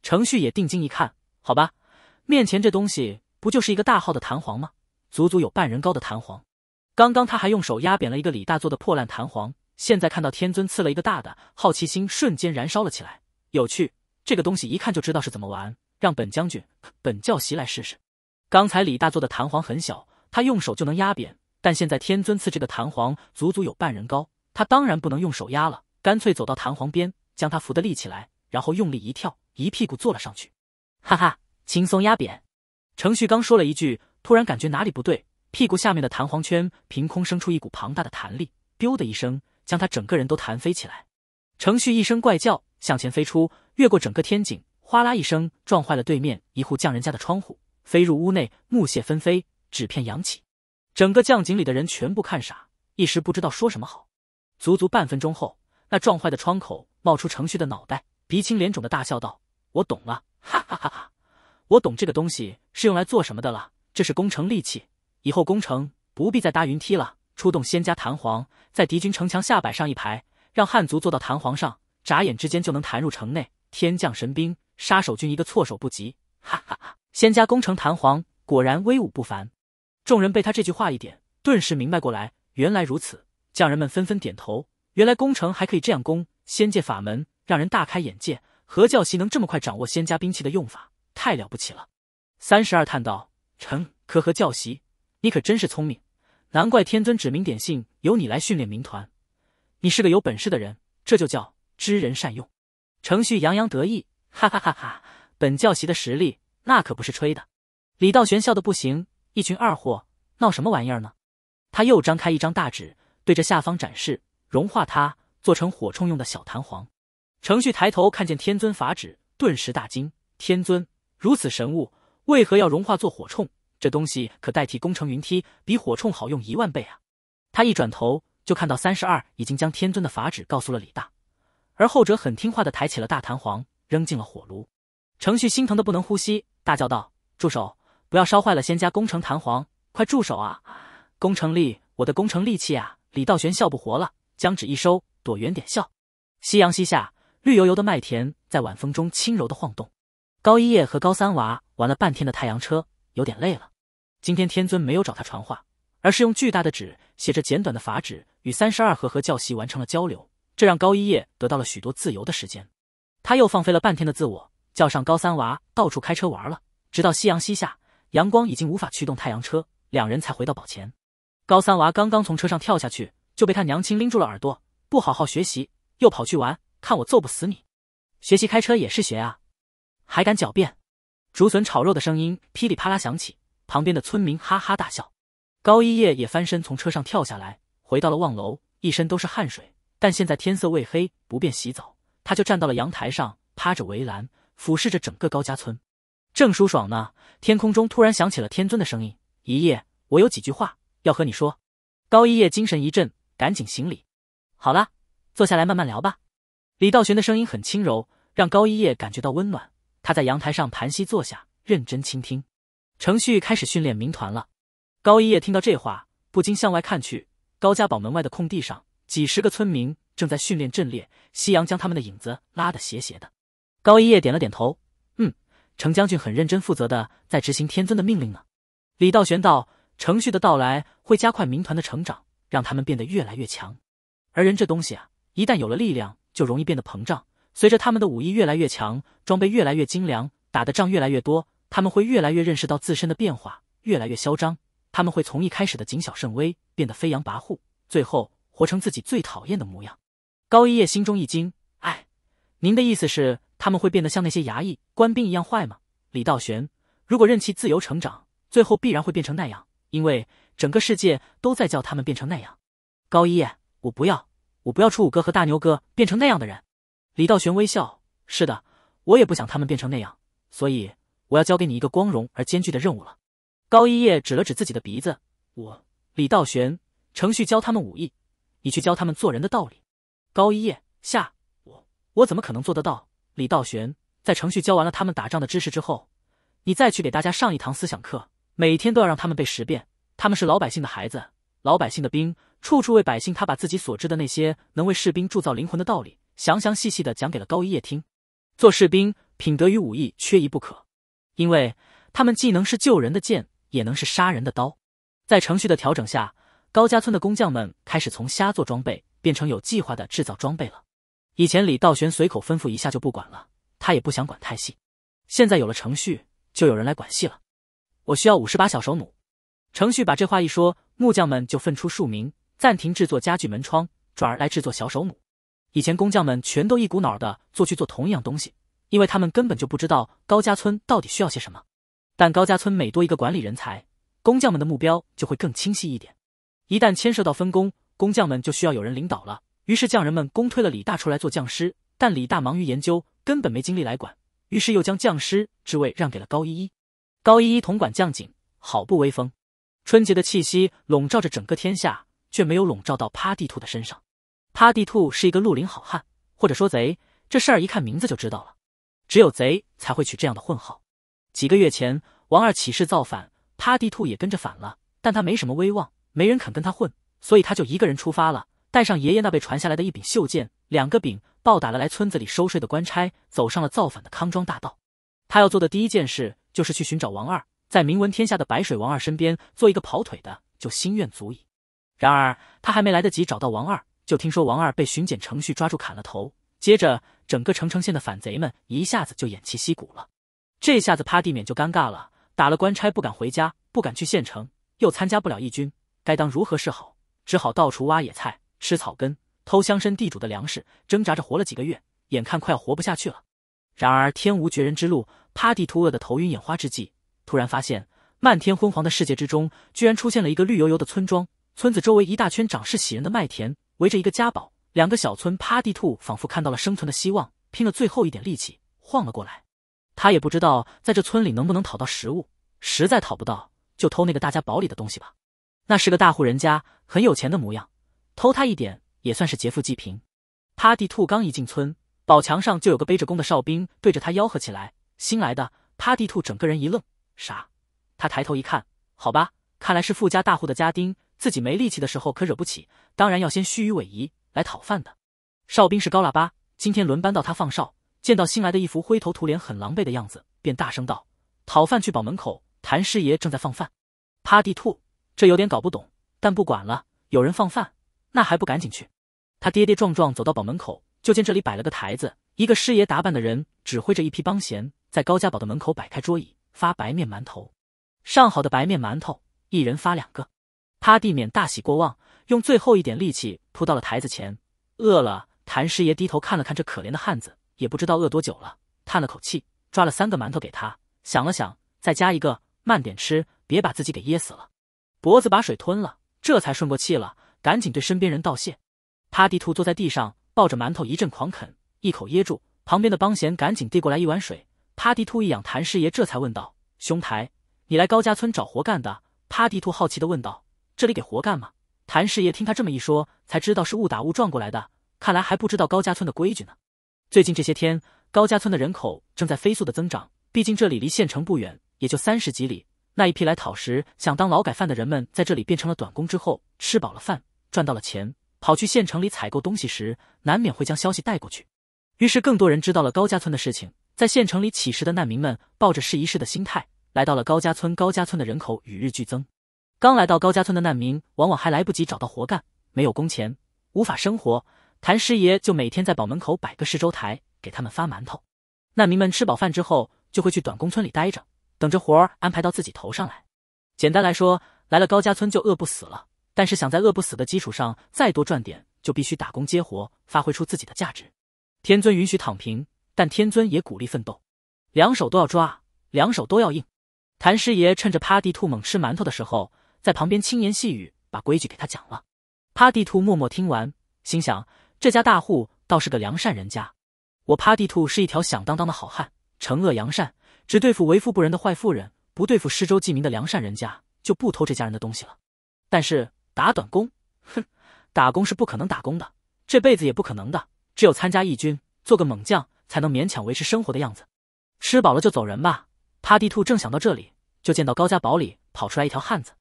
程旭也定睛一看，好吧，面前这东西不就是一个大号的弹簧吗？足足有半人高的弹簧。刚刚他还用手压扁了一个李大做的破烂弹簧，现在看到天尊赐了一个大的，好奇心瞬间燃烧了起来。有趣，这个东西一看就知道是怎么玩，让本将军、本教习来试试。刚才李大做的弹簧很小，他用手就能压扁，但现在天尊赐这个弹簧足足有半人高，他当然不能用手压了，干脆走到弹簧边，将它扶得立起来。然后用力一跳，一屁股坐了上去，哈哈，轻松压扁。程旭刚说了一句，突然感觉哪里不对，屁股下面的弹簧圈凭空生出一股庞大的弹力，丢的一声将他整个人都弹飞起来。程旭一声怪叫，向前飞出，越过整个天井，哗啦一声撞坏了对面一户匠人家的窗户，飞入屋内，木屑纷飞，纸片扬起，整个匠井里的人全部看傻，一时不知道说什么好。足足半分钟后，那撞坏的窗口冒出程旭的脑袋。鼻青脸肿的大笑道：“我懂了，哈哈哈哈！我懂这个东西是用来做什么的了。这是攻城利器，以后攻城不必再搭云梯了，出动仙家弹簧，在敌军城墙下摆上一排，让汉族坐到弹簧上，眨眼之间就能弹入城内，天降神兵，杀手军一个措手不及！哈哈哈！仙家攻城弹簧果然威武不凡。”众人被他这句话一点，顿时明白过来，原来如此。匠人们纷纷点头，原来攻城还可以这样攻。仙界法门。让人大开眼界，何教习能这么快掌握仙家兵器的用法，太了不起了！三十二叹道：“成，可何教习，你可真是聪明，难怪天尊指名点姓由你来训练民团，你是个有本事的人，这就叫知人善用。”程旭洋洋得意，哈哈哈哈！本教习的实力那可不是吹的。李道玄笑得不行，一群二货闹什么玩意儿呢？他又张开一张大纸，对着下方展示，融化它做成火铳用的小弹簧。程旭抬头看见天尊法旨，顿时大惊。天尊如此神物，为何要融化做火铳？这东西可代替工程云梯，比火铳好用一万倍啊！他一转头就看到三十二已经将天尊的法旨告诉了李大，而后者很听话的抬起了大弹簧，扔进了火炉。程旭心疼的不能呼吸，大叫道：“住手！不要烧坏了仙家工程弹簧！快住手啊！工程力，我的工程利器啊！”李道玄笑不活了，将纸一收，躲远点笑。夕阳西下。绿油油的麦田在晚风中轻柔的晃动。高一叶和高三娃玩了半天的太阳车，有点累了。今天天尊没有找他传话，而是用巨大的纸写着简短的法旨，与三十二河和教习完成了交流，这让高一叶得到了许多自由的时间。他又放飞了半天的自我，叫上高三娃到处开车玩了，直到夕阳西下，阳光已经无法驱动太阳车，两人才回到宝前。高三娃刚刚从车上跳下去，就被他娘亲拎住了耳朵，不好好学习，又跑去玩。看我揍不死你！学习开车也是学啊，还敢狡辩！竹笋炒肉的声音噼里啪啦响起，旁边的村民哈哈大笑。高一叶也翻身从车上跳下来，回到了望楼，一身都是汗水。但现在天色未黑，不便洗澡，他就站到了阳台上，趴着围栏，俯视着整个高家村，正舒爽呢。天空中突然响起了天尊的声音：“一叶，我有几句话要和你说。”高一叶精神一振，赶紧行礼：“好了，坐下来慢慢聊吧。”李道玄的声音很轻柔，让高一叶感觉到温暖。他在阳台上盘膝坐下，认真倾听。程旭开始训练民团了。高一叶听到这话，不禁向外看去。高家堡门外的空地上，几十个村民正在训练阵列。夕阳将他们的影子拉得斜斜的。高一叶点了点头：“嗯，程将军很认真负责的在执行天尊的命令呢。”李道玄道：“程旭的到来会加快民团的成长，让他们变得越来越强。而人这东西啊，一旦有了力量。”就容易变得膨胀。随着他们的武艺越来越强，装备越来越精良，打的仗越来越多，他们会越来越认识到自身的变化，越来越嚣张。他们会从一开始的谨小慎微变得飞扬跋扈，最后活成自己最讨厌的模样。高一叶心中一惊，哎，您的意思是他们会变得像那些衙役、官兵一样坏吗？李道玄，如果任其自由成长，最后必然会变成那样，因为整个世界都在叫他们变成那样。高一叶，我不要。我不要初五哥和大牛哥变成那样的人。李道玄微笑：“是的，我也不想他们变成那样，所以我要交给你一个光荣而艰巨的任务了。”高一叶指了指自己的鼻子：“我，李道玄，程旭教他们武艺，你去教他们做人的道理。”高一叶：“下，我，我怎么可能做得到？”李道玄在程旭教完了他们打仗的知识之后，你再去给大家上一堂思想课，每天都要让他们背十遍。他们是老百姓的孩子，老百姓的兵。处处为百姓，他把自己所知的那些能为士兵铸造灵魂的道理，详详细细的讲给了高一叶听。做士兵，品德与武艺缺一不可，因为他们既能是救人的剑，也能是杀人的刀。在程序的调整下，高家村的工匠们开始从瞎做装备变成有计划的制造装备了。以前李道玄随口吩咐一下就不管了，他也不想管太细。现在有了程序，就有人来管细了。我需要五十把小手弩。程序把这话一说，木匠们就分出数名。暂停制作家具门窗，转而来制作小手弩。以前工匠们全都一股脑的做去做同一样东西，因为他们根本就不知道高家村到底需要些什么。但高家村每多一个管理人才，工匠们的目标就会更清晰一点。一旦牵涉到分工，工匠们就需要有人领导了。于是匠人们公推了李大出来做匠师，但李大忙于研究，根本没精力来管，于是又将匠师之位让给了高一一。高一一统管匠井，好不威风。春节的气息笼罩着整个天下。却没有笼罩到趴地兔的身上。趴地兔是一个绿林好汉，或者说贼，这事儿一看名字就知道了。只有贼才会取这样的混号。几个月前，王二起事造反，趴地兔也跟着反了。但他没什么威望，没人肯跟他混，所以他就一个人出发了，带上爷爷那辈传下来的一柄袖剑，两个饼，暴打了来村子里收税的官差，走上了造反的康庄大道。他要做的第一件事，就是去寻找王二，在名闻天下的白水王二身边做一个跑腿的，就心愿足矣。然而他还没来得及找到王二，就听说王二被巡检程序抓住砍了头。接着，整个城城县的反贼们一下子就偃旗息鼓了。这下子趴地免就尴尬了，打了官差不敢回家，不敢去县城，又参加不了义军，该当如何是好？只好到处挖野菜吃草根，偷乡绅地主的粮食，挣扎着活了几个月，眼看快要活不下去了。然而天无绝人之路，趴地突饿得头晕眼花之际，突然发现漫天昏黄的世界之中，居然出现了一个绿油油的村庄。村子周围一大圈长势喜人的麦田，围着一个家堡，两个小村。趴地兔仿佛看到了生存的希望，拼了最后一点力气晃了过来。他也不知道在这村里能不能讨到食物，实在讨不到，就偷那个大家堡里的东西吧。那是个大户人家，很有钱的模样，偷他一点也算是劫富济贫。趴地兔刚一进村，堡墙上就有个背着弓的哨兵对着他吆喝起来：“新来的！”趴地兔整个人一愣，啥？他抬头一看，好吧，看来是富家大户的家丁。自己没力气的时候可惹不起，当然要先虚与委蛇来讨饭的。哨兵是高腊八，今天轮班到他放哨，见到新来的一副灰头土脸、很狼狈的样子，便大声道：“讨饭去宝门口，谭师爷正在放饭。”趴地吐，这有点搞不懂，但不管了，有人放饭，那还不赶紧去？他跌跌撞撞走到宝门口，就见这里摆了个台子，一个师爷打扮的人指挥着一批帮闲，在高家堡的门口摆开桌椅，发白面馒头，上好的白面馒头，一人发两个。趴地免大喜过望，用最后一点力气扑到了台子前。饿了，谭师爷低头看了看这可怜的汉子，也不知道饿多久了，叹了口气，抓了三个馒头给他。想了想，再加一个，慢点吃，别把自己给噎死了。脖子把水吞了，这才顺过气了，赶紧对身边人道谢。趴地兔坐在地上，抱着馒头一阵狂啃，一口噎住。旁边的邦贤赶紧递过来一碗水。趴地兔一仰，谭师爷这才问道：“兄台，你来高家村找活干的？”趴地兔好奇地问道。这里给活干吗？谭师爷听他这么一说，才知道是误打误撞过来的。看来还不知道高家村的规矩呢。最近这些天，高家村的人口正在飞速的增长。毕竟这里离县城不远，也就三十几里。那一批来讨食、想当劳改犯的人们在这里变成了短工之后，吃饱了饭，赚到了钱，跑去县城里采购东西时，难免会将消息带过去。于是更多人知道了高家村的事情，在县城里乞食的难民们，抱着试一试的心态，来到了高家村。高家村的人口与日俱增。刚来到高家村的难民，往往还来不及找到活干，没有工钱，无法生活。谭师爷就每天在堡门口摆个石粥台，给他们发馒头。难民们吃饱饭之后，就会去短工村里待着，等着活儿安排到自己头上来。简单来说，来了高家村就饿不死了，但是想在饿不死的基础上再多赚点，就必须打工接活，发挥出自己的价值。天尊允许躺平，但天尊也鼓励奋斗，两手都要抓，两手都要硬。谭师爷趁着趴地兔猛吃馒头的时候。在旁边轻言细语，把规矩给他讲了。趴地兔默默听完，心想：这家大户倒是个良善人家。我趴地兔是一条响当当的好汉，惩恶扬善，只对付为富不仁的坏富人，不对付施粥济民的良善人家就不偷这家人的东西了。但是打短工，哼，打工是不可能打工的，这辈子也不可能的。只有参加义军，做个猛将，才能勉强维持生活的样子。吃饱了就走人吧。趴地兔正想到这里，就见到高家堡里跑出来一条汉子。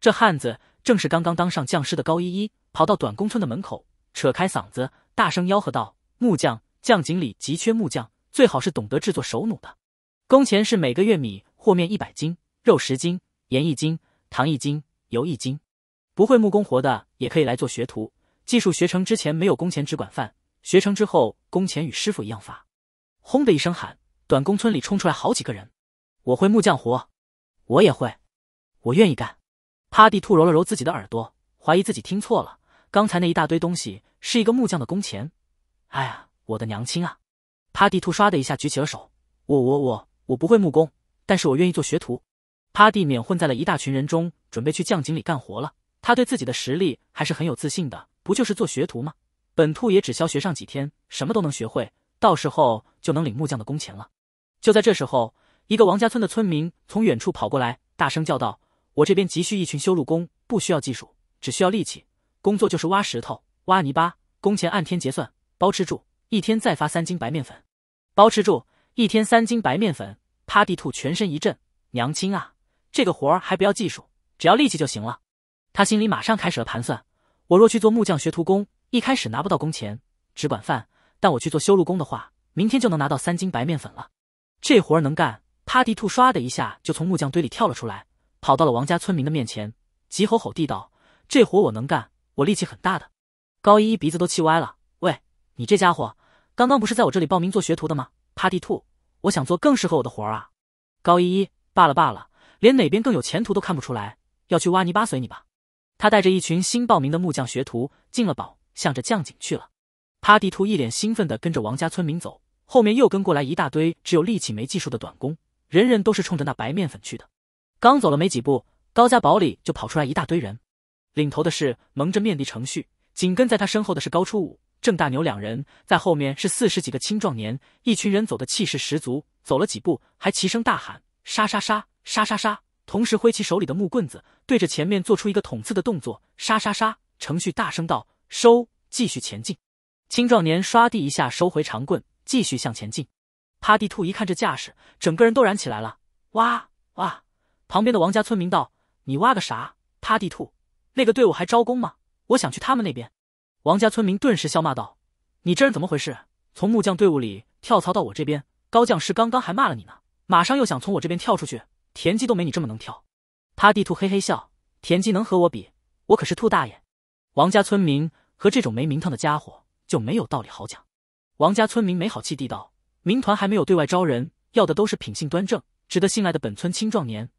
这汉子正是刚刚当上匠师的高一一，跑到短工村的门口，扯开嗓子大声吆喝道：“木匠，匠井里急缺木匠，最好是懂得制作手弩的。工钱是每个月米或面一百斤，肉十斤，盐一斤，糖一斤，油一斤。不会木工活的也可以来做学徒，技术学成之前没有工钱，只管饭；学成之后，工钱与师傅一样发。”轰的一声喊，短工村里冲出来好几个人：“我会木匠活，我也会，我愿意干。”趴地兔揉了揉自己的耳朵，怀疑自己听错了。刚才那一大堆东西是一个木匠的工钱。哎呀，我的娘亲啊！趴地兔唰的一下举起了手。我我我我不会木工，但是我愿意做学徒。趴地免混在了一大群人中，准备去匠井里干活了。他对自己的实力还是很有自信的。不就是做学徒吗？本兔也只消学上几天，什么都能学会，到时候就能领木匠的工钱了。就在这时候，一个王家村的村民从远处跑过来，大声叫道。我这边急需一群修路工，不需要技术，只需要力气。工作就是挖石头、挖泥巴，工钱按天结算，包吃住，一天再发三斤白面粉。包吃住，一天三斤白面粉。趴地兔全身一震，娘亲啊，这个活儿还不要技术，只要力气就行了。他心里马上开始了盘算：我若去做木匠学徒工，一开始拿不到工钱，只管饭；但我去做修路工的话，明天就能拿到三斤白面粉了。这活儿能干，趴地兔唰的一下就从木匠堆里跳了出来。跑到了王家村民的面前，急吼吼地道：“这活我能干，我力气很大的。”高一一鼻子都气歪了：“喂，你这家伙，刚刚不是在我这里报名做学徒的吗？趴地兔，我想做更适合我的活啊！”高一一罢了罢了，连哪边更有前途都看不出来，要去挖泥巴随你吧。他带着一群新报名的木匠学徒进了堡，向着将井去了。趴地兔一脸兴奋地跟着王家村民走，后面又跟过来一大堆只有力气没技术的短工，人人都是冲着那白面粉去的。刚走了没几步，高家堡里就跑出来一大堆人。领头的是蒙着面的程旭，紧跟在他身后的是高初五、郑大牛两人，在后面是四十几个青壮年。一群人走的气势十足，走了几步还齐声大喊：“杀杀杀，杀杀杀！”同时挥起手里的木棍子，对着前面做出一个捅刺的动作：“杀杀杀！”程旭大声道：“收，继续前进。”青壮年唰地一下收回长棍，继续向前进。趴地兔一看这架势，整个人都燃起来了：“哇哇！”旁边的王家村民道：“你挖个啥？趴地兔，那个队伍还招工吗？我想去他们那边。”王家村民顿时笑骂道：“你这人怎么回事？从木匠队伍里跳槽到我这边，高匠师刚刚还骂了你呢，马上又想从我这边跳出去？田鸡都没你这么能跳。”趴地兔嘿嘿笑：“田鸡能和我比？我可是兔大爷。”王家村民和这种没名堂的家伙就没有道理好讲。王家村民没好气地道：“民团还没有对外招人，要的都是品性端正、值得信赖的本村青壮年。”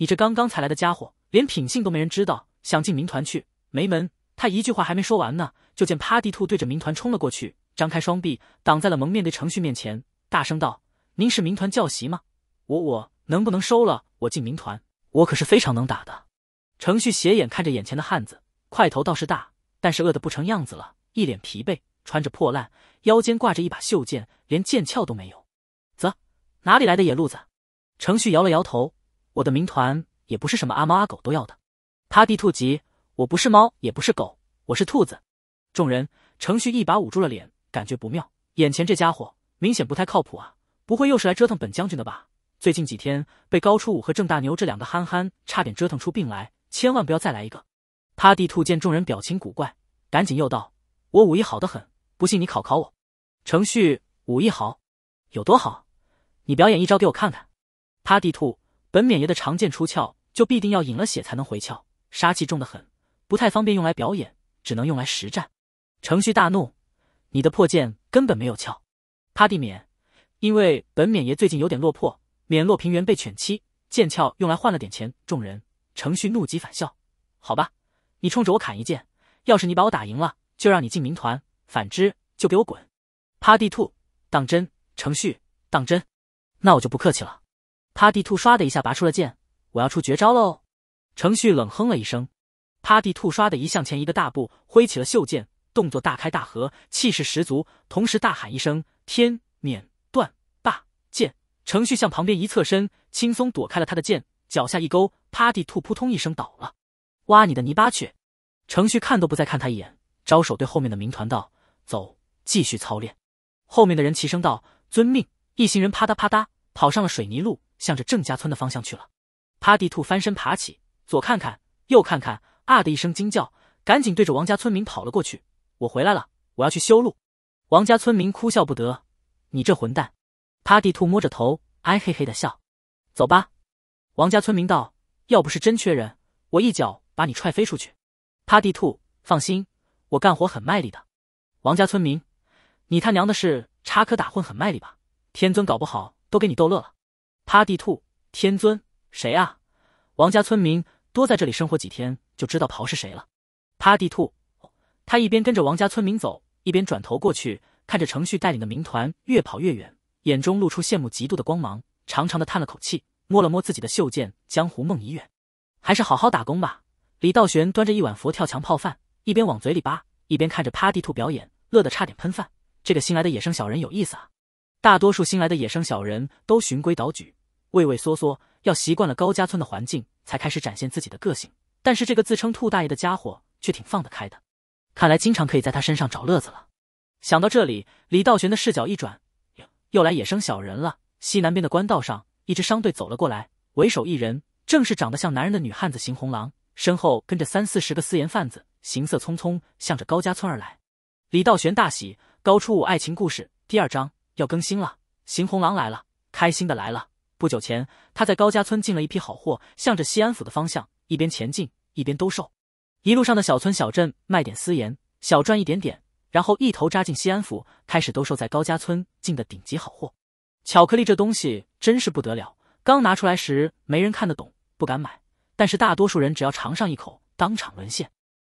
你这刚刚才来的家伙，连品性都没人知道，想进民团去没门。他一句话还没说完呢，就见趴地兔对着民团冲了过去，张开双臂挡在了蒙面的程旭面前，大声道：“您是民团教习吗？我我能不能收了我进民团？我可是非常能打的。”程旭斜眼看着眼前的汉子，块头倒是大，但是饿得不成样子了，一脸疲惫，穿着破烂，腰间挂着一把锈剑，连剑鞘都没有。啧，哪里来的野路子？程旭摇了摇头。我的民团也不是什么阿猫阿狗都要的。趴地兔急，我不是猫，也不是狗，我是兔子。众人，程旭一把捂住了脸，感觉不妙，眼前这家伙明显不太靠谱啊，不会又是来折腾本将军的吧？最近几天被高初武和郑大牛这两个憨憨差点折腾出病来，千万不要再来一个。趴地兔见众人表情古怪，赶紧又道：“我武艺好得很，不信你考考我。”程旭，武艺好，有多好？你表演一招给我看看。趴地兔。本缅爷的长剑出鞘，就必定要饮了血才能回鞘，杀气重得很，不太方便用来表演，只能用来实战。程旭大怒：“你的破剑根本没有鞘。”帕蒂免，因为本缅爷最近有点落魄，免洛平原被犬欺，剑鞘用来换了点钱。众人，程旭怒极反笑：“好吧，你冲着我砍一剑，要是你把我打赢了，就让你进民团；反之，就给我滚。”帕蒂兔，当真？程旭，当真？那我就不客气了。趴地兔唰的一下拔出了剑，我要出绝招喽！程旭冷哼了一声，趴地兔唰的一向前一个大步，挥起了袖剑，动作大开大合，气势十足，同时大喊一声：“天免断霸剑！”程旭向旁边一侧身，轻松躲开了他的剑，脚下一勾，趴地兔扑通一声倒了。挖你的泥巴去！程旭看都不再看他一眼，招手对后面的民团道：“走，继续操练。”后面的人齐声道：“遵命！”一行人啪嗒啪嗒跑上了水泥路。向着郑家村的方向去了。趴地兔翻身爬起，左看看，右看看，啊的一声惊叫，赶紧对着王家村民跑了过去。我回来了，我要去修路。王家村民哭笑不得：“你这混蛋！”趴地兔摸着头，哎嘿嘿的笑。走吧。王家村民道：“要不是真缺人，我一脚把你踹飞出去。”趴地兔放心：“我干活很卖力的。”王家村民：“你他娘的是插科打诨很卖力吧？天尊搞不好都给你逗乐了。”趴地兔，天尊谁啊？王家村民多在这里生活几天，就知道刨是谁了。趴地兔，他一边跟着王家村民走，一边转头过去看着程旭带领的民团越跑越远，眼中露出羡慕嫉妒的光芒，长长的叹了口气，摸了摸自己的袖剑，江湖梦已远，还是好好打工吧。李道玄端着一碗佛跳墙泡饭，一边往嘴里扒，一边看着趴地兔表演，乐得差点喷饭。这个新来的野生小人有意思啊！大多数新来的野生小人都循规蹈矩。畏畏缩缩，要习惯了高家村的环境，才开始展现自己的个性。但是这个自称兔大爷的家伙却挺放得开的，看来经常可以在他身上找乐子了。想到这里，李道玄的视角一转，又来野生小人了。西南边的官道上，一支商队走了过来，为首一人正是长得像男人的女汉子邢红狼，身后跟着三四十个私盐贩子，行色匆匆，向着高家村而来。李道玄大喜，高初五爱情故事第二章要更新了，邢红狼来了，开心的来了。不久前，他在高家村进了一批好货，向着西安府的方向一边前进一边兜售。一路上的小村小镇卖点私盐，小赚一点点，然后一头扎进西安府，开始兜售在高家村进的顶级好货。巧克力这东西真是不得了，刚拿出来时没人看得懂，不敢买；但是大多数人只要尝上一口，当场沦陷。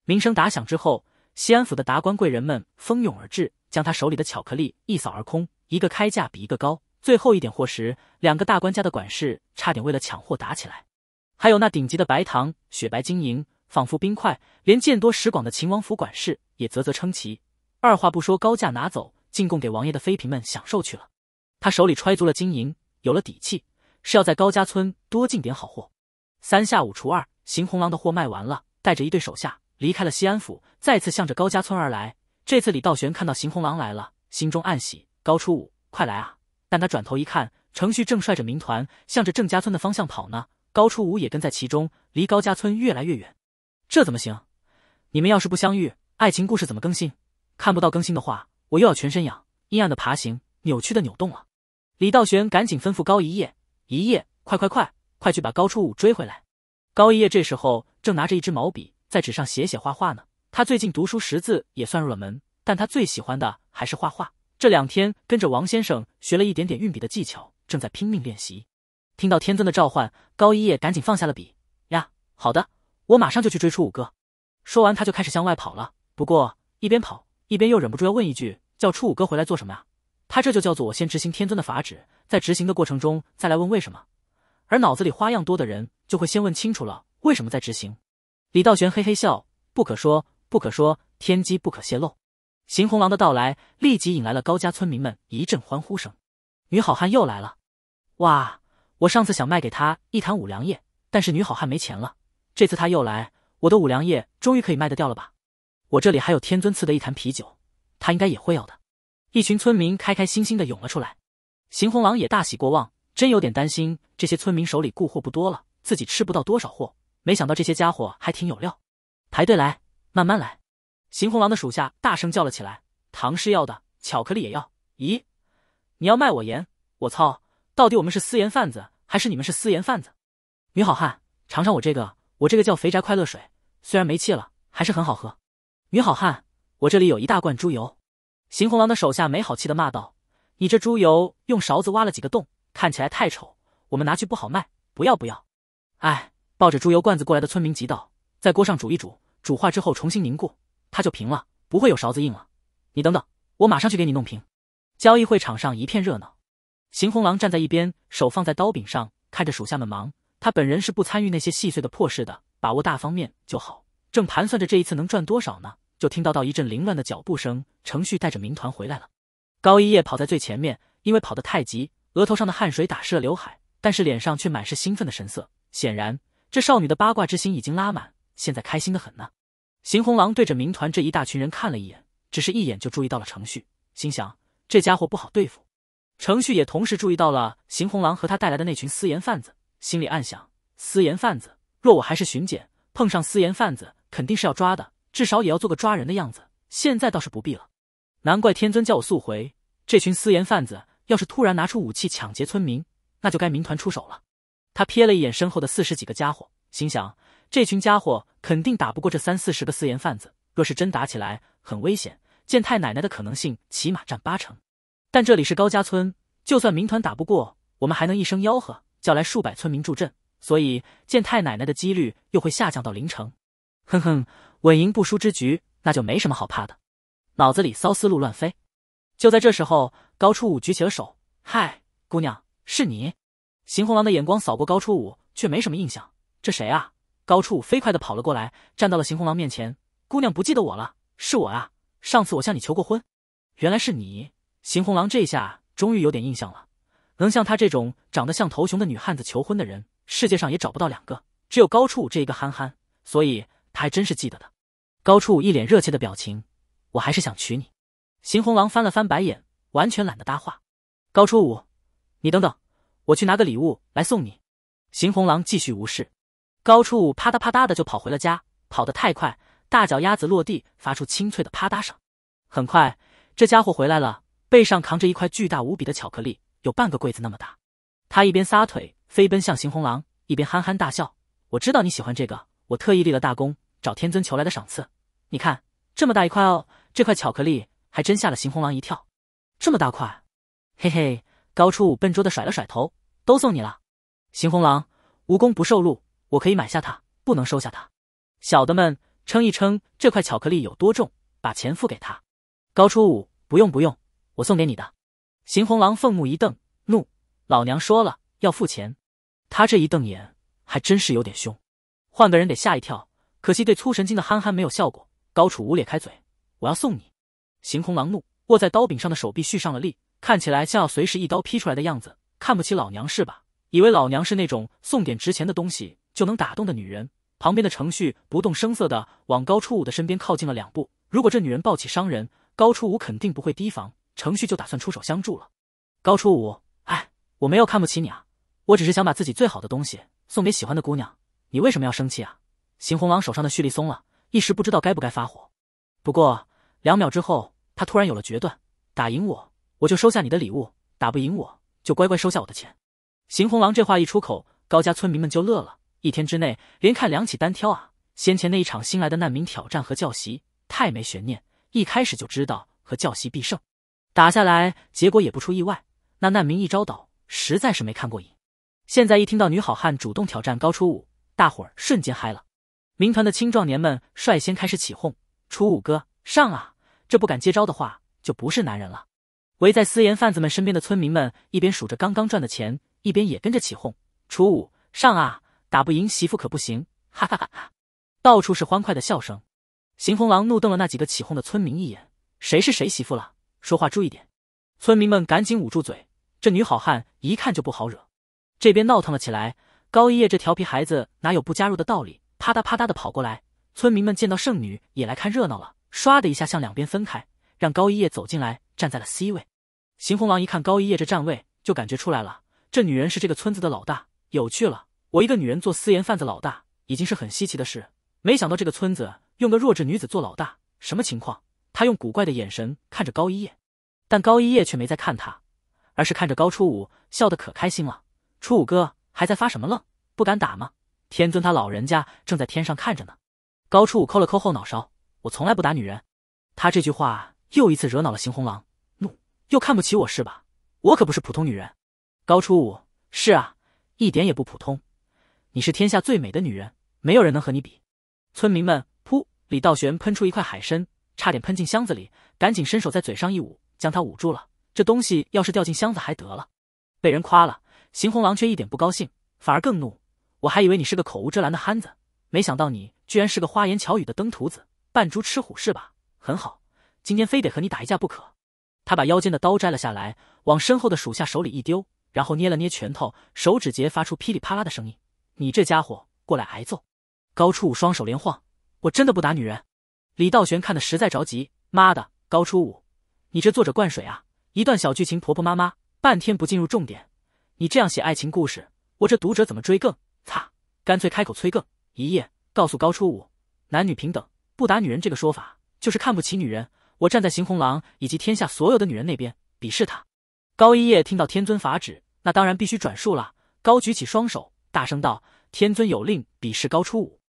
名声打响之后，西安府的达官贵人们蜂拥而至，将他手里的巧克力一扫而空，一个开价比一个高。最后一点货时，两个大官家的管事差点为了抢货打起来。还有那顶级的白糖，雪白晶莹，仿佛冰块，连见多识广的秦王府管事也啧啧称奇，二话不说高价拿走，进贡给王爷的妃嫔们享受去了。他手里揣足了金银，有了底气，是要在高家村多进点好货。三下五除二，邢红狼的货卖完了，带着一队手下离开了西安府，再次向着高家村而来。这次李道玄看到邢红狼来了，心中暗喜，高初五，快来啊！但他转头一看，程旭正率着民团向着郑家村的方向跑呢，高初五也跟在其中，离高家村越来越远。这怎么行？你们要是不相遇，爱情故事怎么更新？看不到更新的话，我又要全身痒，阴暗的爬行，扭曲的扭动了。李道玄赶紧吩咐高一叶：“一叶，快快快，快去把高初五追回来。”高一叶这时候正拿着一支毛笔在纸上写写画画呢，他最近读书识字也算入了门，但他最喜欢的还是画画。这两天跟着王先生学了一点点运笔的技巧，正在拼命练习。听到天尊的召唤，高一叶赶紧放下了笔。呀，好的，我马上就去追初五哥。说完，他就开始向外跑了。不过一边跑一边又忍不住要问一句：叫初五哥回来做什么啊？他这就叫做我先执行天尊的法旨，在执行的过程中再来问为什么。而脑子里花样多的人就会先问清楚了为什么再执行。李道玄嘿嘿笑：不可说，不可说，天机不可泄露。邢红狼的到来，立即引来了高家村民们一阵欢呼声。女好汉又来了！哇，我上次想卖给他一坛五粮液，但是女好汉没钱了。这次他又来，我的五粮液终于可以卖得掉了吧？我这里还有天尊赐的一坛啤酒，他应该也会要的。一群村民开开心心的涌了出来，邢红狼也大喜过望，真有点担心这些村民手里顾货不多了，自己吃不到多少货。没想到这些家伙还挺有料，排队来，慢慢来。邢红狼的属下大声叫了起来：“糖是要的，巧克力也要。咦，你要卖我盐？我操！到底我们是私盐贩子，还是你们是私盐贩子？”女好汉，尝尝我这个，我这个叫肥宅快乐水，虽然没气了，还是很好喝。女好汉，我这里有一大罐猪油。邢红狼的手下没好气的骂道：“你这猪油用勺子挖了几个洞，看起来太丑，我们拿去不好卖。不要不要！”哎，抱着猪油罐子过来的村民急道：“在锅上煮一煮，煮化之后重新凝固。”它就平了，不会有勺子硬了。你等等，我马上去给你弄平。交易会场上一片热闹，邢红狼站在一边，手放在刀柄上，看着属下们忙。他本人是不参与那些细碎的破事的，把握大方面就好。正盘算着这一次能赚多少呢，就听到到一阵凌乱的脚步声，程旭带着民团回来了。高一叶跑在最前面，因为跑得太急，额头上的汗水打湿了刘海，但是脸上却满是兴奋的神色。显然，这少女的八卦之心已经拉满，现在开心的很呢。邢红狼对着民团这一大群人看了一眼，只是一眼就注意到了程旭，心想这家伙不好对付。程旭也同时注意到了邢红狼和他带来的那群私盐贩子，心里暗想：私盐贩子，若我还是巡检，碰上私盐贩子肯定是要抓的，至少也要做个抓人的样子。现在倒是不必了。难怪天尊叫我速回，这群私盐贩子要是突然拿出武器抢劫村民，那就该民团出手了。他瞥了一眼身后的四十几个家伙，心想。这群家伙肯定打不过这三四十个私盐贩子，若是真打起来，很危险。见太奶奶的可能性起码占八成，但这里是高家村，就算民团打不过，我们还能一声吆喝叫来数百村民助阵，所以见太奶奶的几率又会下降到零成。哼哼，稳赢不输之局，那就没什么好怕的。脑子里骚思路乱飞。就在这时候，高初五举起了手，嗨，姑娘，是你？邢红狼的眼光扫过高初五，却没什么印象，这谁啊？高处飞快地跑了过来，站到了邢红狼面前。姑娘不记得我了？是我啊！上次我向你求过婚，原来是你。邢红狼这下终于有点印象了。能像他这种长得像头熊的女汉子求婚的人，世界上也找不到两个，只有高处这一个憨憨，所以他还真是记得的。高处一脸热切的表情。我还是想娶你。邢红狼翻了翻白眼，完全懒得搭话。高初五，你等等，我去拿个礼物来送你。邢红狼继续无视。高初五啪嗒啪嗒的就跑回了家，跑得太快，大脚丫子落地发出清脆的啪嗒声。很快，这家伙回来了，背上扛着一块巨大无比的巧克力，有半个柜子那么大。他一边撒腿飞奔向邢红狼，一边憨憨大笑：“我知道你喜欢这个，我特意立了大功，找天尊求来的赏赐。你看，这么大一块哦！这块巧克力还真吓了邢红狼一跳，这么大块！嘿嘿，高初五笨拙的甩了甩头，都送你了，邢红狼，无功不受禄。”我可以买下它，不能收下它。小的们，称一称这块巧克力有多重，把钱付给他。高初五，不用不用，我送给你的。邢红狼凤目一瞪，怒：老娘说了要付钱。他这一瞪眼还真是有点凶，换个人得吓一跳。可惜对粗神经的憨憨没有效果。高楚武咧开嘴：我要送你。邢红狼怒，握在刀柄上的手臂蓄上了力，看起来像要随时一刀劈出来的样子。看不起老娘是吧？以为老娘是那种送点值钱的东西？就能打动的女人，旁边的程旭不动声色的往高初五的身边靠近了两步。如果这女人抱起伤人，高初五肯定不会提防，程旭就打算出手相助了。高初五，哎，我没有看不起你啊，我只是想把自己最好的东西送给喜欢的姑娘，你为什么要生气啊？邢红郎手上的蓄力松了，一时不知道该不该发火。不过两秒之后，他突然有了决断：打赢我，我就收下你的礼物；打不赢我，就乖乖收下我的钱。邢红郎这话一出口，高家村民们就乐了。一天之内连看两起单挑啊！先前那一场新来的难民挑战和教习太没悬念，一开始就知道和教习必胜，打下来结果也不出意外。那难民一招倒，实在是没看过瘾。现在一听到女好汉主动挑战高初五，大伙儿瞬间嗨了。民团的青壮年们率先开始起哄：“初五哥上啊！这不敢接招的话，就不是男人了。”围在私盐贩子们身边的村民们一边数着刚刚赚的钱，一边也跟着起哄：“初五上啊！”打不赢媳妇可不行，哈哈哈哈！到处是欢快的笑声。邢红狼怒瞪了那几个起哄的村民一眼：“谁是谁媳妇了？说话注意点！”村民们赶紧捂住嘴。这女好汉一看就不好惹。这边闹腾了起来。高一叶这调皮孩子哪有不加入的道理？啪嗒啪嗒的跑过来。村民们见到圣女也来看热闹了，唰的一下向两边分开，让高一叶走进来，站在了 C 位。邢红狼一看高一叶这站位，就感觉出来了，这女人是这个村子的老大。有趣了。我一个女人做私盐贩子老大，已经是很稀奇的事。没想到这个村子用个弱智女子做老大，什么情况？他用古怪的眼神看着高一叶，但高一叶却没再看他，而是看着高初五，笑得可开心了。初五哥还在发什么愣？不敢打吗？天尊他老人家正在天上看着呢。高初五抠了抠后脑勺，我从来不打女人。他这句话又一次惹恼了邢红狼，怒，又看不起我是吧？我可不是普通女人。高初五，是啊，一点也不普通。你是天下最美的女人，没有人能和你比。村民们，噗！李道玄喷出一块海参，差点喷进箱子里，赶紧伸手在嘴上一捂，将他捂住了。这东西要是掉进箱子还得了？被人夸了，邢红狼却一点不高兴，反而更怒。我还以为你是个口无遮拦的憨子，没想到你居然是个花言巧语的登徒子，扮猪吃虎是吧？很好，今天非得和你打一架不可。他把腰间的刀摘了下来，往身后的属下手里一丢，然后捏了捏拳头，手指节发出噼里啪啦的声音。你这家伙过来挨揍！高初五双手连晃，我真的不打女人。李道玄看得实在着急，妈的，高初五，你这作者灌水啊！一段小剧情婆婆妈妈，半天不进入重点，你这样写爱情故事，我这读者怎么追更？擦，干脆开口催更！一夜告诉高初五，男女平等，不打女人这个说法就是看不起女人。我站在邢红狼以及天下所有的女人那边，鄙视他。高一夜听到天尊法旨，那当然必须转述了，高举起双手。大声道：“天尊有令，比试高初五。”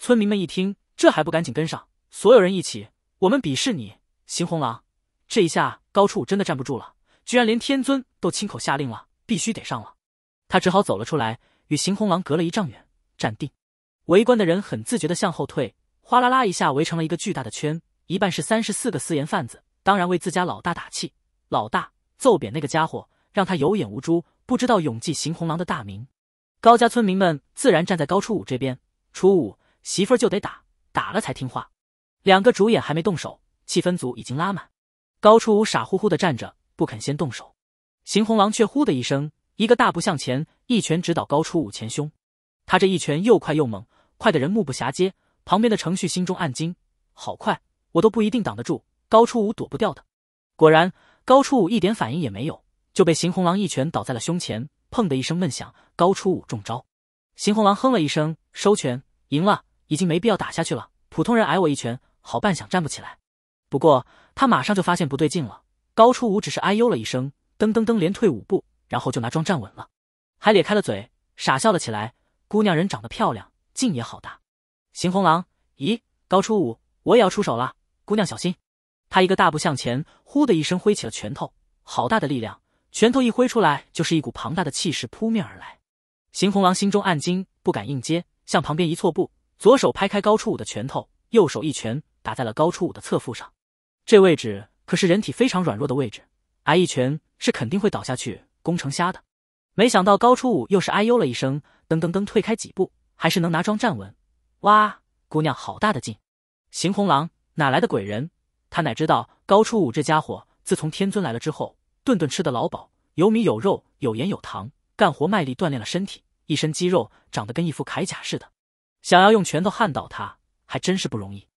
村民们一听，这还不赶紧跟上？所有人一起，我们鄙视你，邢红狼！这一下，高初真的站不住了，居然连天尊都亲口下令了，必须得上了。他只好走了出来，与邢红狼隔了一丈远站定。围观的人很自觉的向后退，哗啦啦一下围成了一个巨大的圈，一半是三十四个私盐贩子，当然为自家老大打气，老大揍扁那个家伙，让他有眼无珠，不知道永济邢红狼的大名。高家村民们自然站在高初五这边，初五媳妇就得打，打了才听话。两个主演还没动手，气氛组已经拉满。高初五傻乎乎的站着，不肯先动手。邢红狼却呼的一声，一个大步向前，一拳直捣高初五前胸。他这一拳又快又猛，快的人目不暇接。旁边的程旭心中暗惊：好快，我都不一定挡得住。高初五躲不掉的。果然，高初五一点反应也没有，就被邢红狼一拳倒在了胸前。砰的一声闷响，高初五中招。邢红狼哼了一声，收拳，赢了，已经没必要打下去了。普通人挨我一拳，好半晌站不起来。不过他马上就发现不对劲了，高初五只是哎呦了一声，噔噔噔连退五步，然后就拿桩站稳了，还咧开了嘴，傻笑了起来。姑娘人长得漂亮，劲也好大。邢红狼，咦，高初五，我也要出手了，姑娘小心。他一个大步向前，呼的一声挥起了拳头，好大的力量。拳头一挥出来，就是一股庞大的气势扑面而来。邢红狼心中暗惊，不敢硬接，向旁边一错步，左手拍开高初五的拳头，右手一拳打在了高初五的侧腹上。这位置可是人体非常软弱的位置，挨一拳是肯定会倒下去，攻成瞎的。没想到高初五又是哎呦了一声，噔噔噔退开几步，还是能拿桩站稳。哇，姑娘好大的劲！邢红狼哪来的鬼人？他哪知道高初五这家伙自从天尊来了之后。顿顿吃得老饱，有米有肉有盐有糖，干活卖力锻炼了身体，一身肌肉长得跟一副铠甲似的，想要用拳头撼倒他还真是不容易。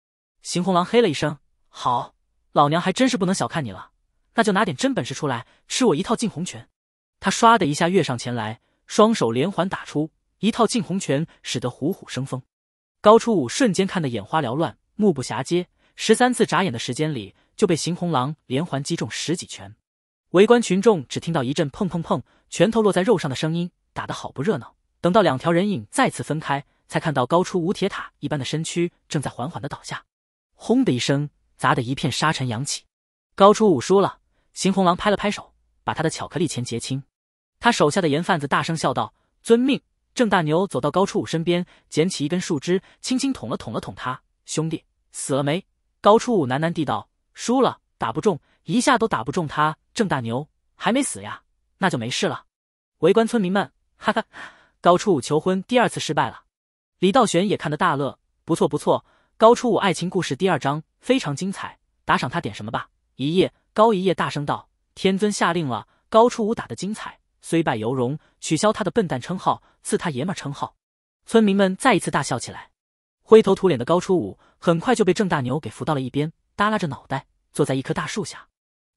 邢红狼嘿了一声：“好，老娘还真是不能小看你了，那就拿点真本事出来，吃我一套禁红拳！”他唰的一下跃上前来，双手连环打出一套禁红拳，使得虎虎生风。高初五瞬间看得眼花缭乱，目不暇接，十三次眨眼的时间里，就被邢红狼连环击中十几拳。围观群众只听到一阵碰碰碰，拳头落在肉上的声音，打得好不热闹。等到两条人影再次分开，才看到高初五铁塔一般的身躯正在缓缓的倒下。轰的一声，砸得一片沙尘扬起。高初五输了，邢红狼拍了拍手，把他的巧克力钱结清。他手下的盐贩子大声笑道：“遵命。”郑大牛走到高初五身边，捡起一根树枝，轻轻捅了捅了捅他。兄弟，死了没？高初五喃喃地道：“输了，打不中。”一下都打不中他，郑大牛还没死呀，那就没事了。围观村民们 哈哈，高初五求婚第二次失败了。李道玄也看得大乐，不错不错，高初五爱情故事第二章非常精彩，打赏他点什么吧。一夜高一夜大声道：“天尊下令了，高初五打的精彩，虽败犹荣，取消他的笨蛋称号，赐他爷们称号。”村民们再一次大笑起来。灰头土脸的高初五很快就被郑大牛给扶到了一边，耷拉着脑袋坐在一棵大树下。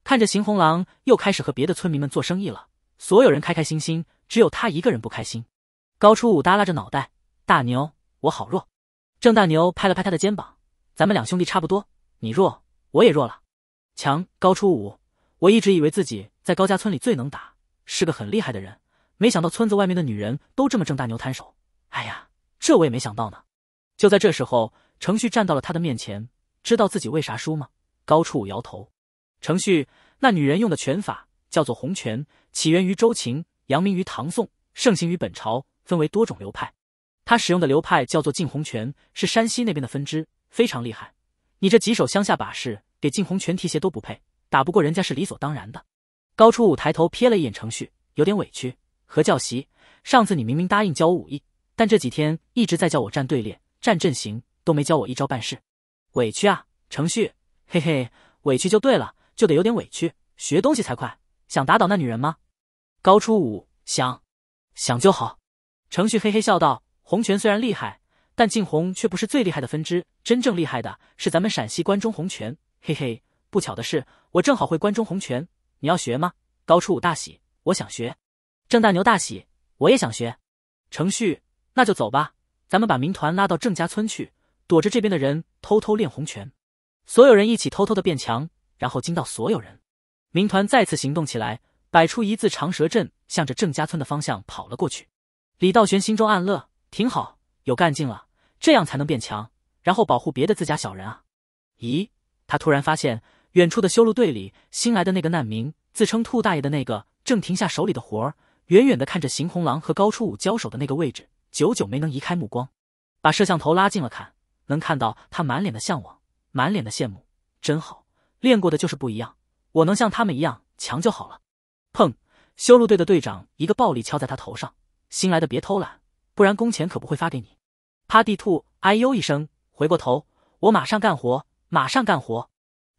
看着邢红狼又开始和别的村民们做生意了，所有人开开心心，只有他一个人不开心。高初五耷拉着脑袋，大牛，我好弱。郑大牛拍了拍他的肩膀，咱们两兄弟差不多，你弱我也弱了。强，高初五，我一直以为自己在高家村里最能打，是个很厉害的人，没想到村子外面的女人都这么。郑大牛摊手，哎呀，这我也没想到呢。就在这时候，程旭站到了他的面前，知道自己为啥输吗？高初五摇头。程旭，那女人用的拳法叫做洪拳，起源于周秦，扬名于唐宋，盛行于本朝，分为多种流派。她使用的流派叫做晋洪拳，是山西那边的分支，非常厉害。你这几手乡下把式，给晋洪拳提鞋都不配，打不过人家是理所当然的。高初武抬头瞥了一眼程旭，有点委屈。何教习，上次你明明答应教我武艺，但这几天一直在叫我站队列、站阵型，都没教我一招半式，委屈啊！程旭，嘿嘿，委屈就对了。就得有点委屈，学东西才快。想打倒那女人吗？高初五想，想就好。程旭嘿嘿笑道：“红拳虽然厉害，但静红却不是最厉害的分支。真正厉害的是咱们陕西关中红拳。嘿嘿，不巧的是，我正好会关中红拳。你要学吗？”高初五大喜，我想学。郑大牛大喜，我也想学。程旭，那就走吧，咱们把民团拉到郑家村去，躲着这边的人，偷偷练红拳。所有人一起偷偷的变强。然后惊到所有人，民团再次行动起来，摆出一字长蛇阵，向着郑家村的方向跑了过去。李道玄心中暗乐，挺好，有干劲了，这样才能变强，然后保护别的自家小人啊！咦，他突然发现远处的修路队里新来的那个难民，自称兔大爷的那个，正停下手里的活儿，远远的看着邢红狼和高初五交手的那个位置，久久没能移开目光。把摄像头拉近了看，能看到他满脸的向往，满脸的羡慕，真好。练过的就是不一样，我能像他们一样强就好了。砰！修路队的队长一个暴力敲在他头上。新来的别偷懒，不然工钱可不会发给你。趴地兔，哎呦一声，回过头。我马上干活，马上干活。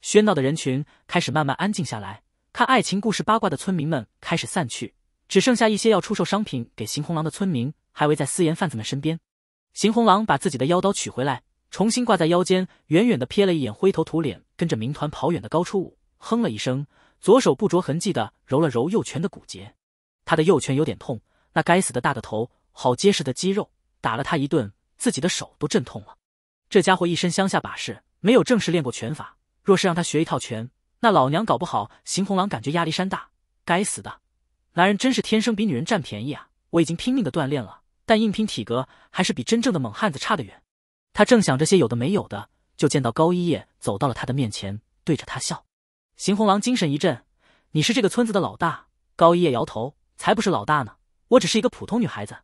喧闹的人群开始慢慢安静下来，看爱情故事八卦的村民们开始散去，只剩下一些要出售商品给邢红狼的村民还围在私盐贩子们身边。邢红狼把自己的腰刀取回来。重新挂在腰间，远远的瞥了一眼灰头土脸跟着民团跑远的高初武，哼了一声，左手不着痕迹的揉了揉右拳的骨节，他的右拳有点痛，那该死的大个头，好结实的肌肉，打了他一顿，自己的手都震痛了。这家伙一身乡下把式，没有正式练过拳法，若是让他学一套拳，那老娘搞不好。邢红狼感觉压力山大，该死的，男人真是天生比女人占便宜啊！我已经拼命的锻炼了，但硬拼体格还是比真正的猛汉子差得远。他正想着些有的没有的，就见到高一叶走到了他的面前，对着他笑。邢红狼精神一振：“你是这个村子的老大？”高一叶摇头：“才不是老大呢，我只是一个普通女孩子。”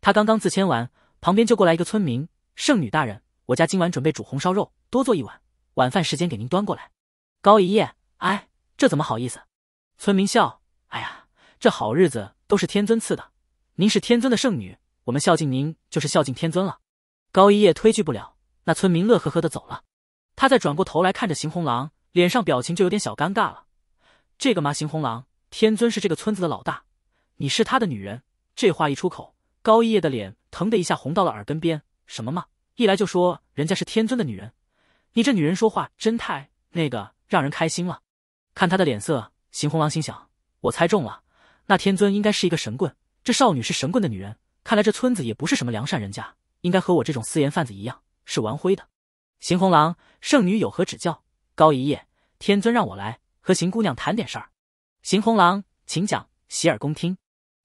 他刚刚自签完，旁边就过来一个村民：“圣女大人，我家今晚准备煮红烧肉，多做一碗，晚饭时间给您端过来。”高一叶：“哎，这怎么好意思？”村民笑：“哎呀，这好日子都是天尊赐的，您是天尊的圣女，我们孝敬您就是孝敬天尊了。”高一叶推拒不了，那村民乐呵呵的走了。他再转过头来看着邢红狼，脸上表情就有点小尴尬了。这个嘛，邢红狼天尊是这个村子的老大，你是他的女人。这话一出口，高一叶的脸腾的一下红到了耳根边。什么嘛，一来就说人家是天尊的女人，你这女人说话真太那个，让人开心了。看他的脸色，邢红狼心想：我猜中了，那天尊应该是一个神棍，这少女是神棍的女人。看来这村子也不是什么良善人家。应该和我这种私盐贩子一样，是玩灰的。邢红狼，圣女有何指教？高一夜，天尊让我来和邢姑娘谈点事儿。邢红狼，请讲，洗耳恭听。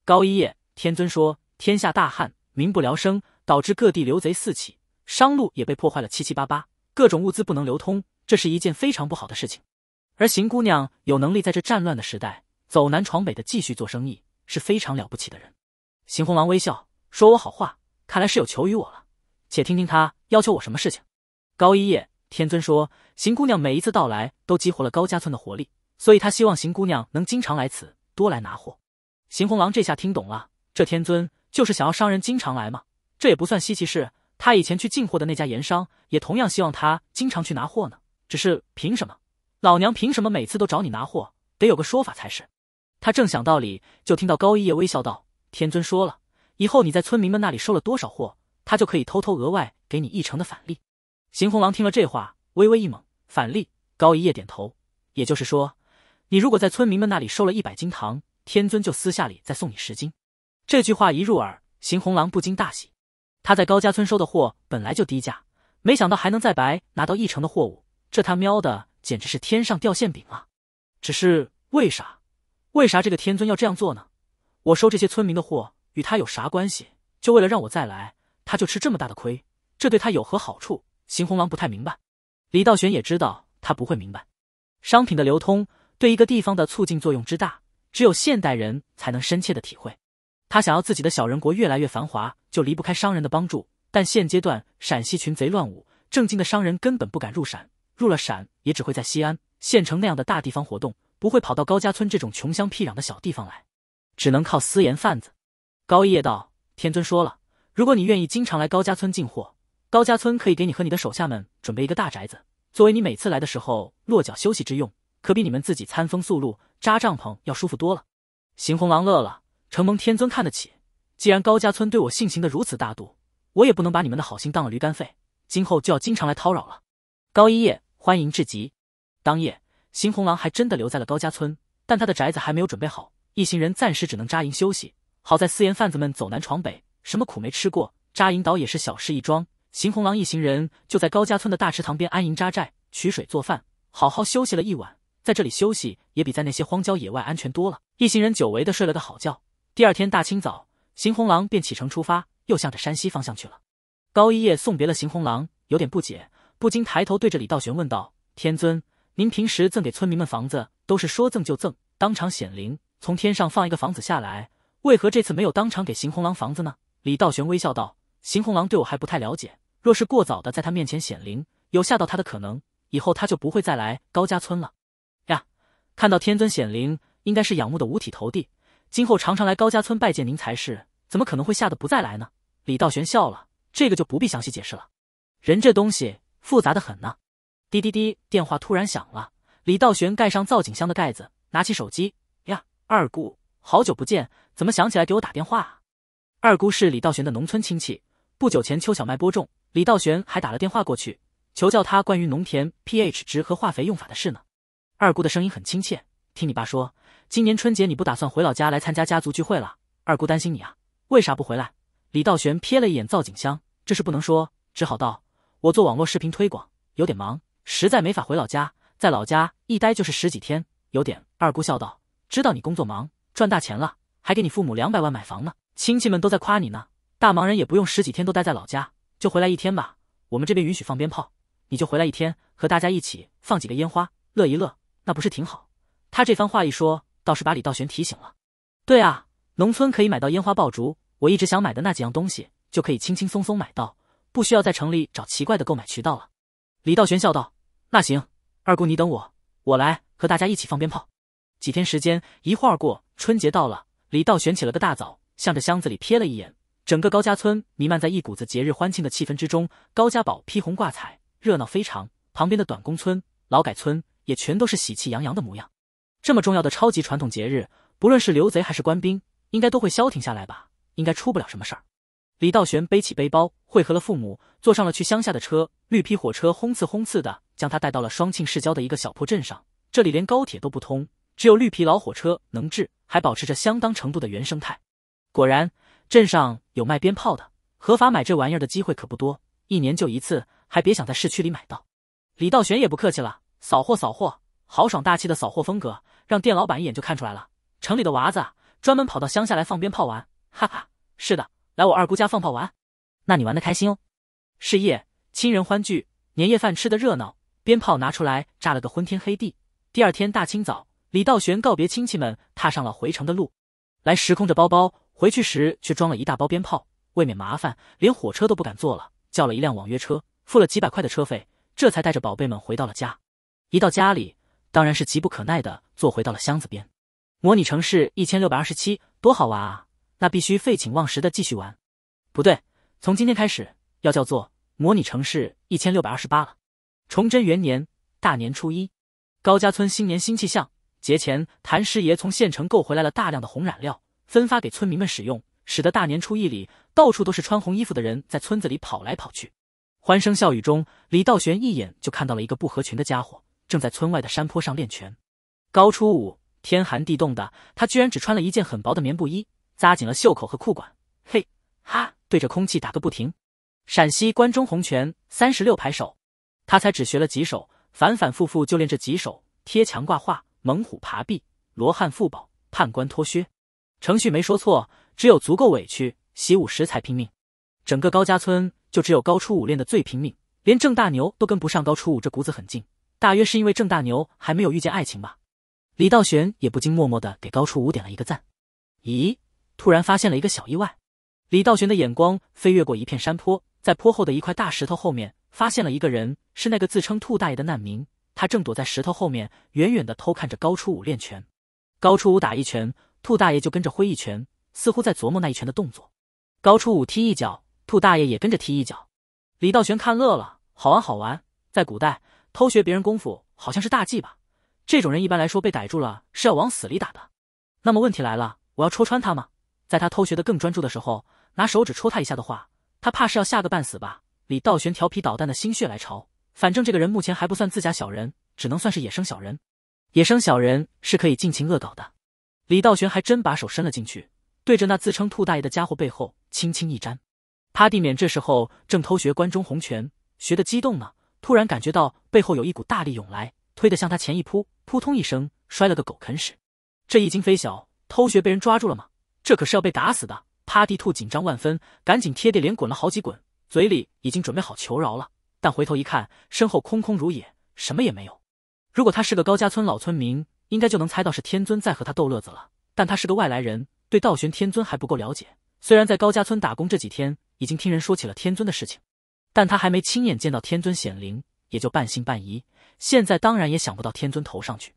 高一夜，天尊说，天下大旱，民不聊生，导致各地流贼四起，商路也被破坏了七七八八，各种物资不能流通，这是一件非常不好的事情。而邢姑娘有能力在这战乱的时代，走南闯北的继续做生意，是非常了不起的人。邢红狼微笑，说我好话。看来是有求于我了，且听听他要求我什么事情。高一叶天尊说，邢姑娘每一次到来都激活了高家村的活力，所以他希望邢姑娘能经常来此，多来拿货。邢红狼这下听懂了，这天尊就是想要商人经常来吗？这也不算稀奇事，他以前去进货的那家盐商也同样希望他经常去拿货呢。只是凭什么？老娘凭什么每次都找你拿货？得有个说法才是。他正想道理，就听到高一叶微笑道：“天尊说了。”以后你在村民们那里收了多少货，他就可以偷偷额外给你一成的返利。邢红狼听了这话，微微一猛，返利高一叶点头。也就是说，你如果在村民们那里收了一百斤糖，天尊就私下里再送你十斤。这句话一入耳，邢红狼不禁大喜。他在高家村收的货本来就低价，没想到还能再白拿到一成的货物，这他喵的简直是天上掉馅饼啊！只是为啥？为啥这个天尊要这样做呢？我收这些村民的货。与他有啥关系？就为了让我再来，他就吃这么大的亏，这对他有何好处？邢红狼不太明白，李道玄也知道他不会明白。商品的流通对一个地方的促进作用之大，只有现代人才能深切的体会。他想要自己的小人国越来越繁华，就离不开商人的帮助。但现阶段陕西群贼乱舞，正经的商人根本不敢入陕，入了陕也只会在西安、县城那样的大地方活动，不会跑到高家村这种穷乡僻壤的小地方来，只能靠私盐贩子。高一叶道：“天尊说了，如果你愿意经常来高家村进货，高家村可以给你和你的手下们准备一个大宅子，作为你每次来的时候落脚休息之用，可比你们自己餐风宿露扎帐篷要舒服多了。”邢红狼乐了：“承蒙天尊看得起，既然高家村对我性情的如此大度，我也不能把你们的好心当了驴肝肺，今后就要经常来叨扰了。”高一叶欢迎至极。当夜，邢红狼还真的留在了高家村，但他的宅子还没有准备好，一行人暂时只能扎营休息。好在私盐贩子们走南闯北，什么苦没吃过？扎营倒也是小事一桩。邢红狼一行人就在高家村的大池塘边安营扎寨，取水做饭，好好休息了一晚。在这里休息也比在那些荒郊野外安全多了。一行人久违的睡了个好觉。第二天大清早，邢红狼便启程出发，又向着山西方向去了。高一夜送别了邢红狼，有点不解，不禁抬头对着李道玄问道：“天尊，您平时赠给村民们房子，都是说赠就赠，当场显灵，从天上放一个房子下来？”为何这次没有当场给邢红狼房子呢？李道玄微笑道：“邢红狼对我还不太了解，若是过早的在他面前显灵，有吓到他的可能，以后他就不会再来高家村了。”呀，看到天尊显灵，应该是仰慕的五体投地，今后常常来高家村拜见您才是，怎么可能会吓得不再来呢？李道玄笑了，这个就不必详细解释了，人这东西复杂的很呢。滴滴滴，电话突然响了，李道玄盖上造景箱的盖子，拿起手机。呀，二姑。好久不见，怎么想起来给我打电话啊？二姑是李道玄的农村亲戚，不久前秋小麦播种，李道玄还打了电话过去求教他关于农田 pH 值和化肥用法的事呢。二姑的声音很亲切，听你爸说，今年春节你不打算回老家来参加家族聚会了？二姑担心你啊，为啥不回来？李道玄瞥了一眼造景香，这事不能说，只好道：“我做网络视频推广，有点忙，实在没法回老家，在老家一待就是十几天，有点。”二姑笑道：“知道你工作忙。”赚大钱了，还给你父母两百万买房呢。亲戚们都在夸你呢。大忙人也不用十几天都待在老家，就回来一天吧。我们这边允许放鞭炮，你就回来一天，和大家一起放几个烟花，乐一乐，那不是挺好？他这番话一说，倒是把李道玄提醒了。对啊，农村可以买到烟花爆竹，我一直想买的那几样东西，就可以轻轻松松买到，不需要在城里找奇怪的购买渠道了。李道玄笑道：“那行，二姑你等我，我来和大家一起放鞭炮。”几天时间一晃过，春节到了。李道玄起了个大早，向着箱子里瞥了一眼。整个高家村弥漫在一股子节日欢庆的气氛之中，高家堡披红挂彩，热闹非常。旁边的短工村、劳改村也全都是喜气洋洋的模样。这么重要的超级传统节日，不论是刘贼还是官兵，应该都会消停下来吧？应该出不了什么事儿。李道玄背起背包，汇合了父母，坐上了去乡下的车。绿皮火车轰刺轰刺的将他带到了双庆市郊的一个小破镇上。这里连高铁都不通。只有绿皮老火车能治，还保持着相当程度的原生态。果然，镇上有卖鞭炮的，合法买这玩意儿的机会可不多，一年就一次，还别想在市区里买到。李道玄也不客气了，扫货扫货，豪爽大气的扫货风格让店老板一眼就看出来了。城里的娃子专门跑到乡下来放鞭炮玩，哈哈，是的，来我二姑家放炮玩。那你玩的开心哦。是夜，亲人欢聚，年夜饭吃的热闹，鞭炮拿出来炸了个昏天黑地。第二天大清早。李道玄告别亲戚们，踏上了回城的路。来时空着包包，回去时却装了一大包鞭炮，未免麻烦，连火车都不敢坐了，叫了一辆网约车，付了几百块的车费，这才带着宝贝们回到了家。一到家里，当然是急不可耐的坐回到了箱子边。模拟城市一千六百二十七，多好玩啊！那必须废寝忘食的继续玩。不对，从今天开始要叫做模拟城市一千六百二十八了。崇祯元年大年初一，高家村新年新气象。节前，谭师爷从县城购回来了大量的红染料，分发给村民们使用，使得大年初一里到处都是穿红衣服的人在村子里跑来跑去，欢声笑语中，李道玄一眼就看到了一个不合群的家伙，正在村外的山坡上练拳。高初五，天寒地冻的，他居然只穿了一件很薄的棉布衣，扎紧了袖口和裤管，嘿哈，对着空气打个不停。陕西关中洪拳三十六排手，他才只学了几手，反反复复就练这几手，贴墙挂画。猛虎爬壁，罗汉缚宝，判官脱靴。程旭没说错，只有足够委屈，习武时才拼命。整个高家村就只有高初五练的最拼命，连郑大牛都跟不上高初五这股子狠劲。大约是因为郑大牛还没有遇见爱情吧。李道玄也不禁默默的给高初五点了一个赞。咦，突然发现了一个小意外。李道玄的眼光飞越过一片山坡，在坡后的一块大石头后面，发现了一个人，是那个自称兔大爷的难民。他正躲在石头后面，远远的偷看着高初五练拳。高初五打一拳，兔大爷就跟着挥一拳，似乎在琢磨那一拳的动作。高初五踢一脚，兔大爷也跟着踢一脚。李道玄看乐了，好玩好玩。在古代，偷学别人功夫好像是大忌吧？这种人一般来说被逮住了是要往死里打的。那么问题来了，我要戳穿他吗？在他偷学的更专注的时候，拿手指戳他一下的话，他怕是要吓个半死吧？李道玄调皮捣蛋的心血来潮。反正这个人目前还不算自家小人，只能算是野生小人。野生小人是可以尽情恶搞的。李道玄还真把手伸了进去，对着那自称兔大爷的家伙背后轻轻一粘。趴地免这时候正偷学关中洪拳，学的激动呢，突然感觉到背后有一股大力涌来，推得向他前一扑，扑通一声摔了个狗啃屎。这一惊非小，偷学被人抓住了吗？这可是要被打死的！趴地兔紧张万分，赶紧贴地连滚了好几滚，嘴里已经准备好求饶了。但回头一看，身后空空如也，什么也没有。如果他是个高家村老村民，应该就能猜到是天尊在和他逗乐子了。但他是个外来人，对道玄天尊还不够了解。虽然在高家村打工这几天，已经听人说起了天尊的事情，但他还没亲眼见到天尊显灵，也就半信半疑。现在当然也想不到天尊头上去。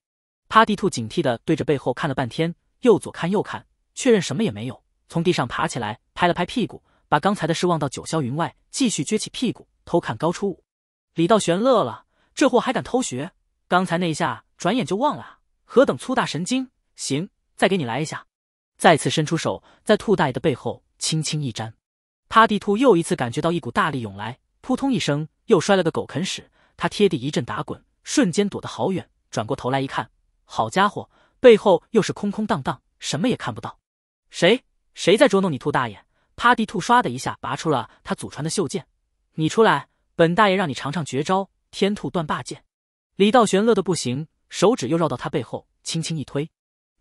趴地兔警惕地对着背后看了半天，又左看右看，确认什么也没有，从地上爬起来，拍了拍屁股，把刚才的事忘到九霄云外，继续撅起屁股。偷看高初五，李道玄乐了，这货还敢偷学？刚才那一下，转眼就忘了啊？何等粗大神经！行，再给你来一下。再次伸出手，在兔大爷的背后轻轻一沾，趴地兔又一次感觉到一股大力涌来，扑通一声，又摔了个狗啃屎。他贴地一阵打滚，瞬间躲得好远。转过头来一看，好家伙，背后又是空空荡荡，什么也看不到。谁？谁在捉弄你，兔大爷？趴地兔唰的一下拔出了他祖传的袖剑。你出来，本大爷让你尝尝绝招——天兔断霸剑！李道玄乐得不行，手指又绕到他背后，轻轻一推，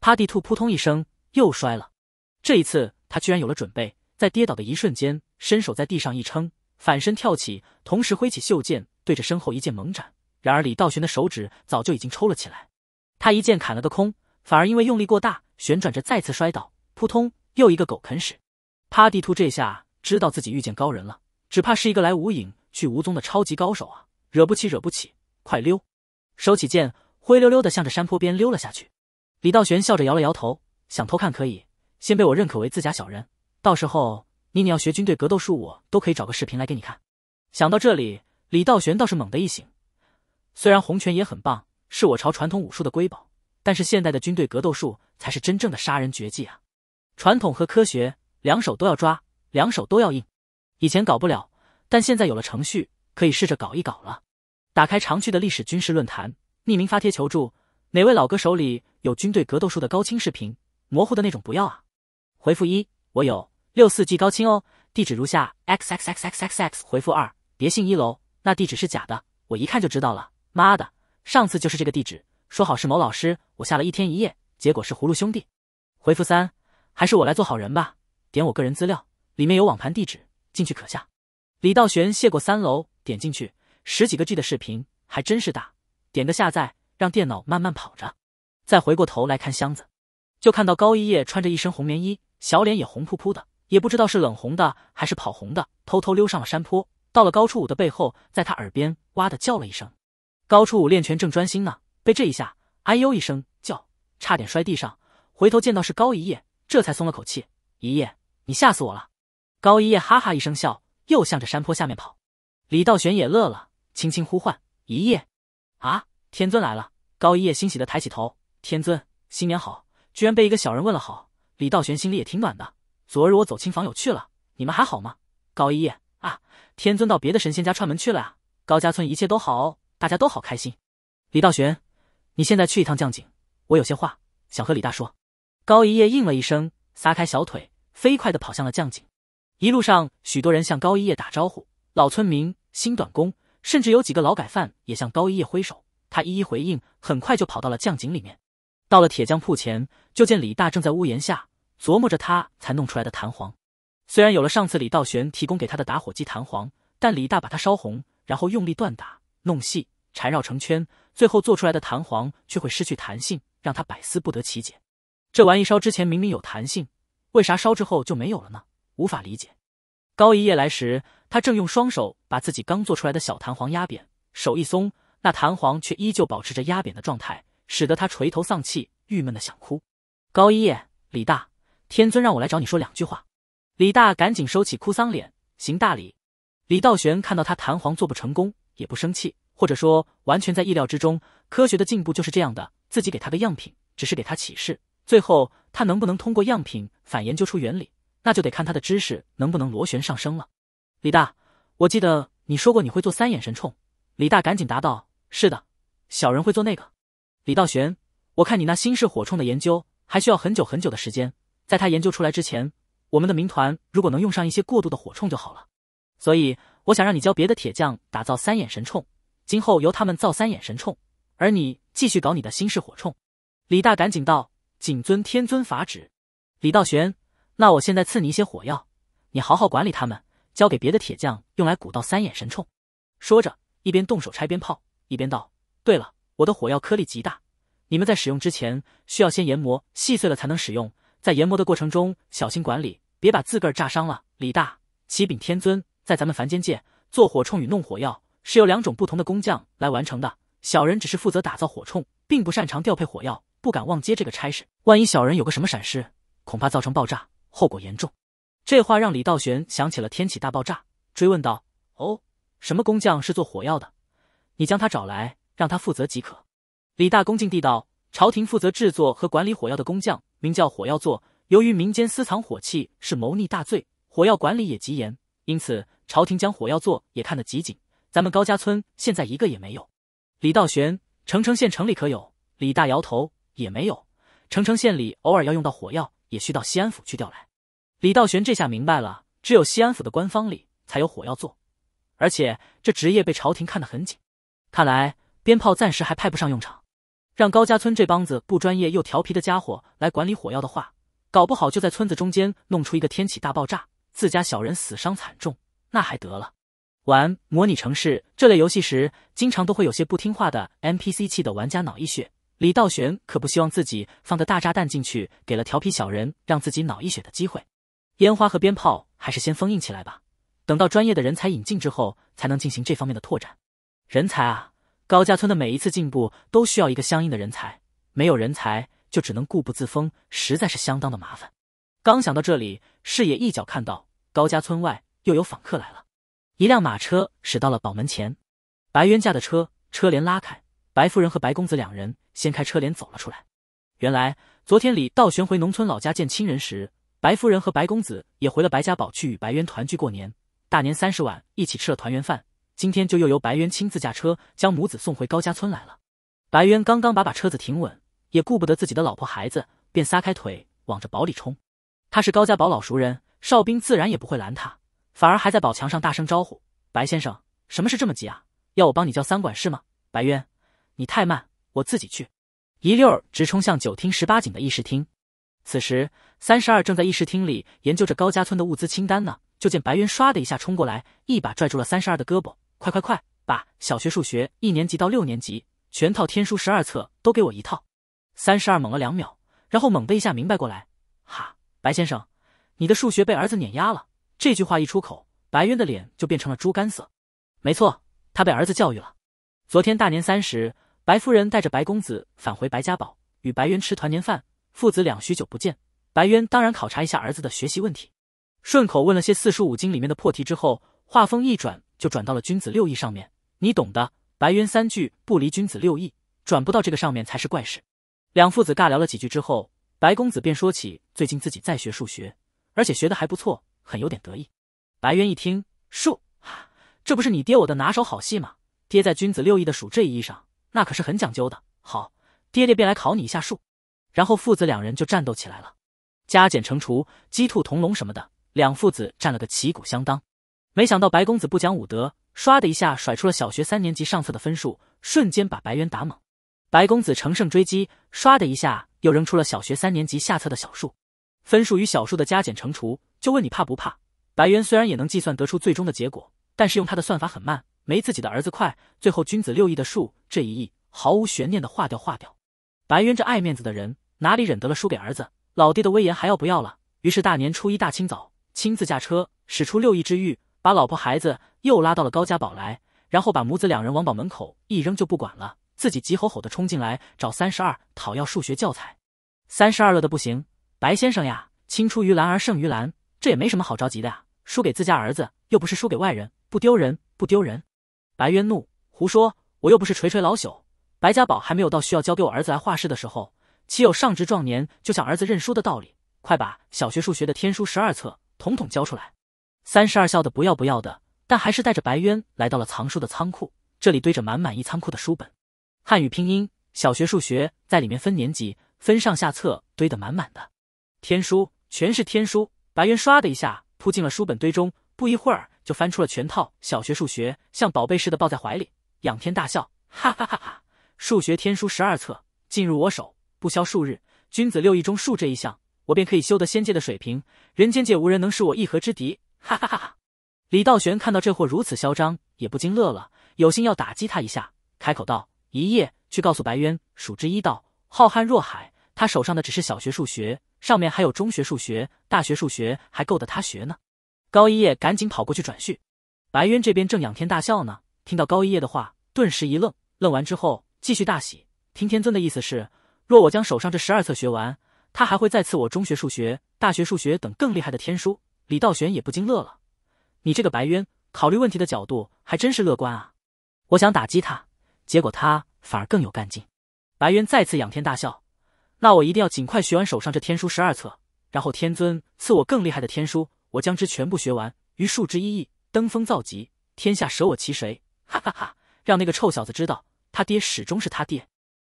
趴地兔扑通一声又摔了。这一次他居然有了准备，在跌倒的一瞬间，伸手在地上一撑，反身跳起，同时挥起袖剑，对着身后一剑猛斩。然而李道玄的手指早就已经抽了起来，他一剑砍了个空，反而因为用力过大，旋转着再次摔倒，扑通，又一个狗啃屎！趴地兔这下知道自己遇见高人了。只怕是一个来无影去无踪的超级高手啊！惹不起，惹不起，快溜！收起剑，灰溜溜的向着山坡边溜了下去。李道玄笑着摇了摇头，想偷看可以，先被我认可为自家小人。到时候你你要学军队格斗术，我都可以找个视频来给你看。想到这里，李道玄倒是猛地一醒。虽然红拳也很棒，是我朝传统武术的瑰宝，但是现代的军队格斗术才是真正的杀人绝技啊！传统和科学，两手都要抓，两手都要硬。以前搞不了，但现在有了程序，可以试着搞一搞了。打开常去的历史军事论坛，匿名发帖求助：哪位老哥手里有军队格斗术的高清视频？模糊的那种不要啊！回复一：我有六四 G 高清哦，地址如下：x x x x x x。回复二：别信一楼，那地址是假的，我一看就知道了。妈的，上次就是这个地址，说好是某老师，我下了一天一夜，结果是葫芦兄弟。回复三：还是我来做好人吧，点我个人资料，里面有网盘地址。进去可下，李道玄谢过三楼，点进去十几个 G 的视频，还真是大，点个下载，让电脑慢慢跑着，再回过头来看箱子，就看到高一叶穿着一身红棉衣，小脸也红扑扑的，也不知道是冷红的还是跑红的，偷偷溜上了山坡，到了高初五的背后，在他耳边哇的叫了一声。高初五练拳正专心呢，被这一下，哎呦一声叫，差点摔地上，回头见到是高一叶，这才松了口气，一叶，你吓死我了。高一叶哈哈一声笑，又向着山坡下面跑。李道玄也乐了，轻轻呼唤：“一叶，啊，天尊来了！”高一叶欣喜的抬起头：“天尊，新年好！”居然被一个小人问了好。李道玄心里也挺暖的。昨日我走亲访友去了，你们还好吗？高一叶，啊，天尊到别的神仙家串门去了啊！高家村一切都好，大家都好开心。李道玄，你现在去一趟江景，我有些话想和李大说。高一叶应了一声，撒开小腿，飞快的跑向了江景。一路上，许多人向高一叶打招呼，老村民、新短工，甚至有几个劳改犯也向高一叶挥手。他一一回应，很快就跑到了酱井里面。到了铁匠铺前，就见李大正在屋檐下琢磨着他才弄出来的弹簧。虽然有了上次李道玄提供给他的打火机弹簧，但李大把它烧红，然后用力锻打、弄细、缠绕成圈，最后做出来的弹簧却会失去弹性，让他百思不得其解。这玩意烧之前明明有弹性，为啥烧之后就没有了呢？无法理解。高一叶来时，他正用双手把自己刚做出来的小弹簧压扁，手一松，那弹簧却依旧保持着压扁的状态，使得他垂头丧气，郁闷的想哭。高一叶，李大天尊让我来找你说两句话。李大赶紧收起哭丧脸，行大礼。李道玄看到他弹簧做不成功，也不生气，或者说完全在意料之中。科学的进步就是这样的，自己给他的样品只是给他启示，最后他能不能通过样品反研究出原理？那就得看他的知识能不能螺旋上升了。李大，我记得你说过你会做三眼神冲。李大赶紧答道：“是的，小人会做那个。”李道玄，我看你那新式火冲的研究还需要很久很久的时间，在他研究出来之前，我们的民团如果能用上一些过渡的火冲就好了。所以我想让你教别的铁匠打造三眼神冲，今后由他们造三眼神冲，而你继续搞你的新式火冲。李大赶紧道：“谨遵天尊法旨。”李道玄。那我现在赐你一些火药，你好好管理他们，交给别的铁匠用来鼓捣三眼神铳。说着，一边动手拆鞭炮，一边道：“对了，我的火药颗粒极大，你们在使用之前需要先研磨细碎了才能使用。在研磨的过程中，小心管理，别把自个儿炸伤了。”李大启禀天尊，在咱们凡间界做火铳与弄火药是由两种不同的工匠来完成的。小人只是负责打造火铳，并不擅长调配火药，不敢妄接这个差事。万一小人有个什么闪失，恐怕造成爆炸。后果严重，这话让李道玄想起了天启大爆炸，追问道：“哦，什么工匠是做火药的？你将他找来，让他负责即可。”李大恭敬地道：“朝廷负责制作和管理火药的工匠名叫火药座。由于民间私藏火器是谋逆大罪，火药管理也极严，因此朝廷将火药座也看得极紧。咱们高家村现在一个也没有。李道玄，澄城县城里可有？”李大摇头：“也没有。澄城县里偶尔要用到火药，也需到西安府去调来。”李道玄这下明白了，只有西安府的官方里才有火药做，而且这职业被朝廷看得很紧，看来鞭炮暂时还派不上用场。让高家村这帮子不专业又调皮的家伙来管理火药的话，搞不好就在村子中间弄出一个天启大爆炸，自家小人死伤惨重，那还得了？玩模拟城市这类游戏时，经常都会有些不听话的 NPC 气的玩家脑溢血。李道玄可不希望自己放个大炸弹进去，给了调皮小人让自己脑溢血的机会。烟花和鞭炮还是先封印起来吧，等到专业的人才引进之后，才能进行这方面的拓展。人才啊，高家村的每一次进步都需要一个相应的人才，没有人才就只能固步自封，实在是相当的麻烦。刚想到这里，视野一脚看到高家村外又有访客来了，一辆马车驶到了堡门前，白渊驾的车，车帘拉开，白夫人和白公子两人掀开车帘走了出来。原来昨天李道玄回农村老家见亲人时。白夫人和白公子也回了白家堡，去与白渊团聚过年。大年三十晚，一起吃了团圆饭。今天就又由白渊亲自驾车将母子送回高家村来了。白渊刚刚把把车子停稳，也顾不得自己的老婆孩子，便撒开腿往着堡里冲。他是高家堡老熟人，哨兵自然也不会拦他，反而还在堡墙上大声招呼：“白先生，什么事这么急啊？要我帮你叫三管事吗？”白渊，你太慢，我自己去。一溜儿直冲向九厅十八景的议事厅。此时，三十二正在议事厅里研究着高家村的物资清单呢。就见白渊唰的一下冲过来，一把拽住了三十二的胳膊：“快快快，爸！小学数学，一年级到六年级全套天书十二册，都给我一套！”三十二猛了两秒，然后猛的一下明白过来：“哈，白先生，你的数学被儿子碾压了！”这句话一出口，白渊的脸就变成了猪肝色。没错，他被儿子教育了。昨天大年三十，白夫人带着白公子返回白家堡，与白渊吃团年饭。父子两许久不见，白渊当然考察一下儿子的学习问题，顺口问了些四书五经里面的破题之后，话锋一转就转到了君子六艺上面，你懂的。白渊三句不离君子六艺，转不到这个上面才是怪事。两父子尬聊了几句之后，白公子便说起最近自己在学数学，而且学得还不错，很有点得意。白渊一听数，这不是你爹我的拿手好戏吗？爹在君子六艺的数这一义上，那可是很讲究的。好，爹爹便来考你一下数。然后父子两人就战斗起来了，加减乘除、鸡兔同笼什么的，两父子战了个旗鼓相当。没想到白公子不讲武德，唰的一下甩出了小学三年级上册的分数，瞬间把白猿打懵。白公子乘胜追击，唰的一下又扔出了小学三年级下册的小数，分数与小数的加减乘除，就问你怕不怕？白猿虽然也能计算得出最终的结果，但是用他的算法很慢，没自己的儿子快。最后君子六亿的数这一亿毫无悬念的化掉化掉。白猿这爱面子的人。哪里忍得了输给儿子？老爹的威严还要不要了？于是大年初一大清早，亲自驾车，使出六翼之御，把老婆孩子又拉到了高家堡来，然后把母子两人往堡门口一扔就不管了，自己急吼吼的冲进来找三十二讨要数学教材。三十二乐的不行，白先生呀，青出于蓝而胜于蓝，这也没什么好着急的呀，输给自家儿子又不是输给外人，不丢人不丢人。白渊怒，胡说，我又不是垂垂老朽，白家堡还没有到需要交给我儿子来画室的时候。岂有上职壮年就向儿子认输的道理？快把小学数学的《天书》十二册统统交出来！三十二笑得不要不要的，但还是带着白渊来到了藏书的仓库。这里堆着满满一仓库的书本，汉语拼音、小学数学在里面分年级、分上下册，堆得满满的。天书全是天书，白渊唰的一下扑进了书本堆中，不一会儿就翻出了全套小学数学，像宝贝似的抱在怀里，仰天大笑，哈哈哈哈！数学天书十二册进入我手。不消数日，君子六艺中术这一项，我便可以修得仙界的水平，人间界无人能是我一合之敌。哈哈哈！哈。李道玄看到这货如此嚣张，也不禁乐了，有心要打击他一下，开口道：“一叶，去告诉白渊，数之一道，浩瀚若海。他手上的只是小学数学，上面还有中学数学、大学数学，还够得他学呢。”高一叶赶紧跑过去转述。白渊这边正仰天大笑呢，听到高一叶的话，顿时一愣，愣完之后继续大喜。听天尊的意思是。若我将手上这十二册学完，他还会再赐我中学数学、大学数学等更厉害的天书。李道玄也不禁乐了，你这个白渊，考虑问题的角度还真是乐观啊！我想打击他，结果他反而更有干劲。白渊再次仰天大笑，那我一定要尽快学完手上这天书十二册，然后天尊赐我更厉害的天书，我将之全部学完，于数之一役登峰造极，天下舍我其谁？哈哈哈！让那个臭小子知道，他爹始终是他爹。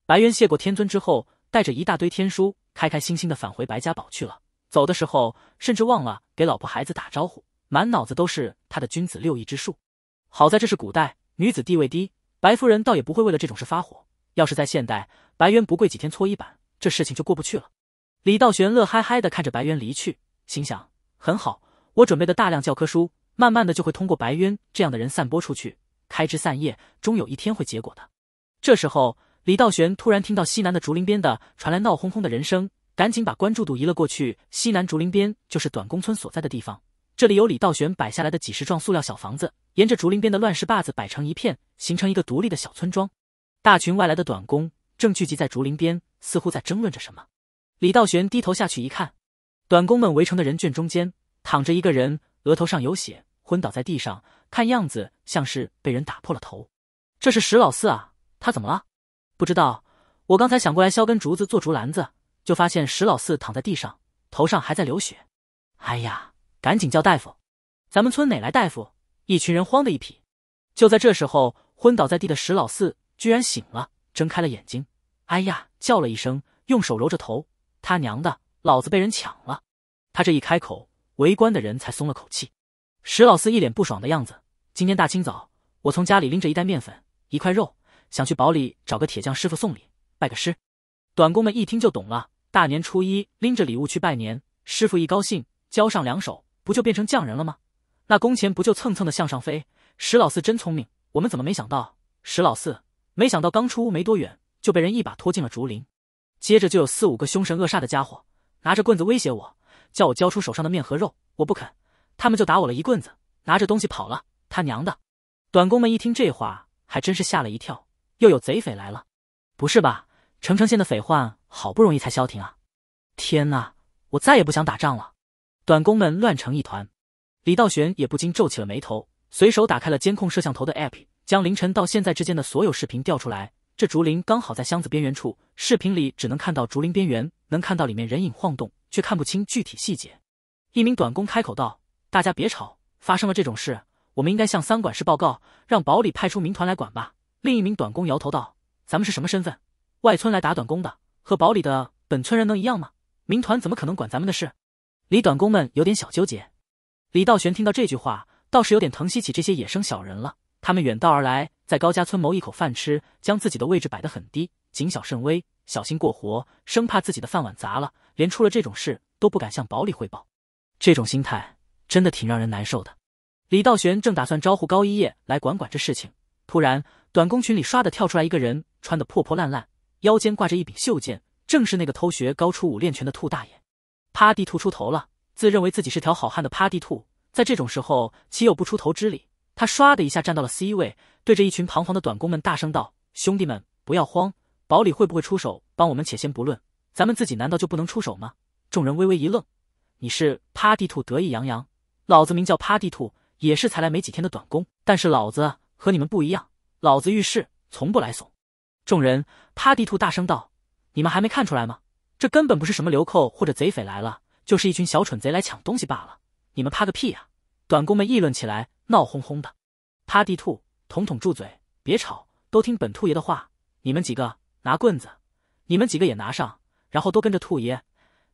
白渊谢过天尊之后，带着一大堆天书，开开心心的返回白家堡去了。走的时候，甚至忘了给老婆孩子打招呼，满脑子都是他的君子六艺之术。好在这是古代，女子地位低，白夫人倒也不会为了这种事发火。要是在现代，白渊不跪几天搓衣板，这事情就过不去了。李道玄乐嗨嗨的看着白渊离去，心想：很好，我准备的大量教科书，慢慢的就会通过白渊这样的人散播出去，开枝散叶，终有一天会结果的。这时候。李道玄突然听到西南的竹林边的传来闹哄哄的人声，赶紧把关注度移了过去。西南竹林边就是短工村所在的地方，这里有李道玄摆下来的几十幢塑料小房子，沿着竹林边的乱石坝子摆成一片，形成一个独立的小村庄。大群外来的短工正聚集在竹林边，似乎在争论着什么。李道玄低头下去一看，短工们围成的人圈中间躺着一个人，额头上有血，昏倒在地上，看样子像是被人打破了头。这是石老四啊，他怎么了？不知道，我刚才想过来削根竹子做竹篮子，就发现石老四躺在地上，头上还在流血。哎呀，赶紧叫大夫！咱们村哪来大夫？一群人慌的一批。就在这时候，昏倒在地的石老四居然醒了，睁开了眼睛。哎呀，叫了一声，用手揉着头。他娘的，老子被人抢了！他这一开口，围观的人才松了口气。石老四一脸不爽的样子。今天大清早，我从家里拎着一袋面粉，一块肉。想去堡里找个铁匠师傅送礼拜个师，短工们一听就懂了。大年初一拎着礼物去拜年，师傅一高兴，交上两手，不就变成匠人了吗？那工钱不就蹭蹭的向上飞？石老四真聪明，我们怎么没想到？石老四没想到，刚出屋没多远，就被人一把拖进了竹林。接着就有四五个凶神恶煞的家伙拿着棍子威胁我，叫我交出手上的面和肉，我不肯，他们就打我了一棍子，拿着东西跑了。他娘的！短工们一听这话，还真是吓了一跳。又有贼匪来了，不是吧？澄城县的匪患好不容易才消停啊！天哪，我再也不想打仗了！短工们乱成一团，李道玄也不禁皱起了眉头，随手打开了监控摄像头的 app，将凌晨到现在之间的所有视频调出来。这竹林刚好在箱子边缘处，视频里只能看到竹林边缘，能看到里面人影晃动，却看不清具体细节。一名短工开口道：“大家别吵，发生了这种事，我们应该向三管事报告，让保里派出民团来管吧。”另一名短工摇头道：“咱们是什么身份？外村来打短工的，和堡里的本村人能一样吗？民团怎么可能管咱们的事？”李短工们有点小纠结。李道玄听到这句话，倒是有点疼惜起这些野生小人了。他们远道而来，在高家村谋一口饭吃，将自己的位置摆得很低，谨小慎微，小心过活，生怕自己的饭碗砸了，连出了这种事都不敢向堡里汇报。这种心态真的挺让人难受的。李道玄正打算招呼高一叶来管管这事情。突然，短工群里唰的跳出来一个人，穿的破破烂烂，腰间挂着一柄袖剑，正是那个偷学高出五练拳的兔大爷。趴地兔出头了，自认为自己是条好汉的趴地兔，在这种时候岂有不出头之理？他唰的一下站到了 C 位，对着一群彷徨的短工们大声道：“兄弟们，不要慌！保里会不会出手帮我们，且先不论，咱们自己难道就不能出手吗？”众人微微一愣。你是趴地兔，得意洋洋。老子名叫趴地兔，也是才来没几天的短工，但是老子。和你们不一样，老子遇事从不来怂。众人，趴地兔大声道：“你们还没看出来吗？这根本不是什么流寇或者贼匪来了，就是一群小蠢贼来抢东西罢了。你们怕个屁呀！”短工们议论起来，闹哄哄的。趴地兔，统统住嘴，别吵，都听本兔爷的话。你们几个拿棍子，你们几个也拿上，然后都跟着兔爷，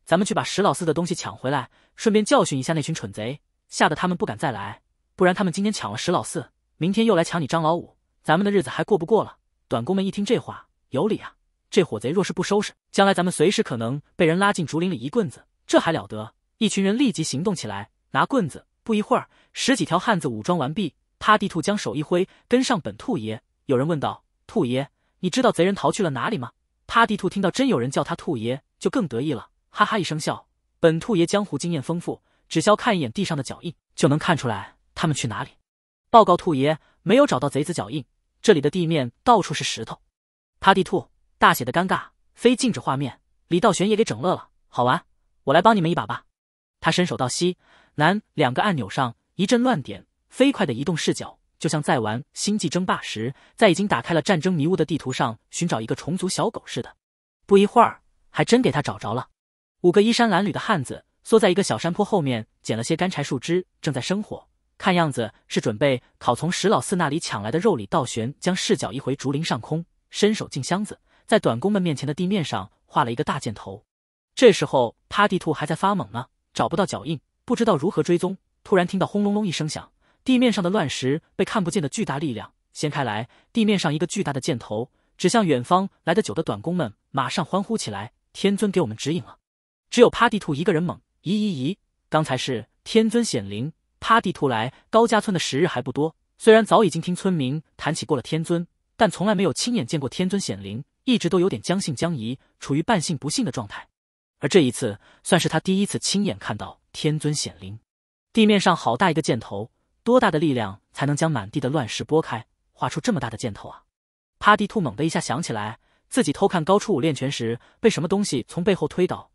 咱们去把石老四的东西抢回来，顺便教训一下那群蠢贼，吓得他们不敢再来。不然他们今天抢了石老四。明天又来抢你，张老五，咱们的日子还过不过了？短工们一听这话，有理啊！这伙贼若是不收拾，将来咱们随时可能被人拉进竹林里一棍子，这还了得！一群人立即行动起来，拿棍子。不一会儿，十几条汉子武装完毕。趴地兔将手一挥，跟上本兔爷。有人问道：“兔爷，你知道贼人逃去了哪里吗？”趴地兔听到真有人叫他兔爷，就更得意了，哈哈一声笑。本兔爷江湖经验丰富，只消看一眼地上的脚印，就能看出来他们去哪里。报告兔爷，没有找到贼子脚印，这里的地面到处是石头。趴地兔大写的尴尬，非静止画面。李道玄也给整乐了，好玩，我来帮你们一把吧。他伸手到西、南两个按钮上一阵乱点，飞快的移动视角，就像在玩《星际争霸》时，在已经打开了战争迷雾的地图上寻找一个虫族小狗似的。不一会儿，还真给他找着了，五个衣衫褴褛的汉子缩在一个小山坡后面，捡了些干柴树枝，正在生火。看样子是准备考从石老四那里抢来的肉。里道玄将视角一回，竹林上空，伸手进箱子，在短工们面前的地面上画了一个大箭头。这时候趴地兔还在发懵呢，找不到脚印，不知道如何追踪。突然听到轰隆隆一声响，地面上的乱石被看不见的巨大力量掀开来，地面上一个巨大的箭头指向远方。来的久的短工们马上欢呼起来：“天尊给我们指引了！”只有趴地兔一个人猛，咦咦咦，刚才是天尊显灵。趴地兔来高家村的时日还不多，虽然早已经听村民谈起过了天尊，但从来没有亲眼见过天尊显灵，一直都有点将信将疑，处于半信不信的状态。而这一次，算是他第一次亲眼看到天尊显灵。地面上好大一个箭头，多大的力量才能将满地的乱石拨开，画出这么大的箭头啊？趴地兔猛的一下想起来，自己偷看高初武练拳时被什么东西从背后推倒，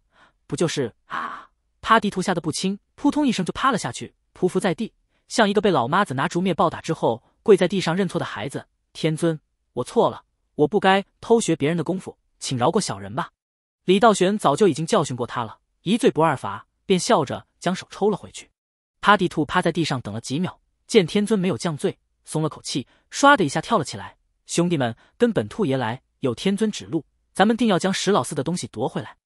不就是啊？趴地兔吓得不轻，扑通一声就趴了下去。匍匐在地，像一个被老妈子拿竹篾暴打之后跪在地上认错的孩子。天尊，我错了，我不该偷学别人的功夫，请饶过小人吧。李道玄早就已经教训过他了，一罪不二罚，便笑着将手抽了回去。趴地兔趴在地上等了几秒，见天尊没有降罪，松了口气，唰的一下跳了起来。兄弟们，跟本兔爷来！有天尊指路，咱们定要将石老四的东西夺回来。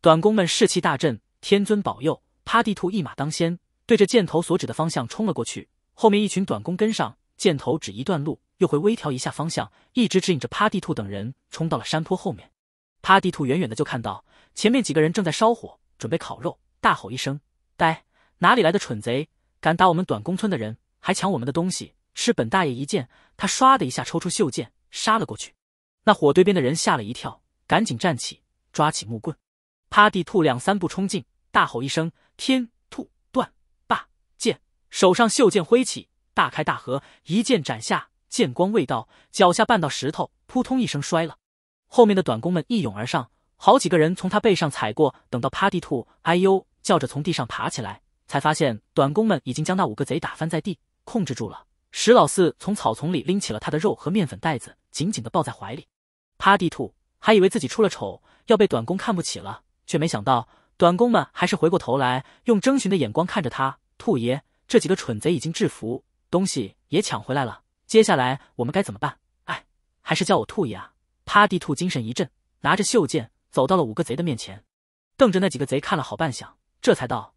短工们士气大振，天尊保佑！趴地兔一马当先。对着箭头所指的方向冲了过去，后面一群短工跟上，箭头指一段路，又会微调一下方向，一直指引着趴地兔等人冲到了山坡后面。趴地兔远远的就看到前面几个人正在烧火，准备烤肉，大吼一声：“呆，哪里来的蠢贼，敢打我们短工村的人，还抢我们的东西，吃本大爷一剑！”他唰的一下抽出袖剑杀了过去。那火堆边的人吓了一跳，赶紧站起，抓起木棍。趴地兔两三步冲进，大吼一声：“天！”手上袖剑挥起，大开大合，一剑斩下，剑光未到，脚下绊到石头，扑通一声摔了。后面的短工们一涌而上，好几个人从他背上踩过，等到趴地兔哎呦叫着从地上爬起来，才发现短工们已经将那五个贼打翻在地，控制住了。石老四从草丛里拎起了他的肉和面粉袋子，紧紧的抱在怀里。趴地兔还以为自己出了丑，要被短工看不起了，却没想到短工们还是回过头来，用征询的眼光看着他，兔爷。这几个蠢贼已经制服，东西也抢回来了。接下来我们该怎么办？哎，还是叫我兔爷啊！趴地兔精神一振，拿着袖剑走到了五个贼的面前，瞪着那几个贼看了好半晌，这才道：“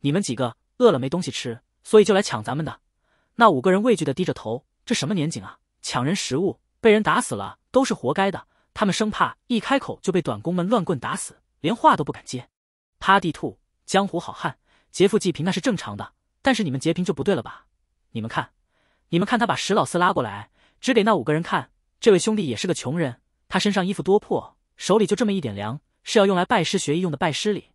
你们几个饿了没东西吃，所以就来抢咱们的。”那五个人畏惧的低着头。这什么年景啊！抢人食物，被人打死了都是活该的。他们生怕一开口就被短工们乱棍打死，连话都不敢接。趴地兔，江湖好汉，劫富济贫那是正常的。但是你们截屏就不对了吧？你们看，你们看他把石老四拉过来，只给那五个人看。这位兄弟也是个穷人，他身上衣服多破，手里就这么一点粮，是要用来拜师学艺用的拜师礼。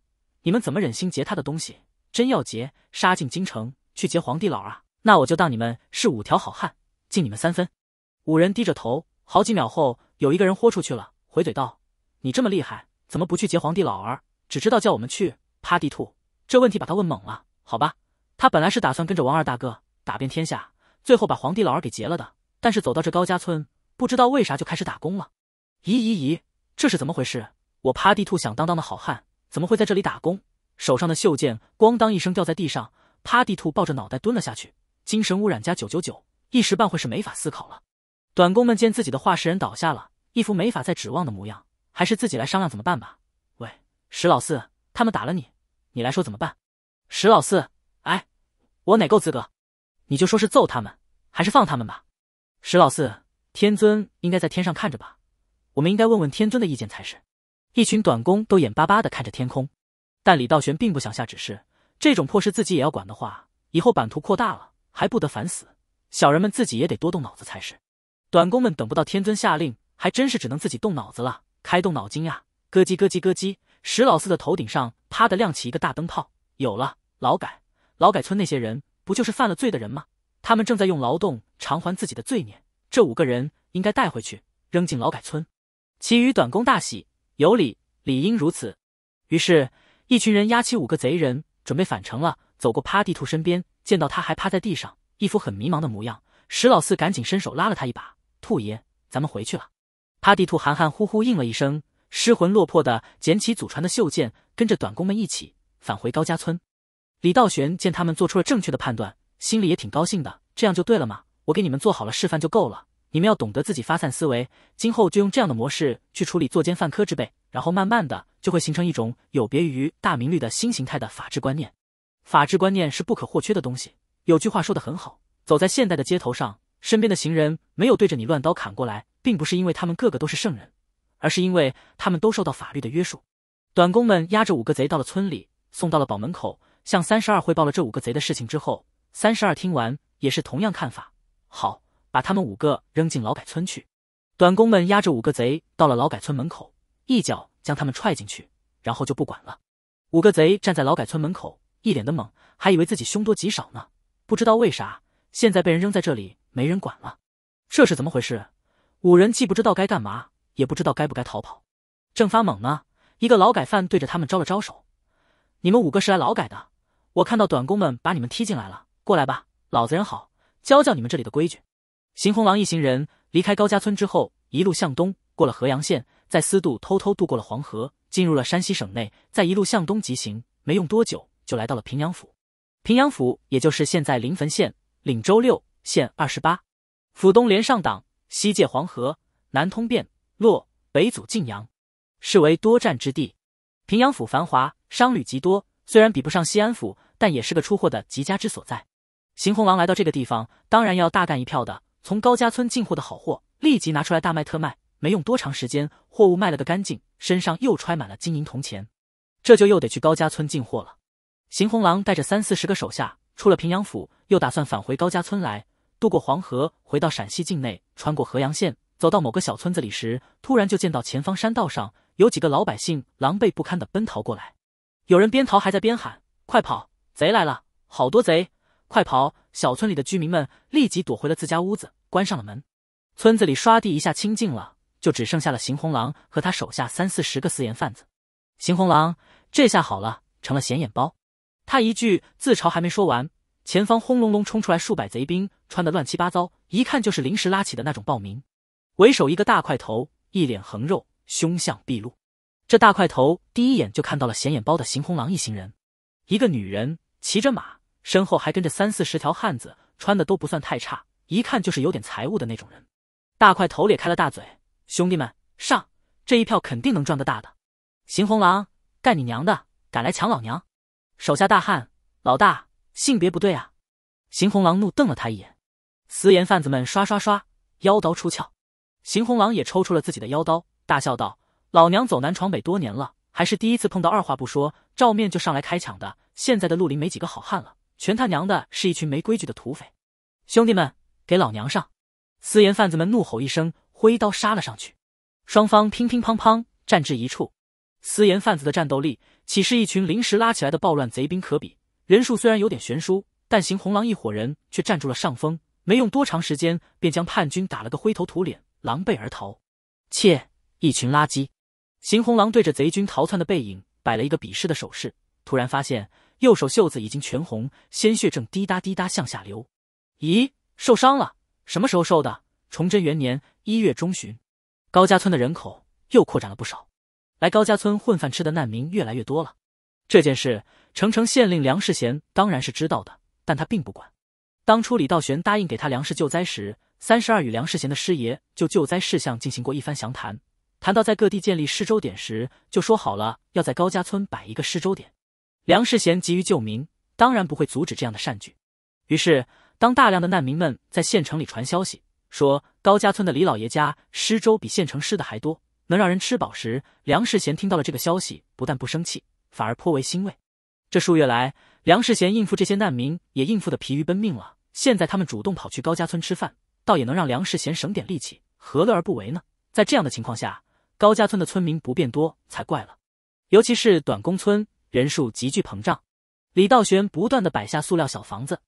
你们怎么忍心截他的东西？真要截，杀进京城去劫皇帝老儿？那我就当你们是五条好汉，敬你们三分。五人低着头，好几秒后，有一个人豁出去了，回怼道：“你这么厉害，怎么不去劫皇帝老儿？只知道叫我们去趴地吐。”这问题把他问懵了，好吧。他本来是打算跟着王二大哥打遍天下，最后把皇帝老儿给劫了的。但是走到这高家村，不知道为啥就开始打工了。咦咦咦，这是怎么回事？我趴地兔响当当的好汉，怎么会在这里打工？手上的袖剑咣当一声掉在地上，趴地兔抱着脑袋蹲了下去，精神污染加九九九，一时半会是没法思考了。短工们见自己的化石人倒下了，一副没法再指望的模样，还是自己来商量怎么办吧。喂，石老四，他们打了你，你来说怎么办？石老四。哎，我哪够资格？你就说是揍他们，还是放他们吧。石老四，天尊应该在天上看着吧？我们应该问问天尊的意见才是。一群短工都眼巴巴的看着天空，但李道玄并不想下指示。这种破事自己也要管的话，以后版图扩大了还不得烦死？小人们自己也得多动脑子才是。短工们等不到天尊下令，还真是只能自己动脑子了。开动脑筋呀！咯叽咯叽咯叽！石老四的头顶上啪的亮起一个大灯泡，有了，劳改。劳改村那些人不就是犯了罪的人吗？他们正在用劳动偿还自己的罪孽。这五个人应该带回去，扔进劳改村。其余短工大喜，有理，理应如此。于是，一群人押起五个贼人，准备返程了。走过趴地兔身边，见到他还趴在地上，一副很迷茫的模样，石老四赶紧伸手拉了他一把：“兔爷，咱们回去了。”趴地兔含含糊糊应了一声，失魂落魄的捡起祖传的袖剑，跟着短工们一起返回高家村。李道玄见他们做出了正确的判断，心里也挺高兴的。这样就对了嘛！我给你们做好了示范就够了。你们要懂得自己发散思维，今后就用这样的模式去处理作奸犯科之辈，然后慢慢的就会形成一种有别于大明律的新形态的法治观念。法治观念是不可或缺的东西。有句话说的很好：走在现代的街头上，身边的行人没有对着你乱刀砍过来，并不是因为他们个个都是圣人，而是因为他们都受到法律的约束。短工们押着五个贼到了村里，送到了堡门口。向三十二汇报了这五个贼的事情之后，三十二听完也是同样看法。好，把他们五个扔进劳改村去。短工们押着五个贼到了劳改村门口，一脚将他们踹进去，然后就不管了。五个贼站在劳改村门口，一脸的懵，还以为自己凶多吉少呢。不知道为啥，现在被人扔在这里，没人管了，这是怎么回事？五人既不知道该干嘛，也不知道该不该逃跑，正发懵呢。一个劳改犯对着他们招了招手：“你们五个是来劳改的。”我看到短工们把你们踢进来了，过来吧，老子人好，教教你们这里的规矩。邢红狼一行人离开高家村之后，一路向东，过了河阳县，在司渡偷偷渡过了黄河，进入了山西省内，再一路向东急行，没用多久就来到了平阳府。平阳府也就是现在临汾县、领州六县二十八，府东连上党，西界黄河，南通汴洛，北阻晋阳，是为多战之地。平阳府繁华，商旅极多，虽然比不上西安府。但也是个出货的极佳之所在。邢红狼来到这个地方，当然要大干一票的。从高家村进货的好货，立即拿出来大卖特卖。没用多长时间，货物卖了个干净，身上又揣满了金银铜钱，这就又得去高家村进货了。邢红狼带着三四十个手下出了平阳府，又打算返回高家村来，渡过黄河，回到陕西境内，穿过河阳县，走到某个小村子里时，突然就见到前方山道上有几个老百姓狼狈不堪地奔逃过来，有人边逃还在边喊：“快跑！”贼来了，好多贼！快跑！小村里的居民们立即躲回了自家屋子，关上了门。村子里唰地一下清静了，就只剩下了邢红狼和他手下三四十个私盐贩子。邢红狼这下好了，成了显眼包。他一句自嘲还没说完，前方轰隆隆冲出来数百贼兵，穿的乱七八糟，一看就是临时拉起的那种暴民。为首一个大块头，一脸横肉，凶相毕露。这大块头第一眼就看到了显眼包的邢红狼一行人，一个女人。骑着马，身后还跟着三四十条汉子，穿的都不算太差，一看就是有点财物的那种人。大块头咧开了大嘴：“兄弟们，上！这一票肯定能赚个大的。”邢红狼干你娘的，敢来抢老娘！手下大汉，老大，性别不对啊！邢红狼怒瞪了他一眼。私盐贩子们刷刷刷，腰刀出鞘。邢红狼也抽出了自己的腰刀，大笑道：“老娘走南闯北多年了，还是第一次碰到二话不说，照面就上来开抢的。”现在的绿林没几个好汉了，全他娘的是一群没规矩的土匪。兄弟们，给老娘上！私盐贩子们怒吼一声，挥刀杀了上去。双方乒乒乓乓战至一处，私盐贩子的战斗力岂是一群临时拉起来的暴乱贼兵可比？人数虽然有点悬殊，但邢红狼一伙人却占住了上风。没用多长时间，便将叛军打了个灰头土脸，狼狈而逃。切，一群垃圾！邢红狼对着贼军逃窜的背影摆了一个鄙视的手势，突然发现。右手袖子已经全红，鲜血正滴答滴答向下流。咦，受伤了？什么时候受的？崇祯元年一月中旬。高家村的人口又扩展了不少，来高家村混饭吃的难民越来越多了。这件事，澄城县令梁世贤当然是知道的，但他并不管。当初李道玄答应给他粮食救灾时，三十二与梁世贤的师爷就救灾事项进行过一番详谈，谈到在各地建立施粥点时，就说好了要在高家村摆一个施粥点。梁世贤急于救民，当然不会阻止这样的善举。于是，当大量的难民们在县城里传消息，说高家村的李老爷家施粥比县城施的还多，能让人吃饱时，梁世贤听到了这个消息，不但不生气，反而颇为欣慰。这数月来，梁世贤应付这些难民也应付的疲于奔命了，现在他们主动跑去高家村吃饭，倒也能让梁世贤省点力气，何乐而不为呢？在这样的情况下，高家村的村民不便多才怪了，尤其是短工村。人数急剧膨胀，李道玄不断的摆下塑料小房子，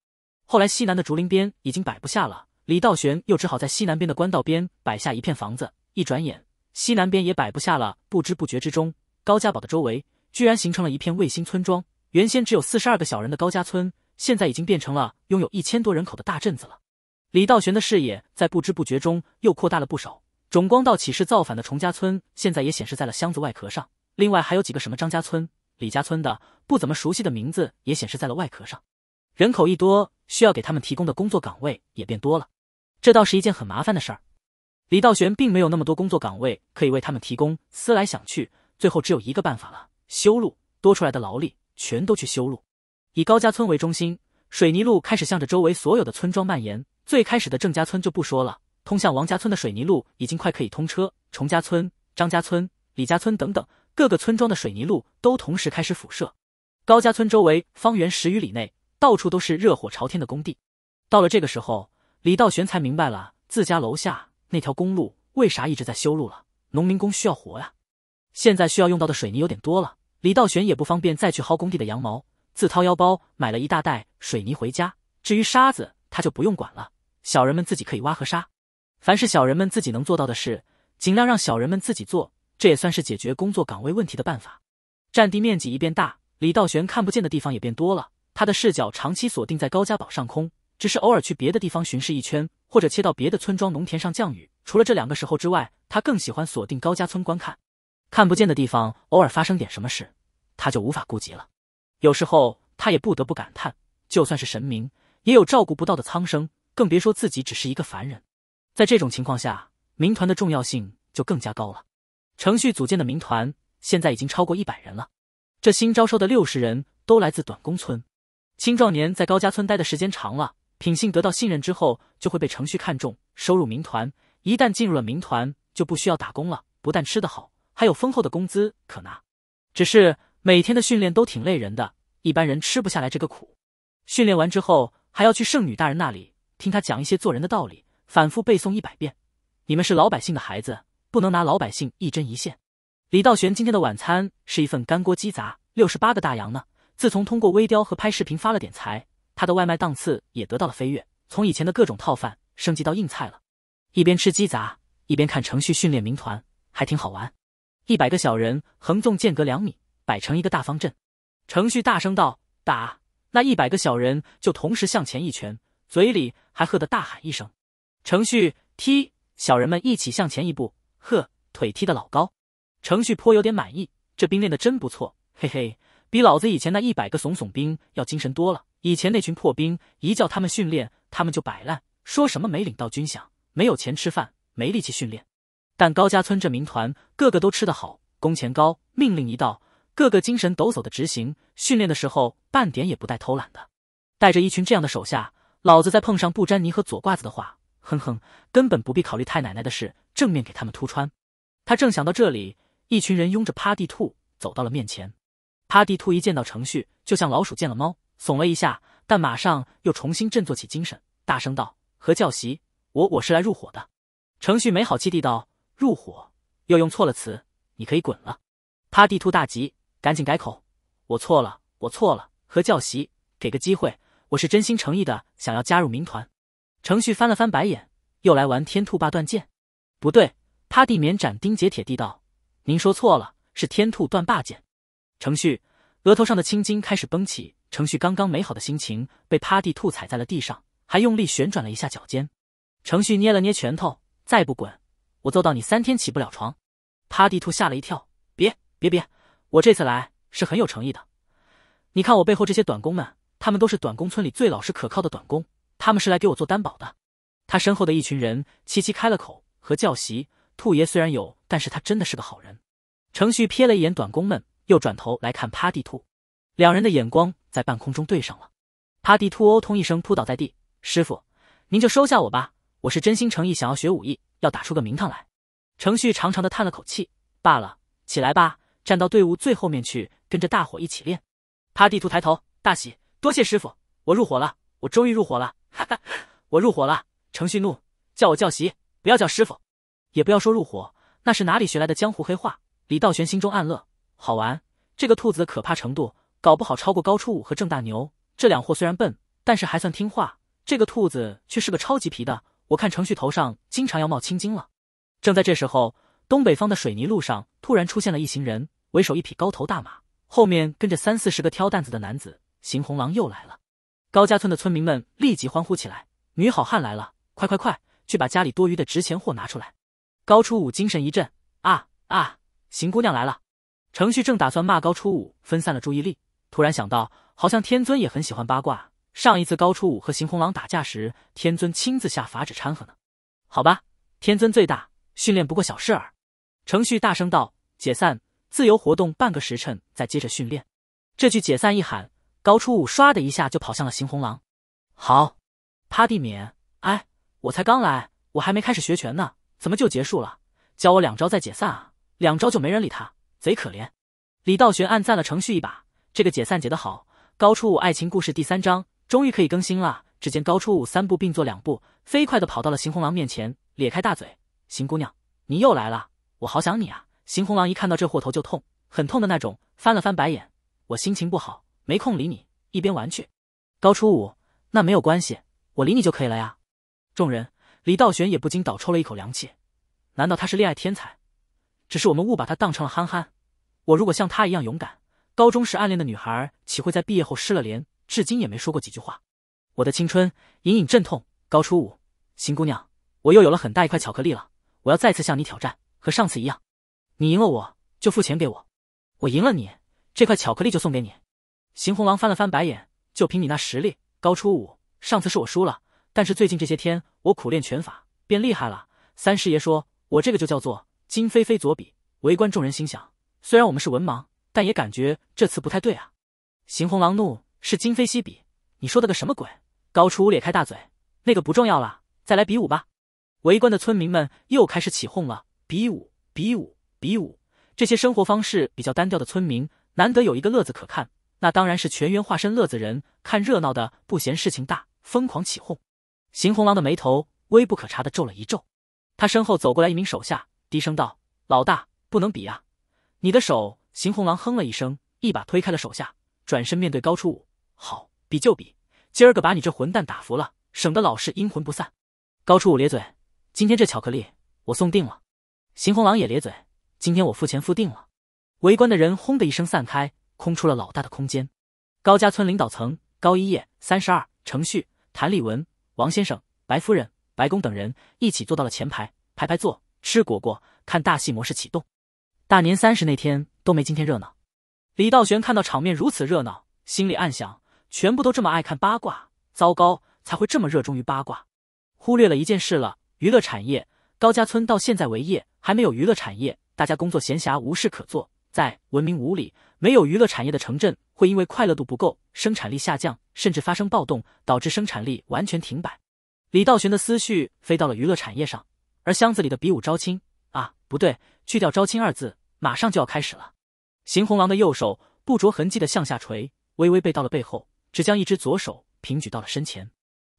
后来西南的竹林边已经摆不下了，李道玄又只好在西南边的官道边摆下一片房子，一转眼西南边也摆不下了，不知不觉之中，高家堡的周围居然形成了一片卫星村庄，原先只有四十二个小人的高家村，现在已经变成了拥有一千多人口的大镇子了。李道玄的视野在不知不觉中又扩大了不少，种光道起事造反的崇家村现在也显示在了箱子外壳上，另外还有几个什么张家村。李家村的不怎么熟悉的名字也显示在了外壳上。人口一多，需要给他们提供的工作岗位也变多了，这倒是一件很麻烦的事儿。李道玄并没有那么多工作岗位可以为他们提供，思来想去，最后只有一个办法了：修路。多出来的劳力全都去修路。以高家村为中心，水泥路开始向着周围所有的村庄蔓延。最开始的郑家村就不说了，通向王家村的水泥路已经快可以通车。崇家村、张家村、李家村等等。各个村庄的水泥路都同时开始铺设，高家村周围方圆十余里内，到处都是热火朝天的工地。到了这个时候，李道玄才明白了自家楼下那条公路为啥一直在修路了。农民工需要活呀，现在需要用到的水泥有点多了，李道玄也不方便再去薅工地的羊毛，自掏腰包买了一大袋水泥回家。至于沙子，他就不用管了，小人们自己可以挖河沙。凡是小人们自己能做到的事，尽量让小人们自己做。这也算是解决工作岗位问题的办法。占地面积一变大，李道玄看不见的地方也变多了。他的视角长期锁定在高家堡上空，只是偶尔去别的地方巡视一圈，或者切到别的村庄农田上降雨。除了这两个时候之外，他更喜欢锁定高家村观看。看不见的地方偶尔发生点什么事，他就无法顾及了。有时候他也不得不感叹，就算是神明也有照顾不到的苍生，更别说自己只是一个凡人。在这种情况下，民团的重要性就更加高了。程旭组建的民团现在已经超过一百人了，这新招收的六十人都来自短工村。青壮年在高家村待的时间长了，品性得到信任之后，就会被程旭看中，收入民团。一旦进入了民团，就不需要打工了，不但吃得好，还有丰厚的工资可拿。只是每天的训练都挺累人的，一般人吃不下来这个苦。训练完之后，还要去圣女大人那里听她讲一些做人的道理，反复背诵一百遍。你们是老百姓的孩子。不能拿老百姓一针一线。李道玄今天的晚餐是一份干锅鸡杂，六十八个大洋呢。自从通过微雕和拍视频发了点财，他的外卖档次也得到了飞跃，从以前的各种套饭升级到硬菜了。一边吃鸡杂，一边看程序训练民团，还挺好玩。一百个小人横纵间隔两米，摆成一个大方阵。程序大声道：“打！”那一百个小人就同时向前一拳，嘴里还喝得大喊一声：“程序踢！”小人们一起向前一步。呵，腿踢得老高，程旭颇有点满意，这兵练得真不错，嘿嘿，比老子以前那一百个怂怂兵要精神多了。以前那群破兵，一叫他们训练，他们就摆烂，说什么没领到军饷，没有钱吃饭，没力气训练。但高家村这民团，个个都吃得好，工钱高，命令一到，个个精神抖擞的执行。训练的时候，半点也不带偷懒的。带着一群这样的手下，老子再碰上不沾泥和左挂子的话。哼哼，根本不必考虑太奶奶的事，正面给他们突穿。他正想到这里，一群人拥着趴地兔走到了面前。趴地兔一见到程旭，就像老鼠见了猫，怂了一下，但马上又重新振作起精神，大声道：“何教习，我我是来入伙的。”程旭没好气地道：“入伙又用错了词，你可以滚了。”趴地兔大急，赶紧改口：“我错了，我错了，何教习，给个机会，我是真心诚意的，想要加入民团。”程旭翻了翻白眼，又来玩天兔霸断剑？不对，趴地免斩钉截铁地道：“您说错了，是天兔断霸剑。”程旭额头上的青筋开始绷起，程旭刚刚美好的心情被趴地兔踩在了地上，还用力旋转了一下脚尖。程旭捏了捏拳头，再不滚，我揍到你三天起不了床。趴地兔吓了一跳，别别别，我这次来是很有诚意的，你看我背后这些短工们，他们都是短工村里最老实可靠的短工。他们是来给我做担保的。他身后的一群人齐齐开了口：“和教习兔爷虽然有，但是他真的是个好人。”程旭瞥了一眼短工们，又转头来看趴地兔，两人的眼光在半空中对上了。趴地兔“哦通”一声扑倒在地：“师傅，您就收下我吧，我是真心诚意想要学武艺，要打出个名堂来。”程旭长长的叹了口气：“罢了，起来吧，站到队伍最后面去，跟着大伙一起练。”趴地兔抬头，大喜：“多谢师傅，我入伙了。”我终于入伙了，哈哈！我入伙了。程旭怒，叫我教习，不要叫师傅，也不要说入伙，那是哪里学来的江湖黑话？李道玄心中暗乐，好玩，这个兔子的可怕程度，搞不好超过高初五和郑大牛这两货。虽然笨，但是还算听话。这个兔子却是个超级皮的，我看程旭头上经常要冒青筋了。正在这时候，东北方的水泥路上突然出现了一行人，为首一匹高头大马，后面跟着三四十个挑担子的男子。邢红狼又来了。高家村的村民们立即欢呼起来：“女好汉来了！快快快，去把家里多余的值钱货拿出来！”高初五精神一振：“啊啊，邢姑娘来了！”程旭正打算骂高初五分散了注意力，突然想到，好像天尊也很喜欢八卦。上一次高初五和邢红狼打架时，天尊亲自下法旨掺和呢。好吧，天尊最大，训练不过小事儿。程旭大声道：“解散，自由活动半个时辰，再接着训练。”这句解散一喊。高初五唰的一下就跑向了邢红狼，好，趴地免。哎，我才刚来，我还没开始学拳呢，怎么就结束了？教我两招再解散啊！两招就没人理他，贼可怜。李道玄暗赞了程旭一把，这个解散解得好。高初五爱情故事第三章终于可以更新了。只见高初五三步并作两步，飞快地跑到了邢红狼面前，咧开大嘴：“邢姑娘，你又来了，我好想你啊！”邢红狼一看到这货头就痛，很痛的那种，翻了翻白眼：“我心情不好。”没空理你，一边玩去。高初五，那没有关系，我理你就可以了呀。众人，李道玄也不禁倒抽了一口凉气。难道他是恋爱天才？只是我们误把他当成了憨憨。我如果像他一样勇敢，高中时暗恋的女孩岂会在毕业后失了联，至今也没说过几句话？我的青春隐隐阵痛。高初五，邢姑娘，我又有了很大一块巧克力了。我要再次向你挑战，和上次一样，你赢了我就付钱给我，我赢了你这块巧克力就送给你。邢红狼翻了翻白眼，就凭你那实力，高初五上次是我输了，但是最近这些天我苦练拳法，变厉害了。三师爷说，我这个就叫做今非非昨比。围观众人心想，虽然我们是文盲，但也感觉这词不太对啊。邢红狼怒：是今非昔比，你说的个什么鬼？高初五咧开大嘴，那个不重要了，再来比武吧。围观的村民们又开始起哄了，比武，比武，比武。这些生活方式比较单调的村民，难得有一个乐子可看。那当然是全员化身乐子人，看热闹的不嫌事情大，疯狂起哄。邢红狼的眉头微不可察的皱了一皱，他身后走过来一名手下，低声道：“老大，不能比呀，你的手。”邢红狼哼了一声，一把推开了手下，转身面对高初武：“好，比就比，今儿个把你这混蛋打服了，省得老是阴魂不散。”高初武咧嘴：“今天这巧克力我送定了。”邢红狼也咧嘴：“今天我付钱付定了。”围观的人轰的一声散开。空出了老大的空间。高家村领导层高一叶、三十二、程旭、谭立文、王先生、白夫人、白宫等人一起坐到了前排，排排坐吃果果看大戏模式启动。大年三十那天都没今天热闹。李道玄看到场面如此热闹，心里暗想：全部都这么爱看八卦，糟糕，才会这么热衷于八卦。忽略了一件事了，娱乐产业。高家村到现在为业还没有娱乐产业，大家工作闲暇无事可做，在文明五里。没有娱乐产业的城镇，会因为快乐度不够，生产力下降，甚至发生暴动，导致生产力完全停摆。李道玄的思绪飞到了娱乐产业上，而箱子里的比武招亲啊，不对，去掉招亲二字，马上就要开始了。邢红狼的右手不着痕迹的向下垂，微微背到了背后，只将一只左手平举到了身前。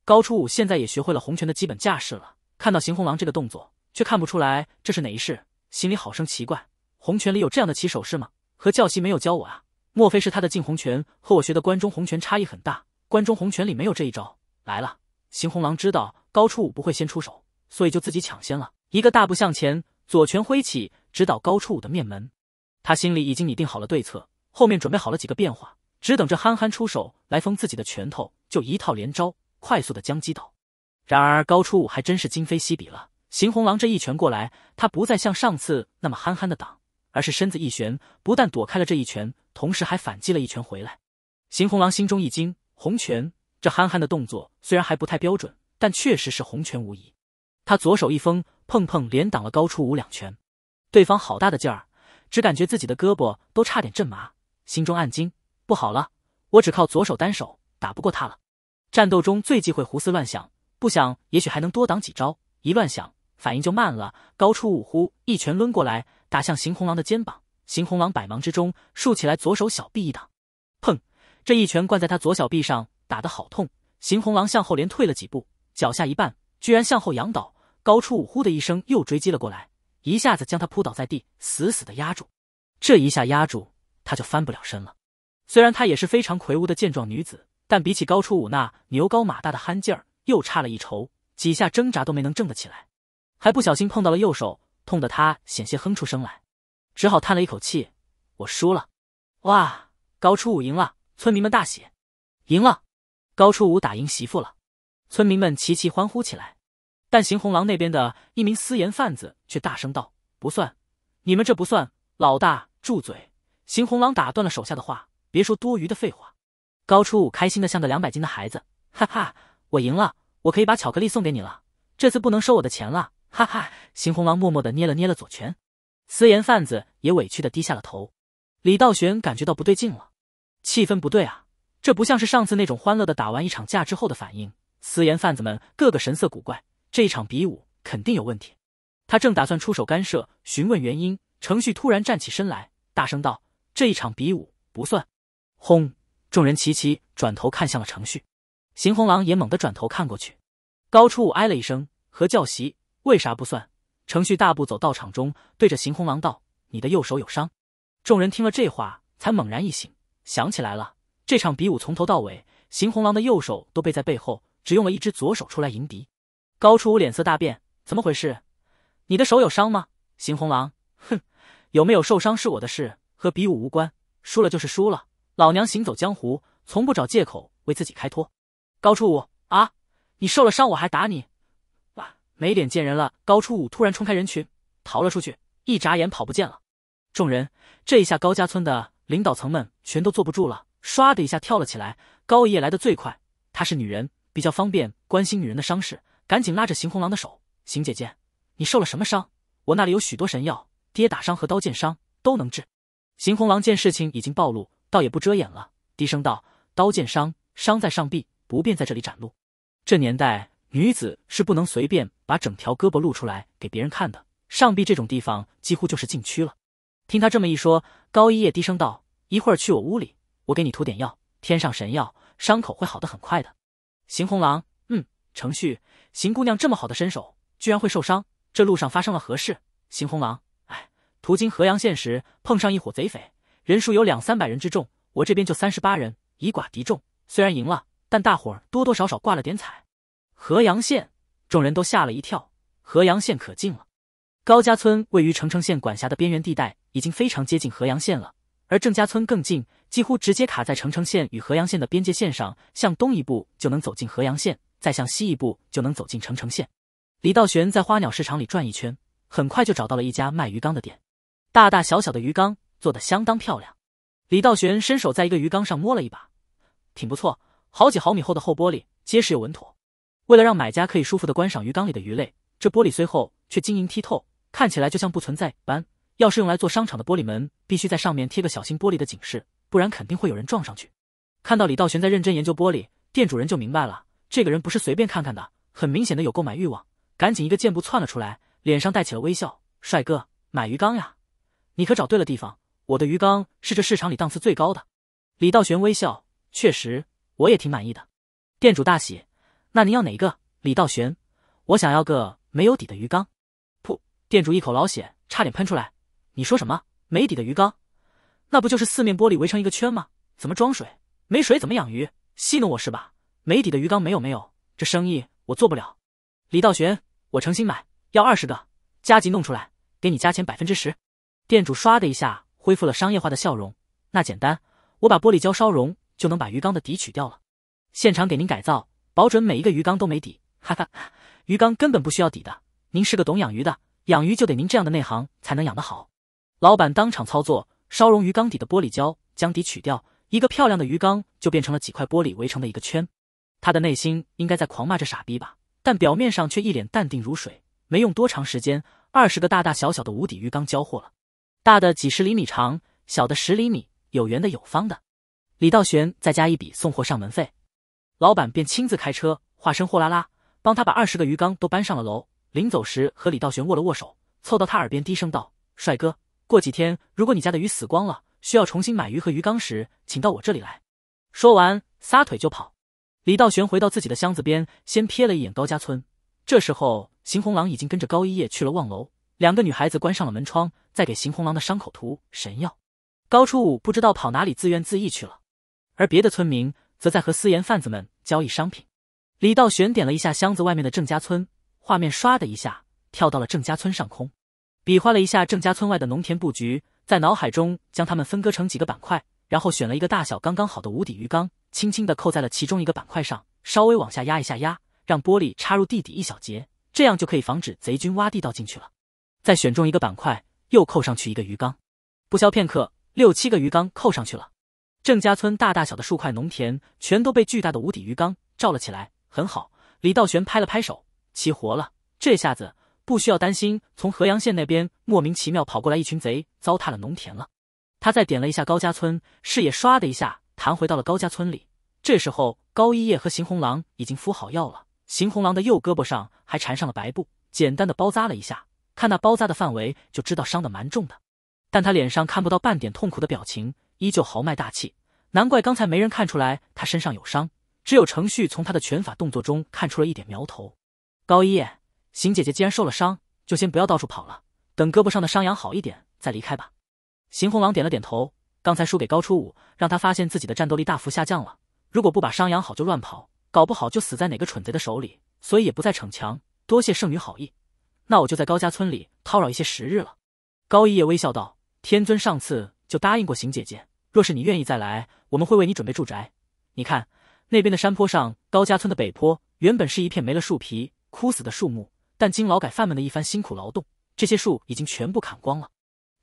高初五现在也学会了红拳的基本架势了，看到邢红狼这个动作，却看不出来这是哪一式，心里好生奇怪，红拳里有这样的起手式吗？和教习没有教我啊？莫非是他的禁红拳和我学的关中红拳差异很大？关中红拳里没有这一招。来了，邢红狼知道高初五不会先出手，所以就自己抢先了，一个大步向前，左拳挥起，直捣高初五的面门。他心里已经拟定好了对策，后面准备好了几个变化，只等着憨憨出手来封自己的拳头，就一套连招快速的将击倒。然而高初五还真是今非昔比了，邢红狼这一拳过来，他不再像上次那么憨憨的挡。而是身子一旋，不但躲开了这一拳，同时还反击了一拳回来。邢红狼心中一惊，红拳这憨憨的动作虽然还不太标准，但确实是红拳无疑。他左手一封，碰碰连挡了高出五两拳。对方好大的劲儿，只感觉自己的胳膊都差点震麻，心中暗惊：不好了，我只靠左手单手打不过他了。战斗中最忌讳胡思乱想，不想也许还能多挡几招，一乱想，反应就慢了。高出五呼一拳抡过来。打向邢红狼的肩膀，邢红狼百忙之中竖起来左手小臂一挡，砰！这一拳灌在他左小臂上，打得好痛。邢红狼向后连退了几步，脚下一绊，居然向后仰倒。高初五呼的一声又追击了过来，一下子将他扑倒在地，死死的压住。这一下压住，他就翻不了身了。虽然她也是非常魁梧的健壮女子，但比起高初五那牛高马大的憨劲儿又差了一筹，几下挣扎都没能挣得起来，还不小心碰到了右手。痛得他险些哼出声来，只好叹了一口气。我输了，哇，高初五赢了！村民们大喜，赢了，高初五打赢媳妇了，村民们齐齐欢呼起来。但邢红狼那边的一名私盐贩子却大声道：“不算，你们这不算。”老大，住嘴！邢红狼打断了手下的话，别说多余的废话。高初五开心的像个两百斤的孩子，哈哈，我赢了，我可以把巧克力送给你了，这次不能收我的钱了。哈哈，邢红狼默默的捏了捏了左拳，私盐贩子也委屈的低下了头。李道玄感觉到不对劲了，气氛不对啊，这不像是上次那种欢乐的打完一场架之后的反应。私盐贩子们个个神色古怪，这一场比武肯定有问题。他正打算出手干涉，询问原因，程旭突然站起身来，大声道：“这一场比武不算！”轰，众人齐齐转头看向了程旭，邢红狼也猛地转头看过去，高初武哎了一声，和教习。为啥不算？程旭大步走到场中，对着邢红狼道：“你的右手有伤。”众人听了这话，才猛然一醒，想起来了。这场比武从头到尾，邢红狼的右手都背在背后，只用了一只左手出来迎敌。高初武脸色大变：“怎么回事？你的手有伤吗？”邢红狼哼：“有没有受伤是我的事，和比武无关。输了就是输了，老娘行走江湖，从不找借口为自己开脱。”高初武啊，你受了伤，我还打你？没脸见人了，高初武突然冲开人群，逃了出去，一眨眼跑不见了。众人这一下，高家村的领导层们全都坐不住了，唰的一下跳了起来。高爷爷来的最快，她是女人，比较方便关心女人的伤势，赶紧拉着邢红狼的手：“邢姐姐，你受了什么伤？我那里有许多神药，跌打伤和刀剑伤都能治。”邢红狼见事情已经暴露，倒也不遮掩了，低声道：“刀剑伤，伤在上臂，不便在这里展露。这年代。”女子是不能随便把整条胳膊露出来给别人看的，上臂这种地方几乎就是禁区了。听他这么一说，高一叶低声道：“一会儿去我屋里，我给你涂点药，添上神药，伤口会好得很快的。”邢红狼，嗯，程旭，邢姑娘这么好的身手，居然会受伤，这路上发生了何事？邢红狼，哎，途经河阳县时，碰上一伙贼匪，人数有两三百人之众，我这边就三十八人，以寡敌众，虽然赢了，但大伙多多少少挂了点彩。河阳县，众人都吓了一跳。河阳县可近了，高家村位于澄城县管辖的边缘地带，已经非常接近河阳县了。而郑家村更近，几乎直接卡在澄城县与河阳县的边界线上，向东一步就能走进河阳县，再向西一步就能走进澄城县。李道玄在花鸟市场里转一圈，很快就找到了一家卖鱼缸的店，大大小小的鱼缸做得相当漂亮。李道玄伸手在一个鱼缸上摸了一把，挺不错，好几毫米厚的厚玻璃，结实又稳妥。为了让买家可以舒服的观赏鱼缸里的鱼类，这玻璃虽厚，却晶莹剔透，看起来就像不存在般。要是用来做商场的玻璃门，必须在上面贴个小心玻璃的警示，不然肯定会有人撞上去。看到李道玄在认真研究玻璃，店主人就明白了，这个人不是随便看看的，很明显的有购买欲望，赶紧一个箭步窜了出来，脸上带起了微笑：“帅哥，买鱼缸呀？你可找对了地方，我的鱼缸是这市场里档次最高的。”李道玄微笑：“确实，我也挺满意的。”店主大喜。那您要哪个？李道玄，我想要个没有底的鱼缸。噗！店主一口老血差点喷出来。你说什么？没底的鱼缸？那不就是四面玻璃围成一个圈吗？怎么装水？没水怎么养鱼？戏弄我是吧？没底的鱼缸没有没有，这生意我做不了。李道玄，我诚心买，要二十个，加急弄出来，给你加钱百分之十。店主唰的一下恢复了商业化的笑容。那简单，我把玻璃胶烧融，就能把鱼缸的底取掉了，现场给您改造。保准每一个鱼缸都没底，哈哈，鱼缸根本不需要底的。您是个懂养鱼的，养鱼就得您这样的内行才能养得好。老板当场操作，烧融鱼缸底的玻璃胶，将底取掉，一个漂亮的鱼缸就变成了几块玻璃围成的一个圈。他的内心应该在狂骂着傻逼吧，但表面上却一脸淡定如水。没用多长时间，二十个大大小小的无底鱼缸交货了，大的几十厘米长，小的十厘米，有圆的有方的。李道玄再加一笔送货上门费。老板便亲自开车，化身货拉拉，帮他把二十个鱼缸都搬上了楼。临走时，和李道玄握了握手，凑到他耳边低声道：“帅哥，过几天如果你家的鱼死光了，需要重新买鱼和鱼缸时，请到我这里来。”说完，撒腿就跑。李道玄回到自己的箱子边，先瞥了一眼高家村。这时候，邢红狼已经跟着高一叶去了望楼。两个女孩子关上了门窗，再给邢红狼的伤口涂神药。高初五不知道跑哪里自怨自艾去了，而别的村民。则在和私盐贩子们交易商品。李道玄点了一下箱子外面的郑家村，画面唰的一下跳到了郑家村上空，比划了一下郑家村外的农田布局，在脑海中将它们分割成几个板块，然后选了一个大小刚刚好的无底鱼缸，轻轻的扣在了其中一个板块上，稍微往下压一下压，让玻璃插入地底一小节，这样就可以防止贼军挖地道进去了。再选中一个板块，又扣上去一个鱼缸。不消片刻，六七个鱼缸扣上去了。郑家村大大小小的数块农田，全都被巨大的无底鱼缸罩了起来。很好，李道玄拍了拍手，齐活了。这下子不需要担心，从河阳县那边莫名其妙跑过来一群贼，糟蹋了农田了。他再点了一下高家村，视野唰的一下弹回到了高家村里。这时候，高一叶和邢红狼已经敷好药了。邢红狼的右胳膊上还缠上了白布，简单的包扎了一下。看那包扎的范围，就知道伤的蛮重的。但他脸上看不到半点痛苦的表情。依旧豪迈大气，难怪刚才没人看出来他身上有伤，只有程旭从他的拳法动作中看出了一点苗头。高一叶，邢姐姐既然受了伤，就先不要到处跑了，等胳膊上的伤养好一点再离开吧。邢红狼点了点头，刚才输给高初五，让他发现自己的战斗力大幅下降了。如果不把伤养好就乱跑，搞不好就死在哪个蠢贼的手里，所以也不再逞强。多谢圣女好意，那我就在高家村里叨扰一些时日了。高一叶微笑道：“天尊上次就答应过邢姐姐。”若是你愿意再来，我们会为你准备住宅。你看那边的山坡上，高家村的北坡原本是一片没了树皮、枯死的树木，但经劳改犯们的一番辛苦劳动，这些树已经全部砍光了。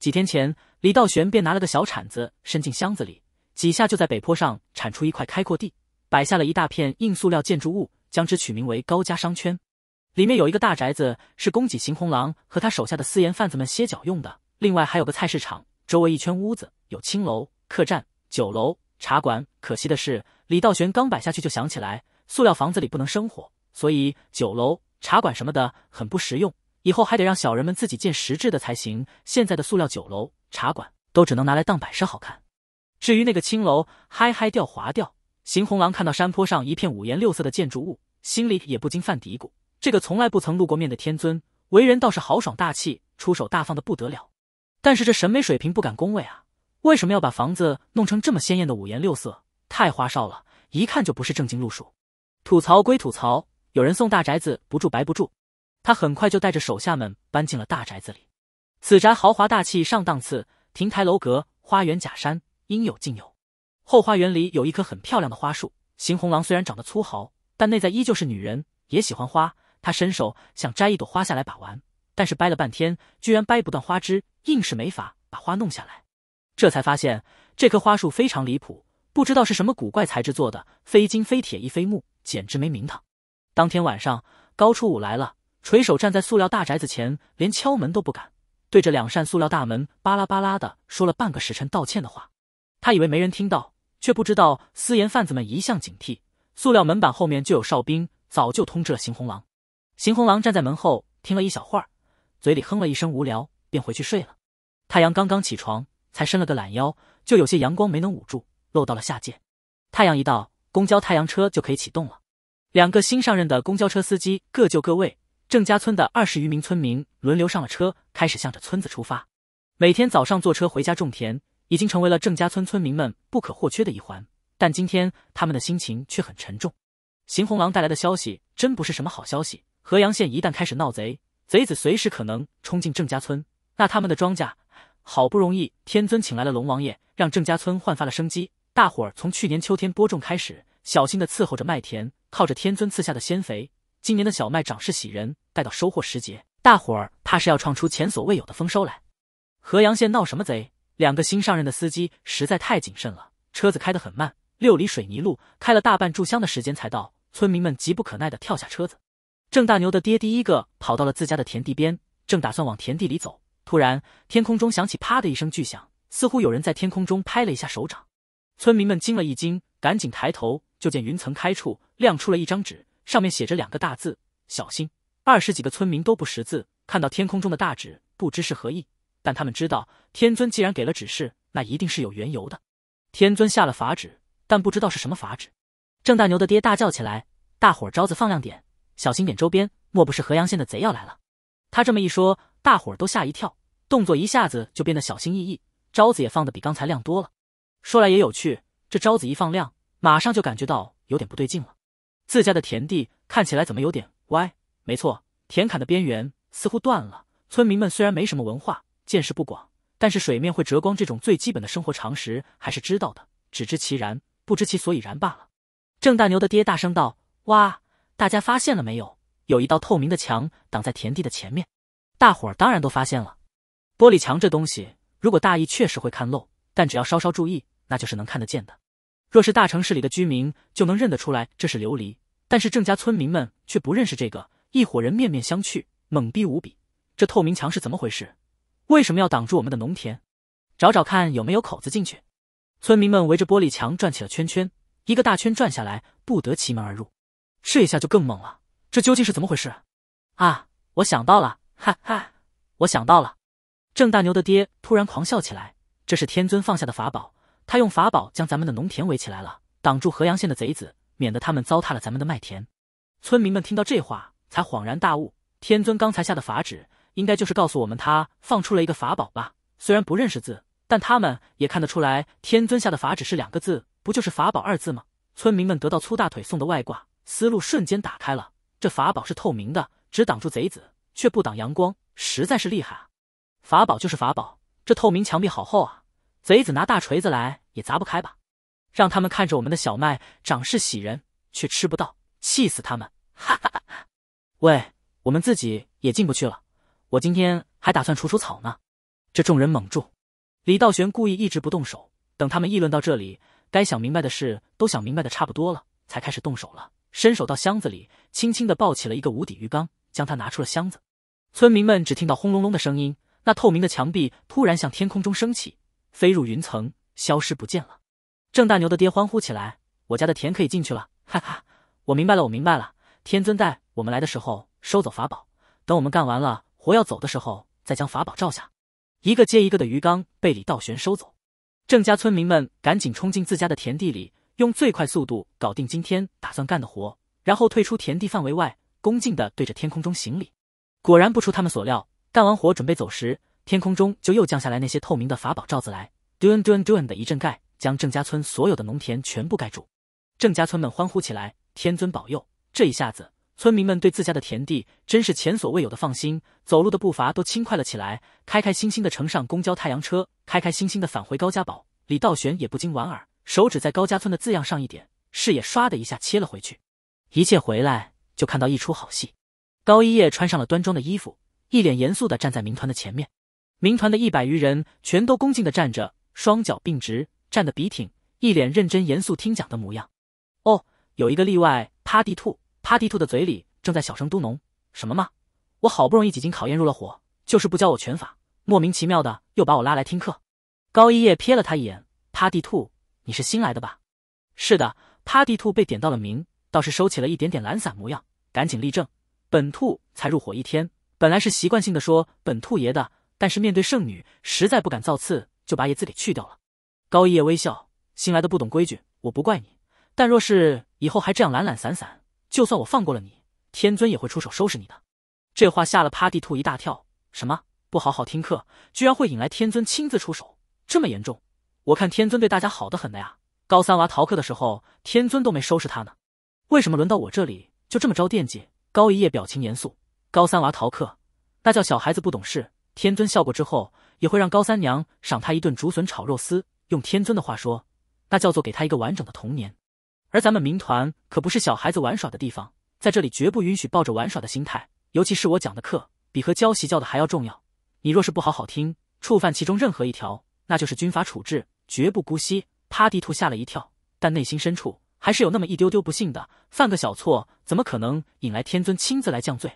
几天前，李道玄便拿了个小铲子，伸进箱子里，几下就在北坡上铲出一块开阔地，摆下了一大片硬塑料建筑物，将之取名为高家商圈。里面有一个大宅子，是供给邢红狼和他手下的私盐贩子们歇脚用的；另外还有个菜市场，周围一圈屋子有青楼。客栈、酒楼、茶馆。可惜的是，李道玄刚摆下去就想起来，塑料房子里不能生火，所以酒楼、茶馆什么的很不实用。以后还得让小人们自己建实质的才行。现在的塑料酒楼、茶馆都只能拿来当摆设，好看。至于那个青楼，嗨嗨掉滑掉。邢红狼看到山坡上一片五颜六色的建筑物，心里也不禁犯嘀咕：这个从来不曾露过面的天尊，为人倒是豪爽大气，出手大方的不得了，但是这审美水平不敢恭维啊。为什么要把房子弄成这么鲜艳的五颜六色？太花哨了，一看就不是正经路数。吐槽归吐槽，有人送大宅子不住白不住。他很快就带着手下们搬进了大宅子里。此宅豪华大气，上档次，亭台楼阁、花园假山应有尽有。后花园里有一棵很漂亮的花树。邢红狼虽然长得粗豪，但内在依旧是女人，也喜欢花。他伸手想摘一朵花下来把玩，但是掰了半天，居然掰不断花枝，硬是没法把花弄下来。这才发现这棵花树非常离谱，不知道是什么古怪材质做的，非金非铁亦非木，简直没名堂。当天晚上，高初五来了，垂手站在塑料大宅子前，连敲门都不敢，对着两扇塑料大门巴拉巴拉的说了半个时辰道歉的话。他以为没人听到，却不知道私盐贩子们一向警惕，塑料门板后面就有哨兵，早就通知了邢红狼。邢红狼站在门后听了一小会儿，嘴里哼了一声无聊，便回去睡了。太阳刚刚起床。才伸了个懒腰，就有些阳光没能捂住，漏到了下界。太阳一到，公交太阳车就可以启动了。两个新上任的公交车司机各就各位，郑家村的二十余名村民轮流上了车，开始向着村子出发。每天早上坐车回家种田，已经成为了郑家村村民们不可或缺的一环。但今天他们的心情却很沉重。邢红狼带来的消息真不是什么好消息。河阳县一旦开始闹贼，贼子随时可能冲进郑家村，那他们的庄稼……好不容易，天尊请来了龙王爷，让郑家村焕发了生机。大伙儿从去年秋天播种开始，小心的伺候着麦田，靠着天尊赐下的鲜肥，今年的小麦长势喜人。待到收获时节，大伙儿怕是要创出前所未有的丰收来。河阳县闹什么贼？两个新上任的司机实在太谨慎了，车子开得很慢，六里水泥路开了大半炷香的时间才到。村民们急不可耐的跳下车子，郑大牛的爹第一个跑到了自家的田地边，正打算往田地里走。突然，天空中响起“啪”的一声巨响，似乎有人在天空中拍了一下手掌。村民们惊了一惊，赶紧抬头，就见云层开处亮出了一张纸，上面写着两个大字：“小心！”二十几个村民都不识字，看到天空中的大纸，不知是何意。但他们知道，天尊既然给了指示，那一定是有缘由的。天尊下了法旨，但不知道是什么法旨。郑大牛的爹大叫起来：“大伙儿招子放亮点，小心点周边，莫不是河阳县的贼要来了？”他这么一说，大伙儿都吓一跳，动作一下子就变得小心翼翼，招子也放的比刚才亮多了。说来也有趣，这招子一放亮，马上就感觉到有点不对劲了。自家的田地看起来怎么有点歪？没错，田坎的边缘似乎断了。村民们虽然没什么文化，见识不广，但是水面会折光这种最基本的生活常识还是知道的，只知其然，不知其所以然罢了。郑大牛的爹大声道：“哇，大家发现了没有？”有一道透明的墙挡在田地的前面，大伙儿当然都发现了。玻璃墙这东西，如果大意确实会看漏，但只要稍稍注意，那就是能看得见的。若是大城市里的居民，就能认得出来这是琉璃。但是郑家村民们却不认识这个，一伙人面面相觑，懵逼无比。这透明墙是怎么回事？为什么要挡住我们的农田？找找看有没有口子进去。村民们围着玻璃墙转起了圈圈，一个大圈转下来，不得其门而入。这一下就更猛了。这究竟是怎么回事？啊！我想到了，哈哈，我想到了！郑大牛的爹突然狂笑起来。这是天尊放下的法宝，他用法宝将咱们的农田围起来了，挡住河阳县的贼子，免得他们糟蹋了咱们的麦田。村民们听到这话才恍然大悟，天尊刚才下的法旨，应该就是告诉我们他放出了一个法宝吧？虽然不认识字，但他们也看得出来，天尊下的法旨是两个字，不就是法宝二字吗？村民们得到粗大腿送的外挂，思路瞬间打开了。这法宝是透明的，只挡住贼子，却不挡阳光，实在是厉害啊！法宝就是法宝，这透明墙壁好厚啊，贼子拿大锤子来也砸不开吧？让他们看着我们的小麦长势喜人，却吃不到，气死他们！哈哈哈！喂，我们自己也进不去了，我今天还打算除除草呢。这众人懵住，李道玄故意一直不动手，等他们议论到这里，该想明白的事都想明白的差不多了，才开始动手了，伸手到箱子里。轻轻的抱起了一个无底鱼缸，将它拿出了箱子。村民们只听到轰隆隆的声音，那透明的墙壁突然向天空中升起，飞入云层，消失不见了。郑大牛的爹欢呼起来：“我家的田可以进去了！”哈哈，我明白了，我明白了。天尊带我们来的时候收走法宝，等我们干完了活要走的时候再将法宝照下。一个接一个的鱼缸被李道玄收走，郑家村民们赶紧冲进自家的田地里，用最快速度搞定今天打算干的活。然后退出田地范围外，恭敬地对着天空中行礼。果然不出他们所料，干完活准备走时，天空中就又降下来那些透明的法宝罩子来，duan duan duan 的一阵盖，将郑家村所有的农田全部盖住。郑家村们欢呼起来：“天尊保佑！”这一下子，村民们对自家的田地真是前所未有的放心，走路的步伐都轻快了起来，开开心心的乘上公交太阳车，开开心心的返回高家堡。李道玄也不禁莞尔，手指在高家村的字样上一点，视野唰的一下切了回去。一切回来就看到一出好戏，高一叶穿上了端庄的衣服，一脸严肃的站在民团的前面。民团的一百余人全都恭敬的站着，双脚并直，站得笔挺，一脸认真严肃听讲的模样。哦，有一个例外，趴地兔，趴地兔的嘴里正在小声嘟哝什么嘛？我好不容易几经考验入了伙，就是不教我拳法，莫名其妙的又把我拉来听课。高一叶瞥了他一眼，趴地兔，你是新来的吧？是的，趴地兔被点到了名。倒是收起了一点点懒散模样，赶紧立正。本兔才入伙一天，本来是习惯性的说“本兔爷”的，但是面对圣女，实在不敢造次，就把“爷”字给去掉了。高一叶微笑：“新来的不懂规矩，我不怪你。但若是以后还这样懒懒散散，就算我放过了你，天尊也会出手收拾你的。”这话吓了趴地兔一大跳：“什么？不好好听课，居然会引来天尊亲自出手？这么严重？我看天尊对大家好的很的呀。高三娃逃课的时候，天尊都没收拾他呢。”为什么轮到我这里就这么招惦记？高一叶表情严肃。高三娃逃课，那叫小孩子不懂事。天尊笑过之后，也会让高三娘赏他一顿竹笋炒肉丝。用天尊的话说，那叫做给他一个完整的童年。而咱们民团可不是小孩子玩耍的地方，在这里绝不允许抱着玩耍的心态。尤其是我讲的课，比和教习教的还要重要。你若是不好好听，触犯其中任何一条，那就是军法处置，绝不姑息。啪地图吓了一跳，但内心深处。还是有那么一丢丢不幸的，犯个小错，怎么可能引来天尊亲自来降罪？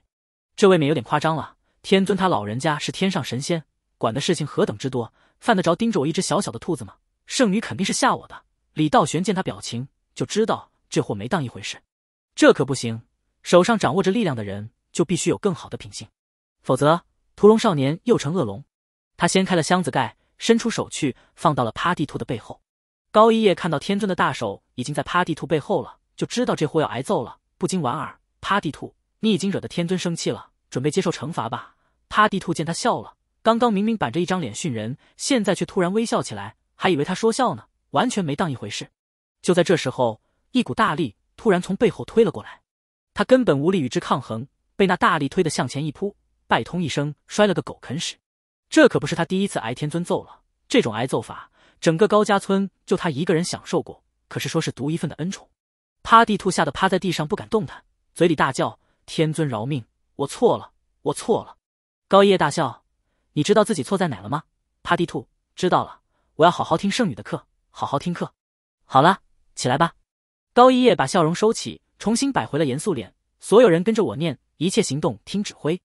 这未免有点夸张了。天尊他老人家是天上神仙，管的事情何等之多，犯得着盯着我一只小小的兔子吗？圣女肯定是吓我的。李道玄见他表情，就知道这货没当一回事。这可不行，手上掌握着力量的人，就必须有更好的品性，否则屠龙少年又成恶龙。他掀开了箱子盖，伸出手去，放到了趴地兔的背后。高一叶看到天尊的大手已经在趴地兔背后了，就知道这货要挨揍了，不禁莞尔。趴地兔，你已经惹得天尊生气了，准备接受惩罚吧。趴地兔见他笑了，刚刚明明板着一张脸训人，现在却突然微笑起来，还以为他说笑呢，完全没当一回事。就在这时候，一股大力突然从背后推了过来，他根本无力与之抗衡，被那大力推得向前一扑，拜通一声，摔了个狗啃屎。这可不是他第一次挨天尊揍了，这种挨揍法。整个高家村就他一个人享受过，可是说是独一份的恩宠。趴地兔吓得趴在地上不敢动弹，嘴里大叫：“天尊饶命，我错了，我错了。”高一叶大笑：“你知道自己错在哪了吗？”趴地兔知道了，我要好好听圣女的课，好好听课。好了，起来吧。高一叶把笑容收起，重新摆回了严肃脸。所有人跟着我念：“一切行动听指挥。”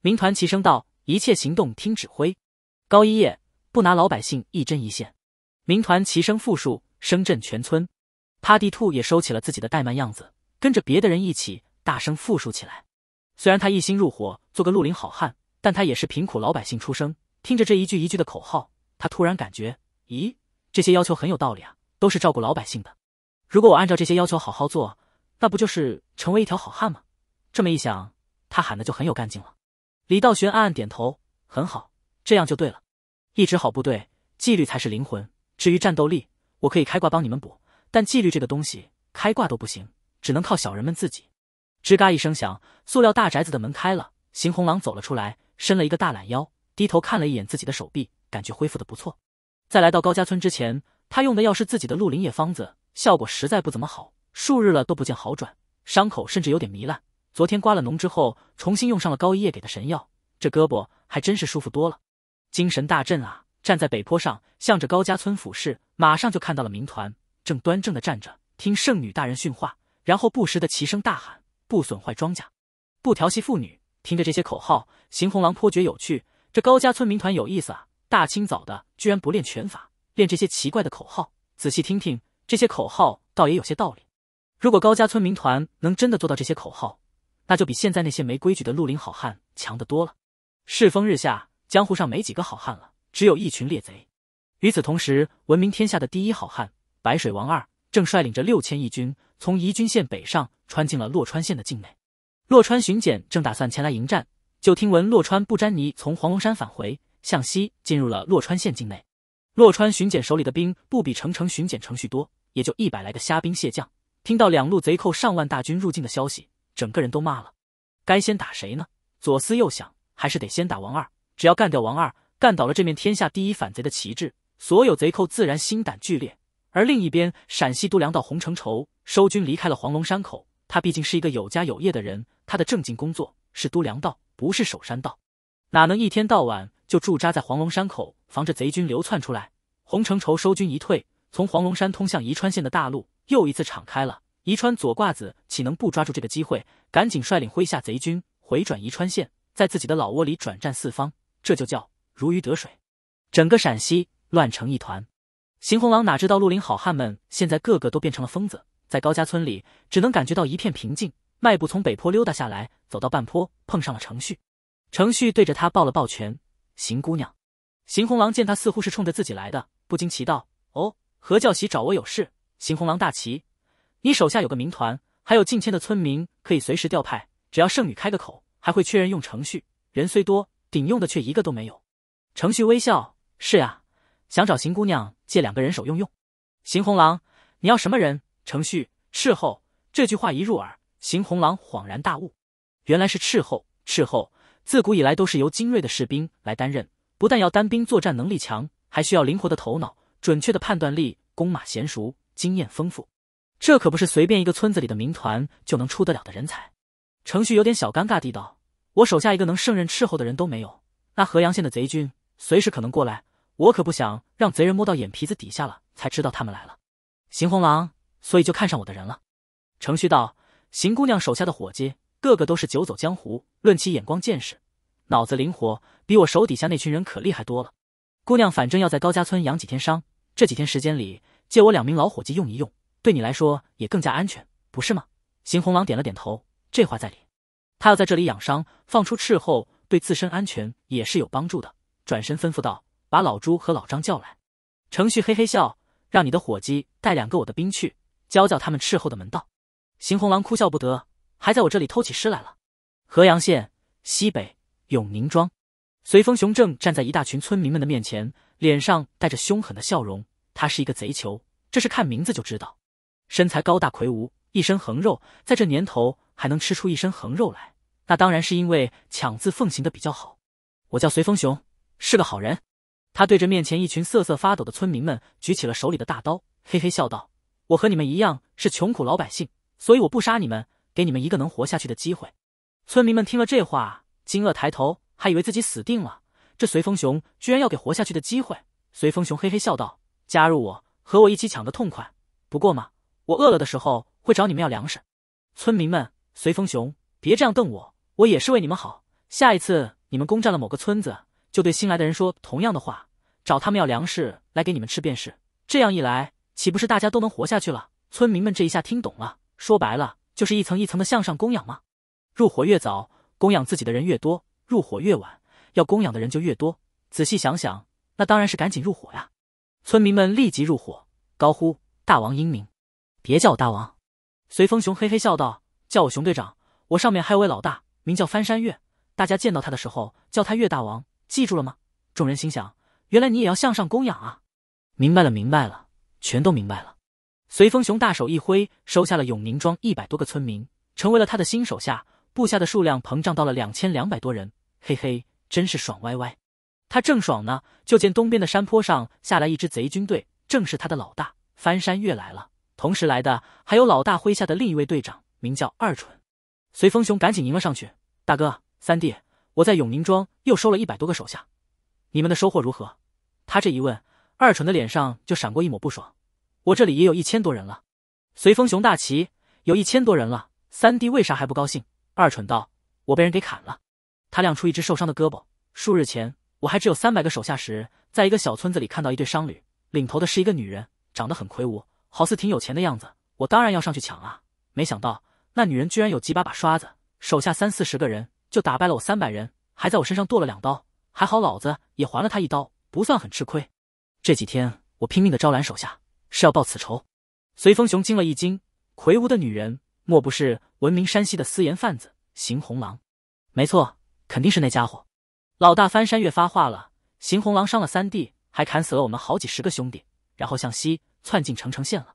民团齐声道：“一切行动听指挥。”高一叶不拿老百姓一针一线。民团齐声复述，声震全村。趴地兔也收起了自己的怠慢样子，跟着别的人一起大声复述起来。虽然他一心入伙做个绿林好汉，但他也是贫苦老百姓出生。听着这一句一句的口号，他突然感觉，咦，这些要求很有道理啊，都是照顾老百姓的。如果我按照这些要求好好做，那不就是成为一条好汉吗？这么一想，他喊的就很有干劲了。李道玄暗暗点头，很好，这样就对了。一支好部队，纪律才是灵魂。至于战斗力，我可以开挂帮你们补，但纪律这个东西，开挂都不行，只能靠小人们自己。吱嘎一声响，塑料大宅子的门开了，邢红狼走了出来，伸了一个大懒腰，低头看了一眼自己的手臂，感觉恢复的不错。在来到高家村之前，他用的要是自己的鹿林野方子，效果实在不怎么好，数日了都不见好转，伤口甚至有点糜烂。昨天刮了脓之后，重新用上了高一叶给的神药，这胳膊还真是舒服多了，精神大振啊！站在北坡上，向着高家村俯视，马上就看到了民团正端正的站着，听圣女大人训话，然后不时的齐声大喊：“不损坏庄稼，不调戏妇女。”听着这些口号，邢红狼颇觉有趣。这高家村民团有意思啊！大清早的居然不练拳法，练这些奇怪的口号。仔细听听这些口号，倒也有些道理。如果高家村民团能真的做到这些口号，那就比现在那些没规矩的绿林好汉强得多了。世风日下，江湖上没几个好汉了。只有一群猎贼。与此同时，闻名天下的第一好汉白水王二正率领着六千义军从宜君县北上，穿进了洛川县的境内。洛川巡检正打算前来迎战，就听闻洛川不沾泥从黄龙山返回，向西进入了洛川县境内。洛川巡检手里的兵不比城城巡检程序多，也就一百来个虾兵蟹将。听到两路贼寇上万大军入境的消息，整个人都麻了。该先打谁呢？左思右想，还是得先打王二。只要干掉王二。干倒了这面天下第一反贼的旗帜，所有贼寇自然心胆俱裂。而另一边，陕西都梁道洪承畴收军离开了黄龙山口。他毕竟是一个有家有业的人，他的正经工作是都梁道，不是守山道，哪能一天到晚就驻扎在黄龙山口，防着贼军流窜出来？洪承畴收军一退，从黄龙山通向宜川县的大路又一次敞开了。宜川左挂子岂能不抓住这个机会，赶紧率领麾下贼军回转宜川县，在自己的老窝里转战四方？这就叫。如鱼得水，整个陕西乱成一团。邢红狼哪知道绿林好汉们现在个个都变成了疯子，在高家村里只能感觉到一片平静。迈步从北坡溜达下来，走到半坡，碰上了程旭。程旭对着他抱了抱拳：“邢姑娘。”邢红狼见他似乎是冲着自己来的，不禁奇道：“哦，何教习找我有事？”邢红狼大奇：“你手下有个民团，还有近千的村民，可以随时调派。只要圣女开个口，还会缺人用。程旭人虽多，顶用的却一个都没有。”程旭微笑：“是呀，想找邢姑娘借两个人手用用。”邢红狼：“你要什么人？”程旭：“斥候。”这句话一入耳，邢红狼恍然大悟：“原来是斥候！斥候自古以来都是由精锐的士兵来担任，不但要单兵作战能力强，还需要灵活的头脑、准确的判断力、弓马娴熟、经验丰富。这可不是随便一个村子里的民团就能出得了的人才。”程旭有点小尴尬地道：“我手下一个能胜任斥候的人都没有，那河阳县的贼军……”随时可能过来，我可不想让贼人摸到眼皮子底下了才知道他们来了。邢红狼，所以就看上我的人了。程旭道：“邢姑娘手下的伙计，个个都是久走江湖，论起眼光见识，脑子灵活，比我手底下那群人可厉害多了。姑娘反正要在高家村养几天伤，这几天时间里借我两名老伙计用一用，对你来说也更加安全，不是吗？”邢红狼点了点头，这话在理。他要在这里养伤，放出斥候对自身安全也是有帮助的。转身吩咐道：“把老朱和老张叫来。”程旭嘿嘿笑：“让你的伙计带两个我的兵去，教教他们伺候的门道。”邢红狼哭笑不得，还在我这里偷起诗来了。河阳县西北永宁庄，随风雄正站在一大群村民们的面前，脸上带着凶狠的笑容。他是一个贼球，这是看名字就知道。身材高大魁梧，一身横肉，在这年头还能吃出一身横肉来，那当然是因为抢字奉行的比较好。我叫随风雄。是个好人，他对着面前一群瑟瑟发抖的村民们举起了手里的大刀，嘿嘿笑道：“我和你们一样是穷苦老百姓，所以我不杀你们，给你们一个能活下去的机会。”村民们听了这话，惊愕抬头，还以为自己死定了。这随风熊居然要给活下去的机会！随风熊嘿嘿笑道：“加入我，和我一起抢个痛快。不过嘛，我饿了的时候会找你们要粮食。”村民们，随风熊，别这样瞪我，我也是为你们好。下一次你们攻占了某个村子。就对新来的人说同样的话，找他们要粮食来给你们吃便是。这样一来，岂不是大家都能活下去了？村民们这一下听懂了，说白了就是一层一层的向上供养吗？入伙越早，供养自己的人越多；入伙越晚，要供养的人就越多。仔细想想，那当然是赶紧入伙呀！村民们立即入伙，高呼：“大王英明！”别叫我大王，随风熊嘿嘿笑道：“叫我熊队长，我上面还有位老大，名叫翻山越，大家见到他的时候，叫他越大王。”记住了吗？众人心想，原来你也要向上供养啊！明白了，明白了，全都明白了。随风雄大手一挥，收下了永宁庄一百多个村民，成为了他的新手下，部下的数量膨胀到了两千两百多人。嘿嘿，真是爽歪歪！他正爽呢，就见东边的山坡上下来一支贼军队，正是他的老大翻山越来了。同时来的还有老大麾下的另一位队长，名叫二纯。随风雄赶紧迎了上去，大哥，三弟。我在永宁庄又收了一百多个手下，你们的收获如何？他这一问，二蠢的脸上就闪过一抹不爽。我这里也有一千多人了，随风熊大旗有一千多人了，三弟为啥还不高兴？二蠢道：我被人给砍了。他亮出一只受伤的胳膊。数日前，我还只有三百个手下时，在一个小村子里看到一对商旅，领头的是一个女人，长得很魁梧，好似挺有钱的样子。我当然要上去抢啊！没想到那女人居然有几把把刷子，手下三四十个人。就打败了我三百人，还在我身上剁了两刀。还好老子也还了他一刀，不算很吃亏。这几天我拼命的招揽手下，是要报此仇。随风雄惊了一惊，魁梧的女人，莫不是闻名山西的私盐贩子邢红狼？没错，肯定是那家伙。老大翻山越发话了，邢红狼伤了三弟，还砍死了我们好几十个兄弟，然后向西窜进澄城县了。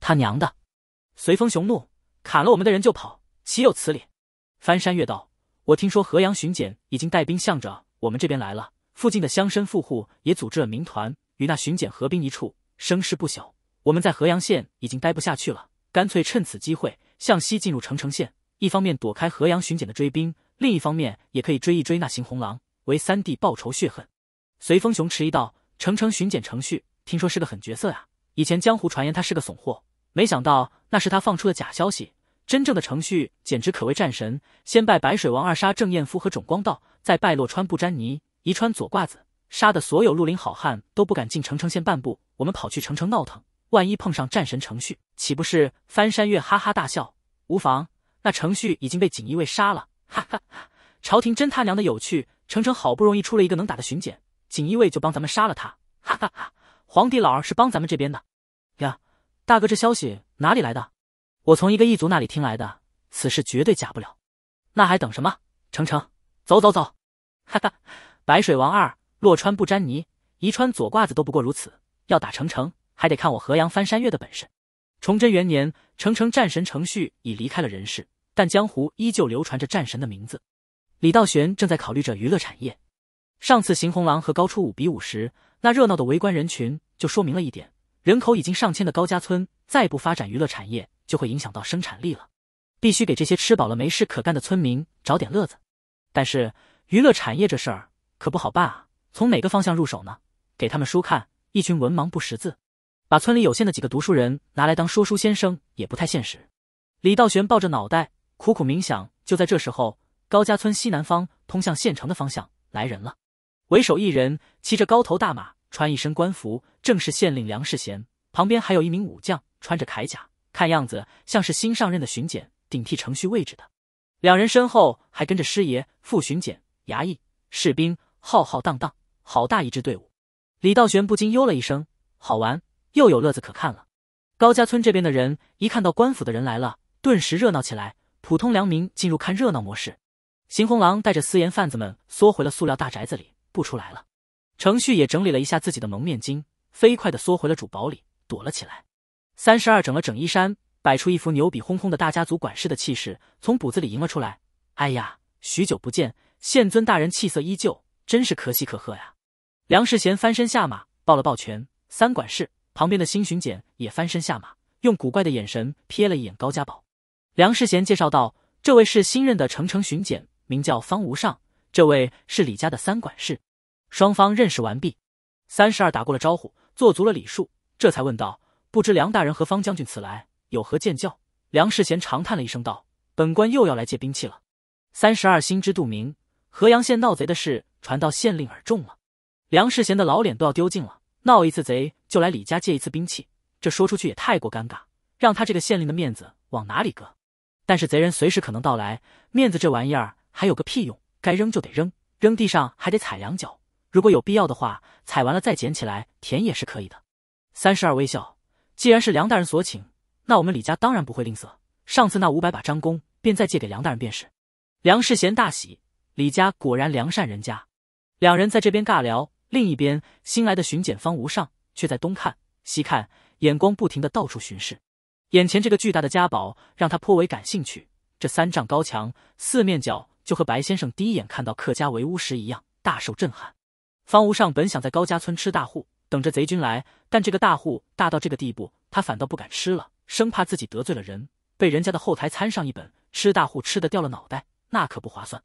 他娘的！随风雄怒，砍了我们的人就跑，岂有此理！翻山越道。我听说河阳巡检已经带兵向着我们这边来了，附近的乡绅富户也组织了民团，与那巡检合兵一处，声势不小。我们在河阳县已经待不下去了，干脆趁此机会向西进入澄城县，一方面躲开河阳巡检的追兵，另一方面也可以追一追那行红狼，为三弟报仇血恨。随风雄迟疑道：“澄城巡检程旭，听说是个狠角色呀。以前江湖传言他是个怂货，没想到那是他放出的假消息。”真正的程旭简直可谓战神，先拜白水王，二杀郑彦夫和种光道，再拜洛川不沾泥、遗川左挂子，杀的所有绿林好汉都不敢进城城县半步。我们跑去城城闹腾，万一碰上战神程旭，岂不是翻山越？哈哈大笑，无妨。那程旭已经被锦衣卫杀了，哈哈哈。朝廷真他娘的有趣，城城好不容易出了一个能打的巡检，锦衣卫就帮咱们杀了他，哈哈哈。皇帝老儿是帮咱们这边的呀，大哥，这消息哪里来的？我从一个异族那里听来的，此事绝对假不了。那还等什么？程程，走走走！哈哈，白水王二洛川不沾泥，宜川左褂子都不过如此。要打程程，还得看我河阳翻山越的本事。崇祯元年，程程战神程旭已离开了人世，但江湖依旧流传着战神的名字。李道玄正在考虑着娱乐产业。上次邢红狼和高初五比武时，那热闹的围观人群就说明了一点：人口已经上千的高家村，再不发展娱乐产业。就会影响到生产力了，必须给这些吃饱了没事可干的村民找点乐子。但是娱乐产业这事儿可不好办啊，从哪个方向入手呢？给他们书看？一群文盲不识字，把村里有限的几个读书人拿来当说书先生也不太现实。李道玄抱着脑袋苦苦冥想。就在这时候，高家村西南方通向县城的方向来人了，为首一人骑着高头大马，穿一身官服，正是县令梁世贤，旁边还有一名武将，穿着铠甲。看样子像是新上任的巡检顶替程旭位置的，两人身后还跟着师爷、副巡检、衙役、士兵，浩浩荡荡，好大一支队伍。李道玄不禁哟了一声，好玩，又有乐子可看了。高家村这边的人一看到官府的人来了，顿时热闹起来，普通良民进入看热闹模式。邢红狼带着私盐贩子们缩回了塑料大宅子里，不出来了。程旭也整理了一下自己的蒙面巾，飞快地缩回了主堡里，躲了起来。三十二整了整衣衫，摆出一副牛逼哄哄的大家族管事的气势，从骨子里迎了出来。哎呀，许久不见，县尊大人气色依旧，真是可喜可贺呀！梁世贤翻身下马，抱了抱拳。三管事旁边的新巡检也翻身下马，用古怪的眼神瞥了一眼高家宝。梁世贤介绍道：“这位是新任的城城巡检，名叫方无上。这位是李家的三管事。”双方认识完毕，三十二打过了招呼，做足了礼数，这才问道。不知梁大人和方将军此来有何见教？梁世贤长叹了一声，道：“本官又要来借兵器了。”三十二心知肚明，河阳县闹贼的事传到县令耳中了，梁世贤的老脸都要丢尽了。闹一次贼就来李家借一次兵器，这说出去也太过尴尬，让他这个县令的面子往哪里搁？但是贼人随时可能到来，面子这玩意儿还有个屁用？该扔就得扔，扔地上还得踩两脚。如果有必要的话，踩完了再捡起来填也是可以的。三十二微笑。既然是梁大人所请，那我们李家当然不会吝啬。上次那五百把张弓，便再借给梁大人便是。梁世贤大喜，李家果然良善人家。两人在这边尬聊，另一边新来的巡检方无尚却在东看西看，眼光不停的到处巡视。眼前这个巨大的家宝让他颇为感兴趣。这三丈高墙，四面角就和白先生第一眼看到客家围屋时一样，大受震撼。方无尚本想在高家村吃大户。等着贼军来，但这个大户大到这个地步，他反倒不敢吃了，生怕自己得罪了人，被人家的后台参上一本，吃大户吃的掉了脑袋，那可不划算。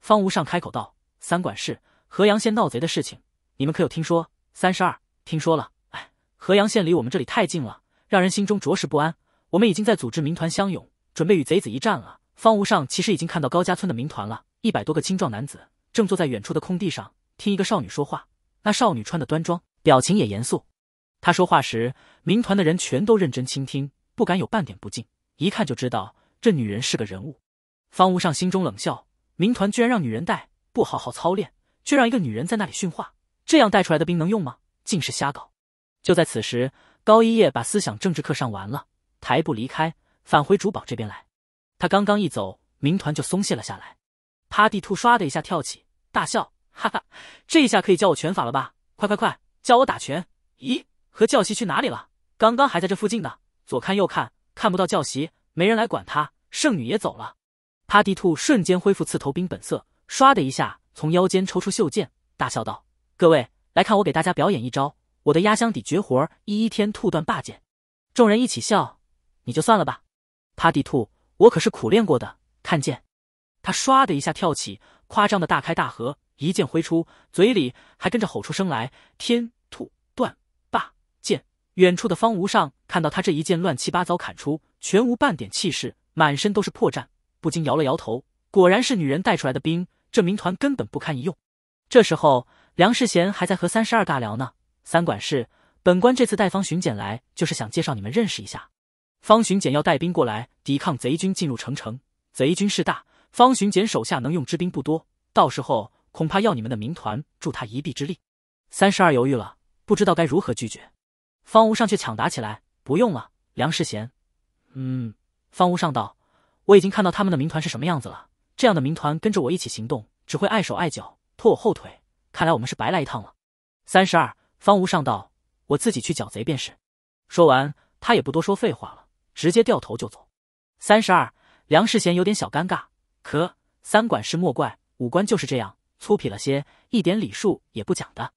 方无上开口道：“三管事，河阳县闹贼的事情，你们可有听说？”“三十二，听说了。哎，河阳县离我们这里太近了，让人心中着实不安。我们已经在组织民团乡勇，准备与贼子一战了。”方无上其实已经看到高家村的民团了，一百多个青壮男子正坐在远处的空地上听一个少女说话，那少女穿的端庄。表情也严肃，他说话时，民团的人全都认真倾听，不敢有半点不敬。一看就知道这女人是个人物。方无上心中冷笑：民团居然让女人带，不好好操练，却让一个女人在那里训话，这样带出来的兵能用吗？尽是瞎搞。就在此时，高一叶把思想政治课上完了，抬步离开，返回主堡这边来。他刚刚一走，民团就松懈了下来，趴地兔唰的一下跳起，大笑：哈哈，这一下可以教我拳法了吧？快快快！教我打拳？咦，和教习去哪里了？刚刚还在这附近呢，左看右看，看不到教习，没人来管他，圣女也走了。趴地兔瞬间恢复刺头兵本色，唰的一下从腰间抽出袖剑，大笑道：“各位，来看我给大家表演一招我的压箱底绝活——一一天兔断霸剑。”众人一起笑：“你就算了吧。”趴地兔，我可是苦练过的。看见？他唰的一下跳起，夸张的大开大合，一剑挥出，嘴里还跟着吼出声来：“天！”远处的方无上看到他这一剑乱七八糟砍出，全无半点气势，满身都是破绽，不禁摇了摇头。果然是女人带出来的兵，这民团根本不堪一用。这时候，梁世贤还在和三十二尬聊呢。三管事，本官这次带方巡检来，就是想介绍你们认识一下。方巡检要带兵过来抵抗贼军进入城城，贼军势大，方巡检手下能用之兵不多，到时候恐怕要你们的民团助他一臂之力。三十二犹豫了，不知道该如何拒绝。方无上却抢答起来：“不用了，梁世贤。”“嗯。”方无上道，“我已经看到他们的民团是什么样子了。这样的民团跟着我一起行动，只会碍手碍脚，拖我后腿。看来我们是白来一趟了。”“三十二。”方无上道，“我自己去剿贼便是。”说完，他也不多说废话了，直接掉头就走。“三十二。”梁世贤有点小尴尬，“可三管事莫怪，五官就是这样粗鄙了些，一点礼数也不讲的。”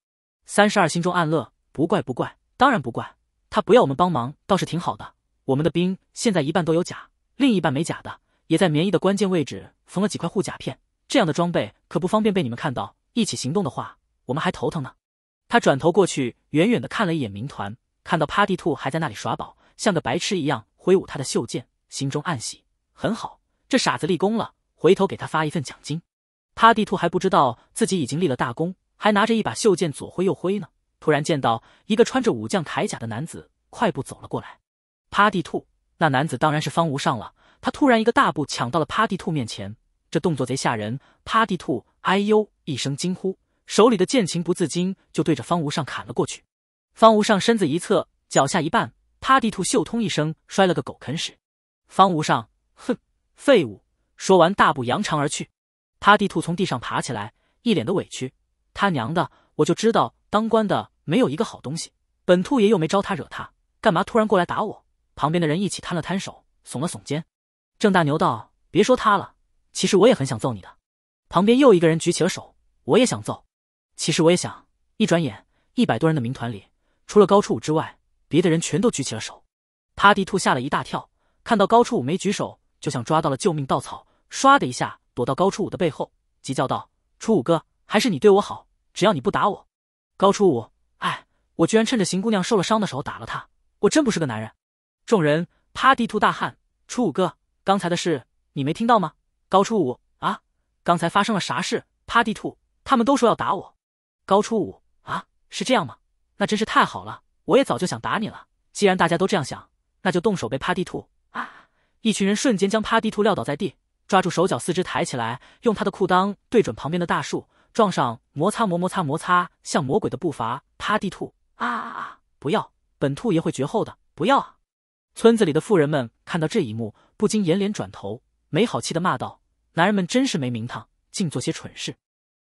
三十二心中暗乐，不怪不怪。当然不怪他，不要我们帮忙倒是挺好的。我们的兵现在一半都有甲，另一半没甲的，也在棉衣的关键位置缝了几块护甲片。这样的装备可不方便被你们看到。一起行动的话，我们还头疼呢。他转头过去，远远的看了一眼民团，看到趴地兔还在那里耍宝，像个白痴一样挥舞他的袖剑，心中暗喜，很好，这傻子立功了，回头给他发一份奖金。趴地兔还不知道自己已经立了大功，还拿着一把袖剑左挥右挥呢。突然见到一个穿着武将铠甲的男子快步走了过来，趴地兔那男子当然是方无上了。他突然一个大步抢到了趴地兔面前，这动作贼吓人。趴地兔哎呦一声惊呼，手里的剑情不自禁就对着方无上砍了过去。方无上身子一侧，脚下一绊，趴地兔嗅通一声摔了个狗啃屎。方无上哼，废物！说完大步扬长而去。趴地兔从地上爬起来，一脸的委屈，他娘的！我就知道当官的没有一个好东西，本兔爷又没招他惹他，干嘛突然过来打我？旁边的人一起摊了摊手，耸了耸肩。郑大牛道：“别说他了，其实我也很想揍你的。”旁边又一个人举起了手：“我也想揍。”其实我也想。一转眼，一百多人的民团里，除了高初五之外，别的人全都举起了手。趴地兔吓了一大跳，看到高初五没举手，就像抓到了救命稻草，唰的一下躲到高初五的背后，急叫道：“初五哥，还是你对我好。”只要你不打我，高初五，哎，我居然趁着邢姑娘受了伤的时候打了她，我真不是个男人。众人趴地吐大汗，初五哥，刚才的事你没听到吗？高初五啊，刚才发生了啥事？趴地吐，他们都说要打我。高初五啊，是这样吗？那真是太好了，我也早就想打你了。既然大家都这样想，那就动手呗。趴地吐啊！一群人瞬间将趴地吐撂倒在地，抓住手脚四肢抬起来，用他的裤裆对准旁边的大树。撞上摩擦磨摩擦摩擦，像魔鬼的步伐，趴地吐啊啊！啊！不要，本兔爷会绝后的，不要啊！村子里的妇人们看到这一幕，不禁掩脸转头，没好气的骂道：“男人们真是没名堂，净做些蠢事。”